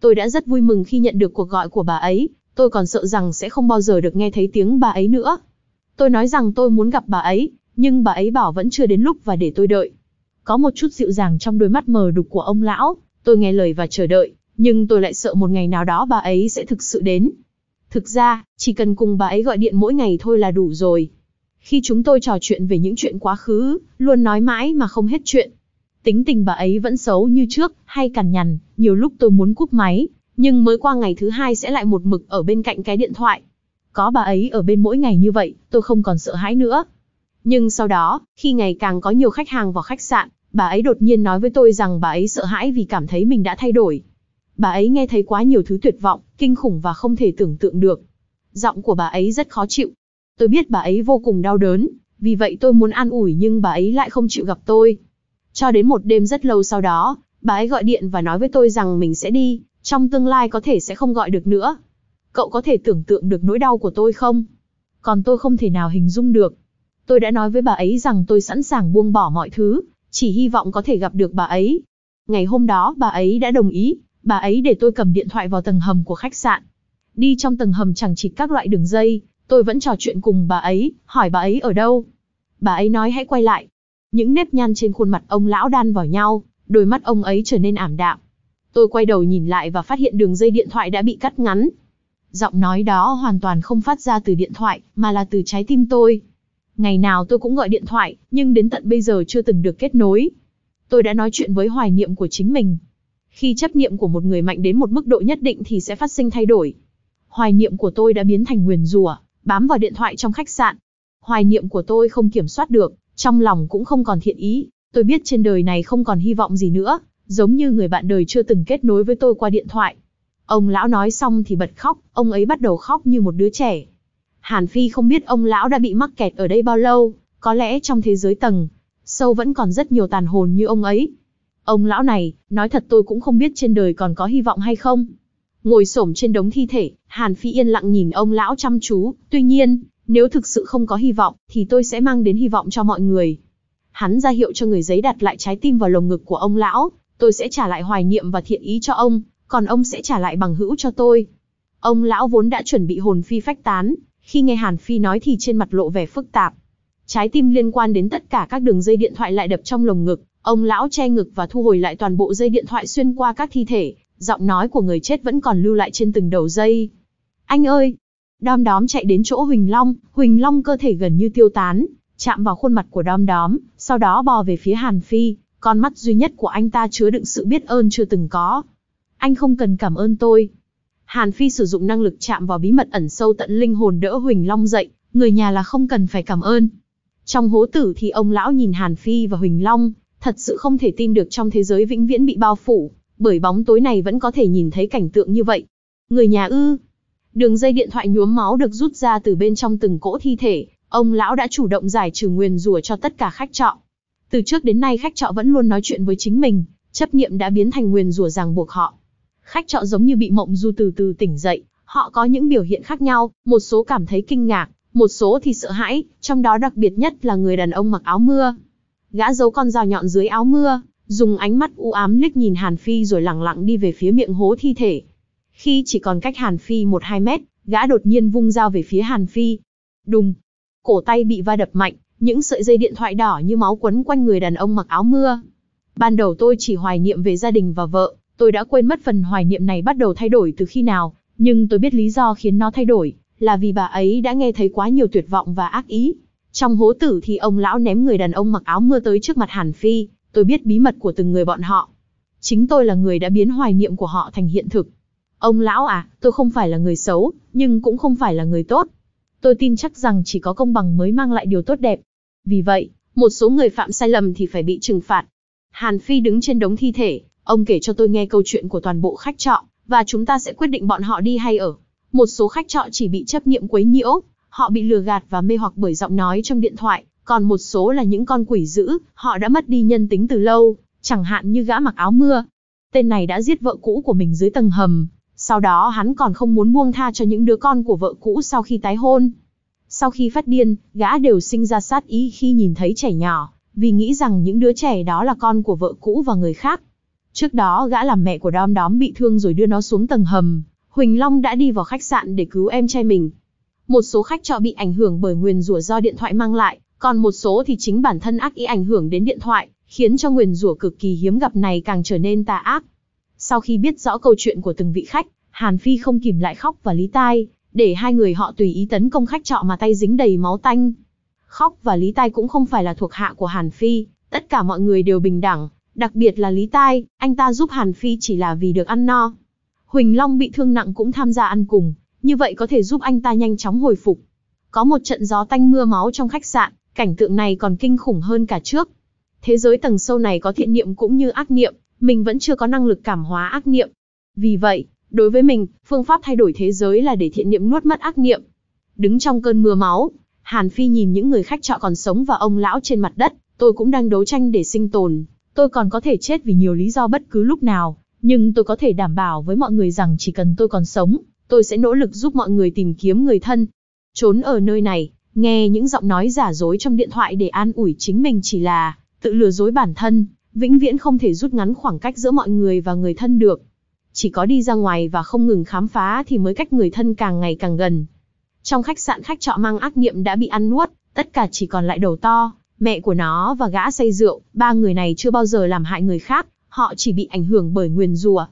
Tôi đã rất vui mừng khi nhận được cuộc gọi của bà ấy, tôi còn sợ rằng sẽ không bao giờ được nghe thấy tiếng bà ấy nữa. Tôi nói rằng tôi muốn gặp bà ấy, nhưng bà ấy bảo vẫn chưa đến lúc và để tôi đợi. Có một chút dịu dàng trong đôi mắt mờ đục của ông lão, tôi nghe lời và chờ đợi, nhưng tôi lại sợ một ngày nào đó bà ấy sẽ thực sự đến. Thực ra, chỉ cần cùng bà ấy gọi điện mỗi ngày thôi là đủ rồi. Khi chúng tôi trò chuyện về những chuyện quá khứ, luôn nói mãi mà không hết chuyện. Tính tình bà ấy vẫn xấu như trước, hay cằn nhằn, nhiều lúc tôi muốn cúp máy, nhưng mới qua ngày thứ hai sẽ lại một mực ở bên cạnh cái điện thoại. Có bà ấy ở bên mỗi ngày như vậy, tôi không còn sợ hãi nữa. Nhưng sau đó, khi ngày càng có nhiều khách hàng vào khách sạn, bà ấy đột nhiên nói với tôi rằng bà ấy sợ hãi vì cảm thấy mình đã thay đổi. Bà ấy nghe thấy quá nhiều thứ tuyệt vọng, kinh khủng và không thể tưởng tượng được. Giọng của bà ấy rất khó chịu. Tôi biết bà ấy vô cùng đau đớn, vì vậy tôi muốn an ủi nhưng bà ấy lại không chịu gặp tôi. Cho đến một đêm rất lâu sau đó, bà ấy gọi điện và nói với tôi rằng mình sẽ đi, trong tương lai có thể sẽ không gọi được nữa cậu có thể tưởng tượng được nỗi đau của tôi không? Còn tôi không thể nào hình dung được. Tôi đã nói với bà ấy rằng tôi sẵn sàng buông bỏ mọi thứ, chỉ hy vọng có thể gặp được bà ấy. Ngày hôm đó bà ấy đã đồng ý, bà ấy để tôi cầm điện thoại vào tầng hầm của khách sạn. Đi trong tầng hầm chẳng chỉ các loại đường dây, tôi vẫn trò chuyện cùng bà ấy, hỏi bà ấy ở đâu. Bà ấy nói hãy quay lại. Những nếp nhăn trên khuôn mặt ông lão đan vào nhau, đôi mắt ông ấy trở nên ảm đạm. Tôi quay đầu nhìn lại và phát hiện đường dây điện thoại đã bị cắt ngắn, Giọng nói đó hoàn toàn không phát ra từ điện thoại, mà là từ trái tim tôi. Ngày nào tôi cũng gọi điện thoại, nhưng đến tận bây giờ chưa từng được kết nối. Tôi đã nói chuyện với hoài niệm của chính mình. Khi chấp niệm của một người mạnh đến một mức độ nhất định thì sẽ phát sinh thay đổi. Hoài niệm của tôi đã biến thành nguyền rủa, bám vào điện thoại trong khách sạn. Hoài niệm của tôi không kiểm soát được, trong lòng cũng không còn thiện ý. Tôi biết trên đời này không còn hy vọng gì nữa, giống như người bạn đời chưa từng kết nối với tôi qua điện thoại. Ông lão nói xong thì bật khóc, ông ấy bắt đầu khóc như một đứa trẻ. Hàn Phi không biết ông lão đã bị mắc kẹt ở đây bao lâu, có lẽ trong thế giới tầng, sâu vẫn còn rất nhiều tàn hồn như ông ấy. Ông lão này, nói thật tôi cũng không biết trên đời còn có hy vọng hay không. Ngồi xổm trên đống thi thể, Hàn Phi yên lặng nhìn ông lão chăm chú, tuy nhiên, nếu thực sự không có hy vọng, thì tôi sẽ mang đến hy vọng cho mọi người. Hắn ra hiệu cho người giấy đặt lại trái tim vào lồng ngực của ông lão, tôi sẽ trả lại hoài niệm và thiện ý cho ông, còn ông sẽ trả lại bằng hữu cho tôi. Ông lão vốn đã chuẩn bị hồn phi phách tán, khi nghe Hàn Phi nói thì trên mặt lộ vẻ phức tạp. Trái tim liên quan đến tất cả các đường dây điện thoại lại đập trong lồng ngực, ông lão che ngực và thu hồi lại toàn bộ dây điện thoại xuyên qua các thi thể, giọng nói của người chết vẫn còn lưu lại trên từng đầu dây. Anh ơi! Đom đóm chạy đến chỗ Huỳnh Long, Huỳnh Long cơ thể gần như tiêu tán, chạm vào khuôn mặt của đom đóm, sau đó bò về phía Hàn Phi, con mắt duy nhất của anh ta chứa đựng sự biết ơn chưa từng có anh không cần cảm ơn tôi. Hàn Phi sử dụng năng lực chạm vào bí mật ẩn sâu tận linh hồn đỡ Huỳnh Long dậy, người nhà là không cần phải cảm ơn. Trong hố tử thì ông lão nhìn Hàn Phi và Huỳnh Long, thật sự không thể tin được trong thế giới vĩnh viễn bị bao phủ, bởi bóng tối này vẫn có thể nhìn thấy cảnh tượng như vậy. Người nhà ư. Đường dây điện thoại nhuốm máu được rút ra từ bên trong từng cỗ thi thể, ông lão đã chủ động giải trừ nguyền rủa cho tất cả khách trọ. Từ trước đến nay khách trọ vẫn luôn nói chuyện với chính mình, chấp niệm đã biến thành nguyền rủa ràng buộc họ. Khách trọ giống như bị mộng du từ từ tỉnh dậy, họ có những biểu hiện khác nhau, một số cảm thấy kinh ngạc, một số thì sợ hãi, trong đó đặc biệt nhất là người đàn ông mặc áo mưa. Gã giấu con dao nhọn dưới áo mưa, dùng ánh mắt u ám liếc nhìn Hàn Phi rồi lẳng lặng đi về phía miệng hố thi thể. Khi chỉ còn cách Hàn Phi 1-2 mét, gã đột nhiên vung dao về phía Hàn Phi. Đùng! Cổ tay bị va đập mạnh, những sợi dây điện thoại đỏ như máu quấn quanh người đàn ông mặc áo mưa. Ban đầu tôi chỉ hoài niệm về gia đình và vợ, Tôi đã quên mất phần hoài niệm này bắt đầu thay đổi từ khi nào, nhưng tôi biết lý do khiến nó thay đổi, là vì bà ấy đã nghe thấy quá nhiều tuyệt vọng và ác ý. Trong hố tử thì ông lão ném người đàn ông mặc áo mưa tới trước mặt Hàn Phi, tôi biết bí mật của từng người bọn họ. Chính tôi là người đã biến hoài niệm của họ thành hiện thực. Ông lão à, tôi không phải là người xấu, nhưng cũng không phải là người tốt. Tôi tin chắc rằng chỉ có công bằng mới mang lại điều tốt đẹp. Vì vậy, một số người phạm sai lầm thì phải bị trừng phạt. Hàn Phi đứng trên đống thi thể, Ông kể cho tôi nghe câu chuyện của toàn bộ khách trọ, và chúng ta sẽ quyết định bọn họ đi hay ở. Một số khách trọ chỉ bị chấp nhiệm quấy nhiễu, họ bị lừa gạt và mê hoặc bởi giọng nói trong điện thoại, còn một số là những con quỷ dữ, họ đã mất đi nhân tính từ lâu, chẳng hạn như gã mặc áo mưa. Tên này đã giết vợ cũ của mình dưới tầng hầm, sau đó hắn còn không muốn buông tha cho những đứa con của vợ cũ sau khi tái hôn. Sau khi phát điên, gã đều sinh ra sát ý khi nhìn thấy trẻ nhỏ, vì nghĩ rằng những đứa trẻ đó là con của vợ cũ và người khác, Trước đó gã làm mẹ của đom đóm bị thương rồi đưa nó xuống tầng hầm, Huỳnh Long đã đi vào khách sạn để cứu em trai mình. Một số khách trọ bị ảnh hưởng bởi nguyền rủa do điện thoại mang lại, còn một số thì chính bản thân ác ý ảnh hưởng đến điện thoại, khiến cho nguyền rủa cực kỳ hiếm gặp này càng trở nên tà ác. Sau khi biết rõ câu chuyện của từng vị khách, Hàn Phi không kìm lại khóc và lý tai, để hai người họ tùy ý tấn công khách trọ mà tay dính đầy máu tanh. Khóc và lý tai cũng không phải là thuộc hạ của Hàn Phi, tất cả mọi người đều bình đẳng, Đặc biệt là Lý Tai, anh ta giúp Hàn Phi chỉ là vì được ăn no. Huỳnh Long bị thương nặng cũng tham gia ăn cùng, như vậy có thể giúp anh ta nhanh chóng hồi phục. Có một trận gió tanh mưa máu trong khách sạn, cảnh tượng này còn kinh khủng hơn cả trước. Thế giới tầng sâu này có thiện niệm cũng như ác niệm, mình vẫn chưa có năng lực cảm hóa ác niệm. Vì vậy, đối với mình, phương pháp thay đổi thế giới là để thiện niệm nuốt mất ác niệm. Đứng trong cơn mưa máu, Hàn Phi nhìn những người khách trọ còn sống và ông lão trên mặt đất, tôi cũng đang đấu tranh để sinh tồn, Tôi còn có thể chết vì nhiều lý do bất cứ lúc nào, nhưng tôi có thể đảm bảo với mọi người rằng chỉ cần tôi còn sống, tôi sẽ nỗ lực giúp mọi người tìm kiếm người thân. Trốn ở nơi này, nghe những giọng nói giả dối trong điện thoại để an ủi chính mình chỉ là tự lừa dối bản thân, vĩnh viễn không thể rút ngắn khoảng cách giữa mọi người và người thân được. Chỉ có đi ra ngoài và không ngừng khám phá thì mới cách người thân càng ngày càng gần. Trong khách sạn khách trọ mang ác niệm đã bị ăn nuốt, tất cả chỉ còn lại đầu to, mẹ của nó và gã say rượu, ba người này chưa bao giờ làm hại người khác, họ chỉ bị ảnh hưởng bởi nguyền rủa.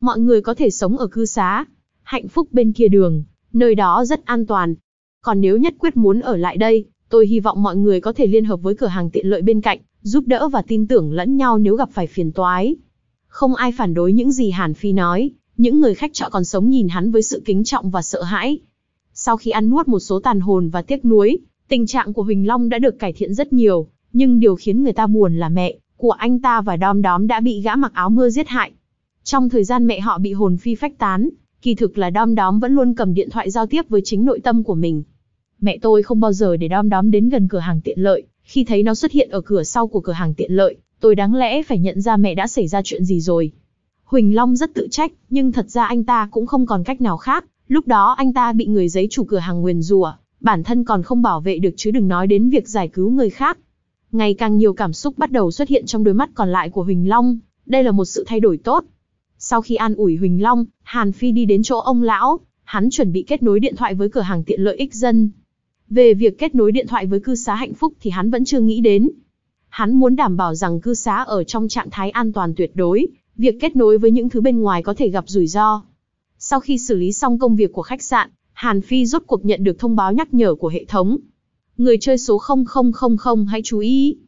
Mọi người có thể sống ở cư xá, hạnh phúc bên kia đường, nơi đó rất an toàn. Còn nếu nhất quyết muốn ở lại đây, tôi hy vọng mọi người có thể liên hợp với cửa hàng tiện lợi bên cạnh, giúp đỡ và tin tưởng lẫn nhau nếu gặp phải phiền toái. Không ai phản đối những gì Hàn Phi nói, những người khách trọ còn sống nhìn hắn với sự kính trọng và sợ hãi. Sau khi ăn nuốt một số tàn hồn và tiếc nuối, Tình trạng của Huỳnh Long đã được cải thiện rất nhiều, nhưng điều khiến người ta buồn là mẹ của anh ta và đom đóm đã bị gã mặc áo mưa giết hại. Trong thời gian mẹ họ bị hồn phi phách tán, kỳ thực là đom đóm vẫn luôn cầm điện thoại giao tiếp với chính nội tâm của mình. Mẹ tôi không bao giờ để đom đóm đến gần cửa hàng tiện lợi, khi thấy nó xuất hiện ở cửa sau của cửa hàng tiện lợi, tôi đáng lẽ phải nhận ra mẹ đã xảy ra chuyện gì rồi. Huỳnh Long rất tự trách, nhưng thật ra anh ta cũng không còn cách nào khác, lúc đó anh ta bị người giấy chủ cửa hàng nguyền rủa, bản thân còn không bảo vệ được chứ đừng nói đến việc giải cứu người khác. Ngày càng nhiều cảm xúc bắt đầu xuất hiện trong đôi mắt còn lại của Huỳnh Long, đây là một sự thay đổi tốt. Sau khi an ủi Huỳnh Long, Hàn Phi đi đến chỗ ông lão, hắn chuẩn bị kết nối điện thoại với cửa hàng tiện lợi ích dân. Về việc kết nối điện thoại với cư xá hạnh phúc thì hắn vẫn chưa nghĩ đến. Hắn muốn đảm bảo rằng cư xá ở trong trạng thái an toàn tuyệt đối, việc kết nối với những thứ bên ngoài có thể gặp rủi ro. Sau khi xử lý xong công việc của khách sạn, Hàn Phi rốt cuộc nhận được thông báo nhắc nhở của hệ thống. Người chơi số 0000 hãy chú ý.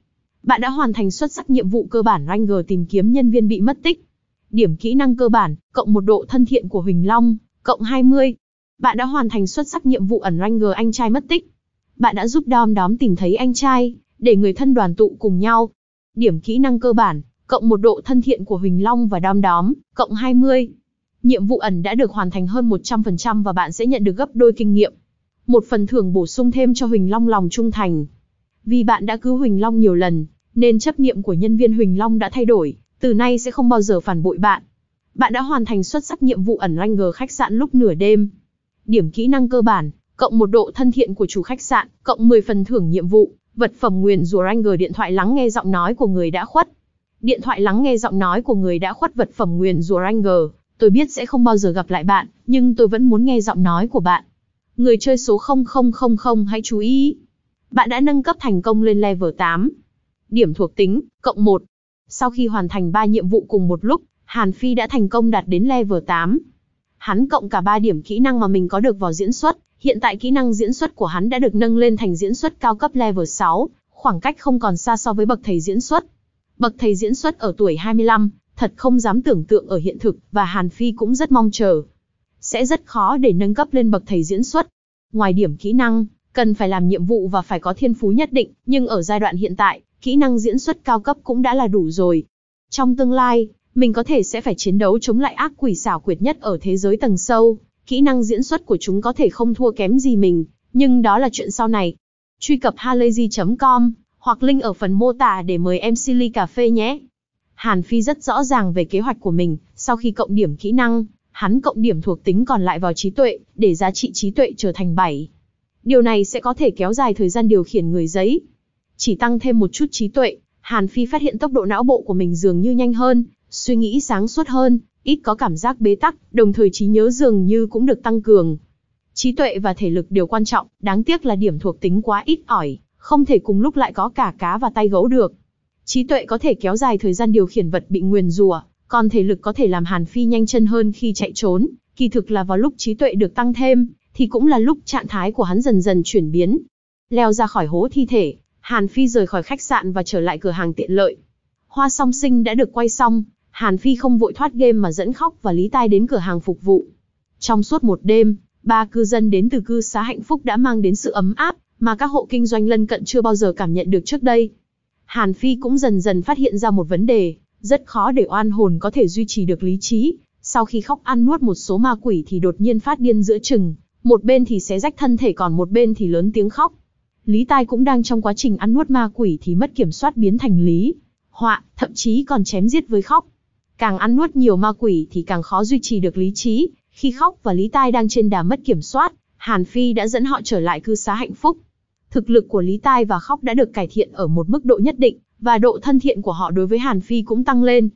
Bạn đã hoàn thành xuất sắc nhiệm vụ cơ bản Ranger tìm kiếm nhân viên bị mất tích. Điểm kỹ năng cơ bản, cộng một độ thân thiện của Huỳnh Long, cộng 20. Bạn đã hoàn thành xuất sắc nhiệm vụ ẩn Ranger anh trai mất tích. Bạn đã giúp Dom đóm tìm thấy anh trai, để người thân đoàn tụ cùng nhau. Điểm kỹ năng cơ bản, cộng một độ thân thiện của Huỳnh Long và Dom đóm, cộng 20 nhiệm vụ ẩn đã được hoàn thành hơn 100% và bạn sẽ nhận được gấp đôi kinh nghiệm. Một phần thưởng bổ sung thêm cho Huỳnh Long lòng trung thành. Vì bạn đã cứu Huỳnh Long nhiều lần, nên chấp niệm của nhân viên Huỳnh Long đã thay đổi, từ nay sẽ không bao giờ phản bội bạn. Bạn đã hoàn thành xuất sắc nhiệm vụ ẩn Ranger khách sạn lúc nửa đêm. Điểm kỹ năng cơ bản, cộng một độ thân thiện của chủ khách sạn, cộng 10 phần thưởng nhiệm vụ, vật phẩm nguyền rủa Ranger điện thoại lắng nghe giọng nói của người đã khuất. Điện thoại lắng nghe giọng nói của người đã khuất vật phẩm nguyền rủa Ranger tôi biết sẽ không bao giờ gặp lại bạn, nhưng tôi vẫn muốn nghe giọng nói của bạn. Người chơi số 0000 hãy chú ý. Bạn đã nâng cấp thành công lên level 8. Điểm thuộc tính, cộng 1. Sau khi hoàn thành 3 nhiệm vụ cùng một lúc, Hàn Phi đã thành công đạt đến level 8. Hắn cộng cả 3 điểm kỹ năng mà mình có được vào diễn xuất, hiện tại kỹ năng diễn xuất của hắn đã được nâng lên thành diễn xuất cao cấp level 6, khoảng cách không còn xa so với bậc thầy diễn xuất. Bậc thầy diễn xuất ở tuổi 25, thật không dám tưởng tượng ở hiện thực, và Hàn Phi cũng rất mong chờ. Sẽ rất khó để nâng cấp lên bậc thầy diễn xuất. Ngoài điểm kỹ năng, cần phải làm nhiệm vụ và phải có thiên phú nhất định, nhưng ở giai đoạn hiện tại, kỹ năng diễn xuất cao cấp cũng đã là đủ rồi. Trong tương lai, mình có thể sẽ phải chiến đấu chống lại ác quỷ xảo quyệt nhất ở thế giới tầng sâu. Kỹ năng diễn xuất của chúng có thể không thua kém gì mình, nhưng đó là chuyện sau này. Truy cập halayzi.com hoặc link ở phần mô tả để mời em Silly Cà Phê nhé. Hàn Phi rất rõ ràng về kế hoạch của mình, sau khi cộng điểm kỹ năng, hắn cộng điểm thuộc tính còn lại vào trí tuệ, để giá trị trí tuệ trở thành 7. Điều này sẽ có thể kéo dài thời gian điều khiển người giấy. Chỉ tăng thêm một chút trí tuệ, Hàn Phi phát hiện tốc độ não bộ của mình dường như nhanh hơn, suy nghĩ sáng suốt hơn, ít có cảm giác bế tắc, đồng thời trí nhớ dường như cũng được tăng cường. Trí tuệ và thể lực đều quan trọng, đáng tiếc là điểm thuộc tính quá ít ỏi, không thể cùng lúc lại có cả cá và tay gấu được. Trí tuệ có thể kéo dài thời gian điều khiển vật bị nguyền rủa, còn thể lực có thể làm Hàn Phi nhanh chân hơn khi chạy trốn, kỳ thực là vào lúc trí tuệ được tăng thêm, thì cũng là lúc trạng thái của hắn dần dần chuyển biến. Leo ra khỏi hố thi thể, Hàn Phi rời khỏi khách sạn và trở lại cửa hàng tiện lợi. Hoa song sinh đã được quay xong, Hàn Phi không vội thoát game mà dẫn khóc và lý tai đến cửa hàng phục vụ. Trong suốt một đêm, ba cư dân đến từ cư xá hạnh phúc đã mang đến sự ấm áp mà các hộ kinh doanh lân cận chưa bao giờ cảm nhận được trước đây. Hàn Phi cũng dần dần phát hiện ra một vấn đề, rất khó để oan hồn có thể duy trì được lý trí. Sau khi khóc ăn nuốt một số ma quỷ thì đột nhiên phát điên giữa chừng, một bên thì xé rách thân thể còn một bên thì lớn tiếng khóc. Lý Tai cũng đang trong quá trình ăn nuốt ma quỷ thì mất kiểm soát biến thành lý, họa, thậm chí còn chém giết với khóc. Càng ăn nuốt nhiều ma quỷ thì càng khó duy trì được lý trí, khi khóc và Lý Tai đang trên đà mất kiểm soát, Hàn Phi đã dẫn họ trở lại cư xá hạnh phúc thực lực của Lý Tai và Khóc đã được cải thiện ở một mức độ nhất định, và độ thân thiện của họ đối với Hàn Phi cũng tăng lên.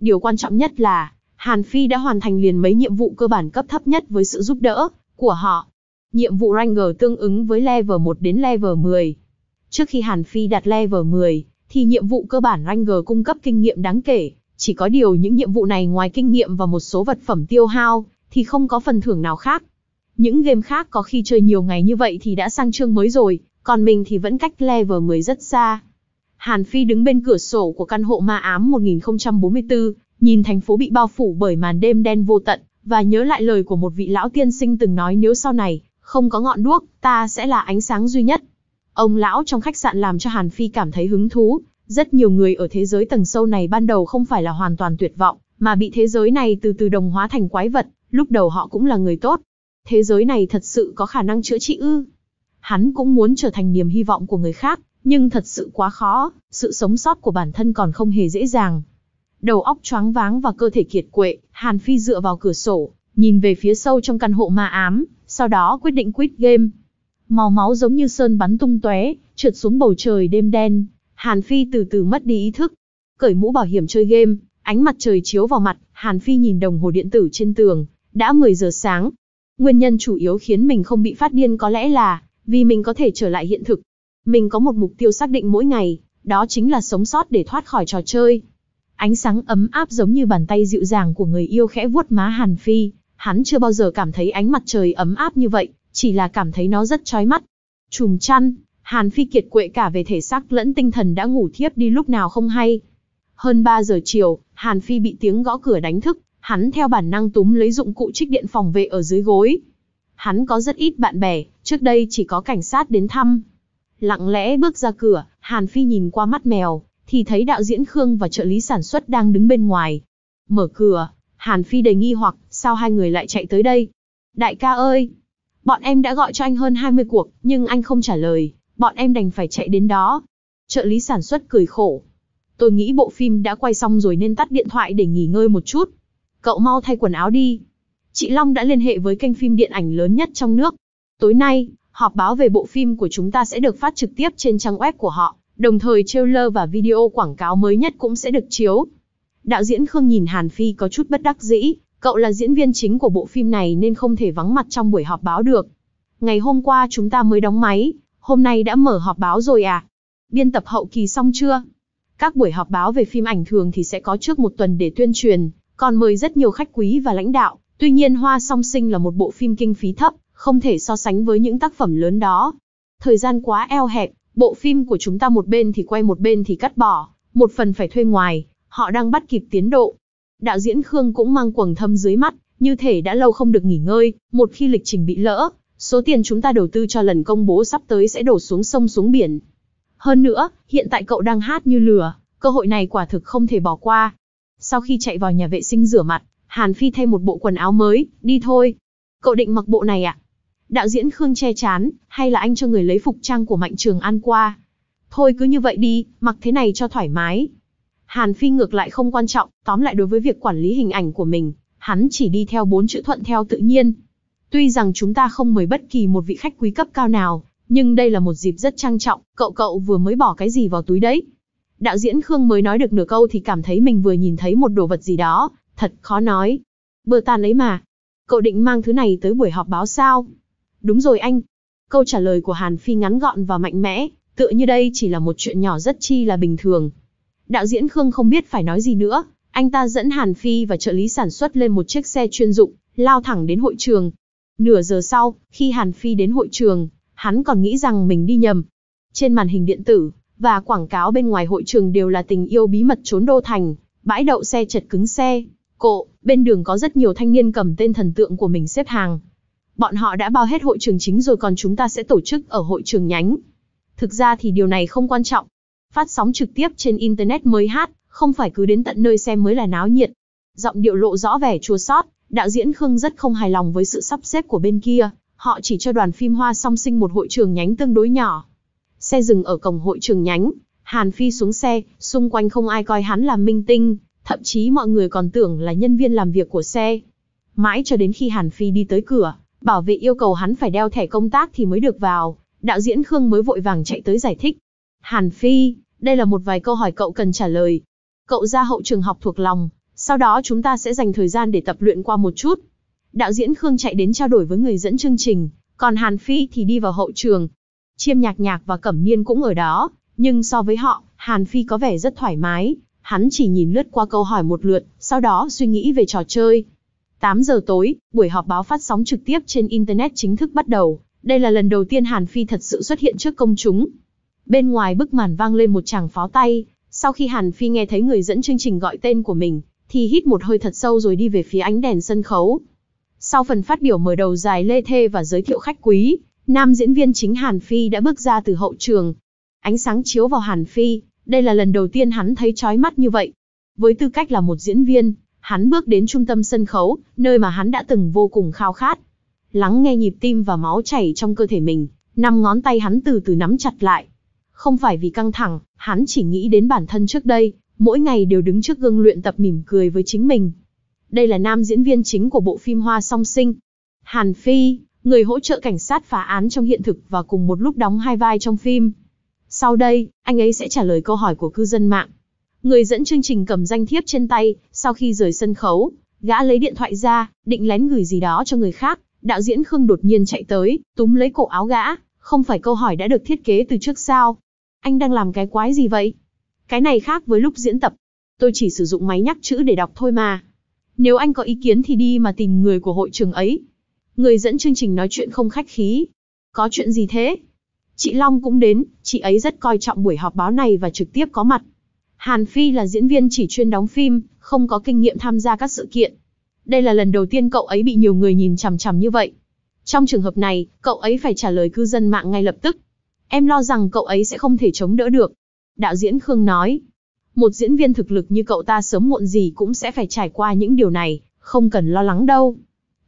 Điều quan trọng nhất là, Hàn Phi đã hoàn thành liền mấy nhiệm vụ cơ bản cấp thấp nhất với sự giúp đỡ của họ. Nhiệm vụ Ranger tương ứng với level 1 đến level 10. Trước khi Hàn Phi đạt level 10, thì nhiệm vụ cơ bản Ranger cung cấp kinh nghiệm đáng kể. Chỉ có điều những nhiệm vụ này ngoài kinh nghiệm và một số vật phẩm tiêu hao, thì không có phần thưởng nào khác. Những game khác có khi chơi nhiều ngày như vậy thì đã sang chương mới rồi, còn mình thì vẫn cách level 10 rất xa. Hàn Phi đứng bên cửa sổ của căn hộ ma ám 1044, nhìn thành phố bị bao phủ bởi màn đêm đen vô tận, và nhớ lại lời của một vị lão tiên sinh từng nói nếu sau này, không có ngọn đuốc, ta sẽ là ánh sáng duy nhất. Ông lão trong khách sạn làm cho Hàn Phi cảm thấy hứng thú, rất nhiều người ở thế giới tầng sâu này ban đầu không phải là hoàn toàn tuyệt vọng, mà bị thế giới này từ từ đồng hóa thành quái vật, lúc đầu họ cũng là người tốt. Thế giới này thật sự có khả năng chữa trị ư? Hắn cũng muốn trở thành niềm hy vọng của người khác, nhưng thật sự quá khó, sự sống sót của bản thân còn không hề dễ dàng. Đầu óc choáng váng và cơ thể kiệt quệ, Hàn Phi dựa vào cửa sổ, nhìn về phía sâu trong căn hộ ma ám, sau đó quyết định quit game. Màu máu giống như sơn bắn tung tóe, trượt xuống bầu trời đêm đen, Hàn Phi từ từ mất đi ý thức. Cởi mũ bảo hiểm chơi game, ánh mặt trời chiếu vào mặt, Hàn Phi nhìn đồng hồ điện tử trên tường, đã 10 giờ sáng. Nguyên nhân chủ yếu khiến mình không bị phát điên có lẽ là vì mình có thể trở lại hiện thực. Mình có một mục tiêu xác định mỗi ngày, đó chính là sống sót để thoát khỏi trò chơi. Ánh sáng ấm áp giống như bàn tay dịu dàng của người yêu khẽ vuốt má Hàn Phi, hắn chưa bao giờ cảm thấy ánh mặt trời ấm áp như vậy, chỉ là cảm thấy nó rất chói mắt. Chùm chăn, Hàn Phi kiệt quệ cả về thể xác lẫn tinh thần đã ngủ thiếp đi lúc nào không hay. Hơn 3 giờ chiều, Hàn Phi bị tiếng gõ cửa đánh thức, hắn theo bản năng túm lấy dụng cụ trích điện phòng vệ ở dưới gối. Hắn có rất ít bạn bè, trước đây chỉ có cảnh sát đến thăm. Lặng lẽ bước ra cửa, Hàn Phi nhìn qua mắt mèo, thì thấy đạo diễn Khương và trợ lý sản xuất đang đứng bên ngoài. Mở cửa, Hàn Phi đầy nghi hoặc, sao hai người lại chạy tới đây? Đại ca ơi! Bọn em đã gọi cho anh hơn 20 cuộc, nhưng anh không trả lời, bọn em đành phải chạy đến đó. Trợ lý sản xuất cười khổ. Tôi nghĩ bộ phim đã quay xong rồi nên tắt điện thoại để nghỉ ngơi một chút. Cậu mau thay quần áo đi, Chị Long đã liên hệ với kênh phim điện ảnh lớn nhất trong nước. Tối nay, họp báo về bộ phim của chúng ta sẽ được phát trực tiếp trên trang web của họ, đồng thời trailer và video quảng cáo mới nhất cũng sẽ được chiếu. Đạo diễn Khương nhìn Hàn Phi có chút bất đắc dĩ, cậu là diễn viên chính của bộ phim này nên không thể vắng mặt trong buổi họp báo được. Ngày hôm qua chúng ta mới đóng máy, hôm nay đã mở họp báo rồi à? Biên tập hậu kỳ xong chưa? Các buổi họp báo về phim ảnh thường thì sẽ có trước một tuần để tuyên truyền, còn mời rất nhiều khách quý và lãnh đạo, Tuy nhiên Hoa Song Sinh là một bộ phim kinh phí thấp, không thể so sánh với những tác phẩm lớn đó. Thời gian quá eo hẹp, bộ phim của chúng ta một bên thì quay một bên thì cắt bỏ, một phần phải thuê ngoài, họ đang bắt kịp tiến độ. Đạo diễn Khương cũng mang quầng thâm dưới mắt, như thể đã lâu không được nghỉ ngơi, một khi lịch trình bị lỡ, số tiền chúng ta đầu tư cho lần công bố sắp tới sẽ đổ xuống sông xuống biển. Hơn nữa, hiện tại cậu đang hát như lửa, cơ hội này quả thực không thể bỏ qua. Sau khi chạy vào nhà vệ sinh rửa mặt, Hàn Phi thay một bộ quần áo mới, đi thôi. Cậu định mặc bộ này ạ? À? Đạo diễn Khương che chán, hay là anh cho người lấy phục trang của Mạnh Trường An qua? Thôi cứ như vậy đi, mặc thế này cho thoải mái. Hàn Phi ngược lại không quan trọng, tóm lại đối với việc quản lý hình ảnh của mình, hắn chỉ đi theo bốn chữ thuận theo tự nhiên. Tuy rằng chúng ta không mời bất kỳ một vị khách quý cấp cao nào, nhưng đây là một dịp rất trang trọng, cậu cậu vừa mới bỏ cái gì vào túi đấy. Đạo diễn Khương mới nói được nửa câu thì cảm thấy mình vừa nhìn thấy một đồ vật gì đó, Thật khó nói. Bờ tan ấy mà. Cậu định mang thứ này tới buổi họp báo sao? Đúng rồi anh. Câu trả lời của Hàn Phi ngắn gọn và mạnh mẽ, tựa như đây chỉ là một chuyện nhỏ rất chi là bình thường. Đạo diễn Khương không biết phải nói gì nữa, anh ta dẫn Hàn Phi và trợ lý sản xuất lên một chiếc xe chuyên dụng, lao thẳng đến hội trường. Nửa giờ sau, khi Hàn Phi đến hội trường, hắn còn nghĩ rằng mình đi nhầm. Trên màn hình điện tử, và quảng cáo bên ngoài hội trường đều là tình yêu bí mật trốn đô thành, bãi đậu xe chật cứng xe cộ, bên đường có rất nhiều thanh niên cầm tên thần tượng của mình xếp hàng. Bọn họ đã bao hết hội trường chính rồi còn chúng ta sẽ tổ chức ở hội trường nhánh. Thực ra thì điều này không quan trọng. Phát sóng trực tiếp trên Internet mới hát, không phải cứ đến tận nơi xem mới là náo nhiệt. Giọng điệu lộ rõ vẻ chua sót, đạo diễn Khương rất không hài lòng với sự sắp xếp của bên kia. Họ chỉ cho đoàn phim Hoa song sinh một hội trường nhánh tương đối nhỏ. Xe dừng ở cổng hội trường nhánh, Hàn Phi xuống xe, xung quanh không ai coi hắn là minh tinh, thậm chí mọi người còn tưởng là nhân viên làm việc của xe. Mãi cho đến khi Hàn Phi đi tới cửa, bảo vệ yêu cầu hắn phải đeo thẻ công tác thì mới được vào, đạo diễn Khương mới vội vàng chạy tới giải thích. Hàn Phi, đây là một vài câu hỏi cậu cần trả lời. Cậu ra hậu trường học thuộc lòng, sau đó chúng ta sẽ dành thời gian để tập luyện qua một chút. Đạo diễn Khương chạy đến trao đổi với người dẫn chương trình, còn Hàn Phi thì đi vào hậu trường. Chiêm nhạc nhạc và Cẩm Niên cũng ở đó, nhưng so với họ, Hàn Phi có vẻ rất thoải mái, Hắn chỉ nhìn lướt qua câu hỏi một lượt, sau đó suy nghĩ về trò chơi. 8 giờ tối, buổi họp báo phát sóng trực tiếp trên Internet chính thức bắt đầu. Đây là lần đầu tiên Hàn Phi thật sự xuất hiện trước công chúng. Bên ngoài bức màn vang lên một chàng pháo tay, sau khi Hàn Phi nghe thấy người dẫn chương trình gọi tên của mình, thì hít một hơi thật sâu rồi đi về phía ánh đèn sân khấu. Sau phần phát biểu mở đầu dài lê thê và giới thiệu khách quý, nam diễn viên chính Hàn Phi đã bước ra từ hậu trường. Ánh sáng chiếu vào Hàn Phi, đây là lần đầu tiên hắn thấy chói mắt như vậy. Với tư cách là một diễn viên, hắn bước đến trung tâm sân khấu, nơi mà hắn đã từng vô cùng khao khát. Lắng nghe nhịp tim và máu chảy trong cơ thể mình, năm ngón tay hắn từ từ nắm chặt lại. Không phải vì căng thẳng, hắn chỉ nghĩ đến bản thân trước đây, mỗi ngày đều đứng trước gương luyện tập mỉm cười với chính mình. Đây là nam diễn viên chính của bộ phim Hoa Song Sinh. Hàn Phi, người hỗ trợ cảnh sát phá án trong hiện thực và cùng một lúc đóng hai vai trong phim. Sau đây, anh ấy sẽ trả lời câu hỏi của cư dân mạng. Người dẫn chương trình cầm danh thiếp trên tay, sau khi rời sân khấu, gã lấy điện thoại ra, định lén gửi gì đó cho người khác. Đạo diễn Khương đột nhiên chạy tới, túm lấy cổ áo gã, không phải câu hỏi đã được thiết kế từ trước sao? Anh đang làm cái quái gì vậy? Cái này khác với lúc diễn tập. Tôi chỉ sử dụng máy nhắc chữ để đọc thôi mà. Nếu anh có ý kiến thì đi mà tìm người của hội trường ấy. Người dẫn chương trình nói chuyện không khách khí. Có chuyện gì thế? Chị Long cũng đến, chị ấy rất coi trọng buổi họp báo này và trực tiếp có mặt. Hàn Phi là diễn viên chỉ chuyên đóng phim, không có kinh nghiệm tham gia các sự kiện. Đây là lần đầu tiên cậu ấy bị nhiều người nhìn chằm chằm như vậy. Trong trường hợp này, cậu ấy phải trả lời cư dân mạng ngay lập tức. Em lo rằng cậu ấy sẽ không thể chống đỡ được. Đạo diễn Khương nói, một diễn viên thực lực như cậu ta sớm muộn gì cũng sẽ phải trải qua những điều này, không cần lo lắng đâu.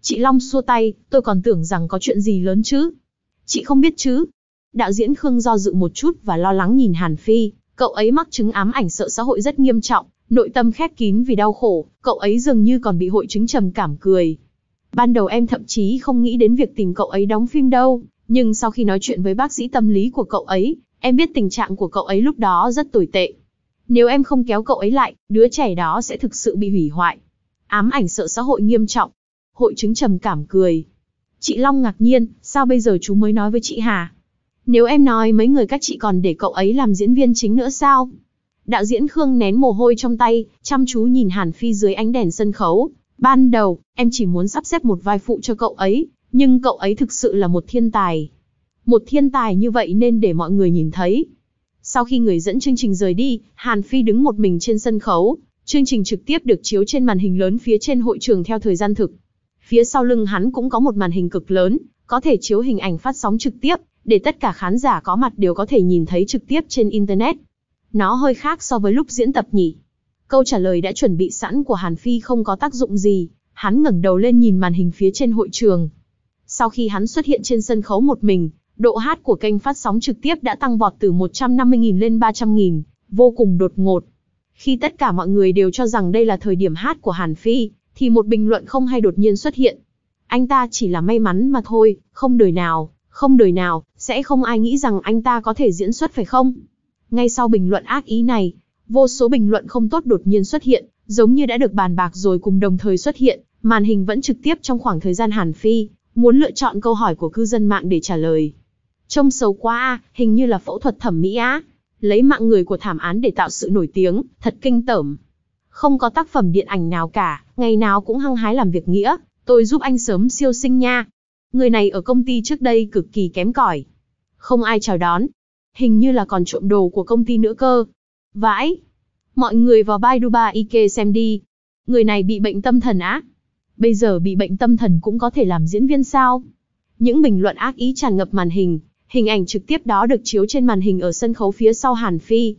Chị Long xua tay, tôi còn tưởng rằng có chuyện gì lớn chứ. Chị không biết chứ, đạo diễn Khương do dự một chút và lo lắng nhìn Hàn Phi, cậu ấy mắc chứng ám ảnh sợ xã hội rất nghiêm trọng, nội tâm khép kín vì đau khổ, cậu ấy dường như còn bị hội chứng trầm cảm cười. Ban đầu em thậm chí không nghĩ đến việc tìm cậu ấy đóng phim đâu, nhưng sau khi nói chuyện với bác sĩ tâm lý của cậu ấy, em biết tình trạng của cậu ấy lúc đó rất tồi tệ. Nếu em không kéo cậu ấy lại, đứa trẻ đó sẽ thực sự bị hủy hoại. Ám ảnh sợ xã hội nghiêm trọng. Hội chứng trầm cảm cười. Chị Long ngạc nhiên, sao bây giờ chú mới nói với chị Hà? Nếu em nói mấy người các chị còn để cậu ấy làm diễn viên chính nữa sao? Đạo diễn Khương nén mồ hôi trong tay, chăm chú nhìn Hàn Phi dưới ánh đèn sân khấu. Ban đầu, em chỉ muốn sắp xếp một vai phụ cho cậu ấy, nhưng cậu ấy thực sự là một thiên tài. Một thiên tài như vậy nên để mọi người nhìn thấy. Sau khi người dẫn chương trình rời đi, Hàn Phi đứng một mình trên sân khấu. Chương trình trực tiếp được chiếu trên màn hình lớn phía trên hội trường theo thời gian thực. Phía sau lưng hắn cũng có một màn hình cực lớn, có thể chiếu hình ảnh phát sóng trực tiếp, để tất cả khán giả có mặt đều có thể nhìn thấy trực tiếp trên Internet. Nó hơi khác so với lúc diễn tập nhỉ. Câu trả lời đã chuẩn bị sẵn của Hàn Phi không có tác dụng gì, hắn ngẩng đầu lên nhìn màn hình phía trên hội trường. Sau khi hắn xuất hiện trên sân khấu một mình, độ hát của kênh phát sóng trực tiếp đã tăng vọt từ 150.000 lên 300.000, vô cùng đột ngột. Khi tất cả mọi người đều cho rằng đây là thời điểm hát của Hàn Phi, thì một bình luận không hay đột nhiên xuất hiện. Anh ta chỉ là may mắn mà thôi, không đời nào, không đời nào, sẽ không ai nghĩ rằng anh ta có thể diễn xuất phải không? Ngay sau bình luận ác ý này, vô số bình luận không tốt đột nhiên xuất hiện, giống như đã được bàn bạc rồi cùng đồng thời xuất hiện, màn hình vẫn trực tiếp trong khoảng thời gian Hàn Phi, muốn lựa chọn câu hỏi của cư dân mạng để trả lời. Trông xấu quá à, hình như là phẫu thuật thẩm mỹ á, lấy mạng người của thảm án để tạo sự nổi tiếng, thật kinh tởm. Không có tác phẩm điện ảnh nào cả, ngày nào cũng hăng hái làm việc nghĩa, tôi giúp anh sớm siêu sinh nha. Người này ở công ty trước đây cực kỳ kém cỏi. Không ai chào đón. Hình như là còn trộm đồ của công ty nữa cơ. Vãi! Mọi người vào Baidu Ba Ike xem đi. Người này bị bệnh tâm thần á? Bây giờ bị bệnh tâm thần cũng có thể làm diễn viên sao? Những bình luận ác ý tràn ngập màn hình, hình ảnh trực tiếp đó được chiếu trên màn hình ở sân khấu phía sau Hàn Phi.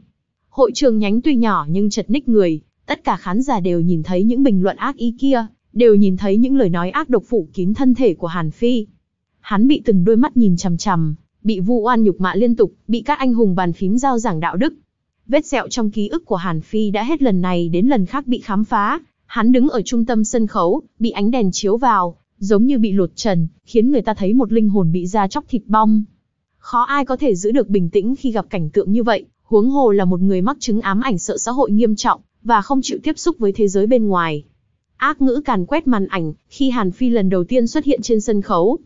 Hội trường nhánh tuy nhỏ nhưng chật ních người, tất cả khán giả đều nhìn thấy những bình luận ác ý kia, đều nhìn thấy những lời nói ác độc phủ kín thân thể của Hàn Phi. Hắn bị từng đôi mắt nhìn chằm chằm, bị vu oan nhục mạ liên tục, bị các anh hùng bàn phím giao giảng đạo đức. Vết sẹo trong ký ức của Hàn Phi đã hết lần này đến lần khác bị khám phá, hắn đứng ở trung tâm sân khấu, bị ánh đèn chiếu vào, giống như bị lột trần, khiến người ta thấy một linh hồn bị da chóc thịt bong. Khó ai có thể giữ được bình tĩnh khi gặp cảnh tượng như vậy, huống hồ là một người mắc chứng ám ảnh sợ xã hội nghiêm trọng và không chịu tiếp xúc với thế giới bên ngoài ác ngữ càn quét màn ảnh, khi Hàn Phi lần đầu tiên xuất hiện trên sân khấu.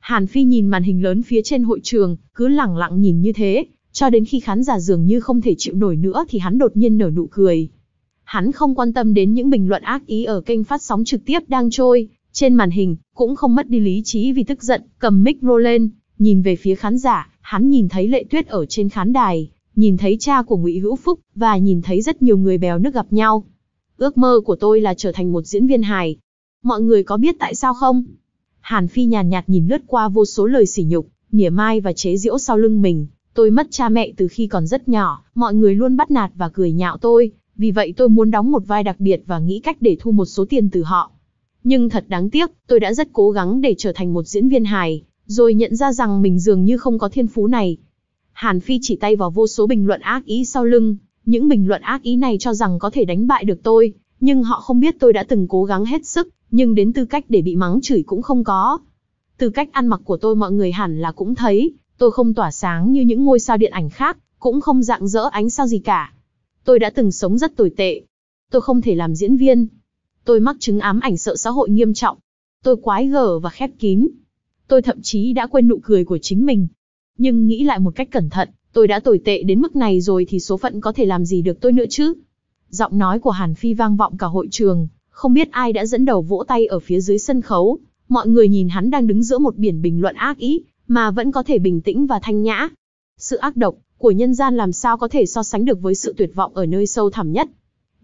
Hàn Phi nhìn màn hình lớn phía trên hội trường, cứ lẳng lặng nhìn như thế, cho đến khi khán giả dường như không thể chịu nổi nữa thì hắn đột nhiên nở nụ cười. Hắn không quan tâm đến những bình luận ác ý ở kênh phát sóng trực tiếp đang trôi, trên màn hình, cũng không mất đi lý trí vì tức giận, cầm micro lên, nhìn về phía khán giả, hắn nhìn thấy lệ tuyết ở trên khán đài, nhìn thấy cha của Ngụy Hữu Phúc, và nhìn thấy rất nhiều người bèo nước gặp nhau. Ước mơ của tôi là trở thành một diễn viên hài. Mọi người có biết tại sao không? Hàn Phi nhàn nhạt nhìn lướt qua vô số lời sỉ nhục, mỉa mai và chế giễu sau lưng mình. Tôi mất cha mẹ từ khi còn rất nhỏ, mọi người luôn bắt nạt và cười nhạo tôi, vì vậy tôi muốn đóng một vai đặc biệt và nghĩ cách để thu một số tiền từ họ. Nhưng thật đáng tiếc, tôi đã rất cố gắng để trở thành một diễn viên hài, rồi nhận ra rằng mình dường như không có thiên phú này. Hàn Phi chỉ tay vào vô số bình luận ác ý sau lưng, những bình luận ác ý này cho rằng có thể đánh bại được tôi, nhưng họ không biết tôi đã từng cố gắng hết sức, nhưng đến tư cách để bị mắng chửi cũng không có. Tư cách ăn mặc của tôi mọi người hẳn là cũng thấy, tôi không tỏa sáng như những ngôi sao điện ảnh khác, cũng không rạng rỡ ánh sao gì cả. Tôi đã từng sống rất tồi tệ. Tôi không thể làm diễn viên. Tôi mắc chứng ám ảnh sợ xã hội nghiêm trọng. Tôi quái gở và khép kín. Tôi thậm chí đã quên nụ cười của chính mình. Nhưng nghĩ lại một cách cẩn thận, Tôi đã tồi tệ đến mức này rồi thì số phận có thể làm gì được tôi nữa chứ? Giọng nói của Hàn Phi vang vọng cả hội trường, không biết ai đã dẫn đầu vỗ tay ở phía dưới sân khấu. Mọi người nhìn hắn đang đứng giữa một biển bình luận ác ý, mà vẫn có thể bình tĩnh và thanh nhã. Sự ác độc của nhân gian làm sao có thể so sánh được với sự tuyệt vọng ở nơi sâu thẳm nhất.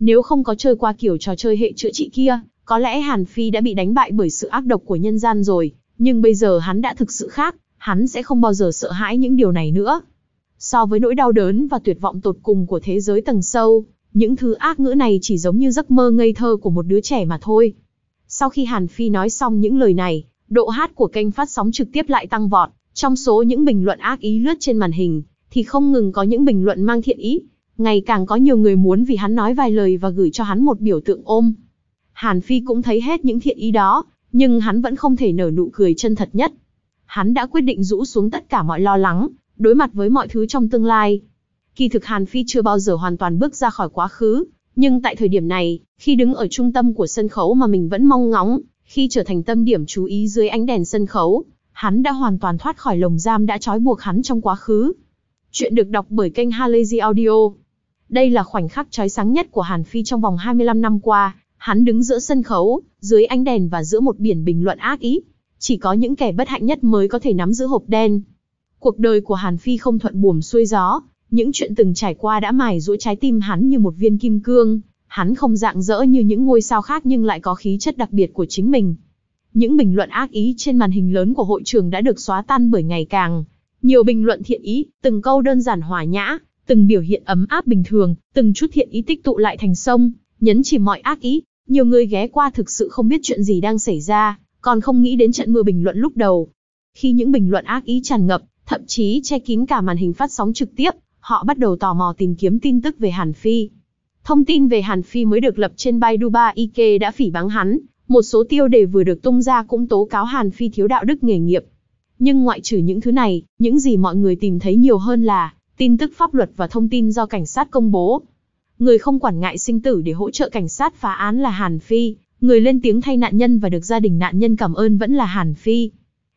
Nếu không có chơi qua kiểu trò chơi hệ chữa trị kia, có lẽ Hàn Phi đã bị đánh bại bởi sự ác độc của nhân gian rồi, nhưng bây giờ hắn đã thực sự khác, hắn sẽ không bao giờ sợ hãi những điều này nữa. So với nỗi đau đớn và tuyệt vọng tột cùng của thế giới tầng sâu, những thứ ác ngữ này chỉ giống như giấc mơ ngây thơ của một đứa trẻ mà thôi. Sau khi Hàn Phi nói xong những lời này, độ hát của kênh phát sóng trực tiếp lại tăng vọt. Trong số những bình luận ác ý lướt trên màn hình, thì không ngừng có những bình luận mang thiện ý. Ngày càng có nhiều người muốn vì hắn nói vài lời và gửi cho hắn một biểu tượng ôm. Hàn Phi cũng thấy hết những thiện ý đó, nhưng hắn vẫn không thể nở nụ cười chân thật nhất. Hắn đã quyết định rũ xuống tất cả mọi lo lắng, đối mặt với mọi thứ trong tương lai. Kỳ thực Hàn Phi chưa bao giờ hoàn toàn bước ra khỏi quá khứ, nhưng tại thời điểm này, khi đứng ở trung tâm của sân khấu mà mình vẫn mong ngóng, khi trở thành tâm điểm chú ý dưới ánh đèn sân khấu, hắn đã hoàn toàn thoát khỏi lồng giam đã trói buộc hắn trong quá khứ. Chuyện được đọc bởi kênh Halazy Audio. Đây là khoảnh khắc trói sáng nhất của Hàn Phi trong vòng 25 năm qua, hắn đứng giữa sân khấu, dưới ánh đèn và giữa một biển bình luận ác ý. Chỉ có những kẻ bất hạnh nhất mới có thể nắm giữ hộp đen, Cuộc đời của Hàn Phi không thuận buồm xuôi gió, những chuyện từng trải qua đã mài dũa trái tim hắn như một viên kim cương. Hắn không rạng rỡ như những ngôi sao khác nhưng lại có khí chất đặc biệt của chính mình. Những bình luận ác ý trên màn hình lớn của hội trường đã được xóa tan bởi ngày càng. Nhiều bình luận thiện ý, từng câu đơn giản hòa nhã, từng biểu hiện ấm áp bình thường, từng chút thiện ý tích tụ lại thành sông, nhấn chỉ mọi ác ý. Nhiều người ghé qua thực sự không biết chuyện gì đang xảy ra, còn không nghĩ đến trận mưa bình luận lúc đầu. Khi những bình luận ác ý tràn ngập, thậm chí che kín cả màn hình phát sóng trực tiếp, họ bắt đầu tò mò tìm kiếm tin tức về Hàn Phi. Thông tin về Hàn Phi mới được lập trên Baidu 3 Ike đã phỉ báng hắn, một số tiêu đề vừa được tung ra cũng tố cáo Hàn Phi thiếu đạo đức nghề nghiệp. Nhưng ngoại trừ những thứ này, những gì mọi người tìm thấy nhiều hơn là tin tức pháp luật và thông tin do cảnh sát công bố. Người không quản ngại sinh tử để hỗ trợ cảnh sát phá án là Hàn Phi, người lên tiếng thay nạn nhân và được gia đình nạn nhân cảm ơn vẫn là Hàn Phi.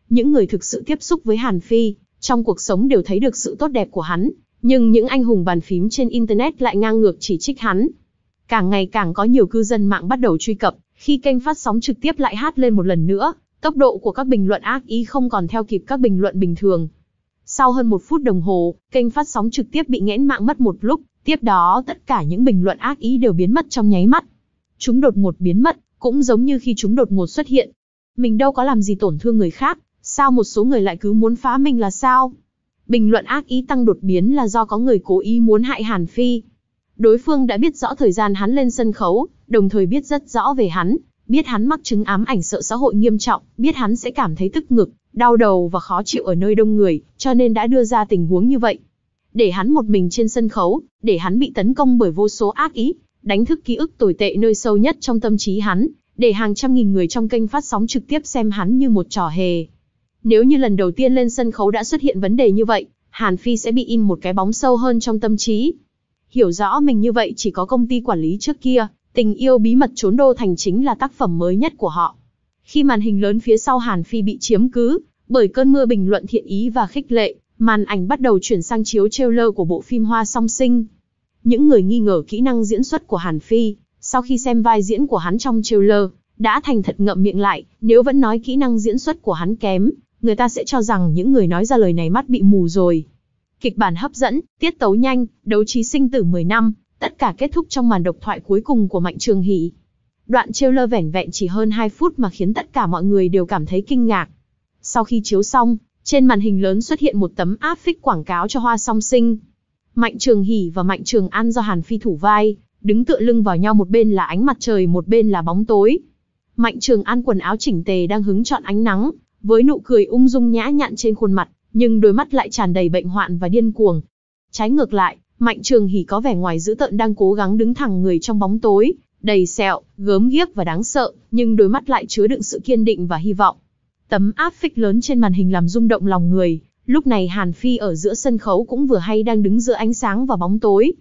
Những người thực sự tiếp xúc với Hàn Phi, trong cuộc sống đều thấy được sự tốt đẹp của hắn, nhưng những anh hùng bàn phím trên Internet lại ngang ngược chỉ trích hắn. Càng ngày càng có nhiều cư dân mạng bắt đầu truy cập, khi kênh phát sóng trực tiếp lại hát lên một lần nữa, tốc độ của các bình luận ác ý không còn theo kịp các bình luận bình thường. Sau hơn một phút đồng hồ, kênh phát sóng trực tiếp bị nghẽn mạng mất một lúc, tiếp đó tất cả những bình luận ác ý đều biến mất trong nháy mắt. Chúng đột ngột biến mất, cũng giống như khi chúng đột ngột xuất hiện. Mình đâu có làm gì tổn thương người khác, Sao một số người lại cứ muốn phá mình là sao? Bình luận ác ý tăng đột biến là do có người cố ý muốn hại Hàn Phi. Đối phương đã biết rõ thời gian hắn lên sân khấu, đồng thời biết rất rõ về hắn, biết hắn mắc chứng ám ảnh sợ xã hội nghiêm trọng, biết hắn sẽ cảm thấy tức ngực, đau đầu và khó chịu ở nơi đông người, cho nên đã đưa ra tình huống như vậy. Để hắn một mình trên sân khấu, để hắn bị tấn công bởi vô số ác ý, đánh thức ký ức tồi tệ nơi sâu nhất trong tâm trí hắn, để hàng trăm nghìn người trong kênh phát sóng trực tiếp xem hắn như một trò hề. Nếu như lần đầu tiên lên sân khấu đã xuất hiện vấn đề như vậy, Hàn Phi sẽ bị in một cái bóng sâu hơn trong tâm trí. Hiểu rõ mình như vậy chỉ có công ty quản lý trước kia, tình yêu bí mật trốn đô thành chính là tác phẩm mới nhất của họ. Khi màn hình lớn phía sau Hàn Phi bị chiếm cứ, bởi cơn mưa bình luận thiện ý và khích lệ, màn ảnh bắt đầu chuyển sang chiếu trailer của bộ phim Hoa song sinh. Những người nghi ngờ kỹ năng diễn xuất của Hàn Phi, sau khi xem vai diễn của hắn trong trailer, đã thành thật ngậm miệng lại, nếu vẫn nói kỹ năng diễn xuất của hắn kém, người ta sẽ cho rằng những người nói ra lời này mắt bị mù rồi. Kịch bản hấp dẫn, tiết tấu nhanh, đấu trí sinh tử 10 năm, tất cả kết thúc trong màn độc thoại cuối cùng của Mạnh Trường Hỷ. Đoạn trêu lơ vẻn vẹn chỉ hơn 2 phút mà khiến tất cả mọi người đều cảm thấy kinh ngạc. Sau khi chiếu xong, trên màn hình lớn xuất hiện một tấm áp phích quảng cáo cho Hoa Song Sinh. Mạnh Trường Hỷ và Mạnh Trường An do Hàn Phi thủ vai, đứng tựa lưng vào nhau một bên là ánh mặt trời một bên là bóng tối. Mạnh Trường An quần áo chỉnh tề đang hứng chọn ánh nắng, với nụ cười ung dung nhã nhặn trên khuôn mặt, nhưng đôi mắt lại tràn đầy bệnh hoạn và điên cuồng. Trái ngược lại, Mạnh Trường Hỉ có vẻ ngoài giữ tợn đang cố gắng đứng thẳng người trong bóng tối, đầy sẹo, gớm ghiếc và đáng sợ, nhưng đôi mắt lại chứa đựng sự kiên định và hy vọng. Tấm áp phích lớn trên màn hình làm rung động lòng người, lúc này Hàn Phi ở giữa sân khấu cũng vừa hay đang đứng giữa ánh sáng và bóng tối.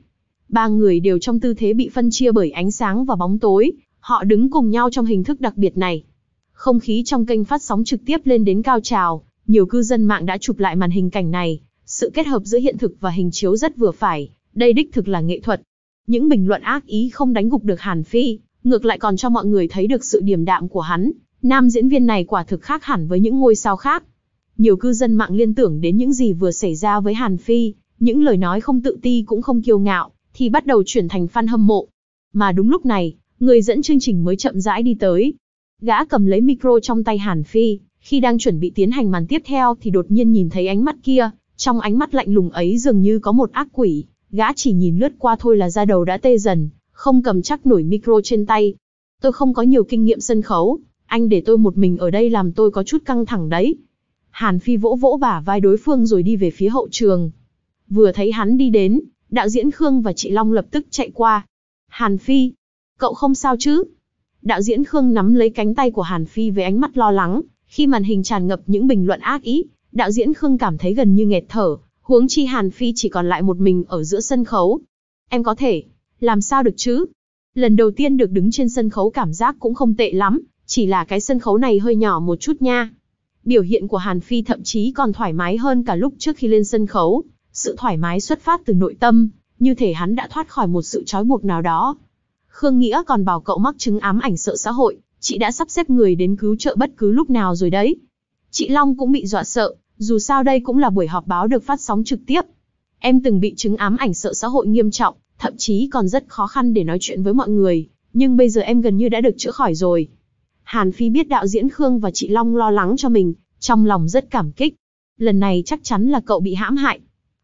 Ba người đều trong tư thế bị phân chia bởi ánh sáng và bóng tối, họ đứng cùng nhau trong hình thức đặc biệt này. Không khí trong kênh phát sóng trực tiếp lên đến cao trào, nhiều cư dân mạng đã chụp lại màn hình cảnh này, sự kết hợp giữa hiện thực và hình chiếu rất vừa phải, đây đích thực là nghệ thuật. Những bình luận ác ý không đánh gục được Hàn Phi, ngược lại còn cho mọi người thấy được sự điềm đạm của hắn, nam diễn viên này quả thực khác hẳn với những ngôi sao khác. Nhiều cư dân mạng liên tưởng đến những gì vừa xảy ra với Hàn Phi, những lời nói không tự ti cũng không kiêu ngạo, thì bắt đầu chuyển thành fan hâm mộ. Mà đúng lúc này, người dẫn chương trình mới chậm rãi đi tới, Gã cầm lấy micro trong tay Hàn Phi, khi đang chuẩn bị tiến hành màn tiếp theo thì đột nhiên nhìn thấy ánh mắt kia, trong ánh mắt lạnh lùng ấy dường như có một ác quỷ, gã chỉ nhìn lướt qua thôi là da đầu đã tê dần, không cầm chắc nổi micro trên tay. Tôi không có nhiều kinh nghiệm sân khấu, anh để tôi một mình ở đây làm tôi có chút căng thẳng đấy. Hàn Phi vỗ vỗ bả vai đối phương rồi đi về phía hậu trường. Vừa thấy hắn đi đến, đạo diễn Khương và chị Long lập tức chạy qua. Hàn Phi, cậu không sao chứ? Đạo diễn Khương nắm lấy cánh tay của Hàn Phi với ánh mắt lo lắng, khi màn hình tràn ngập những bình luận ác ý, đạo diễn Khương cảm thấy gần như nghẹt thở, huống chi Hàn Phi chỉ còn lại một mình ở giữa sân khấu. Em có thể, làm sao được chứ? Lần đầu tiên được đứng trên sân khấu cảm giác cũng không tệ lắm, chỉ là cái sân khấu này hơi nhỏ một chút nha. Biểu hiện của Hàn Phi thậm chí còn thoải mái hơn cả lúc trước khi lên sân khấu, sự thoải mái xuất phát từ nội tâm, như thể hắn đã thoát khỏi một sự trói buộc nào đó, Khương Nghĩa còn bảo cậu mắc chứng ám ảnh sợ xã hội, chị đã sắp xếp người đến cứu trợ bất cứ lúc nào rồi đấy. Chị Long cũng bị dọa sợ, dù sao đây cũng là buổi họp báo được phát sóng trực tiếp. Em từng bị chứng ám ảnh sợ xã hội nghiêm trọng, thậm chí còn rất khó khăn để nói chuyện với mọi người, nhưng bây giờ em gần như đã được chữa khỏi rồi. Hàn Phi biết đạo diễn Khương và chị Long lo lắng cho mình, trong lòng rất cảm kích. Lần này chắc chắn là cậu bị hãm hại.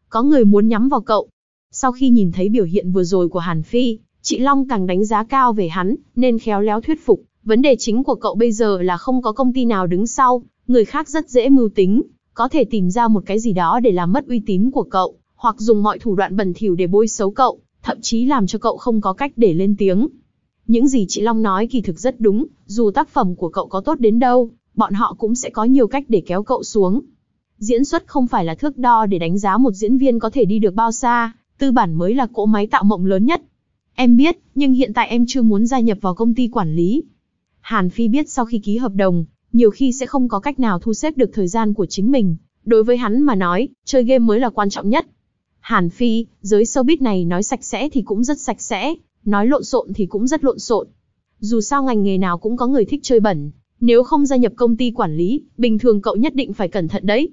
Có người muốn nhắm vào cậu. Sau khi nhìn thấy biểu hiện vừa rồi của Hàn Phi, Chị Long càng đánh giá cao về hắn, nên khéo léo thuyết phục. Vấn đề chính của cậu bây giờ là không có công ty nào đứng sau, người khác rất dễ mưu tính, có thể tìm ra một cái gì đó để làm mất uy tín của cậu, hoặc dùng mọi thủ đoạn bẩn thỉu để bôi xấu cậu, thậm chí làm cho cậu không có cách để lên tiếng. Những gì chị Long nói kỳ thực rất đúng, dù tác phẩm của cậu có tốt đến đâu, bọn họ cũng sẽ có nhiều cách để kéo cậu xuống. Diễn xuất không phải là thước đo để đánh giá một diễn viên có thể đi được bao xa, tư bản mới là cỗ máy tạo mộng lớn nhất. Em biết, nhưng hiện tại em chưa muốn gia nhập vào công ty quản lý. Hàn Phi biết sau khi ký hợp đồng, nhiều khi sẽ không có cách nào thu xếp được thời gian của chính mình. Đối với hắn mà nói, chơi game mới là quan trọng nhất. Hàn Phi, giới showbiz này nói sạch sẽ thì cũng rất sạch sẽ, nói lộn xộn thì cũng rất lộn xộn. Dù sao ngành nghề nào cũng có người thích chơi bẩn, nếu không gia nhập công ty quản lý, bình thường cậu nhất định phải cẩn thận đấy.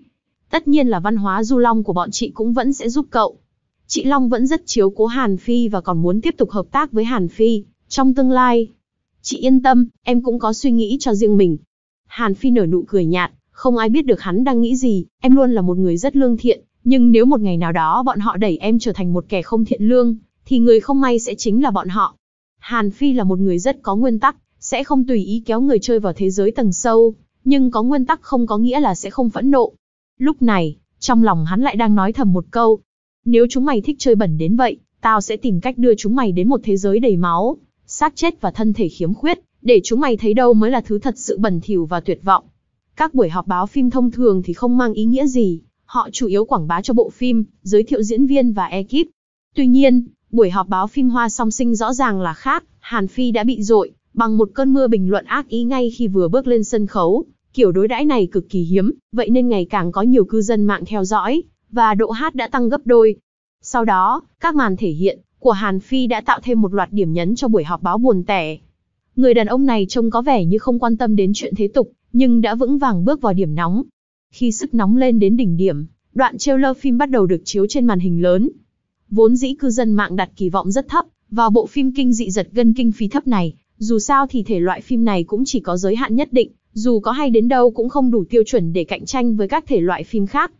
Tất nhiên là văn hóa du long của bọn chị cũng vẫn sẽ giúp cậu. Chị Long vẫn rất chiếu cố Hàn Phi và còn muốn tiếp tục hợp tác với Hàn Phi trong tương lai. Chị yên tâm, em cũng có suy nghĩ cho riêng mình. Hàn Phi nở nụ cười nhạt, không ai biết được hắn đang nghĩ gì, em luôn là một người rất lương thiện, nhưng nếu một ngày nào đó bọn họ đẩy em trở thành một kẻ không thiện lương, thì người không may sẽ chính là bọn họ. Hàn Phi là một người rất có nguyên tắc, sẽ không tùy ý kéo người chơi vào thế giới tầng sâu, nhưng có nguyên tắc không có nghĩa là sẽ không phẫn nộ. Lúc này, trong lòng hắn lại đang nói thầm một câu, nếu chúng mày thích chơi bẩn đến vậy, tao sẽ tìm cách đưa chúng mày đến một thế giới đầy máu, xác chết và thân thể khiếm khuyết, để chúng mày thấy đâu mới là thứ thật sự bẩn thỉu và tuyệt vọng. Các buổi họp báo phim thông thường thì không mang ý nghĩa gì, họ chủ yếu quảng bá cho bộ phim, giới thiệu diễn viên và ekip. Tuy nhiên, buổi họp báo phim Hoa song sinh rõ ràng là khác, Hàn Phi đã bị dội, bằng một cơn mưa bình luận ác ý ngay khi vừa bước lên sân khấu. Kiểu đối đãi này cực kỳ hiếm, vậy nên ngày càng có nhiều cư dân mạng theo dõi, và độ hát đã tăng gấp đôi. Sau đó, các màn thể hiện của Hàn Phi đã tạo thêm một loạt điểm nhấn cho buổi họp báo buồn tẻ. Người đàn ông này trông có vẻ như không quan tâm đến chuyện thế tục, nhưng đã vững vàng bước vào điểm nóng. Khi sức nóng lên đến đỉnh điểm, đoạn trailer phim bắt đầu được chiếu trên màn hình lớn. Vốn dĩ cư dân mạng đặt kỳ vọng rất thấp vào bộ phim kinh dị giật gân kinh phí thấp này, dù sao thì thể loại phim này cũng chỉ có giới hạn nhất định, dù có hay đến đâu cũng không đủ tiêu chuẩn để cạnh tranh với các thể loại phim khác.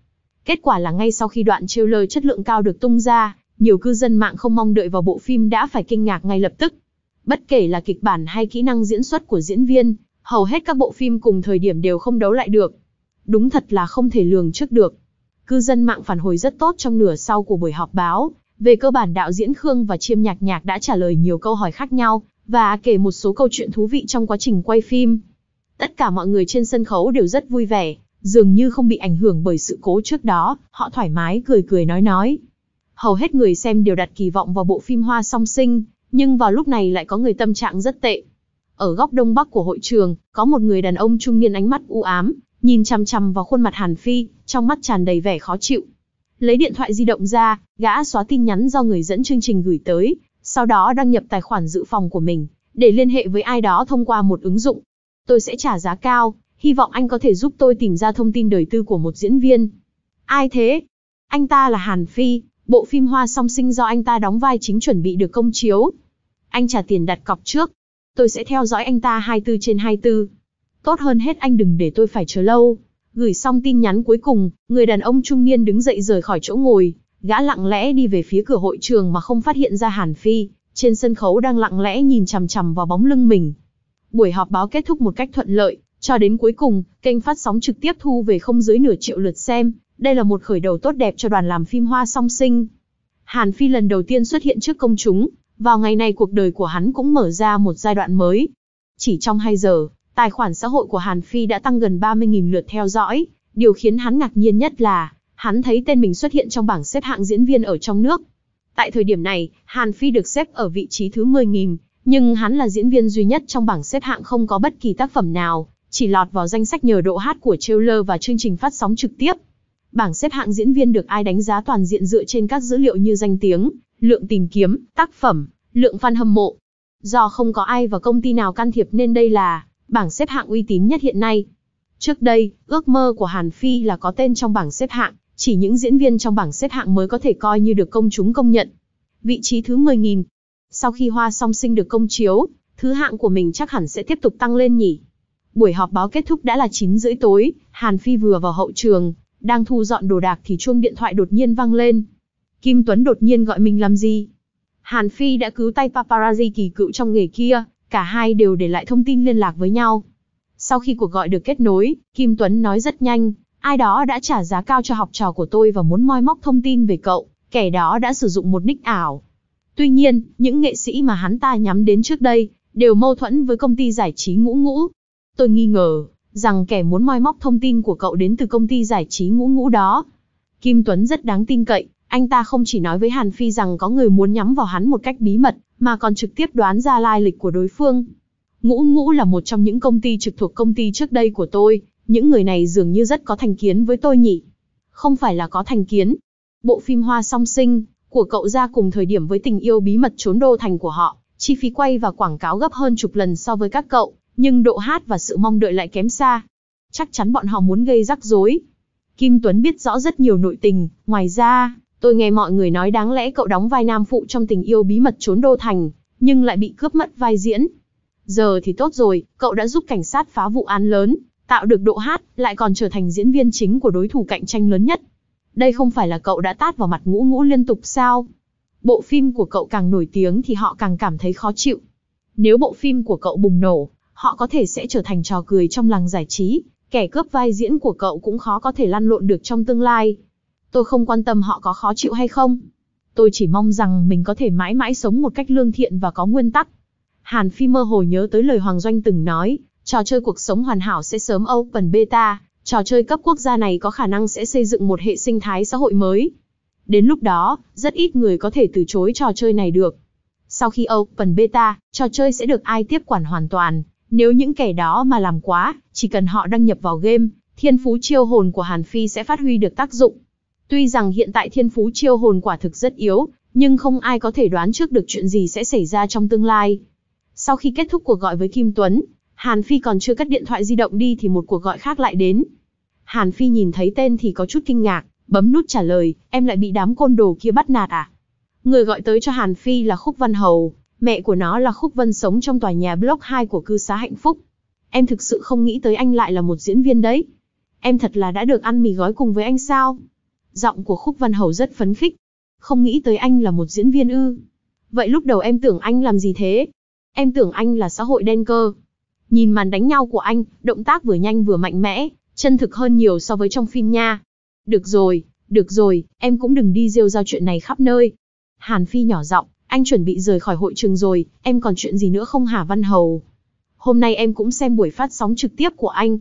Kết quả là ngay sau khi đoạn trailer chất lượng cao được tung ra, nhiều cư dân mạng không mong đợi vào bộ phim đã phải kinh ngạc ngay lập tức. Bất kể là kịch bản hay kỹ năng diễn xuất của diễn viên, hầu hết các bộ phim cùng thời điểm đều không đấu lại được. Đúng thật là không thể lường trước được. Cư dân mạng phản hồi rất tốt trong nửa sau của buổi họp báo. Về cơ bản đạo diễn Khương và Chiêm Nhạc Nhạc đã trả lời nhiều câu hỏi khác nhau và kể một số câu chuyện thú vị trong quá trình quay phim. Tất cả mọi người trên sân khấu đều rất vui vẻ, dường như không bị ảnh hưởng bởi sự cố trước đó, họ thoải mái cười cười nói nói. Hầu hết người xem đều đặt kỳ vọng vào bộ phim Hoa song sinh, nhưng vào lúc này lại có người tâm trạng rất tệ. Ở góc đông bắc của hội trường, có một người đàn ông trung niên ánh mắt u ám, nhìn chằm chằm vào khuôn mặt Hàn Phi, trong mắt tràn đầy vẻ khó chịu. Lấy điện thoại di động ra, gã xóa tin nhắn do người dẫn chương trình gửi tới, sau đó đăng nhập tài khoản dự phòng của mình, để liên hệ với ai đó thông qua một ứng dụng. Tôi sẽ trả giá cao, hy vọng anh có thể giúp tôi tìm ra thông tin đời tư của một diễn viên. Ai thế? Anh ta là Hàn Phi, bộ phim Hoa song sinh do anh ta đóng vai chính chuẩn bị được công chiếu. Anh trả tiền đặt cọc trước. Tôi sẽ theo dõi anh ta 24 trên 24. Tốt hơn hết anh đừng để tôi phải chờ lâu. Gửi xong tin nhắn cuối cùng, người đàn ông trung niên đứng dậy rời khỏi chỗ ngồi. Gã lặng lẽ đi về phía cửa hội trường mà không phát hiện ra Hàn Phi, trên sân khấu đang lặng lẽ nhìn chằm chằm vào bóng lưng mình. Buổi họp báo kết thúc một cách thuận lợi, cho đến cuối cùng, kênh phát sóng trực tiếp thu về không dưới nửa triệu lượt xem, đây là một khởi đầu tốt đẹp cho đoàn làm phim Hoa Song Sinh. Hàn Phi lần đầu tiên xuất hiện trước công chúng, vào ngày này cuộc đời của hắn cũng mở ra một giai đoạn mới. Chỉ trong 2 giờ, tài khoản xã hội của Hàn Phi đã tăng gần 30.000 lượt theo dõi, điều khiến hắn ngạc nhiên nhất là hắn thấy tên mình xuất hiện trong bảng xếp hạng diễn viên ở trong nước. Tại thời điểm này, Hàn Phi được xếp ở vị trí thứ 10.000, nhưng hắn là diễn viên duy nhất trong bảng xếp hạng không có bất kỳ tác phẩm nào chỉ lọt vào danh sách nhờ độ hát của trailer và chương trình phát sóng trực tiếp. Bảng xếp hạng diễn viên được ai đánh giá toàn diện dựa trên các dữ liệu như danh tiếng, lượng tìm kiếm, tác phẩm, lượng fan hâm mộ. Do không có ai và công ty nào can thiệp nên đây là bảng xếp hạng uy tín nhất hiện nay. Trước đây, ước mơ của Hàn Phi là có tên trong bảng xếp hạng, chỉ những diễn viên trong bảng xếp hạng mới có thể coi như được công chúng công nhận. Vị trí thứ 10.000 Sau khi Hoa Song Sinh được công chiếu, thứ hạng của mình chắc hẳn sẽ tiếp tục tăng lên nhỉ? Buổi họp báo kết thúc đã là 9 rưỡi tối, Hàn Phi vừa vào hậu trường, đang thu dọn đồ đạc thì chuông điện thoại đột nhiên vang lên. Kim Tuấn đột nhiên gọi mình làm gì? Hàn Phi đã cứu tay paparazzi kỳ cựu trong nghề kia, cả hai đều để lại thông tin liên lạc với nhau. Sau khi cuộc gọi được kết nối, Kim Tuấn nói rất nhanh, ai đó đã trả giá cao cho học trò của tôi và muốn moi móc thông tin về cậu, kẻ đó đã sử dụng một nick ảo. Tuy nhiên, những nghệ sĩ mà hắn ta nhắm đến trước đây, đều mâu thuẫn với công ty giải trí ngũ ngũ, Tôi nghi ngờ, rằng kẻ muốn moi móc thông tin của cậu đến từ công ty giải trí ngũ ngũ đó. Kim Tuấn rất đáng tin cậy, anh ta không chỉ nói với Hàn Phi rằng có người muốn nhắm vào hắn một cách bí mật, mà còn trực tiếp đoán ra lai lịch của đối phương. Ngũ ngũ là một trong những công ty trực thuộc công ty trước đây của tôi, những người này dường như rất có thành kiến với tôi nhỉ. Không phải là có thành kiến. Bộ phim Hoa song sinh, của cậu ra cùng thời điểm với tình yêu bí mật trốn đô thành của họ, chi phí quay và quảng cáo gấp hơn chục lần so với các cậu, nhưng độ hát và sự mong đợi lại kém xa. Chắc chắn bọn họ muốn gây rắc rối. Kim Tuấn biết rõ rất nhiều nội tình, ngoài ra, tôi nghe mọi người nói đáng lẽ cậu đóng vai nam phụ trong tình yêu bí mật trốn đô thành, nhưng lại bị cướp mất vai diễn. Giờ thì tốt rồi, cậu đã giúp cảnh sát phá vụ án lớn, tạo được độ hát, lại còn trở thành diễn viên chính của đối thủ cạnh tranh lớn nhất. Đây không phải là cậu đã tát vào mặt ngũ ngũ liên tục sao? Bộ phim của cậu càng nổi tiếng thì họ càng cảm thấy khó chịu. Nếu bộ phim của cậu bùng nổ, họ có thể sẽ trở thành trò cười trong làng giải trí, kẻ cướp vai diễn của cậu cũng khó có thể lăn lộn được trong tương lai. Tôi không quan tâm họ có khó chịu hay không. Tôi chỉ mong rằng mình có thể mãi mãi sống một cách lương thiện và có nguyên tắc. Hàn Phi mơ hồ nhớ tới lời Hoàng Doanh từng nói, trò chơi cuộc sống hoàn hảo sẽ sớm open beta, trò chơi cấp quốc gia này có khả năng sẽ xây dựng một hệ sinh thái xã hội mới. Đến lúc đó, rất ít người có thể từ chối trò chơi này được. Sau khi open beta, trò chơi sẽ được ai tiếp quản hoàn toàn, nếu những kẻ đó mà làm quá, chỉ cần họ đăng nhập vào game, thiên phú chiêu hồn của Hàn Phi sẽ phát huy được tác dụng. Tuy rằng hiện tại thiên phú chiêu hồn quả thực rất yếu, nhưng không ai có thể đoán trước được chuyện gì sẽ xảy ra trong tương lai. Sau khi kết thúc cuộc gọi với Kim Tuấn, Hàn Phi còn chưa cắt điện thoại di động đi thì một cuộc gọi khác lại đến. Hàn Phi nhìn thấy tên thì có chút kinh ngạc, bấm nút trả lời, em lại bị đám côn đồ kia bắt nạt à? Người gọi tới cho Hàn Phi là Khúc Văn Hầu, Mẹ của nó là Khúc Vân sống trong tòa nhà block 2 của cư xá hạnh phúc. Em thực sự không nghĩ tới anh lại là một diễn viên đấy. Em thật là đã được ăn mì gói cùng với anh sao? Giọng của Khúc Vân Hầu rất phấn khích. Không nghĩ tới anh là một diễn viên ư. Vậy lúc đầu em tưởng anh làm gì thế? Em tưởng anh là xã hội đen cơ. Nhìn màn đánh nhau của anh, động tác vừa nhanh vừa mạnh mẽ, chân thực hơn nhiều so với trong phim nha. Được rồi, được rồi, em cũng đừng đi rêu rao chuyện này khắp nơi. Hàn Phi nhỏ giọng, anh chuẩn bị rời khỏi hội trường rồi, em còn chuyện gì nữa không hả Văn Hầu? Hôm nay em cũng xem buổi phát sóng trực tiếp của anh.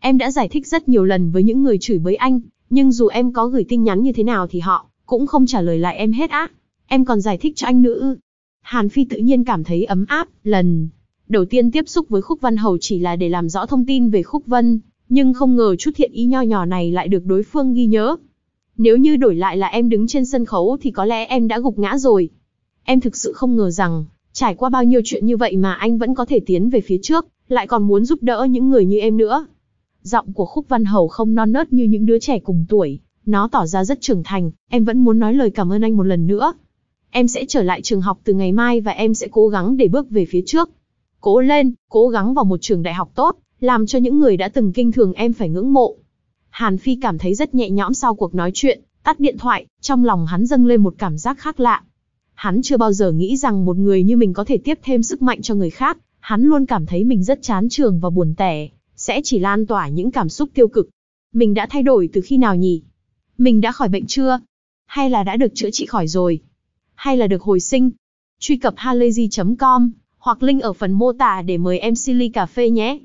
Em đã giải thích rất nhiều lần với những người chửi bới anh, nhưng dù em có gửi tin nhắn như thế nào thì họ cũng không trả lời lại em hết á. Em còn giải thích cho anh nữa Hàn Phi tự nhiên cảm thấy ấm áp, lần đầu tiên tiếp xúc với Khúc Văn Hầu chỉ là để làm rõ thông tin về Khúc Vân, nhưng không ngờ chút thiện ý nho nhỏ này lại được đối phương ghi nhớ. Nếu như đổi lại là em đứng trên sân khấu thì có lẽ em đã gục ngã rồi, Em thực sự không ngờ rằng, trải qua bao nhiêu chuyện như vậy mà anh vẫn có thể tiến về phía trước, lại còn muốn giúp đỡ những người như em nữa. Giọng của Khúc Văn Hầu không non nớt như những đứa trẻ cùng tuổi, nó tỏ ra rất trưởng thành, em vẫn muốn nói lời cảm ơn anh một lần nữa. Em sẽ trở lại trường học từ ngày mai và em sẽ cố gắng để bước về phía trước. Cố lên, cố gắng vào một trường đại học tốt, làm cho những người đã từng kinh thường em phải ngưỡng mộ. Hàn Phi cảm thấy rất nhẹ nhõm sau cuộc nói chuyện, tắt điện thoại, trong lòng hắn dâng lên một cảm giác khác lạ. Hắn chưa bao giờ nghĩ rằng một người như mình có thể tiếp thêm sức mạnh cho người khác, hắn luôn cảm thấy mình rất chán trường và buồn tẻ, sẽ chỉ lan tỏa những cảm xúc tiêu cực. Mình đã thay đổi từ khi nào nhỉ? Mình đã khỏi bệnh chưa? Hay là đã được chữa trị khỏi rồi? Hay là được hồi sinh? Truy cập halayzi.com hoặc link ở phần mô tả để mời em Silly Cà Phê nhé.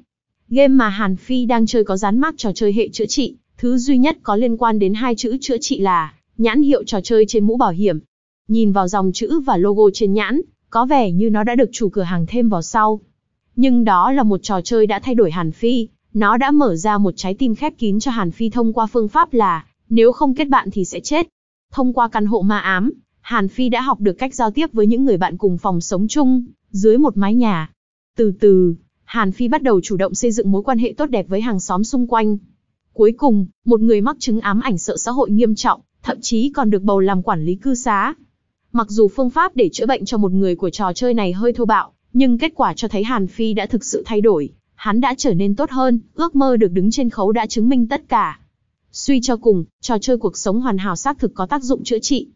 Game mà Hàn Phi đang chơi có dán mắc trò chơi hệ chữa trị, thứ duy nhất có liên quan đến hai chữ chữa trị là nhãn hiệu trò chơi trên mũ bảo hiểm. Nhìn vào dòng chữ và logo trên nhãn, có vẻ như nó đã được chủ cửa hàng thêm vào sau. Nhưng đó là một trò chơi đã thay đổi Hàn Phi, nó đã mở ra một trái tim khép kín cho Hàn Phi thông qua phương pháp là nếu không kết bạn thì sẽ chết. Thông qua căn hộ ma ám, Hàn Phi đã học được cách giao tiếp với những người bạn cùng phòng sống chung, dưới một mái nhà. Từ từ, Hàn Phi bắt đầu chủ động xây dựng mối quan hệ tốt đẹp với hàng xóm xung quanh. Cuối cùng, một người mắc chứng ám ảnh sợ xã hội nghiêm trọng, thậm chí còn được bầu làm quản lý cư xá, Mặc dù phương pháp để chữa bệnh cho một người của trò chơi này hơi thô bạo, nhưng kết quả cho thấy Hàn Phi đã thực sự thay đổi, hắn đã trở nên tốt hơn, ước mơ được đứng trên khấu đã chứng minh tất cả. Suy cho cùng, trò chơi cuộc sống hoàn hảo xác thực có tác dụng chữa trị.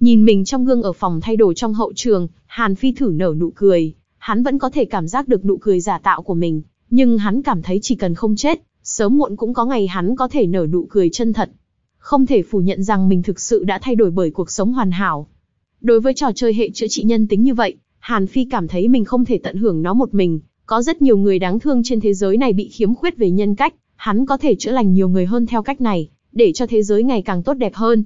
Nhìn mình trong gương ở phòng thay đồ trong hậu trường, Hàn Phi thử nở nụ cười, hắn vẫn có thể cảm giác được nụ cười giả tạo của mình, nhưng hắn cảm thấy chỉ cần không chết, sớm muộn cũng có ngày hắn có thể nở nụ cười chân thật. Không thể phủ nhận rằng mình thực sự đã thay đổi bởi cuộc sống hoàn hảo, Đối với trò chơi hệ chữa trị nhân tính như vậy, Hàn Phi cảm thấy mình không thể tận hưởng nó một mình. Có rất nhiều người đáng thương trên thế giới này bị khiếm khuyết về nhân cách, hắn có thể chữa lành nhiều người hơn theo cách này, để cho thế giới ngày càng tốt đẹp hơn.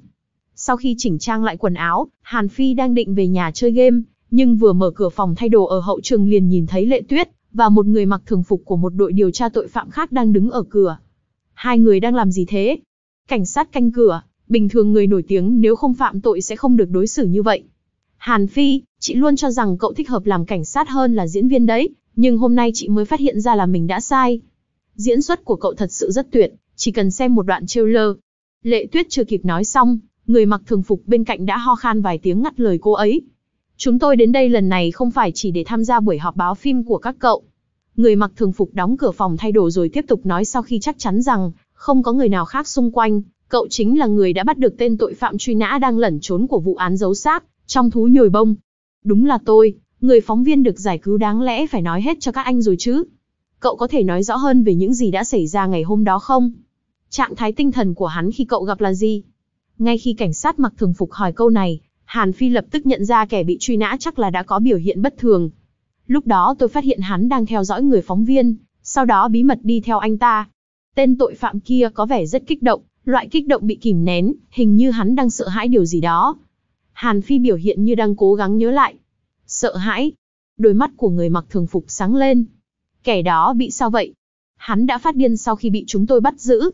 Sau khi chỉnh trang lại quần áo, Hàn Phi đang định về nhà chơi game, nhưng vừa mở cửa phòng thay đồ ở hậu trường liền nhìn thấy Lệ Tuyết và một người mặc thường phục của một đội điều tra tội phạm khác đang đứng ở cửa. Hai người đang làm gì thế? Cảnh sát canh cửa, bình thường người nổi tiếng nếu không phạm tội sẽ không được đối xử như vậy. Hàn Phi, chị luôn cho rằng cậu thích hợp làm cảnh sát hơn là diễn viên đấy, nhưng hôm nay chị mới phát hiện ra là mình đã sai. Diễn xuất của cậu thật sự rất tuyệt, chỉ cần xem một đoạn trailer. Lệ Tuyết chưa kịp nói xong, người mặc thường phục bên cạnh đã ho khan vài tiếng ngắt lời cô ấy. Chúng tôi đến đây lần này không phải chỉ để tham gia buổi họp báo phim của các cậu. Người mặc thường phục đóng cửa phòng thay đồ rồi tiếp tục nói sau khi chắc chắn rằng không có người nào khác xung quanh, Cậu chính là người đã bắt được tên tội phạm truy nã đang lẩn trốn của vụ án giấu xác, trong thú nhồi bông. Đúng là tôi, người phóng viên được giải cứu đáng lẽ phải nói hết cho các anh rồi chứ. Cậu có thể nói rõ hơn về những gì đã xảy ra ngày hôm đó không? Trạng thái tinh thần của hắn khi cậu gặp là gì? Ngay khi cảnh sát mặc thường phục hỏi câu này, Hàn Phi lập tức nhận ra kẻ bị truy nã chắc là đã có biểu hiện bất thường. Lúc đó tôi phát hiện hắn đang theo dõi người phóng viên, sau đó bí mật đi theo anh ta. Tên tội phạm kia có vẻ rất kích động, Loại kích động bị kìm nén, hình như hắn đang sợ hãi điều gì đó. Hàn Phi biểu hiện như đang cố gắng nhớ lại. Sợ hãi. Đôi mắt của người mặc thường phục sáng lên. Kẻ đó bị sao vậy? Hắn đã phát điên sau khi bị chúng tôi bắt giữ.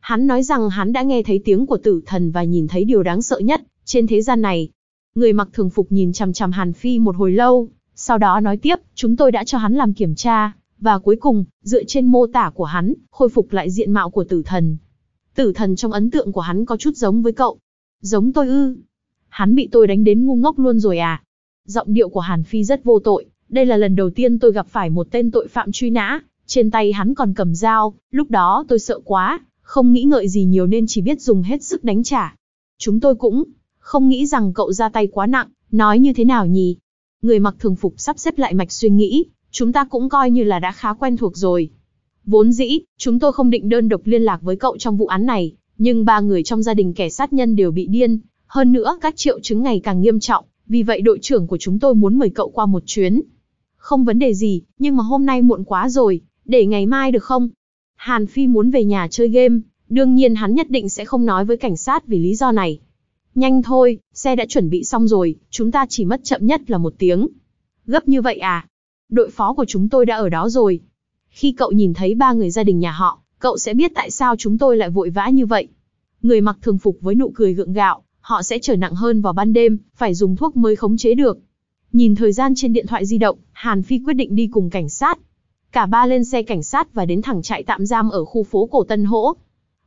Hắn nói rằng hắn đã nghe thấy tiếng của tử thần và nhìn thấy điều đáng sợ nhất trên thế gian này. Người mặc thường phục nhìn chằm chằm Hàn Phi một hồi lâu, sau đó nói tiếp, chúng tôi đã cho hắn làm kiểm tra, và cuối cùng, dựa trên mô tả của hắn, khôi phục lại diện mạo của tử thần. Tử thần trong ấn tượng của hắn có chút giống với cậu. Giống tôi ư. Hắn bị tôi đánh đến ngu ngốc luôn rồi à. Giọng điệu của Hàn Phi rất vô tội. Đây là lần đầu tiên tôi gặp phải một tên tội phạm truy nã. Trên tay hắn còn cầm dao. Lúc đó tôi sợ quá. Không nghĩ ngợi gì nhiều nên chỉ biết dùng hết sức đánh trả. Chúng tôi cũng không nghĩ rằng cậu ra tay quá nặng. Nói như thế nào nhỉ? Người mặc thường phục sắp xếp lại mạch suy nghĩ. Chúng ta cũng coi như là đã khá quen thuộc rồi. Vốn dĩ, chúng tôi không định đơn độc liên lạc với cậu trong vụ án này, nhưng ba người trong gia đình kẻ sát nhân đều bị điên, hơn nữa các triệu chứng ngày càng nghiêm trọng, vì vậy đội trưởng của chúng tôi muốn mời cậu qua một chuyến. Không vấn đề gì, nhưng mà hôm nay muộn quá rồi, để ngày mai được không? Hàn Phi muốn về nhà chơi game, đương nhiên hắn nhất định sẽ không nói với cảnh sát vì lý do này. Nhanh thôi, xe đã chuẩn bị xong rồi, chúng ta chỉ mất chậm nhất là một tiếng. Gấp như vậy à? Đội phó của chúng tôi đã ở đó rồi, khi cậu nhìn thấy ba người gia đình nhà họ, cậu sẽ biết tại sao chúng tôi lại vội vã như vậy. Người mặc thường phục với nụ cười gượng gạo, họ sẽ trở nặng hơn vào ban đêm, phải dùng thuốc mới khống chế được. Nhìn thời gian trên điện thoại di động, Hàn Phi quyết định đi cùng cảnh sát. Cả ba lên xe cảnh sát và đến thẳng trại tạm giam ở khu phố cổ Tân Hỗ.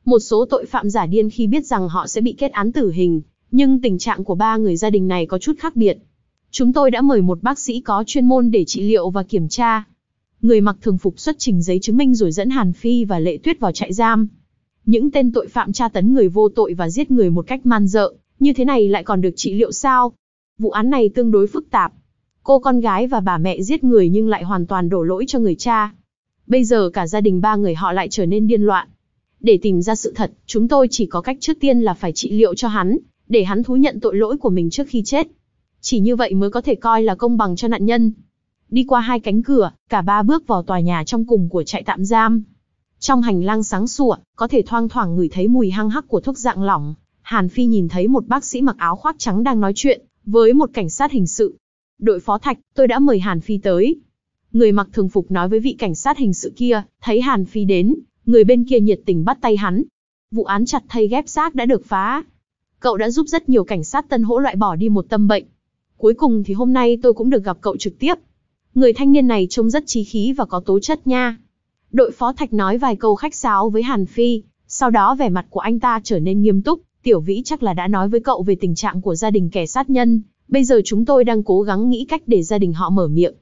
Một số tội phạm giả điên khi biết rằng họ sẽ bị kết án tử hình, nhưng tình trạng của ba người gia đình này có chút khác biệt. Chúng tôi đã mời một bác sĩ có chuyên môn để trị liệu và kiểm tra, người mặc thường phục xuất trình giấy chứng minh rồi dẫn Hàn Phi và Lệ Tuyết vào trại giam. Những tên tội phạm tra tấn người vô tội và giết người một cách man dợ, như thế này lại còn được trị liệu sao? Vụ án này tương đối phức tạp. Cô con gái và bà mẹ giết người nhưng lại hoàn toàn đổ lỗi cho người cha. Bây giờ cả gia đình ba người họ lại trở nên điên loạn. Để tìm ra sự thật, chúng tôi chỉ có cách trước tiên là phải trị liệu cho hắn, để hắn thú nhận tội lỗi của mình trước khi chết. Chỉ như vậy mới có thể coi là công bằng cho nạn nhân đi qua hai cánh cửa, cả ba bước vào tòa nhà trong cùng của trại tạm giam. Trong hành lang sáng sủa, có thể thoang thoảng ngửi thấy mùi hăng hắc của thuốc dạng lỏng. Hàn Phi nhìn thấy một bác sĩ mặc áo khoác trắng đang nói chuyện với một cảnh sát hình sự. "Đội phó Thạch, tôi đã mời Hàn Phi tới." Người mặc thường phục nói với vị cảnh sát hình sự kia, thấy Hàn Phi đến, người bên kia nhiệt tình bắt tay hắn. Vụ án chặt thây ghép xác đã được phá. Cậu đã giúp rất nhiều cảnh sát Tân Hỗ loại bỏ đi một tâm bệnh. Cuối cùng thì hôm nay tôi cũng được gặp cậu trực tiếp người thanh niên này trông rất trí khí và có tố chất nha. Đội phó thạch nói vài câu khách sáo với Hàn Phi, sau đó vẻ mặt của anh ta trở nên nghiêm túc, tiểu vĩ chắc là đã nói với cậu về tình trạng của gia đình kẻ sát nhân, bây giờ chúng tôi đang cố gắng nghĩ cách để gia đình họ mở miệng.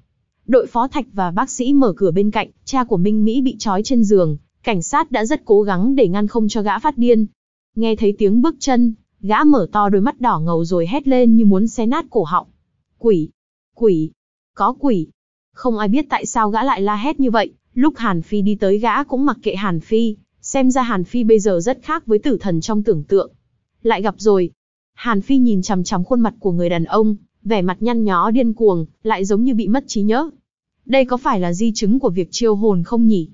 Đội phó thạch và bác sĩ mở cửa bên cạnh, cha của Minh Mỹ bị trói trên giường, cảnh sát đã rất cố gắng để ngăn không cho gã phát điên. Nghe thấy tiếng bước chân, gã mở to đôi mắt đỏ ngầu rồi hét lên như muốn xé nát cổ họng. Quỷ! Quỷ! Có quỷ! Không ai biết tại sao gã lại la hét như vậy, lúc Hàn Phi đi tới gã cũng mặc kệ Hàn Phi, xem ra Hàn Phi bây giờ rất khác với tử thần trong tưởng tượng. Lại gặp rồi. Hàn Phi nhìn chằm chằm khuôn mặt của người đàn ông, vẻ mặt nhăn nhó điên cuồng, lại giống như bị mất trí nhớ. Đây có phải là di chứng của việc chiêu hồn không nhỉ?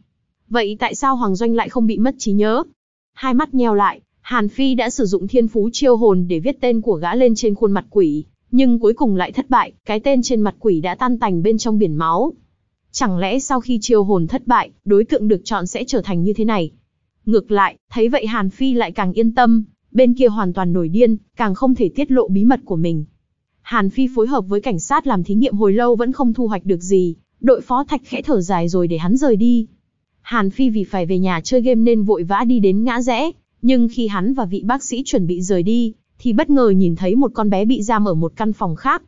Vậy tại sao Hoàng Doanh lại không bị mất trí nhớ? Hai mắt nheo lại, Hàn Phi đã sử dụng thiên phú chiêu hồn để viết tên của gã lên trên khuôn mặt quỷ, nhưng cuối cùng lại thất bại, cái tên trên mặt quỷ đã tan tành bên trong biển máu. Chẳng lẽ sau khi chiêu hồn thất bại, đối tượng được chọn sẽ trở thành như thế này? Ngược lại, thấy vậy Hàn Phi lại càng yên tâm, bên kia hoàn toàn nổi điên, càng không thể tiết lộ bí mật của mình. Hàn Phi phối hợp với cảnh sát làm thí nghiệm hồi lâu vẫn không thu hoạch được gì, đội phó thạch khẽ thở dài rồi để hắn rời đi. Hàn Phi vì phải về nhà chơi game nên vội vã đi đến ngã rẽ, nhưng khi hắn và vị bác sĩ chuẩn bị rời đi, thì bất ngờ nhìn thấy một con bé bị giam ở một căn phòng khác.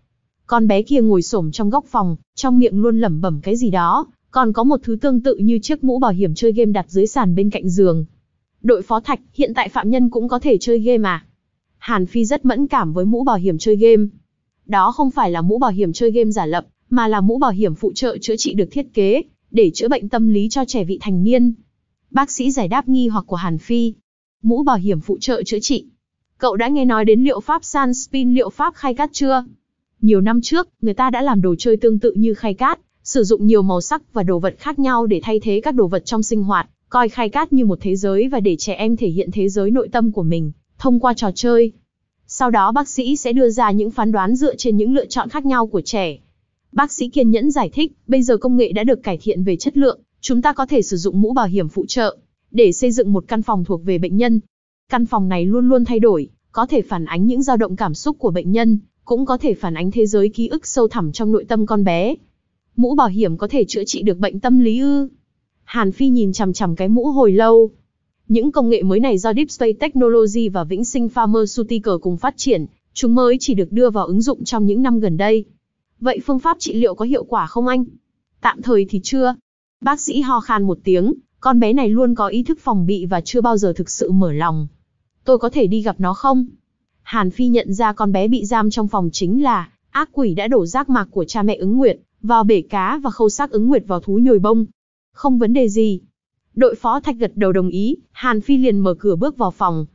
Con bé kia ngồi xổm trong góc phòng, trong miệng luôn lẩm bẩm cái gì đó, còn có một thứ tương tự như chiếc mũ bảo hiểm chơi game đặt dưới sàn bên cạnh giường. Đội phó thạch, hiện tại phạm nhân cũng có thể chơi game à? Hàn Phi rất mẫn cảm với mũ bảo hiểm chơi game. Đó không phải là mũ bảo hiểm chơi game giả lập, mà là mũ bảo hiểm phụ trợ chữa trị được thiết kế, để chữa bệnh tâm lý cho trẻ vị thành niên. Bác sĩ giải đáp nghi hoặc của Hàn Phi. Mũ bảo hiểm phụ trợ chữa trị, Cậu đã nghe nói đến liệu pháp spin, liệu pháp khay cát chưa? Nhiều năm trước, người ta đã làm đồ chơi tương tự như khay cát, sử dụng nhiều màu sắc và đồ vật khác nhau để thay thế các đồ vật trong sinh hoạt, coi khay cát như một thế giới và để trẻ em thể hiện thế giới nội tâm của mình, thông qua trò chơi. Sau đó bác sĩ sẽ đưa ra những phán đoán dựa trên những lựa chọn khác nhau của trẻ. Bác sĩ kiên nhẫn giải thích, bây giờ công nghệ đã được cải thiện về chất lượng, chúng ta có thể sử dụng mũ bảo hiểm phụ trợ để xây dựng một căn phòng thuộc về bệnh nhân, Căn phòng này luôn luôn thay đổi, có thể phản ánh những dao động cảm xúc của bệnh nhân, cũng có thể phản ánh thế giới ký ức sâu thẳm trong nội tâm con bé. Mũ bảo hiểm có thể chữa trị được bệnh tâm lý ư? Hàn Phi nhìn chằm chằm cái mũ hồi lâu. Những công nghệ mới này do Deep Space Technology và Vĩnh Sinh Pharmaceutical cùng phát triển, chúng mới chỉ được đưa vào ứng dụng trong những năm gần đây. Vậy phương pháp trị liệu có hiệu quả không anh? Tạm thời thì chưa. Bác sĩ ho khan một tiếng, con bé này luôn có ý thức phòng bị và chưa bao giờ thực sự mở lòng tôi có thể đi gặp nó không? Hàn Phi nhận ra con bé bị giam trong phòng chính là, ác quỷ đã đổ rác mạc của cha mẹ ứng nguyệt, vào bể cá và khâu xác ứng nguyệt vào thú nhồi bông. Không vấn đề gì. Đội phó thạch gật đầu đồng ý, Hàn Phi liền mở cửa bước vào phòng.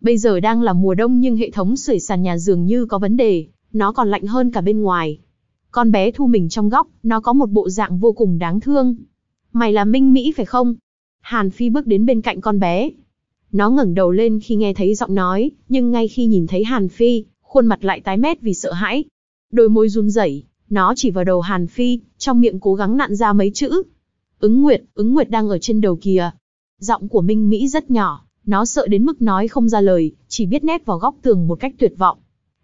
Bây giờ đang là mùa đông nhưng hệ thống sưởi sàn nhà dường như có vấn đề, nó còn lạnh hơn cả bên ngoài. Con bé thu mình trong góc, nó có một bộ dạng vô cùng đáng thương. Mày là Minh Mỹ phải không? Hàn Phi bước đến bên cạnh con bé. Nó ngẩng đầu lên khi nghe thấy giọng nói, nhưng ngay khi nhìn thấy Hàn Phi, khuôn mặt lại tái mét vì sợ hãi. Đôi môi run rẩy, nó chỉ vào đầu Hàn Phi, trong miệng cố gắng nặn ra mấy chữ. Ứng Nguyệt, ứng Nguyệt đang ở trên đầu kìa. Giọng của Minh Mỹ rất nhỏ, nó sợ đến mức nói không ra lời, chỉ biết nép vào góc tường một cách tuyệt vọng.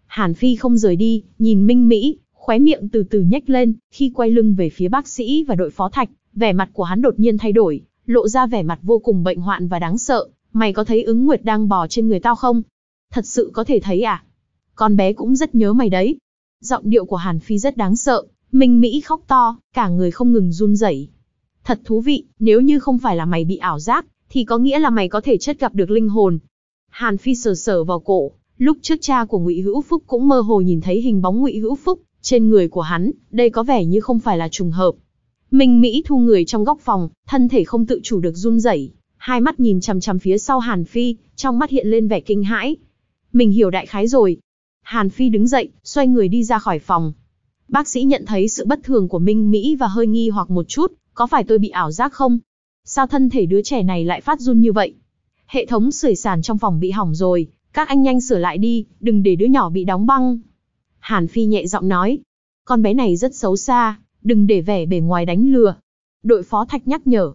Hàn Phi không rời đi, nhìn Minh Mỹ, khóe miệng từ từ nhếch lên, khi quay lưng về phía bác sĩ và đội phó thạch, vẻ mặt của hắn đột nhiên thay đổi, lộ ra vẻ mặt vô cùng bệnh hoạn và đáng sợ mày có thấy ứng nguyệt đang bò trên người tao không? Thật sự có thể thấy à? Con bé cũng rất nhớ mày đấy. Giọng điệu của Hàn Phi rất đáng sợ, Minh Mỹ khóc to, cả người không ngừng run rẩy. Thật thú vị, nếu như không phải là mày bị ảo giác, thì có nghĩa là mày có thể chất gặp được linh hồn. Hàn Phi sờ sờ vào cổ, lúc trước cha của Ngụy Hữu Phúc cũng mơ hồ nhìn thấy hình bóng Ngụy Hữu Phúc trên người của hắn, đây có vẻ như không phải là trùng hợp. Minh Mỹ thu người trong góc phòng, thân thể không tự chủ được run rẩy hai mắt nhìn chằm chằm phía sau Hàn Phi, trong mắt hiện lên vẻ kinh hãi. Mình hiểu đại khái rồi. Hàn Phi đứng dậy, xoay người đi ra khỏi phòng. Bác sĩ nhận thấy sự bất thường của Minh Mỹ và hơi nghi hoặc một chút, có phải tôi bị ảo giác không? Sao thân thể đứa trẻ này lại phát run như vậy? Hệ thống sưởi sàn trong phòng bị hỏng rồi, các anh nhanh sửa lại đi, đừng để đứa nhỏ bị đóng băng. Hàn Phi nhẹ giọng nói, con bé này rất xấu xa, đừng để vẻ bề ngoài đánh lừa. Đội phó thạch nhắc nhở,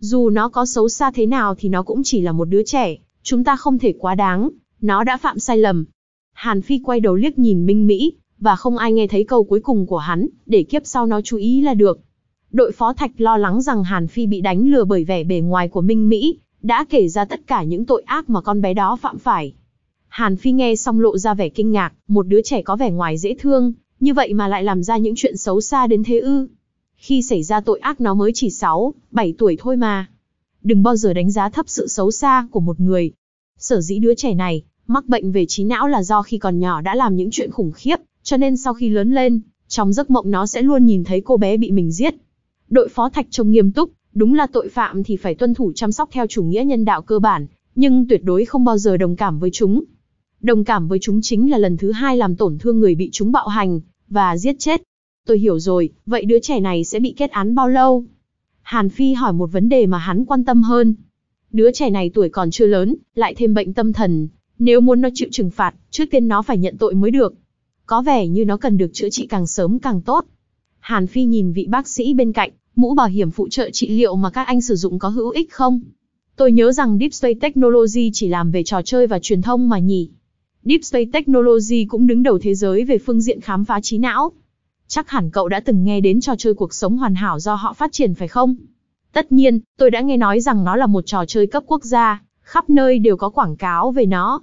dù nó có xấu xa thế nào thì nó cũng chỉ là một đứa trẻ, chúng ta không thể quá đáng, nó đã phạm sai lầm. Hàn Phi quay đầu liếc nhìn Minh Mỹ, và không ai nghe thấy câu cuối cùng của hắn, để kiếp sau nó chú ý là được. Đội phó thạch lo lắng rằng Hàn Phi bị đánh lừa bởi vẻ bề ngoài của Minh Mỹ, đã kể ra tất cả những tội ác mà con bé đó phạm phải. Hàn Phi nghe xong lộ ra vẻ kinh ngạc, một đứa trẻ có vẻ ngoài dễ thương, như vậy mà lại làm ra những chuyện xấu xa đến thế ư. Khi xảy ra tội ác nó mới chỉ 6, 7 tuổi thôi mà. Đừng bao giờ đánh giá thấp sự xấu xa của một người. Sở dĩ đứa trẻ này mắc bệnh về trí não là do khi còn nhỏ đã làm những chuyện khủng khiếp, cho nên sau khi lớn lên, trong giấc mộng nó sẽ luôn nhìn thấy cô bé bị mình giết. Đội phó Thạch trông nghiêm túc, đúng là tội phạm thì phải tuân thủ chăm sóc theo chủ nghĩa nhân đạo cơ bản, nhưng tuyệt đối không bao giờ đồng cảm với chúng. Đồng cảm với chúng chính là lần thứ hai làm tổn thương người bị chúng bạo hành và giết chết, Tôi hiểu rồi, vậy đứa trẻ này sẽ bị kết án bao lâu? Hàn Phi hỏi một vấn đề mà hắn quan tâm hơn. Đứa trẻ này tuổi còn chưa lớn, lại thêm bệnh tâm thần. Nếu muốn nó chịu trừng phạt, trước tiên nó phải nhận tội mới được. Có vẻ như nó cần được chữa trị càng sớm càng tốt. Hàn Phi nhìn vị bác sĩ bên cạnh, mũ bảo hiểm phụ trợ trị liệu mà các anh sử dụng có hữu ích không? Tôi nhớ rằng Deep Space Technology chỉ làm về trò chơi và truyền thông mà nhỉ. Deep Space Technology cũng đứng đầu thế giới về phương diện khám phá trí não. Chắc hẳn cậu đã từng nghe đến trò chơi cuộc sống hoàn hảo do họ phát triển phải không? Tất nhiên, tôi đã nghe nói rằng nó là một trò chơi cấp quốc gia, khắp nơi đều có quảng cáo về nó.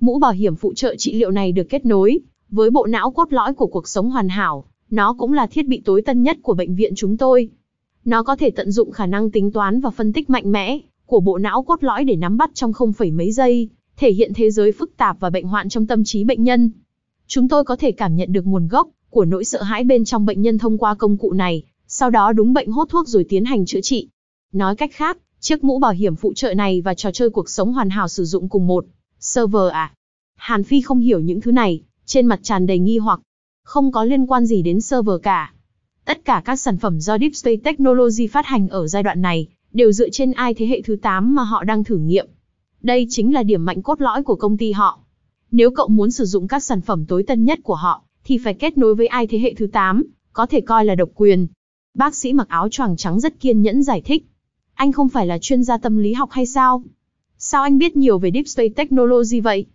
Mũ bảo hiểm phụ trợ trị liệu này được kết nối với bộ não cốt lõi của cuộc sống hoàn hảo, nó cũng là thiết bị tối tân nhất của bệnh viện chúng tôi. Nó có thể tận dụng khả năng tính toán và phân tích mạnh mẽ của bộ não cốt lõi để nắm bắt trong không phẩy mấy giây, thể hiện thế giới phức tạp và bệnh hoạn trong tâm trí bệnh nhân. Chúng tôi có thể cảm nhận được nguồn gốc của nỗi sợ hãi bên trong bệnh nhân thông qua công cụ này, sau đó đúng bệnh hốt thuốc rồi tiến hành chữa trị. Nói cách khác, chiếc mũ bảo hiểm phụ trợ này và trò chơi cuộc sống hoàn hảo sử dụng cùng một server à? Hàn Phi không hiểu những thứ này, trên mặt tràn đầy nghi hoặc, không có liên quan gì đến server cả. Tất cả các sản phẩm do Deep Space Technology phát hành ở giai đoạn này đều dựa trên ai thế hệ thứ 8 mà họ đang thử nghiệm. Đây chính là điểm mạnh cốt lõi của công ty họ. Nếu cậu muốn sử dụng các sản phẩm tối tân nhất của họ, thì phải kết nối với ai thế hệ thứ 8, có thể coi là độc quyền. Bác sĩ mặc áo choàng trắng rất kiên nhẫn giải thích. Anh không phải là chuyên gia tâm lý học hay sao? Sao anh biết nhiều về Deep Space Technology vậy?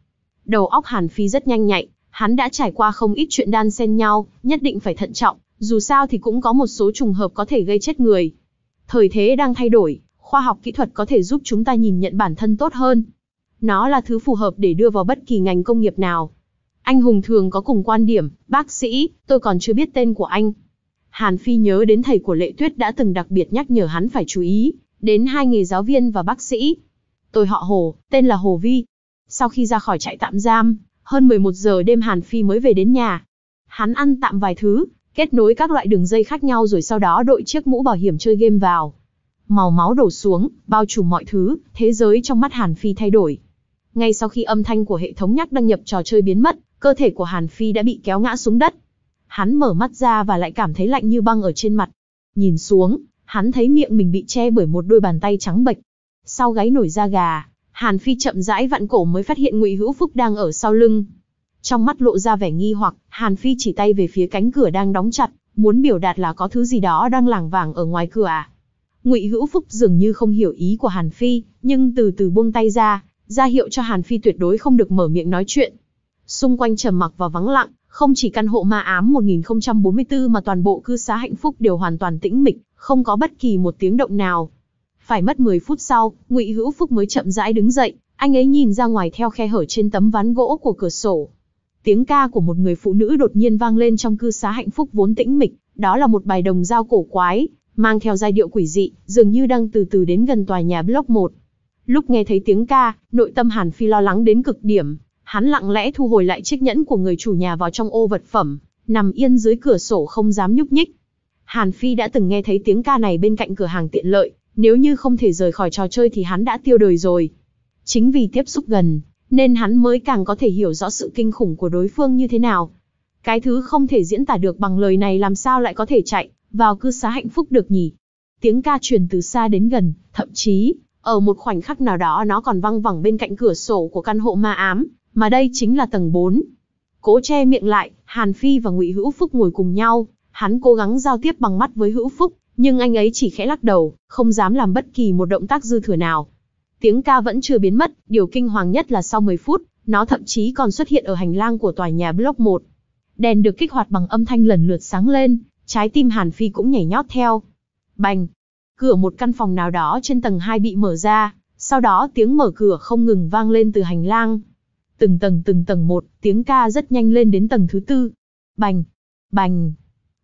Đầu óc Hàn Phi rất nhanh nhạy, hắn đã trải qua không ít chuyện đan xen nhau, nhất định phải thận trọng, dù sao thì cũng có một số trùng hợp có thể gây chết người. Thời thế đang thay đổi, khoa học kỹ thuật có thể giúp chúng ta nhìn nhận bản thân tốt hơn. Nó là thứ phù hợp để đưa vào bất kỳ ngành công nghiệp nào, anh hùng thường có cùng quan điểm, bác sĩ, tôi còn chưa biết tên của anh. Hàn Phi nhớ đến thầy của Lệ Tuyết đã từng đặc biệt nhắc nhở hắn phải chú ý, đến hai nghề giáo viên và bác sĩ. Tôi họ Hồ, tên là Hồ Vi. Sau khi ra khỏi trại tạm giam, hơn 11 giờ đêm Hàn Phi mới về đến nhà. Hắn ăn tạm vài thứ, kết nối các loại đường dây khác nhau rồi sau đó đội chiếc mũ bảo hiểm chơi game vào. Màu máu đổ xuống, bao trùm mọi thứ, thế giới trong mắt Hàn Phi thay đổi. Ngay sau khi âm thanh của hệ thống nhắc đăng nhập trò chơi biến mất, cơ thể của Hàn Phi đã bị kéo ngã xuống đất. Hắn mở mắt ra và lại cảm thấy lạnh như băng ở trên mặt. Nhìn xuống, hắn thấy miệng mình bị che bởi một đôi bàn tay trắng bệch. Sau gáy nổi da gà, Hàn Phi chậm rãi vặn cổ mới phát hiện Ngụy Hữu Phúc đang ở sau lưng. Trong mắt lộ ra vẻ nghi hoặc, Hàn Phi chỉ tay về phía cánh cửa đang đóng chặt, muốn biểu đạt là có thứ gì đó đang lảng vảng ở ngoài cửa à. Ngụy Hữu Phúc dường như không hiểu ý của Hàn Phi, nhưng từ từ buông tay ra, ra hiệu cho Hàn Phi tuyệt đối không được mở miệng nói chuyện. Xung quanh trầm mặc và vắng lặng, không chỉ căn hộ ma ám 1044 mà toàn bộ cư xá hạnh phúc đều hoàn toàn tĩnh mịch, không có bất kỳ một tiếng động nào. Phải mất 10 phút sau, Ngụy Hữu Phúc mới chậm rãi đứng dậy, anh ấy nhìn ra ngoài theo khe hở trên tấm ván gỗ của cửa sổ. Tiếng ca của một người phụ nữ đột nhiên vang lên trong cư xá hạnh phúc vốn tĩnh mịch, đó là một bài đồng dao cổ quái, mang theo giai điệu quỷ dị, dường như đang từ từ đến gần tòa nhà block 1. Lúc nghe thấy tiếng ca, nội tâm Hàn Phi lo lắng đến cực điểm, Hắn lặng lẽ thu hồi lại chiếc nhẫn của người chủ nhà vào trong ô vật phẩm, nằm yên dưới cửa sổ không dám nhúc nhích. Hàn Phi đã từng nghe thấy tiếng ca này bên cạnh cửa hàng tiện lợi, nếu như không thể rời khỏi trò chơi thì hắn đã tiêu đời rồi. Chính vì tiếp xúc gần, nên hắn mới càng có thể hiểu rõ sự kinh khủng của đối phương như thế nào. Cái thứ không thể diễn tả được bằng lời này làm sao lại có thể chạy vào cư xá hạnh phúc được nhỉ? Tiếng ca truyền từ xa đến gần, thậm chí, ở một khoảnh khắc nào đó nó còn văng vẳng bên cạnh cửa sổ của căn hộ ma ám, mà đây chính là tầng 4. Cố che miệng lại, Hàn Phi và Ngụy Hữu Phúc ngồi cùng nhau, hắn cố gắng giao tiếp bằng mắt với Hữu Phúc, nhưng anh ấy chỉ khẽ lắc đầu, không dám làm bất kỳ một động tác dư thừa nào. Tiếng ca vẫn chưa biến mất, điều kinh hoàng nhất là sau 10 phút, nó thậm chí còn xuất hiện ở hành lang của tòa nhà block 1. Đèn được kích hoạt bằng âm thanh lần lượt sáng lên, trái tim Hàn Phi cũng nhảy nhót theo. Bành! Cửa một căn phòng nào đó trên tầng 2 bị mở ra, sau đó tiếng mở cửa không ngừng vang lên từ hành lang. Từng tầng từng tầng một, tiếng ca rất nhanh lên đến tầng thứ tư. Bành, bành.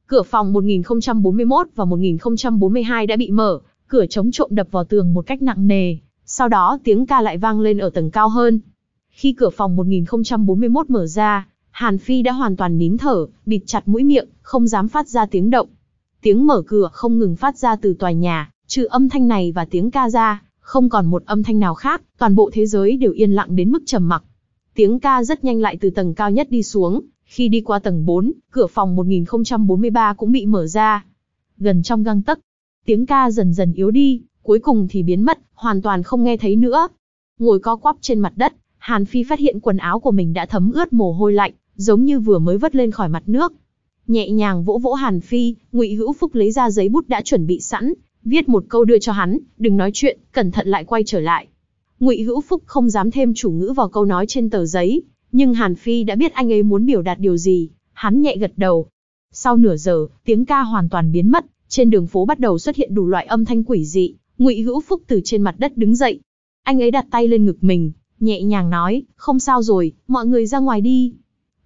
Cửa phòng 1041 và 1042 đã bị mở, cửa chống trộm đập vào tường một cách nặng nề, sau đó tiếng ca lại vang lên ở tầng cao hơn. Khi cửa phòng 1041 mở ra, Hàn Phi đã hoàn toàn nín thở, bịt chặt mũi miệng, không dám phát ra tiếng động. Tiếng mở cửa không ngừng phát ra từ tòa nhà, trừ âm thanh này và tiếng ca ra, không còn một âm thanh nào khác, toàn bộ thế giới đều yên lặng đến mức trầm mặc. Tiếng ca rất nhanh lại từ tầng cao nhất đi xuống, khi đi qua tầng 4, cửa phòng 1043 cũng bị mở ra. Gần trong găng tấc, tiếng ca dần dần yếu đi, cuối cùng thì biến mất, hoàn toàn không nghe thấy nữa. Ngồi co quắp trên mặt đất, Hàn Phi phát hiện quần áo của mình đã thấm ướt mồ hôi lạnh, giống như vừa mới vớt lên khỏi mặt nước. Nhẹ nhàng vỗ vỗ Hàn Phi, Ngụy Hữu Phúc lấy ra giấy bút đã chuẩn bị sẵn, viết một câu đưa cho hắn, đừng nói chuyện, cẩn thận lại quay trở lại. Ngụy Hữu Phúc không dám thêm chủ ngữ vào câu nói trên tờ giấy, nhưng Hàn Phi đã biết anh ấy muốn biểu đạt điều gì, hắn nhẹ gật đầu. Sau nửa giờ, tiếng ca hoàn toàn biến mất, trên đường phố bắt đầu xuất hiện đủ loại âm thanh quỷ dị, Ngụy Hữu Phúc từ trên mặt đất đứng dậy. Anh ấy đặt tay lên ngực mình, nhẹ nhàng nói, không sao rồi, mọi người ra ngoài đi.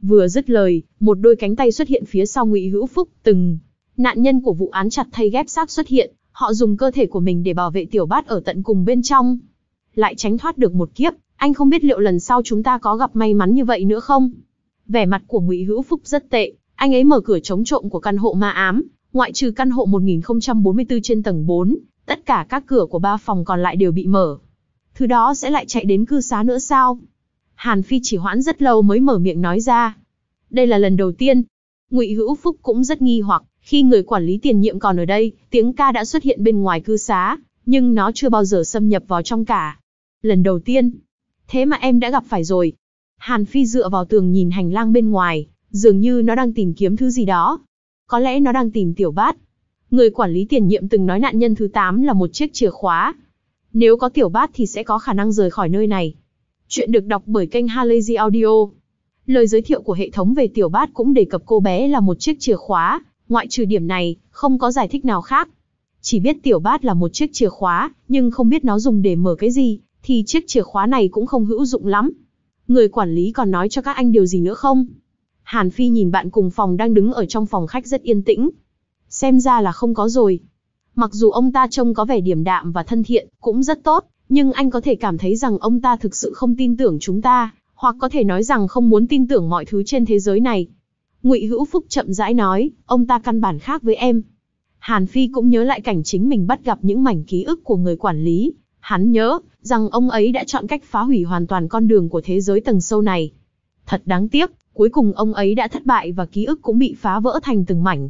Vừa dứt lời, một đôi cánh tay xuất hiện phía sau Ngụy Hữu Phúc, từng nạn nhân của vụ án chặt thay ghép xác xuất hiện, họ dùng cơ thể của mình để bảo vệ tiểu bát ở tận cùng bên trong lại tránh thoát được một kiếp, anh không biết liệu lần sau chúng ta có gặp may mắn như vậy nữa không. Vẻ mặt của Ngụy Hữu Phúc rất tệ, anh ấy mở cửa chống trộm của căn hộ ma ám, ngoại trừ căn hộ 1044 trên tầng 4, tất cả các cửa của ba phòng còn lại đều bị mở. Thứ đó sẽ lại chạy đến cư xá nữa sao? Hàn Phi chỉ hoãn rất lâu mới mở miệng nói ra. Đây là lần đầu tiên. Ngụy Hữu Phúc cũng rất nghi hoặc, khi người quản lý tiền nhiệm còn ở đây, tiếng ca đã xuất hiện bên ngoài cư xá, nhưng nó chưa bao giờ xâm nhập vào trong cả lần đầu tiên. Thế mà em đã gặp phải rồi. Hàn Phi dựa vào tường nhìn hành lang bên ngoài, dường như nó đang tìm kiếm thứ gì đó. Có lẽ nó đang tìm tiểu bát. Người quản lý tiền nhiệm từng nói nạn nhân thứ 8 là một chiếc chìa khóa. Nếu có tiểu bát thì sẽ có khả năng rời khỏi nơi này. Chuyện được đọc bởi kênh Halazy Audio. Lời giới thiệu của hệ thống về tiểu bát cũng đề cập cô bé là một chiếc chìa khóa, ngoại trừ điểm này, không có giải thích nào khác. Chỉ biết tiểu bát là một chiếc chìa khóa, nhưng không biết nó dùng để mở cái gì thì chiếc chìa khóa này cũng không hữu dụng lắm. Người quản lý còn nói cho các anh điều gì nữa không? Hàn Phi nhìn bạn cùng phòng đang đứng ở trong phòng khách rất yên tĩnh. Xem ra là không có rồi. Mặc dù ông ta trông có vẻ điểm đạm và thân thiện, cũng rất tốt, nhưng anh có thể cảm thấy rằng ông ta thực sự không tin tưởng chúng ta, hoặc có thể nói rằng không muốn tin tưởng mọi thứ trên thế giới này. Ngụy Hữu Phúc chậm rãi nói, ông ta căn bản khác với em. Hàn Phi cũng nhớ lại cảnh chính mình bắt gặp những mảnh ký ức của người quản lý, Hắn nhớ rằng ông ấy đã chọn cách phá hủy hoàn toàn con đường của thế giới tầng sâu này. Thật đáng tiếc, cuối cùng ông ấy đã thất bại và ký ức cũng bị phá vỡ thành từng mảnh.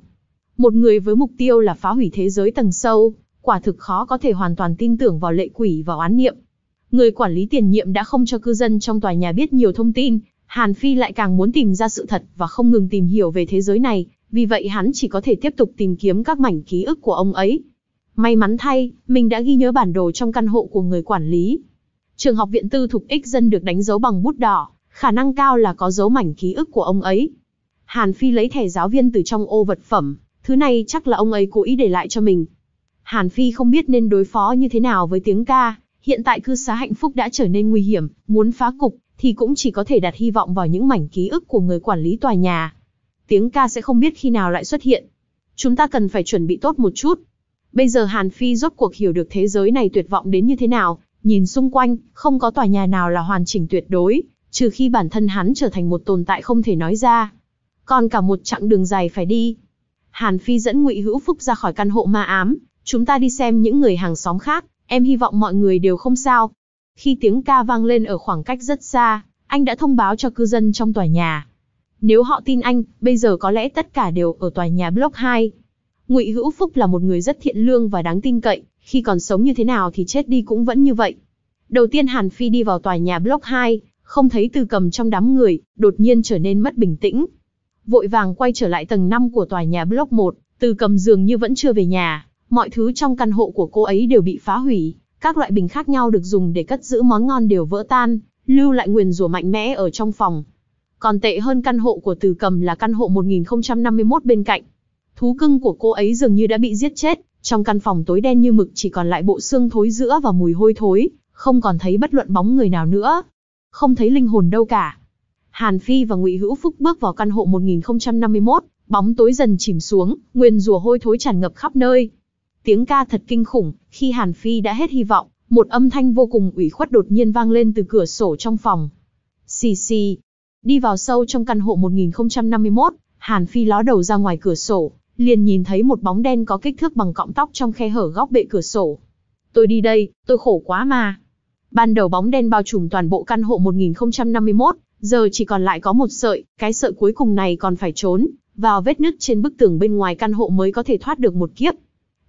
Một người với mục tiêu là phá hủy thế giới tầng sâu, quả thực khó có thể hoàn toàn tin tưởng vào lệ quỷ và oán niệm. Người quản lý tiền nhiệm đã không cho cư dân trong tòa nhà biết nhiều thông tin, Hàn Phi lại càng muốn tìm ra sự thật và không ngừng tìm hiểu về thế giới này, vì vậy hắn chỉ có thể tiếp tục tìm kiếm các mảnh ký ức của ông ấy, May mắn thay, mình đã ghi nhớ bản đồ trong căn hộ của người quản lý. Trường học viện tư thục X dân được đánh dấu bằng bút đỏ, khả năng cao là có dấu mảnh ký ức của ông ấy. Hàn Phi lấy thẻ giáo viên từ trong ô vật phẩm, thứ này chắc là ông ấy cố ý để lại cho mình. Hàn Phi không biết nên đối phó như thế nào với tiếng ca, hiện tại cư xá hạnh phúc đã trở nên nguy hiểm, muốn phá cục thì cũng chỉ có thể đặt hy vọng vào những mảnh ký ức của người quản lý tòa nhà. Tiếng ca sẽ không biết khi nào lại xuất hiện. Chúng ta cần phải chuẩn bị tốt một chút, Bây giờ Hàn Phi rốt cuộc hiểu được thế giới này tuyệt vọng đến như thế nào, nhìn xung quanh, không có tòa nhà nào là hoàn chỉnh tuyệt đối, trừ khi bản thân hắn trở thành một tồn tại không thể nói ra. Còn cả một chặng đường dài phải đi. Hàn Phi dẫn Ngụy Hữu Phúc ra khỏi căn hộ ma ám, chúng ta đi xem những người hàng xóm khác, em hy vọng mọi người đều không sao. Khi tiếng ca vang lên ở khoảng cách rất xa, anh đã thông báo cho cư dân trong tòa nhà. Nếu họ tin anh, bây giờ có lẽ tất cả đều ở tòa nhà Block 2. Ngụy Hữu Phúc là một người rất thiện lương và đáng tin cậy, khi còn sống như thế nào thì chết đi cũng vẫn như vậy. Đầu tiên Hàn Phi đi vào tòa nhà Block 2, không thấy Từ Cầm trong đám người, đột nhiên trở nên mất bình tĩnh. Vội vàng quay trở lại tầng năm của tòa nhà Block 1, Từ Cầm dường như vẫn chưa về nhà, mọi thứ trong căn hộ của cô ấy đều bị phá hủy, các loại bình khác nhau được dùng để cất giữ món ngon đều vỡ tan, lưu lại nguyền rủa mạnh mẽ ở trong phòng. Còn tệ hơn căn hộ của Từ Cầm là căn hộ 1051 bên cạnh. Thú cưng của cô ấy dường như đã bị giết chết, trong căn phòng tối đen như mực chỉ còn lại bộ xương thối giữa và mùi hôi thối, không còn thấy bất luận bóng người nào nữa. Không thấy linh hồn đâu cả. Hàn Phi và Ngụy Hữu Phúc bước vào căn hộ 1051, bóng tối dần chìm xuống, nguyên rùa hôi thối tràn ngập khắp nơi. Tiếng ca thật kinh khủng, khi Hàn Phi đã hết hy vọng, một âm thanh vô cùng ủy khuất đột nhiên vang lên từ cửa sổ trong phòng. Xì xì. Đi vào sâu trong căn hộ 1051, Hàn Phi ló đầu ra ngoài cửa sổ, liền nhìn thấy một bóng đen có kích thước bằng cọng tóc trong khe hở góc bệ cửa sổ. Tôi đi đây, tôi khổ quá mà. Ban đầu bóng đen bao trùm toàn bộ căn hộ 1051, giờ chỉ còn lại có một sợi, cái sợi cuối cùng này còn phải trốn, vào vết nứt trên bức tường bên ngoài căn hộ mới có thể thoát được một kiếp.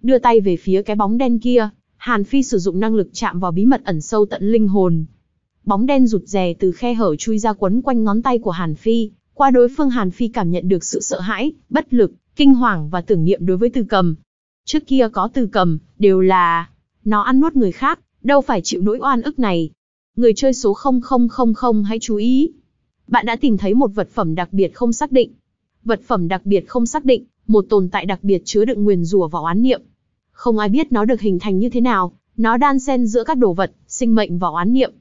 Đưa tay về phía cái bóng đen kia, Hàn Phi sử dụng năng lực chạm vào bí mật ẩn sâu tận linh hồn. Bóng đen rụt rè từ khe hở chui ra quấn quanh ngón tay của Hàn Phi, qua đối phương Hàn Phi cảm nhận được sự sợ hãi, bất lực, kinh hoàng và tưởng niệm đối với Từ Cầm. Trước kia có Từ Cầm, đều là nó ăn nuốt người khác, đâu phải chịu nỗi oan ức này. Người chơi số 0000 hãy chú ý. Bạn đã tìm thấy một vật phẩm đặc biệt không xác định. Vật phẩm đặc biệt không xác định, một tồn tại đặc biệt chứa đựng nguyền rủa và oán niệm. Không ai biết nó được hình thành như thế nào, nó đan xen giữa các đồ vật, sinh mệnh và oán niệm.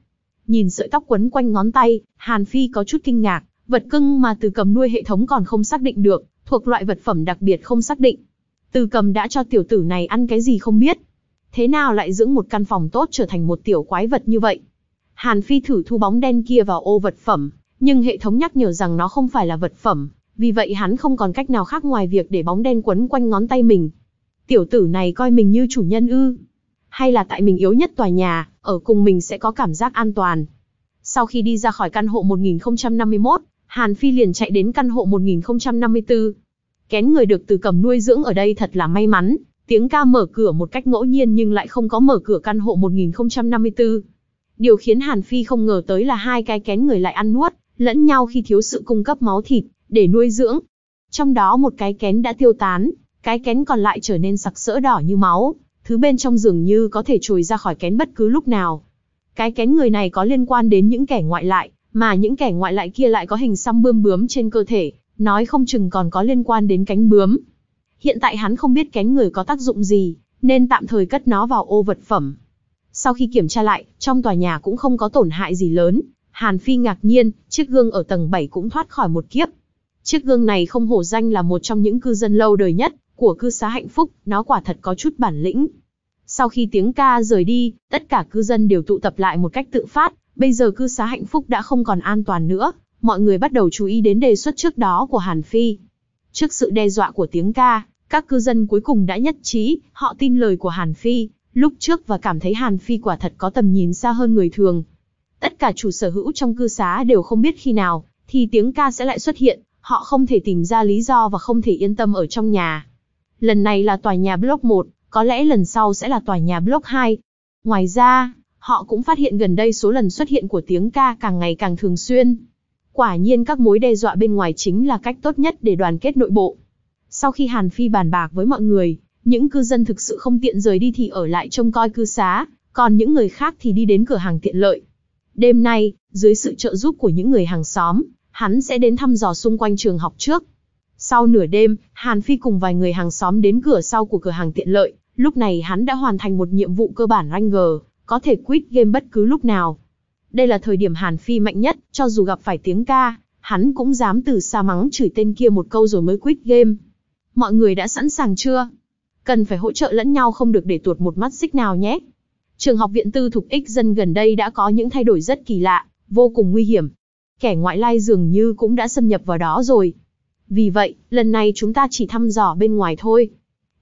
Nhìn sợi tóc quấn quanh ngón tay, Hàn Phi có chút kinh ngạc, Vật cưng mà từ cầm nuôi hệ thống còn không xác định được, thuộc loại vật phẩm đặc biệt không xác định. Từ cầm đã cho tiểu tử này ăn cái gì không biết. Thế nào lại dưỡng một căn phòng tốt trở thành một tiểu quái vật như vậy? Hàn Phi thử thu bóng đen kia vào ô vật phẩm, nhưng hệ thống nhắc nhở rằng nó không phải là vật phẩm, vì vậy hắn không còn cách nào khác ngoài việc để bóng đen quấn quanh ngón tay mình. Tiểu tử này coi mình như chủ nhân ư? Hay là tại mình yếu nhất tòa nhà, ở cùng mình sẽ có cảm giác an toàn? Sau khi đi ra khỏi căn hộ 1051, Hàn Phi liền chạy đến căn hộ 1054. Kén người được từ cầm nuôi dưỡng ở đây thật là may mắn, tiếng ca mở cửa một cách ngẫu nhiên nhưng lại không có mở cửa căn hộ 1054. Điều khiến Hàn Phi không ngờ tới là hai cái kén người lại ăn nuốt, lẫn nhau khi thiếu sự cung cấp máu thịt, để nuôi dưỡng. Trong đó một cái kén đã tiêu tán, cái kén còn lại trở nên sặc sỡ đỏ như máu, thứ bên trong dường như có thể trồi ra khỏi kén bất cứ lúc nào. Cái kén người này có liên quan đến những kẻ ngoại lại, mà những kẻ ngoại lại kia lại có hình xăm bươm bướm trên cơ thể, nói không chừng còn có liên quan đến cánh bướm. Hiện tại hắn không biết cánh người có tác dụng gì, nên tạm thời cất nó vào ô vật phẩm. Sau khi kiểm tra lại, trong tòa nhà cũng không có tổn hại gì lớn, Hàn Phi ngạc nhiên, chiếc gương ở tầng 7 cũng thoát khỏi một kiếp. Chiếc gương này không hổ danh là một trong những cư dân lâu đời nhất của cư xá hạnh phúc, nó quả thật có chút bản lĩnh. Sau khi tiếng ca rời đi, tất cả cư dân đều tụ tập lại một cách tự phát, Bây giờ cư xá hạnh phúc đã không còn an toàn nữa, mọi người bắt đầu chú ý đến đề xuất trước đó của Hàn Phi. Trước sự đe dọa của tiếng ca, các cư dân cuối cùng đã nhất trí, họ tin lời của Hàn Phi, lúc trước và cảm thấy Hàn Phi quả thật có tầm nhìn xa hơn người thường. Tất cả chủ sở hữu trong cư xá đều không biết khi nào, thì tiếng ca sẽ lại xuất hiện, họ không thể tìm ra lý do và không thể yên tâm ở trong nhà. Lần này là tòa nhà Block 1, có lẽ lần sau sẽ là tòa nhà Block 2. Ngoài ra, Họ cũng phát hiện gần đây số lần xuất hiện của tiếng ca càng ngày càng thường xuyên. Quả nhiên các mối đe dọa bên ngoài chính là cách tốt nhất để đoàn kết nội bộ. Sau khi Hàn Phi bàn bạc với mọi người, những cư dân thực sự không tiện rời đi thì ở lại trông coi cư xá, còn những người khác thì đi đến cửa hàng tiện lợi. Đêm nay, dưới sự trợ giúp của những người hàng xóm, hắn sẽ đến thăm dò xung quanh trường học trước. Sau nửa đêm, Hàn Phi cùng vài người hàng xóm đến cửa sau của cửa hàng tiện lợi, lúc này hắn đã hoàn thành một nhiệm vụ cơ bản Ranger, có thể quit game bất cứ lúc nào. Đây là thời điểm Hàn Phi mạnh nhất, cho dù gặp phải tiếng ca, hắn cũng dám từ xa mắng chửi tên kia một câu rồi mới quit game. Mọi người đã sẵn sàng chưa? Cần phải hỗ trợ lẫn nhau không được để tuột một mắt xích nào nhé. Trường học viện tư thục ích dân gần đây đã có những thay đổi rất kỳ lạ, vô cùng nguy hiểm. Kẻ ngoại lai dường như cũng đã xâm nhập vào đó rồi. Vì vậy, lần này chúng ta chỉ thăm dò bên ngoài thôi.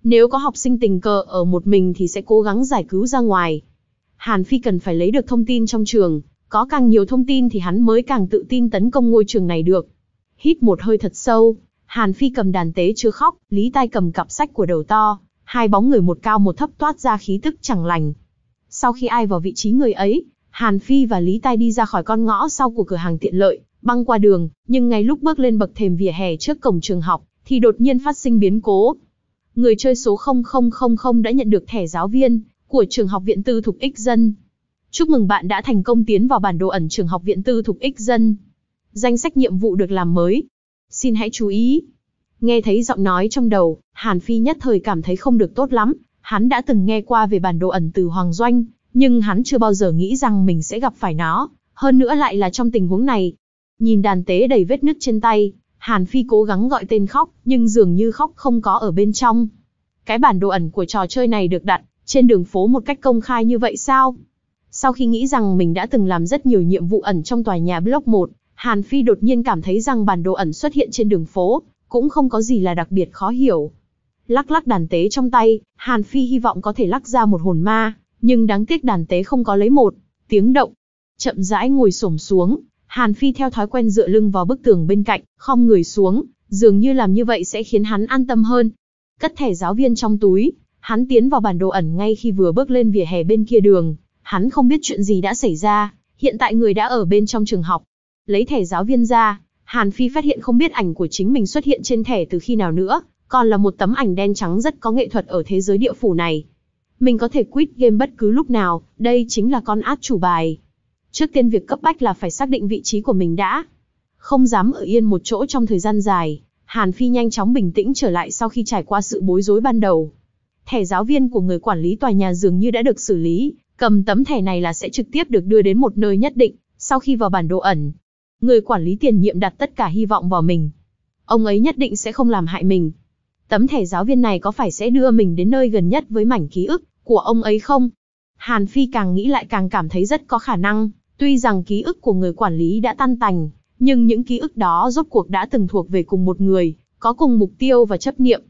Nếu có học sinh tình cờ ở một mình thì sẽ cố gắng giải cứu ra ngoài, Hàn Phi cần phải lấy được thông tin trong trường, có càng nhiều thông tin thì hắn mới càng tự tin tấn công ngôi trường này được. Hít một hơi thật sâu, Hàn Phi cầm đàn tế chưa khóc, Lý Tai cầm cặp sách của đầu to, hai bóng người một cao một thấp toát ra khí tức chẳng lành. Sau khi ai vào vị trí người ấy, Hàn Phi và Lý Tai đi ra khỏi con ngõ sau của cửa hàng tiện lợi, băng qua đường, nhưng ngay lúc bước lên bậc thềm vỉa hè trước cổng trường học, thì đột nhiên phát sinh biến cố. Người chơi số 0000 đã nhận được thẻ giáo viên, của trường học viện tư thục ích dân. Chúc mừng bạn đã thành công tiến vào bản đồ ẩn trường học viện tư thục ích dân. Danh sách nhiệm vụ được làm mới. Xin hãy chú ý. Nghe thấy giọng nói trong đầu, Hàn Phi nhất thời cảm thấy không được tốt lắm. Hắn đã từng nghe qua về bản đồ ẩn từ Hoàng Doanh, nhưng hắn chưa bao giờ nghĩ rằng mình sẽ gặp phải nó, hơn nữa lại là trong tình huống này. Nhìn đàn tế đầy vết nứt trên tay, Hàn Phi cố gắng gọi tên khóc, nhưng dường như khóc không có ở bên trong. Cái bản đồ ẩn của trò chơi này được đặt trên đường phố một cách công khai như vậy sao? Sau khi nghĩ rằng mình đã từng làm rất nhiều nhiệm vụ ẩn trong tòa nhà Block 1, Hàn Phi đột nhiên cảm thấy rằng bản đồ ẩn xuất hiện trên đường phố, cũng không có gì là đặc biệt khó hiểu. Lắc lắc đàn tế trong tay, Hàn Phi hy vọng có thể lắc ra một hồn ma, nhưng đáng tiếc đàn tế không có lấy một. Tiếng động, chậm rãi ngồi xổm xuống, Hàn Phi theo thói quen dựa lưng vào bức tường bên cạnh, khom người xuống, dường như làm như vậy sẽ khiến hắn an tâm hơn. Cất thẻ giáo viên trong túi, Hắn tiến vào bản đồ ẩn ngay khi vừa bước lên vỉa hè bên kia đường, hắn không biết chuyện gì đã xảy ra, hiện tại người đã ở bên trong trường học. Lấy thẻ giáo viên ra, Hàn Phi phát hiện không biết ảnh của chính mình xuất hiện trên thẻ từ khi nào nữa, còn là một tấm ảnh đen trắng rất có nghệ thuật ở thế giới địa phủ này. Mình có thể quit game bất cứ lúc nào, đây chính là con át chủ bài. Trước tiên việc cấp bách là phải xác định vị trí của mình đã. Không dám ở yên một chỗ trong thời gian dài, Hàn Phi nhanh chóng bình tĩnh trở lại sau khi trải qua sự bối rối ban đầu thẻ giáo viên của người quản lý tòa nhà dường như đã được xử lý, cầm tấm thẻ này là sẽ trực tiếp được đưa đến một nơi nhất định, sau khi vào bản đồ ẩn. Người quản lý tiền nhiệm đặt tất cả hy vọng vào mình. Ông ấy nhất định sẽ không làm hại mình. Tấm thẻ giáo viên này có phải sẽ đưa mình đến nơi gần nhất với mảnh ký ức của ông ấy không? Hàn Phi càng nghĩ lại càng cảm thấy rất có khả năng, tuy rằng ký ức của người quản lý đã tan tành, nhưng những ký ức đó rốt cuộc đã từng thuộc về cùng một người, có cùng mục tiêu và chấp niệm,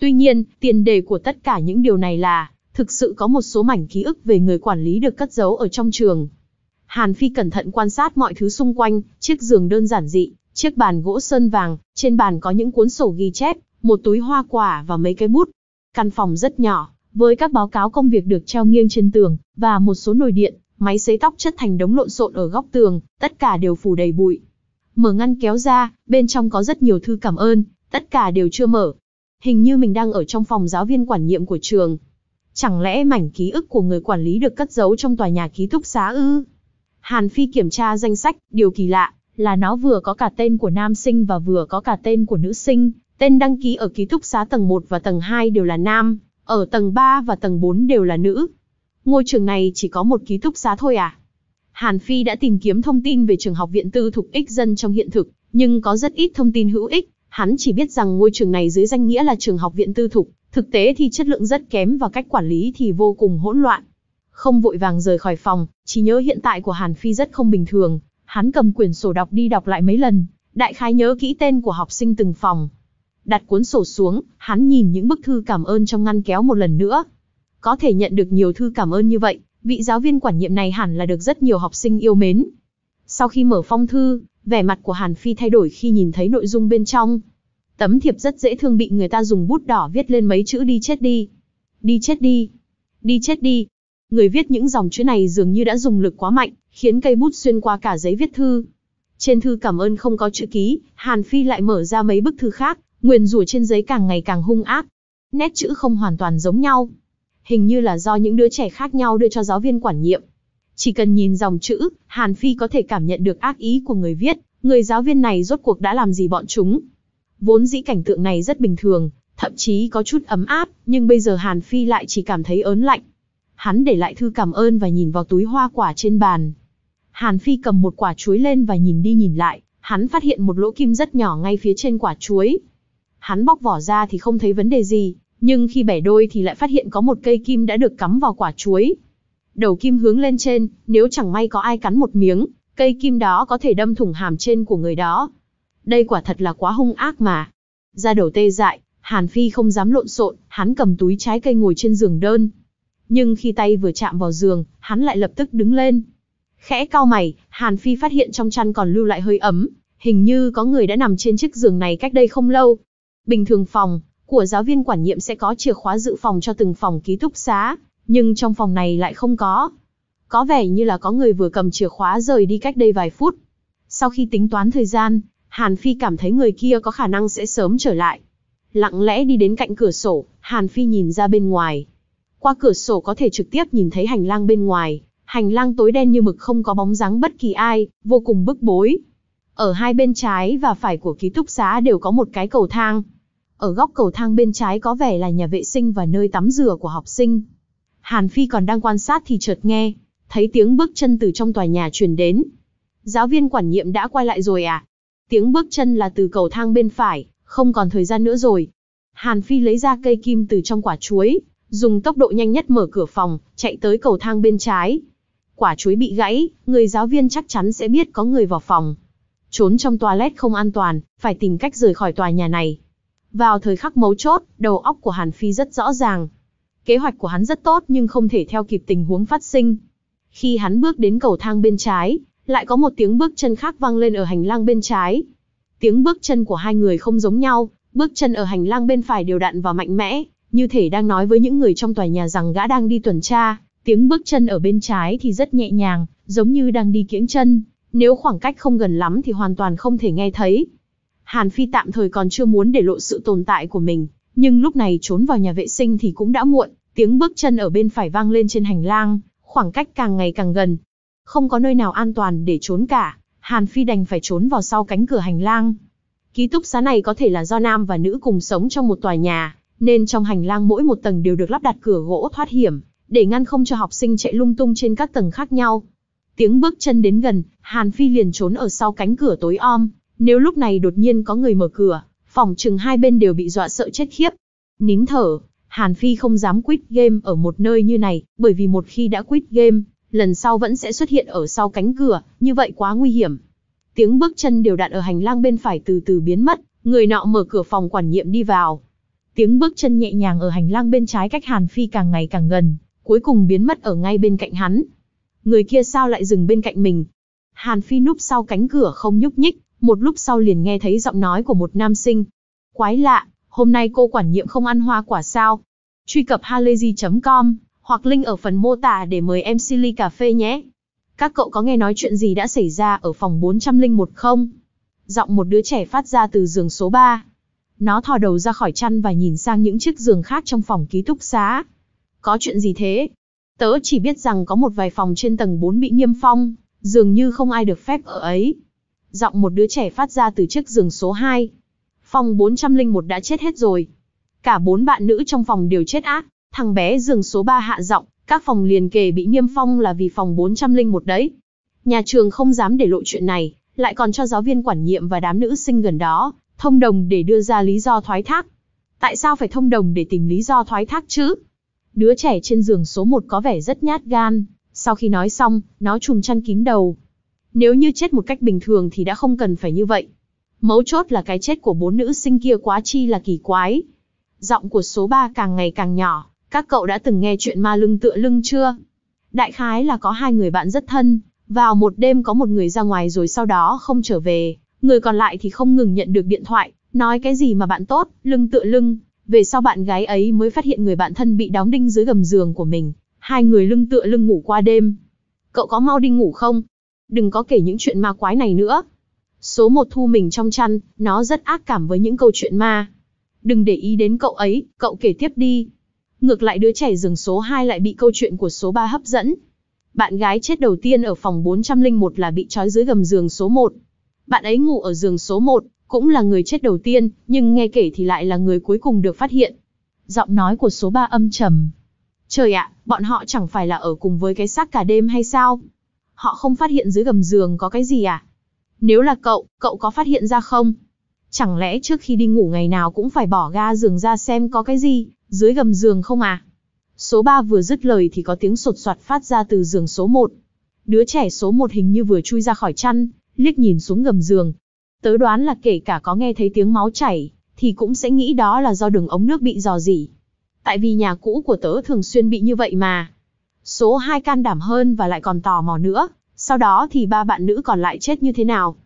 Tuy nhiên, tiền đề của tất cả những điều này là, thực sự có một số mảnh ký ức về người quản lý được cất giấu ở trong trường. Hàn Phi cẩn thận quan sát mọi thứ xung quanh, chiếc giường đơn giản dị, chiếc bàn gỗ sơn vàng, trên bàn có những cuốn sổ ghi chép, một túi hoa quả và mấy cái bút. Căn phòng rất nhỏ, với các báo cáo công việc được treo nghiêng trên tường, và một số nồi điện, máy sấy tóc chất thành đống lộn xộn ở góc tường, tất cả đều phủ đầy bụi. Mở ngăn kéo ra, bên trong có rất nhiều thư cảm ơn, tất cả đều chưa mở, hình như mình đang ở trong phòng giáo viên quản nhiệm của trường. Chẳng lẽ mảnh ký ức của người quản lý được cất giấu trong tòa nhà ký túc xá ư? Hàn Phi kiểm tra danh sách, điều kỳ lạ là nó vừa có cả tên của nam sinh và vừa có cả tên của nữ sinh, tên đăng ký ở ký túc xá tầng 1 và tầng 2 đều là nam, ở tầng 3 và tầng 4 đều là nữ. Ngôi trường này chỉ có một ký túc xá thôi à? Hàn Phi đã tìm kiếm thông tin về trường học viện tư thục ích dân trong hiện thực, nhưng có rất ít thông tin hữu ích, Hắn chỉ biết rằng ngôi trường này dưới danh nghĩa là trường học viện tư thục, thực tế thì chất lượng rất kém và cách quản lý thì vô cùng hỗn loạn. Không vội vàng rời khỏi phòng, chỉ nhớ hiện tại của Hàn Phi rất không bình thường. Hắn cầm quyển sổ đọc đi đọc lại mấy lần, đại khái nhớ kỹ tên của học sinh từng phòng. Đặt cuốn sổ xuống, hắn nhìn những bức thư cảm ơn trong ngăn kéo một lần nữa. Có thể nhận được nhiều thư cảm ơn như vậy, vị giáo viên quản nhiệm này hẳn là được rất nhiều học sinh yêu mến. Sau khi mở phong thư, Vẻ mặt của Hàn Phi thay đổi khi nhìn thấy nội dung bên trong. Tấm thiệp rất dễ thương bị người ta dùng bút đỏ viết lên mấy chữ đi chết đi. Đi chết đi. Đi chết đi. Người viết những dòng chữ này dường như đã dùng lực quá mạnh, khiến cây bút xuyên qua cả giấy viết thư. Trên thư cảm ơn không có chữ ký, Hàn Phi lại mở ra mấy bức thư khác, nguyền rủa trên giấy càng ngày càng hung ác. Nét chữ không hoàn toàn giống nhau. Hình như là do những đứa trẻ khác nhau đưa cho giáo viên quản nhiệm. Chỉ cần nhìn dòng chữ, Hàn Phi có thể cảm nhận được ác ý của người viết, người giáo viên này rốt cuộc đã làm gì bọn chúng. Vốn dĩ cảnh tượng này rất bình thường, thậm chí có chút ấm áp, nhưng bây giờ Hàn Phi lại chỉ cảm thấy ớn lạnh. Hắn để lại thư cảm ơn và nhìn vào túi hoa quả trên bàn. Hàn Phi cầm một quả chuối lên và nhìn đi nhìn lại, hắn phát hiện một lỗ kim rất nhỏ ngay phía trên quả chuối. Hắn bóc vỏ ra thì không thấy vấn đề gì, nhưng khi bẻ đôi thì lại phát hiện có một cây kim đã được cắm vào quả chuối đầu kim hướng lên trên, nếu chẳng may có ai cắn một miếng, cây kim đó có thể đâm thủng hàm trên của người đó. Đây quả thật là quá hung ác mà. Ra đầu tê dại, Hàn Phi không dám lộn xộn, hắn cầm túi trái cây ngồi trên giường đơn. Nhưng khi tay vừa chạm vào giường, hắn lại lập tức đứng lên. Khẽ cau mày, Hàn Phi phát hiện trong chăn còn lưu lại hơi ấm, hình như có người đã nằm trên chiếc giường này cách đây không lâu. Bình thường phòng của giáo viên quản nhiệm sẽ có chìa khóa dự phòng cho từng phòng ký túc xá, nhưng trong phòng này lại không có. Có vẻ như là có người vừa cầm chìa khóa rời đi cách đây vài phút. Sau khi tính toán thời gian, Hàn Phi cảm thấy người kia có khả năng sẽ sớm trở lại. Lặng lẽ đi đến cạnh cửa sổ, Hàn Phi nhìn ra bên ngoài. Qua cửa sổ có thể trực tiếp nhìn thấy hành lang bên ngoài, hành lang tối đen như mực không có bóng dáng bất kỳ ai, vô cùng bức bối. Ở hai bên trái và phải của ký túc xá đều có một cái cầu thang. Ở góc cầu thang bên trái có vẻ là nhà vệ sinh và nơi tắm rửa của học sinh. Hàn Phi còn đang quan sát thì chợt nghe, thấy tiếng bước chân từ trong tòa nhà truyền đến. Giáo viên quản nhiệm đã quay lại rồi à? Tiếng bước chân là từ cầu thang bên phải, không còn thời gian nữa rồi. Hàn Phi lấy ra cây kim từ trong quả chuối, dùng tốc độ nhanh nhất mở cửa phòng, chạy tới cầu thang bên trái. Quả chuối bị gãy, người giáo viên chắc chắn sẽ biết có người vào phòng. Trốn trong toilet không an toàn, phải tìm cách rời khỏi tòa nhà này. Vào thời khắc mấu chốt, đầu óc của Hàn Phi rất rõ ràng, Kế hoạch của hắn rất tốt nhưng không thể theo kịp tình huống phát sinh. Khi hắn bước đến cầu thang bên trái, lại có một tiếng bước chân khác vang lên ở hành lang bên trái. Tiếng bước chân của hai người không giống nhau, bước chân ở hành lang bên phải đều đặn và mạnh mẽ, như thể đang nói với những người trong tòa nhà rằng gã đang đi tuần tra. Tiếng bước chân ở bên trái thì rất nhẹ nhàng, giống như đang đi kiễng chân, nếu khoảng cách không gần lắm thì hoàn toàn không thể nghe thấy. Hàn Phi tạm thời còn chưa muốn để lộ sự tồn tại của mình, nhưng lúc này trốn vào nhà vệ sinh thì cũng đã muộn, tiếng bước chân ở bên phải vang lên trên hành lang, khoảng cách càng ngày càng gần. Không có nơi nào an toàn để trốn cả, Hàn Phi đành phải trốn vào sau cánh cửa hành lang. Ký túc xá này có thể là do nam và nữ cùng sống trong một tòa nhà, nên trong hành lang mỗi một tầng đều được lắp đặt cửa gỗ thoát hiểm, để ngăn không cho học sinh chạy lung tung trên các tầng khác nhau. Tiếng bước chân đến gần, Hàn Phi liền trốn ở sau cánh cửa tối om, nếu lúc này đột nhiên có người mở cửa, Phòng chừng hai bên đều bị dọa sợ chết khiếp. Nín thở, Hàn Phi không dám quit game ở một nơi như này, bởi vì một khi đã quit game, lần sau vẫn sẽ xuất hiện ở sau cánh cửa, như vậy quá nguy hiểm. Tiếng bước chân đều đạn ở hành lang bên phải từ từ biến mất, người nọ mở cửa phòng quản nhiệm đi vào. Tiếng bước chân nhẹ nhàng ở hành lang bên trái cách Hàn Phi càng ngày càng gần, cuối cùng biến mất ở ngay bên cạnh hắn. Người kia sao lại dừng bên cạnh mình? Hàn Phi núp sau cánh cửa không nhúc nhích, một lúc sau liền nghe thấy giọng nói của một nam sinh. Quái lạ, hôm nay cô quản nhiệm không ăn hoa quả sao? Truy cập halayzi.com hoặc link ở phần mô tả để mời em Silly Cà Phê nhé. Các cậu có nghe nói chuyện gì đã xảy ra ở phòng 401 không? Giọng một đứa trẻ phát ra từ giường số 3. Nó thò đầu ra khỏi chăn và nhìn sang những chiếc giường khác trong phòng ký túc xá. Có chuyện gì thế? Tớ chỉ biết rằng có một vài phòng trên tầng 4 bị niêm phong, dường như không ai được phép ở ấy giọng một đứa trẻ phát ra từ chiếc giường số 2. Phòng 401 đã chết hết rồi. Cả bốn bạn nữ trong phòng đều chết ác, thằng bé giường số 3 hạ giọng, các phòng liền kề bị niêm phong là vì phòng 401 đấy. Nhà trường không dám để lộ chuyện này, lại còn cho giáo viên quản nhiệm và đám nữ sinh gần đó, thông đồng để đưa ra lý do thoái thác. Tại sao phải thông đồng để tìm lý do thoái thác chứ? Đứa trẻ trên giường số 1 có vẻ rất nhát gan, sau khi nói xong, nó trùm chăn kín đầu, nếu như chết một cách bình thường thì đã không cần phải như vậy. Mấu chốt là cái chết của bốn nữ sinh kia quá chi là kỳ quái. Giọng của số 3 càng ngày càng nhỏ, các cậu đã từng nghe chuyện ma lưng tựa lưng chưa? Đại khái là có hai người bạn rất thân, vào một đêm có một người ra ngoài rồi sau đó không trở về, người còn lại thì không ngừng nhận được điện thoại, nói cái gì mà bạn tốt, lưng tựa lưng. Về sau bạn gái ấy mới phát hiện người bạn thân bị đóng đinh dưới gầm giường của mình, hai người lưng tựa lưng ngủ qua đêm. Cậu có mau đi ngủ không? đừng có kể những chuyện ma quái này nữa. Số một thu mình trong chăn, nó rất ác cảm với những câu chuyện ma. Đừng để ý đến cậu ấy, cậu kể tiếp đi. Ngược lại đứa trẻ giường số 2 lại bị câu chuyện của số 3 hấp dẫn. Bạn gái chết đầu tiên ở phòng 401 là bị trói dưới gầm giường số 1. Bạn ấy ngủ ở giường số 1, cũng là người chết đầu tiên, nhưng nghe kể thì lại là người cuối cùng được phát hiện. Giọng nói của số 3 âm trầm. Trời ạ, bọn họ chẳng phải là ở cùng với cái xác cả đêm hay sao? họ không phát hiện dưới gầm giường có cái gì à? Nếu là cậu, cậu có phát hiện ra không? Chẳng lẽ trước khi đi ngủ ngày nào cũng phải bỏ ga giường ra xem có cái gì, dưới gầm giường không à? Số 3 vừa dứt lời thì có tiếng sột soạt phát ra từ giường số 1. Đứa trẻ số 1 hình như vừa chui ra khỏi chăn, liếc nhìn xuống gầm giường. Tớ đoán là kể cả có nghe thấy tiếng máu chảy, thì cũng sẽ nghĩ đó là do đường ống nước bị dò dỉ. Tại vì nhà cũ của tớ thường xuyên bị như vậy mà. Số hai can đảm hơn và lại còn tò mò nữa, sau đó thì ba bạn nữ còn lại chết như thế nào.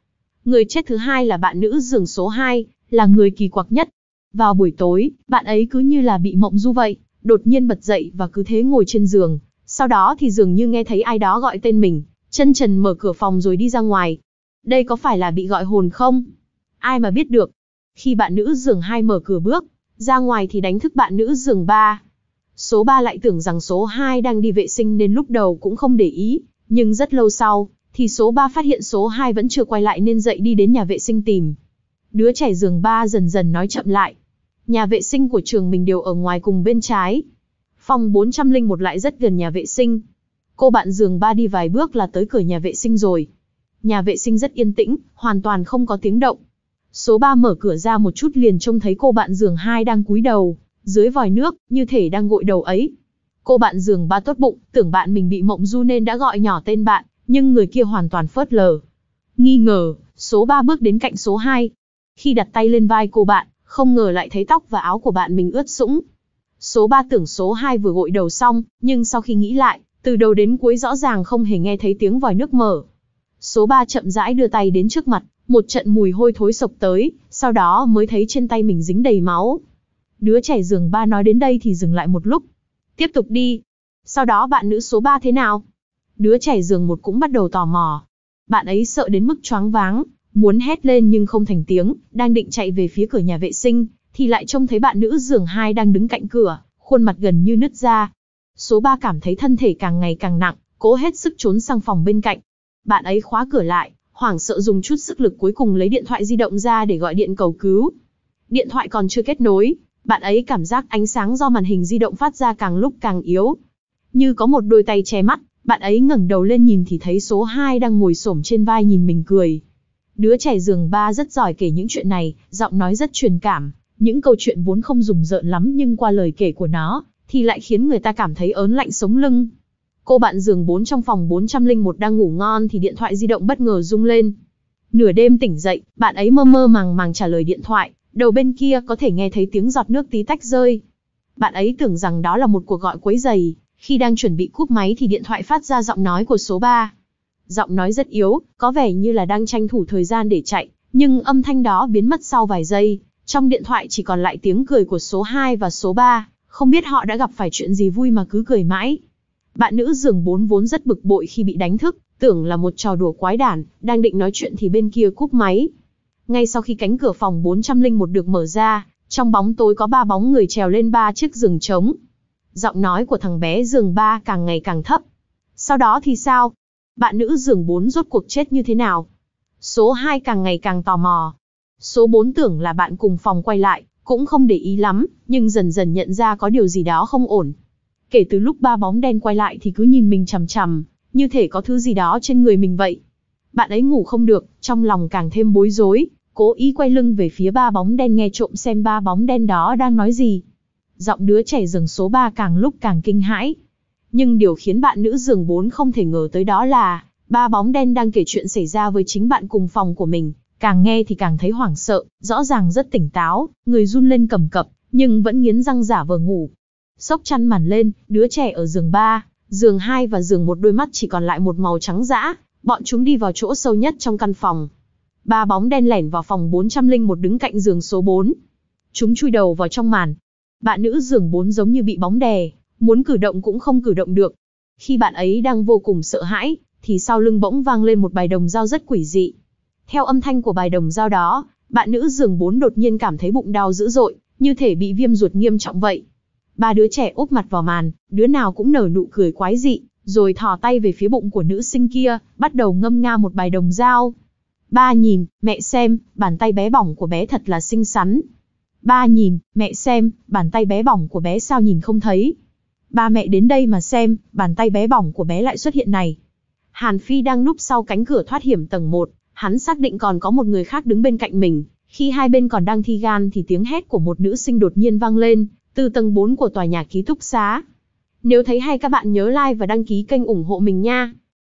Người chết thứ hai là bạn nữ giường số 2, là người kỳ quặc nhất. Vào buổi tối, bạn ấy cứ như là bị mộng du vậy, đột nhiên bật dậy và cứ thế ngồi trên giường. Sau đó thì dường như nghe thấy ai đó gọi tên mình, chân trần mở cửa phòng rồi đi ra ngoài. Đây có phải là bị gọi hồn không? Ai mà biết được. Khi bạn nữ giường 2 mở cửa bước, ra ngoài thì đánh thức bạn nữ giường 3, Số 3 lại tưởng rằng số 2 đang đi vệ sinh nên lúc đầu cũng không để ý, nhưng rất lâu sau, thì số 3 phát hiện số 2 vẫn chưa quay lại nên dậy đi đến nhà vệ sinh tìm. Đứa trẻ giường 3 dần dần nói chậm lại. Nhà vệ sinh của trường mình đều ở ngoài cùng bên trái. Phòng 401 lại rất gần nhà vệ sinh. Cô bạn giường 3 đi vài bước là tới cửa nhà vệ sinh rồi. Nhà vệ sinh rất yên tĩnh, hoàn toàn không có tiếng động. Số 3 mở cửa ra một chút liền trông thấy cô bạn giường 2 đang cúi đầu, dưới vòi nước, như thể đang gội đầu ấy. Cô bạn giường ba tốt bụng, tưởng bạn mình bị mộng du nên đã gọi nhỏ tên bạn, nhưng người kia hoàn toàn phớt lờ. Nghi ngờ, số ba bước đến cạnh số hai, Khi đặt tay lên vai cô bạn, không ngờ lại thấy tóc và áo của bạn mình ướt sũng. Số ba tưởng số hai vừa gội đầu xong, nhưng sau khi nghĩ lại, từ đầu đến cuối rõ ràng không hề nghe thấy tiếng vòi nước mở. Số ba chậm rãi đưa tay đến trước mặt, một trận mùi hôi thối sộc tới, sau đó mới thấy trên tay mình dính đầy máu. Đứa trẻ giường ba nói đến đây thì dừng lại một lúc. Tiếp tục đi. Sau đó bạn nữ số 3 thế nào? Đứa trẻ giường một cũng bắt đầu tò mò. Bạn ấy sợ đến mức choáng váng, muốn hét lên nhưng không thành tiếng, đang định chạy về phía cửa nhà vệ sinh, thì lại trông thấy bạn nữ giường hai đang đứng cạnh cửa, khuôn mặt gần như nứt ra. Số 3 cảm thấy thân thể càng ngày càng nặng, cố hết sức trốn sang phòng bên cạnh. Bạn ấy khóa cửa lại, hoảng sợ dùng chút sức lực cuối cùng lấy điện thoại di động ra để gọi điện cầu cứu. Điện thoại còn chưa kết nối, bạn ấy cảm giác ánh sáng do màn hình di động phát ra càng lúc càng yếu. Như có một đôi tay che mắt, bạn ấy ngẩng đầu lên nhìn thì thấy số 2 đang ngồi xổm trên vai nhìn mình cười. Đứa trẻ giường ba rất giỏi kể những chuyện này, giọng nói rất truyền cảm, những câu chuyện vốn không dùng rợn lắm nhưng qua lời kể của nó, thì lại khiến người ta cảm thấy ớn lạnh sống lưng. Cô bạn giường 4 trong phòng 401 đang ngủ ngon thì điện thoại di động bất ngờ rung lên. Nửa đêm tỉnh dậy, bạn ấy mơ mơ màng màng trả lời điện thoại, đầu bên kia có thể nghe thấy tiếng giọt nước tí tách rơi. Bạn ấy tưởng rằng đó là một cuộc gọi quấy dày, khi đang chuẩn bị cúp máy thì điện thoại phát ra giọng nói của số 3. Giọng nói rất yếu, có vẻ như là đang tranh thủ thời gian để chạy, nhưng âm thanh đó biến mất sau vài giây, trong điện thoại chỉ còn lại tiếng cười của số 2 và số 3, không biết họ đã gặp phải chuyện gì vui mà cứ cười mãi. Bạn nữ giường 4 vốn rất bực bội khi bị đánh thức, tưởng là một trò đùa quái đản, đang định nói chuyện thì bên kia cúp máy, ngay sau khi cánh cửa phòng 401 được mở ra, trong bóng tối có ba bóng người trèo lên ba chiếc giường trống. Giọng nói của thằng bé giường ba càng ngày càng thấp. Sau đó thì sao? Bạn nữ giường 4 rốt cuộc chết như thế nào? Số 2 càng ngày càng tò mò. Số 4 tưởng là bạn cùng phòng quay lại, cũng không để ý lắm, nhưng dần dần nhận ra có điều gì đó không ổn. Kể từ lúc ba bóng đen quay lại thì cứ nhìn mình chằm chằm, như thể có thứ gì đó trên người mình vậy. Bạn ấy ngủ không được, trong lòng càng thêm bối rối, cố ý quay lưng về phía ba bóng đen nghe trộm xem ba bóng đen đó đang nói gì. Giọng đứa trẻ giường số 3 càng lúc càng kinh hãi. Nhưng điều khiến bạn nữ giường 4 không thể ngờ tới đó là, ba bóng đen đang kể chuyện xảy ra với chính bạn cùng phòng của mình, càng nghe thì càng thấy hoảng sợ, rõ ràng rất tỉnh táo, người run lên cầm cập, nhưng vẫn nghiến răng giả vờ ngủ. Sốc chăn màn lên, đứa trẻ ở giường 3, giường 2 và giường một đôi mắt chỉ còn lại một màu trắng dã, bọn chúng đi vào chỗ sâu nhất trong căn phòng, ba bóng đen lẻn vào phòng 401 đứng cạnh giường số 4. Chúng chui đầu vào trong màn. Bạn nữ giường 4 giống như bị bóng đè, muốn cử động cũng không cử động được. Khi bạn ấy đang vô cùng sợ hãi, thì sau lưng bỗng vang lên một bài đồng dao rất quỷ dị. Theo âm thanh của bài đồng dao đó, bạn nữ giường 4 đột nhiên cảm thấy bụng đau dữ dội, như thể bị viêm ruột nghiêm trọng vậy. Ba đứa trẻ úp mặt vào màn, đứa nào cũng nở nụ cười quái dị, rồi thò tay về phía bụng của nữ sinh kia, bắt đầu ngâm nga một bài đồng dao. Ba nhìn, mẹ xem, bàn tay bé bỏng của bé thật là xinh xắn. Ba nhìn, mẹ xem, bàn tay bé bỏng của bé sao nhìn không thấy. Ba mẹ đến đây mà xem, bàn tay bé bỏng của bé lại xuất hiện này. Hàn Phi đang núp sau cánh cửa thoát hiểm tầng 1, hắn xác định còn có một người khác đứng bên cạnh mình. Khi hai bên còn đang thi gan thì tiếng hét của một nữ sinh đột nhiên vang lên, từ tầng 4 của tòa nhà ký túc xá. Nếu thấy hay các bạn nhớ like và đăng ký kênh ủng hộ mình nha.